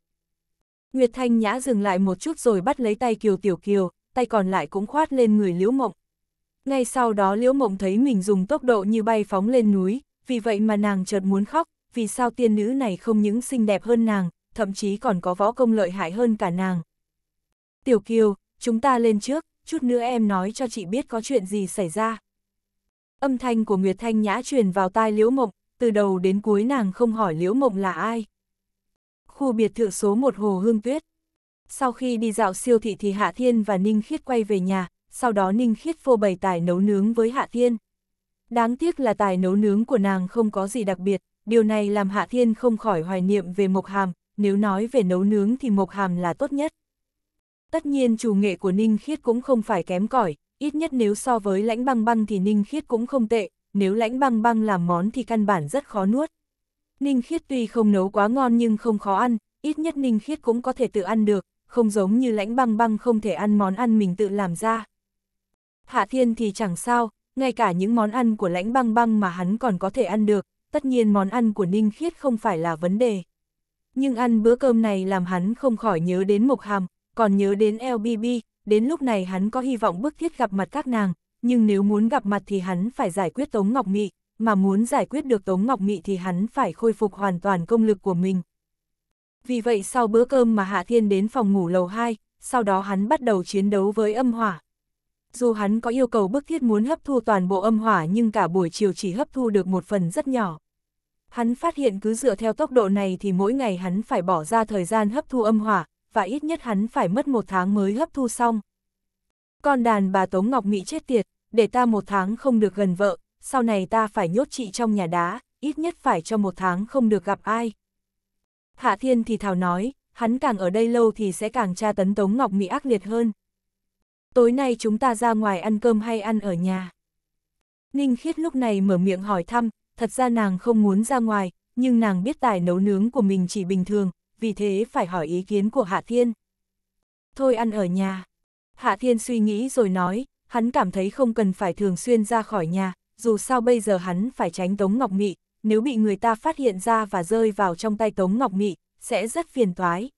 Nguyệt Thanh Nhã dừng lại một chút rồi bắt lấy tay Kiều Tiểu Kiều, tay còn lại cũng khoát lên người Liễu Mộng. Ngay sau đó Liễu Mộng thấy mình dùng tốc độ như bay phóng lên núi, vì vậy mà nàng chợt muốn khóc, vì sao tiên nữ này không những xinh đẹp hơn nàng, thậm chí còn có võ công lợi hại hơn cả nàng. Tiểu Kiều, chúng ta lên trước, chút nữa em nói cho chị biết có chuyện gì xảy ra. Âm thanh của Nguyệt Thanh Nhã truyền vào tai Liễu Mộng, từ đầu đến cuối nàng không hỏi Liễu Mộng là ai. Khu biệt thự số 1 Hồ Hương Tuyết. Sau khi đi dạo siêu thị thì Hạ Thiên và Ninh Khiết quay về nhà, sau đó Ninh Khiết phô bày tài nấu nướng với Hạ Thiên. Đáng tiếc là tài nấu nướng của nàng không có gì đặc biệt, điều này làm Hạ Thiên không khỏi hoài niệm về Mộc Hàm, nếu nói về nấu nướng thì Mộc Hàm là tốt nhất. Tất nhiên chủ nghệ của Ninh Khiết cũng không phải kém cỏi, ít nhất nếu so với lãnh băng băng thì Ninh Khiết cũng không tệ, nếu lãnh băng băng làm món thì căn bản rất khó nuốt. Ninh khiết tuy không nấu quá ngon nhưng không khó ăn, ít nhất ninh khiết cũng có thể tự ăn được, không giống như lãnh băng băng không thể ăn món ăn mình tự làm ra. Hạ thiên thì chẳng sao, ngay cả những món ăn của lãnh băng băng mà hắn còn có thể ăn được, tất nhiên món ăn của ninh khiết không phải là vấn đề. Nhưng ăn bữa cơm này làm hắn không khỏi nhớ đến Mộc Hàm, còn nhớ đến LBB, đến lúc này hắn có hy vọng bức thiết gặp mặt các nàng, nhưng nếu muốn gặp mặt thì hắn phải giải quyết Tống Ngọc Mị, mà muốn giải quyết được Tống Ngọc Mị thì hắn phải khôi phục hoàn toàn công lực của mình. Vì vậy sau bữa cơm mà Hạ Thiên đến phòng ngủ lầu 2, sau đó hắn bắt đầu chiến đấu với âm hỏa. Dù hắn có yêu cầu bức thiết muốn hấp thu toàn bộ âm hỏa nhưng cả buổi chiều chỉ hấp thu được một phần rất nhỏ. Hắn phát hiện cứ dựa theo tốc độ này thì mỗi ngày hắn phải bỏ ra thời gian hấp thu âm hỏa, và ít nhất hắn phải mất một tháng mới hấp thu xong. Con đàn bà Tống Ngọc Mỹ chết tiệt, để ta một tháng không được gần vợ, sau này ta phải nhốt chị trong nhà đá, ít nhất phải cho một tháng không được gặp ai. Hạ Thiên thì thào nói, hắn càng ở đây lâu thì sẽ càng tra tấn Tống Ngọc Mỹ ác liệt hơn. Tối nay chúng ta ra ngoài ăn cơm hay ăn ở nhà? Ninh Khiết lúc này mở miệng hỏi thăm, thật ra nàng không muốn ra ngoài, nhưng nàng biết tài nấu nướng của mình chỉ bình thường, vì thế phải hỏi ý kiến của Hạ Thiên. Thôi ăn ở nhà. Hạ Thiên suy nghĩ rồi nói, hắn cảm thấy không cần phải thường xuyên ra khỏi nhà, dù sao bây giờ hắn phải tránh Tống Ngọc Mị, nếu bị người ta phát hiện ra và rơi vào trong tay Tống Ngọc Mị, sẽ rất phiền toái.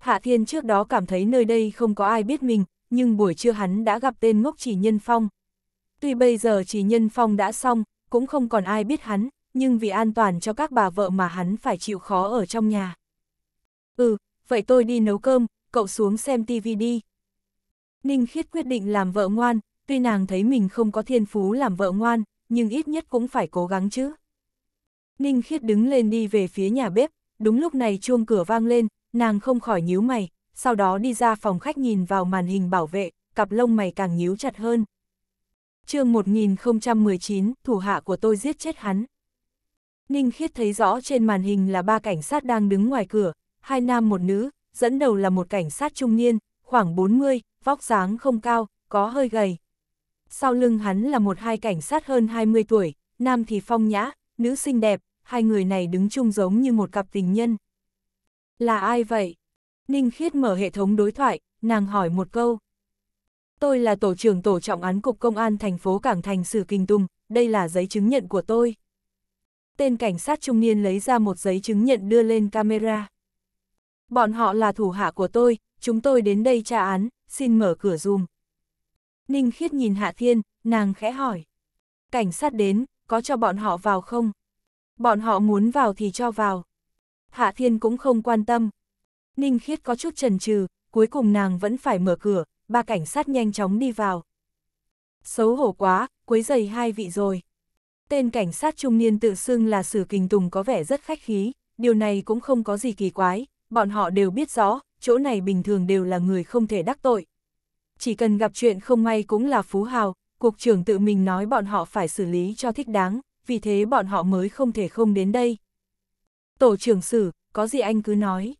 Hạ Thiên trước đó cảm thấy nơi đây không có ai biết mình, nhưng buổi trưa hắn đã gặp tên ngốc chỉ Nhân Phong. Tuy bây giờ chỉ Nhân Phong đã xong, cũng không còn ai biết hắn, nhưng vì an toàn cho các bà vợ mà hắn phải chịu khó ở trong nhà. Ừ, vậy tôi đi nấu cơm, cậu xuống xem tivi đi. Ninh Khiết quyết định làm vợ ngoan, tuy nàng thấy mình không có thiên phú làm vợ ngoan, nhưng ít nhất cũng phải cố gắng chứ. Ninh Khiết đứng lên đi về phía nhà bếp, đúng lúc này chuông cửa vang lên, nàng không khỏi nhíu mày, sau đó đi ra phòng khách nhìn vào màn hình bảo vệ, cặp lông mày càng nhíu chặt hơn. chương 1019, thủ hạ của tôi giết chết hắn. Ninh Khiết thấy rõ trên màn hình là ba cảnh sát đang đứng ngoài cửa, hai nam một nữ, dẫn đầu là một cảnh sát trung niên, khoảng 40, vóc dáng không cao, có hơi gầy. Sau lưng hắn là một hai cảnh sát hơn 20 tuổi, nam thì phong nhã, nữ xinh đẹp, hai người này đứng chung giống như một cặp tình nhân. Là ai vậy? Ninh Khiết mở hệ thống đối thoại, nàng hỏi một câu. Tôi là tổ trưởng tổ trọng án cục công an thành phố Cảng Thành Sử Kinh Tùng, đây là giấy chứng nhận của tôi. Tên cảnh sát trung niên lấy ra một giấy chứng nhận đưa lên camera. Bọn họ là thủ hạ của tôi, chúng tôi đến đây tra án, xin mở cửa dùm. Ninh khiết nhìn Hạ Thiên, nàng khẽ hỏi. Cảnh sát đến, có cho bọn họ vào không? Bọn họ muốn vào thì cho vào. Hạ Thiên cũng không quan tâm. Ninh khiết có chút chần chừ, cuối cùng nàng vẫn phải mở cửa, ba cảnh sát nhanh chóng đi vào. Xấu hổ quá, quấy giày hai vị rồi. Tên cảnh sát trung niên tự xưng là Sử Kình Tùng có vẻ rất khách khí, điều này cũng không có gì kỳ quái, bọn họ đều biết rõ, chỗ này bình thường đều là người không thể đắc tội. Chỉ cần gặp chuyện không may cũng là phú hào, cục trưởng tự mình nói bọn họ phải xử lý cho thích đáng, vì thế bọn họ mới không thể không đến đây. Tổ trưởng xử có gì anh cứ nói.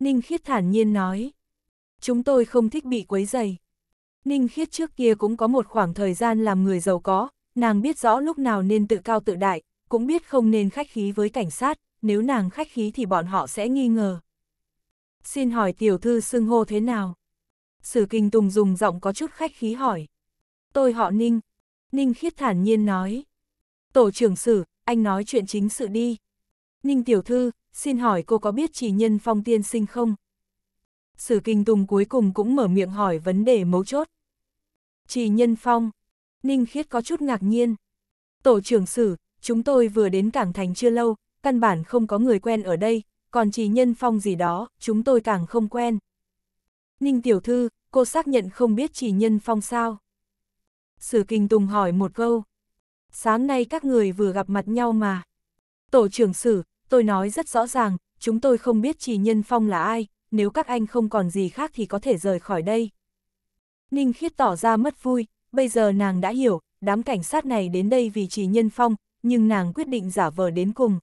Ninh Khiết thản nhiên nói. Chúng tôi không thích bị quấy dày. Ninh Khiết trước kia cũng có một khoảng thời gian làm người giàu có, nàng biết rõ lúc nào nên tự cao tự đại, cũng biết không nên khách khí với cảnh sát, nếu nàng khách khí thì bọn họ sẽ nghi ngờ. Xin hỏi tiểu thư xưng hô thế nào? Sử Kinh Tùng dùng giọng có chút khách khí hỏi. Tôi họ Ninh. Ninh khiết thản nhiên nói. Tổ trưởng sử, anh nói chuyện chính sự đi. Ninh tiểu thư, xin hỏi cô có biết chỉ nhân phong tiên sinh không? Sử Kinh Tùng cuối cùng cũng mở miệng hỏi vấn đề mấu chốt. Chỉ nhân phong. Ninh khiết có chút ngạc nhiên. Tổ trưởng sử, chúng tôi vừa đến Cảng Thành chưa lâu, căn bản không có người quen ở đây, còn trì nhân phong gì đó, chúng tôi càng không quen. Ninh tiểu thư, cô xác nhận không biết trì nhân phong sao? Sử Kinh Tùng hỏi một câu. Sáng nay các người vừa gặp mặt nhau mà. Tổ trưởng sử, tôi nói rất rõ ràng, chúng tôi không biết trì nhân phong là ai, nếu các anh không còn gì khác thì có thể rời khỏi đây. Ninh khiết tỏ ra mất vui, bây giờ nàng đã hiểu, đám cảnh sát này đến đây vì trì nhân phong, nhưng nàng quyết định giả vờ đến cùng.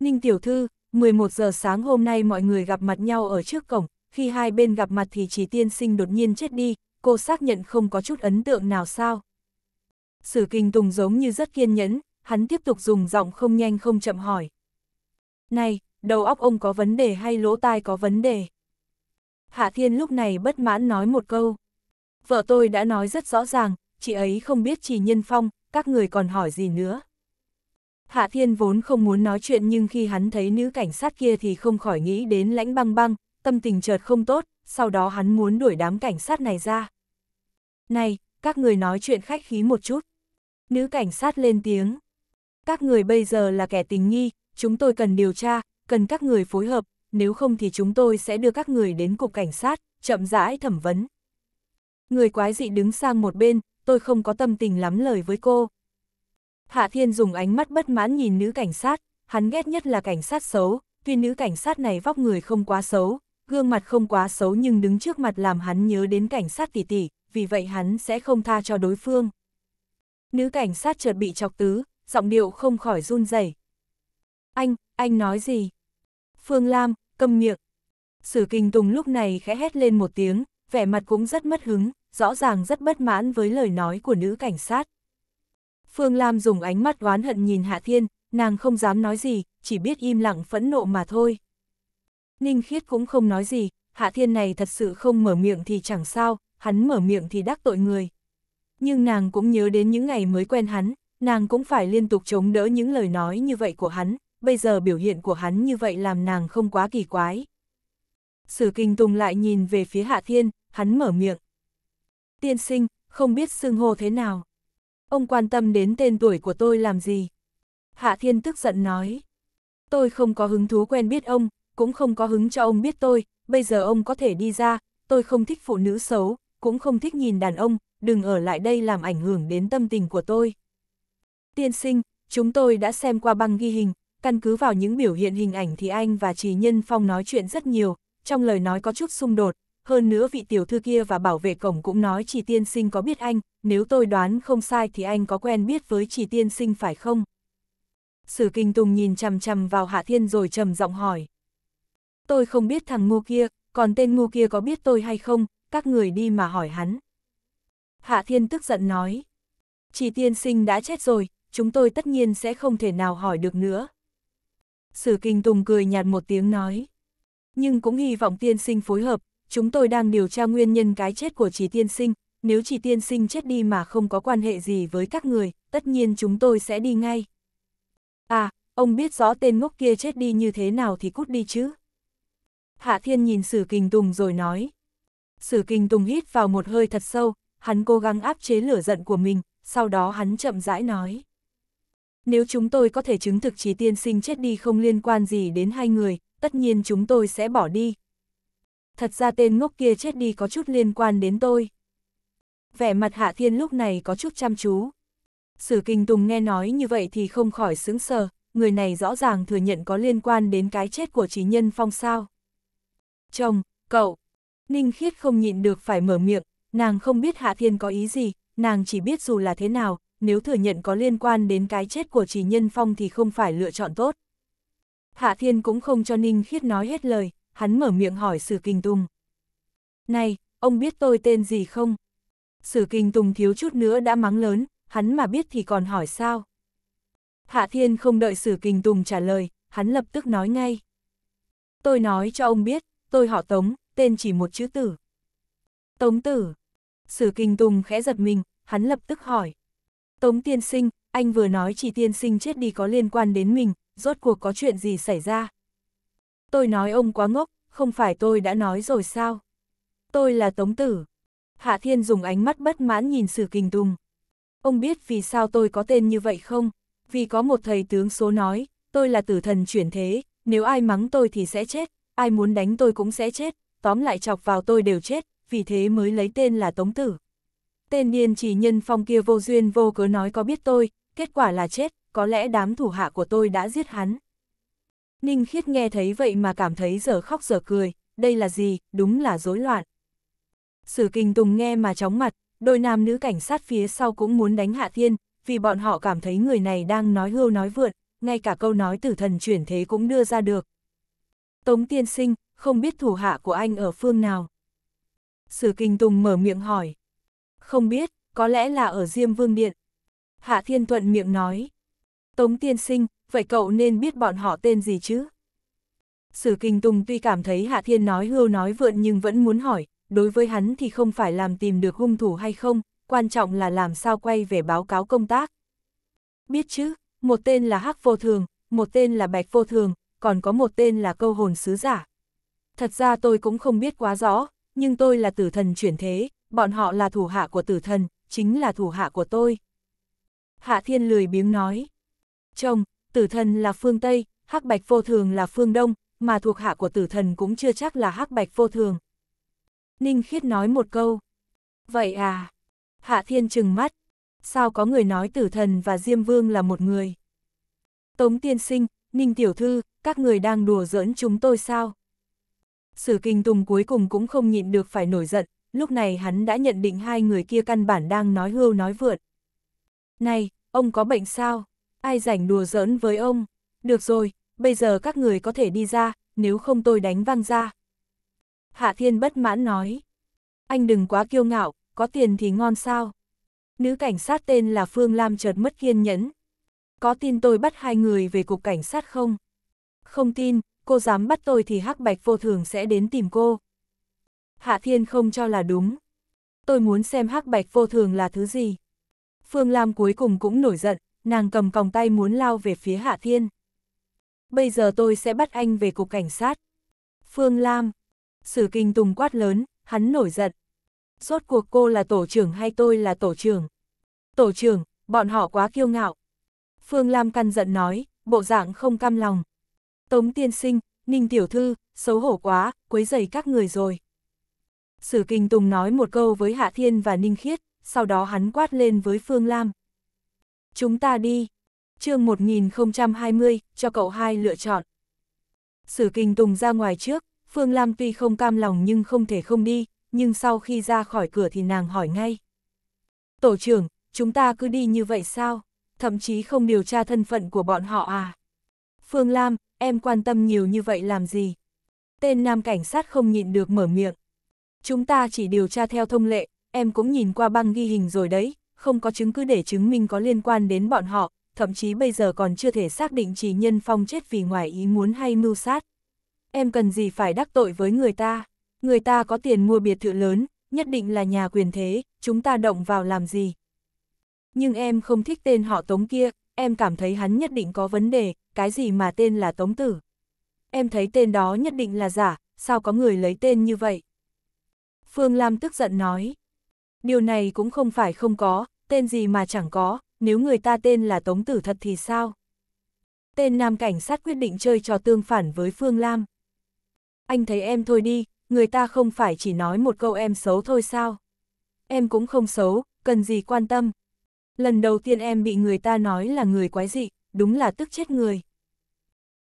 Ninh tiểu thư, 11 giờ sáng hôm nay mọi người gặp mặt nhau ở trước cổng, khi hai bên gặp mặt thì chỉ tiên sinh đột nhiên chết đi, cô xác nhận không có chút ấn tượng nào sao. Sử kinh tùng giống như rất kiên nhẫn, hắn tiếp tục dùng giọng không nhanh không chậm hỏi. Này, đầu óc ông có vấn đề hay lỗ tai có vấn đề? Hạ Thiên lúc này bất mãn nói một câu. Vợ tôi đã nói rất rõ ràng, chị ấy không biết chỉ nhân phong, các người còn hỏi gì nữa. Hạ Thiên vốn không muốn nói chuyện nhưng khi hắn thấy nữ cảnh sát kia thì không khỏi nghĩ đến lãnh băng băng, tâm tình chợt không tốt, sau đó hắn muốn đuổi đám cảnh sát này ra. Này, các người nói chuyện khách khí một chút. Nữ cảnh sát lên tiếng. Các người bây giờ là kẻ tình nghi, chúng tôi cần điều tra, cần các người phối hợp, nếu không thì chúng tôi sẽ đưa các người đến cục cảnh sát, chậm rãi thẩm vấn. Người quái dị đứng sang một bên, tôi không có tâm tình lắm lời với cô. Hạ Thiên dùng ánh mắt bất mãn nhìn nữ cảnh sát, hắn ghét nhất là cảnh sát xấu, tuy nữ cảnh sát này vóc người không quá xấu, gương mặt không quá xấu nhưng đứng trước mặt làm hắn nhớ đến cảnh sát tỷ tỷ, vì vậy hắn sẽ không tha cho đối phương. Nữ cảnh sát chợt bị chọc tứ, giọng điệu không khỏi run rẩy. Anh, anh nói gì? Phương Lam, câm miệng. Sử Kinh Tùng lúc này khẽ hét lên một tiếng, vẻ mặt cũng rất mất hứng, rõ ràng rất bất mãn với lời nói của nữ cảnh sát. Phương Lam dùng ánh mắt oán hận nhìn Hạ Thiên, nàng không dám nói gì, chỉ biết im lặng phẫn nộ mà thôi. Ninh Khiết cũng không nói gì, Hạ Thiên này thật sự không mở miệng thì chẳng sao, hắn mở miệng thì đắc tội người. Nhưng nàng cũng nhớ đến những ngày mới quen hắn, nàng cũng phải liên tục chống đỡ những lời nói như vậy của hắn, bây giờ biểu hiện của hắn như vậy làm nàng không quá kỳ quái. Sử Kinh Tùng lại nhìn về phía Hạ Thiên, hắn mở miệng. Tiên sinh, không biết xưng hô thế nào. Ông quan tâm đến tên tuổi của tôi làm gì? Hạ Thiên tức giận nói. Tôi không có hứng thú quen biết ông, cũng không có hứng cho ông biết tôi, bây giờ ông có thể đi ra, tôi không thích phụ nữ xấu, cũng không thích nhìn đàn ông, đừng ở lại đây làm ảnh hưởng đến tâm tình của tôi. Tiên sinh, chúng tôi đã xem qua băng ghi hình, căn cứ vào những biểu hiện hình ảnh thì anh và Trì Nhân Phong nói chuyện rất nhiều, trong lời nói có chút xung đột, hơn nữa vị tiểu thư kia và bảo vệ cổng cũng nói chỉ tiên sinh có biết anh, nếu tôi đoán không sai thì anh có quen biết với chỉ tiên sinh phải không? Sử Kinh Tùng nhìn chằm chằm vào Hạ Thiên rồi trầm giọng hỏi. Tôi không biết thằng ngu kia, còn tên ngu kia có biết tôi hay không, các người đi mà hỏi hắn. Hạ Thiên tức giận nói. Chỉ tiên sinh đã chết rồi, chúng tôi tất nhiên sẽ không thể nào hỏi được nữa. Sử Kinh Tùng cười nhạt một tiếng nói. Nhưng cũng hy vọng tiên sinh phối hợp, chúng tôi đang điều tra nguyên nhân cái chết của Chỉ Tiên Sinh, nếu Chỉ Tiên Sinh chết đi mà không có quan hệ gì với các người, tất nhiên chúng tôi sẽ đi ngay. À, ông biết rõ tên ngốc kia chết đi như thế nào thì cút đi chứ. Hạ Thiên nhìn Sử kinh Tùng rồi nói. Sử kinh Tùng hít vào một hơi thật sâu, hắn cố gắng áp chế lửa giận của mình, sau đó hắn chậm rãi nói. Nếu chúng tôi có thể chứng thực Trí Tiên Sinh chết đi không liên quan gì đến hai người, tất nhiên chúng tôi sẽ bỏ đi, thật ra tên ngốc kia chết đi có chút liên quan đến tôi. Vẻ mặt Hạ Thiên lúc này có chút chăm chú. Sử Kinh Tùng nghe nói như vậy thì không khỏi sững sờ, người này rõ ràng thừa nhận có liên quan đến cái chết của trí nhân phong sao. Chồng, cậu, Ninh Khiết không nhịn được phải mở miệng, nàng không biết Hạ Thiên có ý gì, nàng chỉ biết dù là thế nào, nếu thừa nhận có liên quan đến cái chết của Trì Nhân Phong thì không phải lựa chọn tốt. Hạ Thiên cũng không cho Ninh Khiết nói hết lời, hắn mở miệng hỏi Sử Kinh Tùng. Này, ông biết tôi tên gì không? Sử Kinh Tùng thiếu chút nữa đã mắng lớn, hắn mà biết thì còn hỏi sao? Hạ Thiên không đợi Sử Kinh Tùng trả lời, hắn lập tức nói ngay. Tôi nói cho ông biết, tôi họ Tống, tên chỉ một chữ tử. Tống tử. Sử Kinh Tùng khẽ giật mình, hắn lập tức hỏi. Tống tiên sinh, anh vừa nói chỉ tiên sinh chết đi có liên quan đến mình, rốt cuộc có chuyện gì xảy ra? Tôi nói ông quá ngốc, không phải tôi đã nói rồi sao? Tôi là Tống Tử. Hạ Thiên dùng ánh mắt bất mãn nhìn Sử Kình Tùng. Ông biết vì sao tôi có tên như vậy không? Vì có một thầy tướng số nói, tôi là tử thần chuyển thế, nếu ai mắng tôi thì sẽ chết, ai muốn đánh tôi cũng sẽ chết, tóm lại chọc vào tôi đều chết, vì thế mới lấy tên là Tống Tử. Tên điên chỉ nhân phong kia vô duyên vô cớ nói có biết tôi, kết quả là chết, có lẽ đám thủ hạ của tôi đã giết hắn. Ninh Khiết nghe thấy vậy mà cảm thấy giờ khóc giờ cười, đây là gì, đúng là rối loạn. Sử Kinh Tùng nghe mà chóng mặt, đôi nam nữ cảnh sát phía sau cũng muốn đánh Hạ Thiên, vì bọn họ cảm thấy người này đang nói hưu nói vượn, ngay cả câu nói tử thần chuyển thế cũng đưa ra được. Tống tiên sinh, không biết thủ hạ của anh ở phương nào. Sử Kinh Tùng mở miệng hỏi. Không biết, có lẽ là ở Diêm Vương Điện. Hạ Thiên Thuận miệng nói. Tống tiên sinh, vậy cậu nên biết bọn họ tên gì chứ? Sử Kinh Tùng tuy cảm thấy Hạ Thiên nói hưu nói vượn nhưng vẫn muốn hỏi, đối với hắn thì không phải làm tìm được hung thủ hay không, quan trọng là làm sao quay về báo cáo công tác. Biết chứ, một tên là Hắc Vô Thường, một tên là Bạch Vô Thường, còn có một tên là Câu Hồn Sứ Giả. Thật ra tôi cũng không biết quá rõ, nhưng tôi là tử thần chuyển thế, bọn họ là thủ hạ của tử thần, chính là thủ hạ của tôi. Hạ Thiên lười biếng nói. Chồng, tử thần là phương Tây, hắc bạch vô thường là phương Đông, mà thuộc hạ của tử thần cũng chưa chắc là hắc bạch vô thường. Ninh Khiết nói một câu. Vậy à? Hạ Thiên trừng mắt. Sao có người nói tử thần và Diêm Vương là một người? Tống Tiên Sinh, Ninh Tiểu Thư, các người đang đùa giỡn chúng tôi sao? Sử Kinh Tùng cuối cùng cũng không nhịn được phải nổi giận, lúc này hắn đã nhận định hai người kia căn bản đang nói hưu nói vượt. Này, ông có bệnh sao? Ai rảnh đùa giỡn với ông? Được rồi, bây giờ các người có thể đi ra, nếu không tôi đánh văng ra. Hạ Thiên bất mãn nói. Anh đừng quá kiêu ngạo, có tiền thì ngon sao. Nữ cảnh sát tên là Phương Lam chợt mất kiên nhẫn. Có tin tôi bắt hai người về cục cảnh sát không? Không tin, cô dám bắt tôi thì hắc bạch vô thường sẽ đến tìm cô. Hạ Thiên không cho là đúng. Tôi muốn xem hắc bạch vô thường là thứ gì. Phương Lam cuối cùng cũng nổi giận, nàng cầm còng tay muốn lao về phía Hạ Thiên. Bây giờ tôi sẽ bắt anh về cục cảnh sát. Phương Lam, sử kinh tùng quát lớn, hắn nổi giận. Rốt cuộc cô là tổ trưởng hay tôi là tổ trưởng? Tổ trưởng, bọn họ quá kiêu ngạo. Phương Lam căn giận nói, bộ dạng không cam lòng. Tống tiên sinh, Ninh tiểu thư, xấu hổ quá, quấy dày các người rồi. Sử kinh tùng nói một câu với Hạ Thiên và Ninh Khiết, sau đó hắn quát lên với Phương Lam. Chúng ta đi. chương 1020, cho cậu hai lựa chọn. Sử kinh tùng ra ngoài trước, Phương Lam tuy không cam lòng nhưng không thể không đi, nhưng sau khi ra khỏi cửa thì nàng hỏi ngay. Tổ trưởng, chúng ta cứ đi như vậy sao? Thậm chí không điều tra thân phận của bọn họ à? Phương Lam, em quan tâm nhiều như vậy làm gì? Tên nam cảnh sát không nhịn được mở miệng. Chúng ta chỉ điều tra theo thông lệ, em cũng nhìn qua băng ghi hình rồi đấy, không có chứng cứ để chứng minh có liên quan đến bọn họ, thậm chí bây giờ còn chưa thể xác định chỉ nhân phong chết vì ngoài ý muốn hay mưu sát. Em cần gì phải đắc tội với người ta? Người ta có tiền mua biệt thự lớn, nhất định là nhà quyền thế, chúng ta động vào làm gì? Nhưng em không thích tên họ Tống kia, em cảm thấy hắn nhất định có vấn đề, cái gì mà tên là Tống Tử? Em thấy tên đó nhất định là giả, sao có người lấy tên như vậy? Phương Lam tức giận nói. Điều này cũng không phải không có, tên gì mà chẳng có, nếu người ta tên là Tống Tử thật thì sao? Tên nam cảnh sát quyết định chơi trò tương phản với Phương Lam. Anh thấy em thôi đi, người ta không phải chỉ nói một câu em xấu thôi sao? Em cũng không xấu, cần gì quan tâm. Lần đầu tiên em bị người ta nói là người quái dị, đúng là tức chết người.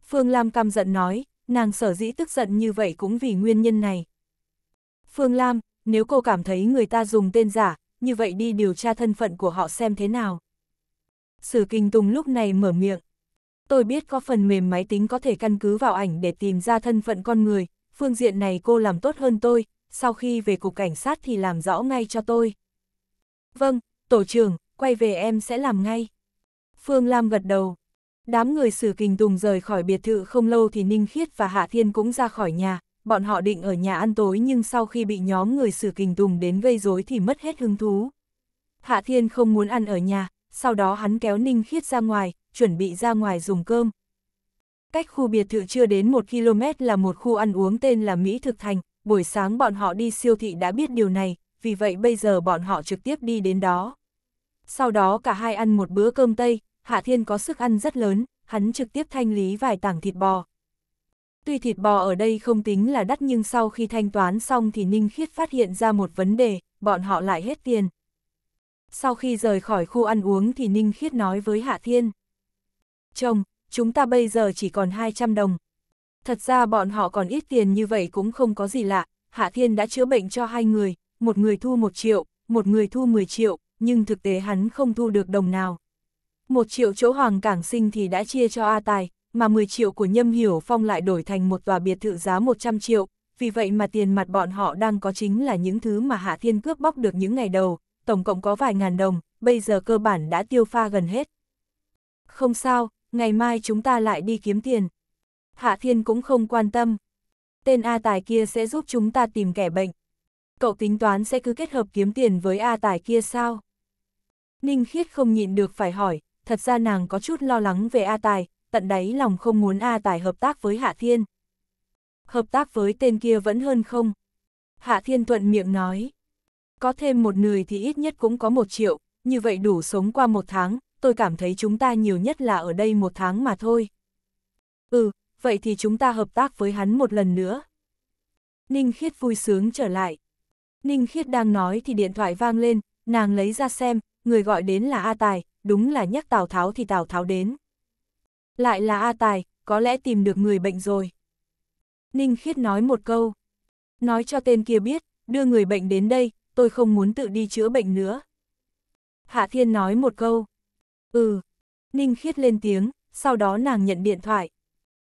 Phương Lam căm giận nói, nàng sở dĩ tức giận như vậy cũng vì nguyên nhân này. Phương Lam, nếu cô cảm thấy người ta dùng tên giả, như vậy đi điều tra thân phận của họ xem thế nào. Sử Kinh Tùng lúc này mở miệng. Tôi biết có phần mềm máy tính có thể căn cứ vào ảnh để tìm ra thân phận con người, phương diện này cô làm tốt hơn tôi, sau khi về cục cảnh sát thì làm rõ ngay cho tôi. Vâng, tổ trưởng, quay về em sẽ làm ngay. Phương Lam gật đầu. Đám người Sử Kinh Tùng rời khỏi biệt thự không lâu thì Ninh Khiết và Hạ Thiên cũng ra khỏi nhà, bọn họ định ở nhà ăn tối nhưng sau khi bị nhóm người sử kình tùng đến gây rối thì mất hết hứng thú. Hạ Thiên không muốn ăn ở nhà, sau đó hắn kéo Ninh Khiết ra ngoài, chuẩn bị ra ngoài dùng cơm. Cách khu biệt thự chưa đến 1 km là một khu ăn uống tên là Mỹ Thực Thành, buổi sáng bọn họ đi siêu thị đã biết điều này, vì vậy bây giờ bọn họ trực tiếp đi đến đó. Sau đó cả hai ăn một bữa cơm Tây, Hạ Thiên có sức ăn rất lớn, hắn trực tiếp thanh lý vài tảng thịt bò, Tuy thịt bò ở đây không tính là đắt nhưng sau khi thanh toán xong thì Ninh Khiết phát hiện ra một vấn đề, bọn họ lại hết tiền. Sau khi rời khỏi khu ăn uống thì Ninh Khiết nói với Hạ Thiên. Chồng, chúng ta bây giờ chỉ còn 200 đồng. Thật ra bọn họ còn ít tiền như vậy cũng không có gì lạ, Hạ Thiên đã chữa bệnh cho hai người, một người thu 1 triệu, một người thu 10 triệu, nhưng thực tế hắn không thu được đồng nào. Một triệu chỗ Hoàng Cảng Sinh thì đã chia cho A Tài, mà 10 triệu của Nhâm Hiểu Phong lại đổi thành một tòa biệt thự giá 100 triệu, vì vậy mà tiền mặt bọn họ đang có chính là những thứ mà Hạ Thiên cướp bóc được những ngày đầu, tổng cộng có vài ngàn đồng, bây giờ cơ bản đã tiêu pha gần hết. Không sao, ngày mai chúng ta lại đi kiếm tiền. Hạ Thiên cũng không quan tâm. Tên A Tài kia sẽ giúp chúng ta tìm kẻ bệnh. Cậu tính toán sẽ cứ kết hợp kiếm tiền với A Tài kia sao? Ninh Khiết không nhịn được phải hỏi, thật ra nàng có chút lo lắng về A Tài, tận đáy lòng không muốn A Tài hợp tác với Hạ Thiên. Hợp tác với tên kia vẫn hơn không? Hạ Thiên thuận miệng nói. Có thêm một người thì ít nhất cũng có một triệu, như vậy đủ sống qua một tháng, tôi cảm thấy chúng ta nhiều nhất là ở đây một tháng mà thôi. Ừ, vậy thì chúng ta hợp tác với hắn một lần nữa. Ninh Khiết vui sướng trở lại. Ninh Khiết đang nói thì điện thoại vang lên, nàng lấy ra xem, người gọi đến là A Tài, đúng là nhắc Tào Tháo thì Tào Tháo đến. Lại là A Tài, có lẽ tìm được người bệnh rồi. Ninh Khiết nói một câu. Nói cho tên kia biết, đưa người bệnh đến đây, tôi không muốn tự đi chữa bệnh nữa. Hạ Thiên nói một câu. Ừ. Ninh Khiết lên tiếng, sau đó nàng nhận điện thoại.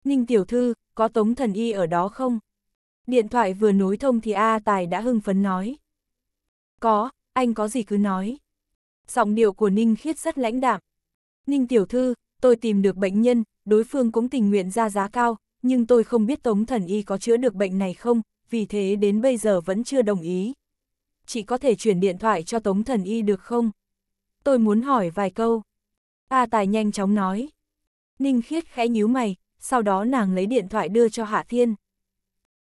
Ninh Tiểu Thư, có Tống Thần Y ở đó không? Điện thoại vừa nối thông thì A Tài đã hưng phấn nói. Có, anh có gì cứ nói. Giọng điệu của Ninh Khiết rất lãnh đạm. Ninh Tiểu Thư, tôi tìm được bệnh nhân, đối phương cũng tình nguyện ra giá cao, nhưng tôi không biết Tống Thần Y có chữa được bệnh này không, vì thế đến bây giờ vẫn chưa đồng ý. Chị có thể chuyển điện thoại cho Tống Thần Y được không? Tôi muốn hỏi vài câu. A Tài nhanh chóng nói. Ninh Khiết khẽ nhíu mày, sau đó nàng lấy điện thoại đưa cho Hạ Thiên.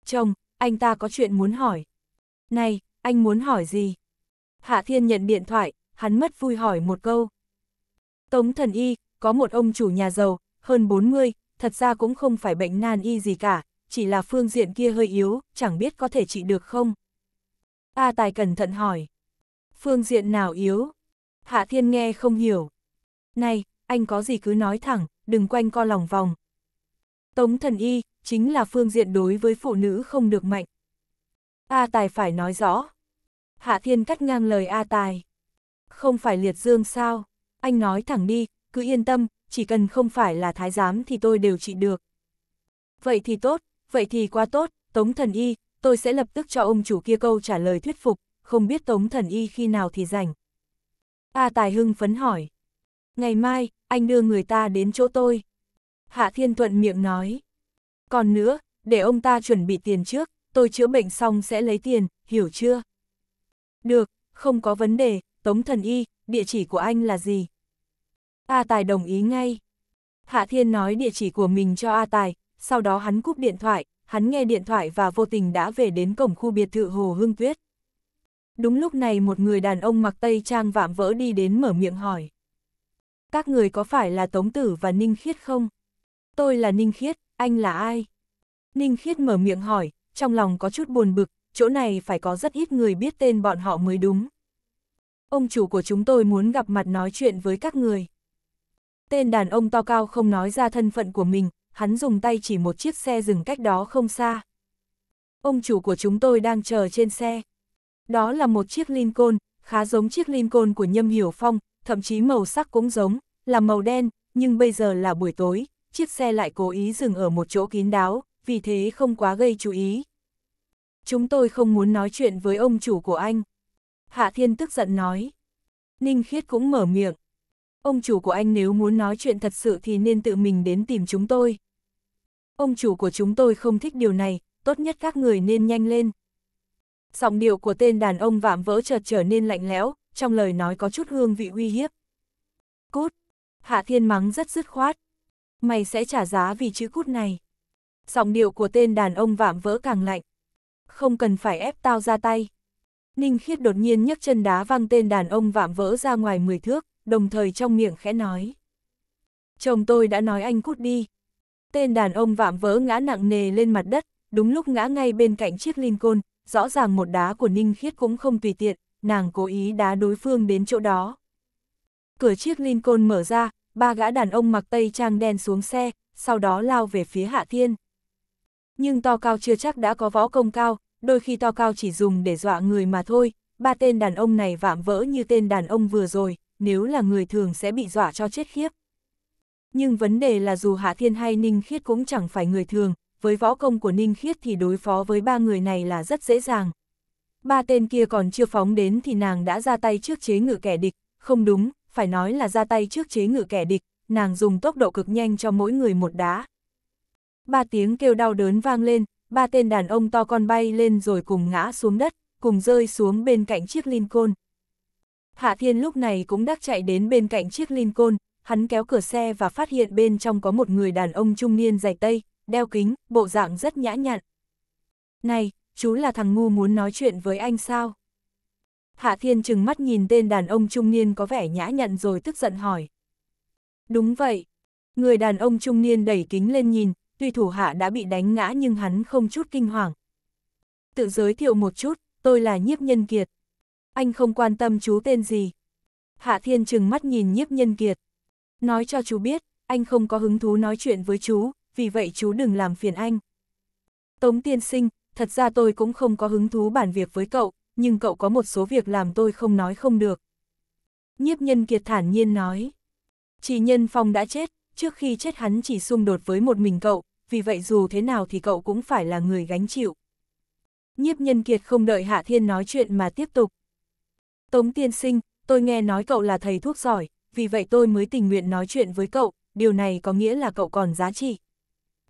Chồng, anh ta có chuyện muốn hỏi. Này, anh muốn hỏi gì? Hạ Thiên nhận điện thoại, hắn mất vui hỏi một câu. Tống Thần Y, có một ông chủ nhà giàu, hơn 40, thật ra cũng không phải bệnh nan y gì cả, chỉ là phương diện kia hơi yếu, chẳng biết có thể trị được không. A Tài cẩn thận hỏi. Phương diện nào yếu? Hạ Thiên nghe không hiểu. Này, anh có gì cứ nói thẳng, đừng quanh co lòng vòng. Tống thần y, chính là phương diện đối với phụ nữ không được mạnh. A Tài phải nói rõ. Hạ Thiên cắt ngang lời A Tài. Không phải liệt dương sao? Anh nói thẳng đi, cứ yên tâm, chỉ cần không phải là thái giám thì tôi đều trị được. Vậy thì tốt, vậy thì quá tốt, Tống Thần Y, tôi sẽ lập tức cho ông chủ kia câu trả lời thuyết phục, không biết Tống Thần Y khi nào thì rảnh. A Tài Hưng phấn hỏi. Ngày mai, anh đưa người ta đến chỗ tôi. Hạ Thiên Thuận miệng nói. Còn nữa, để ông ta chuẩn bị tiền trước, tôi chữa bệnh xong sẽ lấy tiền, hiểu chưa? Được, không có vấn đề, Tống Thần Y, địa chỉ của anh là gì? A Tài đồng ý ngay. Hạ Thiên nói địa chỉ của mình cho A Tài, sau đó hắn cúp điện thoại, hắn nghe điện thoại và vô tình đã về đến cổng khu biệt thự Hồ Hương Tuyết. Đúng lúc này một người đàn ông mặc tây trang vạm vỡ đi đến mở miệng hỏi. Các người có phải là Tống Tử và Ninh Khiết không? Tôi là Ninh Khiết, anh là ai? Ninh Khiết mở miệng hỏi, trong lòng có chút buồn bực, chỗ này phải có rất ít người biết tên bọn họ mới đúng. Ông chủ của chúng tôi muốn gặp mặt nói chuyện với các người. Tên đàn ông to cao không nói ra thân phận của mình, hắn dùng tay chỉ một chiếc xe dừng cách đó không xa. Ông chủ của chúng tôi đang chờ trên xe. Đó là một chiếc Lincoln, khá giống chiếc Lincoln của Nhâm Hiểu Phong, thậm chí màu sắc cũng giống, là màu đen, nhưng bây giờ là buổi tối, chiếc xe lại cố ý dừng ở một chỗ kín đáo, vì thế không quá gây chú ý. Chúng tôi không muốn nói chuyện với ông chủ của anh. Hạ Thiên tức giận nói. Ninh Khiết cũng mở miệng. Ông chủ của anh nếu muốn nói chuyện thật sự thì nên tự mình đến tìm chúng tôi. Ông chủ của chúng tôi không thích điều này, tốt nhất các người nên nhanh lên. Giọng điệu của tên đàn ông vạm vỡ chợt trở nên lạnh lẽo, trong lời nói có chút hương vị uy hiếp. Cút! Hạ Thiên mắng rất dứt khoát. Mày sẽ trả giá vì chữ cút này. Giọng điệu của tên đàn ông vạm vỡ càng lạnh. Không cần phải ép tao ra tay. Ninh Khiết đột nhiên nhấc chân đá văng tên đàn ông vạm vỡ ra ngoài 10 thước đồng thời trong miệng khẽ nói. Chồng tôi đã nói anh cút đi. Tên đàn ông vạm vỡ ngã nặng nề lên mặt đất, đúng lúc ngã ngay bên cạnh chiếc Lincoln, rõ ràng một đá của Ninh Khiết cũng không tùy tiện, nàng cố ý đá đối phương đến chỗ đó. Cửa chiếc Lincoln mở ra, ba gã đàn ông mặc tây trang đen xuống xe, sau đó lao về phía Hạ Thiên. Nhưng to cao chưa chắc đã có võ công cao, đôi khi to cao chỉ dùng để dọa người mà thôi, ba tên đàn ông này vạm vỡ như tên đàn ông vừa rồi, nếu là người thường sẽ bị dọa cho chết khiếp. Nhưng vấn đề là dù Hạ Thiên hay Ninh Khiết cũng chẳng phải người thường, với võ công của Ninh Khiết thì đối phó với ba người này là rất dễ dàng. Ba tên kia còn chưa phóng đến thì nàng đã ra tay trước chế ngự kẻ địch, không đúng, phải nói là ra tay trước chế ngự kẻ địch, nàng dùng tốc độ cực nhanh cho mỗi người một đá. Ba tiếng kêu đau đớn vang lên, ba tên đàn ông to con bay lên rồi cùng ngã xuống đất, cùng rơi xuống bên cạnh chiếc Lincoln, Hạ Thiên lúc này cũng đắc chạy đến bên cạnh chiếc Lincoln, hắn kéo cửa xe và phát hiện bên trong có một người đàn ông trung niên dày tây, đeo kính, bộ dạng rất nhã nhặn. Này, chú là thằng ngu muốn nói chuyện với anh sao? Hạ Thiên chừng mắt nhìn tên đàn ông trung niên có vẻ nhã nhặn rồi tức giận hỏi. Đúng vậy. Người đàn ông trung niên đẩy kính lên nhìn, tuy thủ hạ đã bị đánh ngã nhưng hắn không chút kinh hoàng. Tự giới thiệu một chút, tôi là nhiếp nhân kiệt. Anh không quan tâm chú tên gì. Hạ Thiên trừng mắt nhìn nhiếp nhân kiệt. Nói cho chú biết, anh không có hứng thú nói chuyện với chú, vì vậy chú đừng làm phiền anh. Tống tiên sinh, thật ra tôi cũng không có hứng thú bản việc với cậu, nhưng cậu có một số việc làm tôi không nói không được. Nhiếp nhân kiệt thản nhiên nói. Chỉ nhân phong đã chết, trước khi chết hắn chỉ xung đột với một mình cậu, vì vậy dù thế nào thì cậu cũng phải là người gánh chịu. Nhiếp nhân kiệt không đợi Hạ Thiên nói chuyện mà tiếp tục. Tống tiên sinh, tôi nghe nói cậu là thầy thuốc giỏi, vì vậy tôi mới tình nguyện nói chuyện với cậu, điều này có nghĩa là cậu còn giá trị.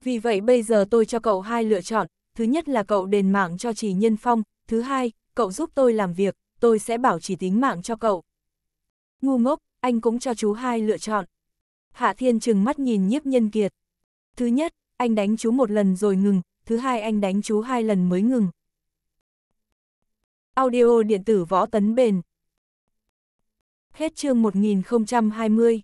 Vì vậy bây giờ tôi cho cậu hai lựa chọn, thứ nhất là cậu đền mạng cho chỉ nhân phong, thứ hai, cậu giúp tôi làm việc, tôi sẽ bảo chỉ tính mạng cho cậu. Ngu ngốc, anh cũng cho chú hai lựa chọn. Hạ Thiên trừng mắt nhìn nhiếp nhân kiệt. Thứ nhất, anh đánh chú một lần rồi ngừng, thứ hai anh đánh chú hai lần mới ngừng. Audio điện tử võ tấn bền Hết chương 1020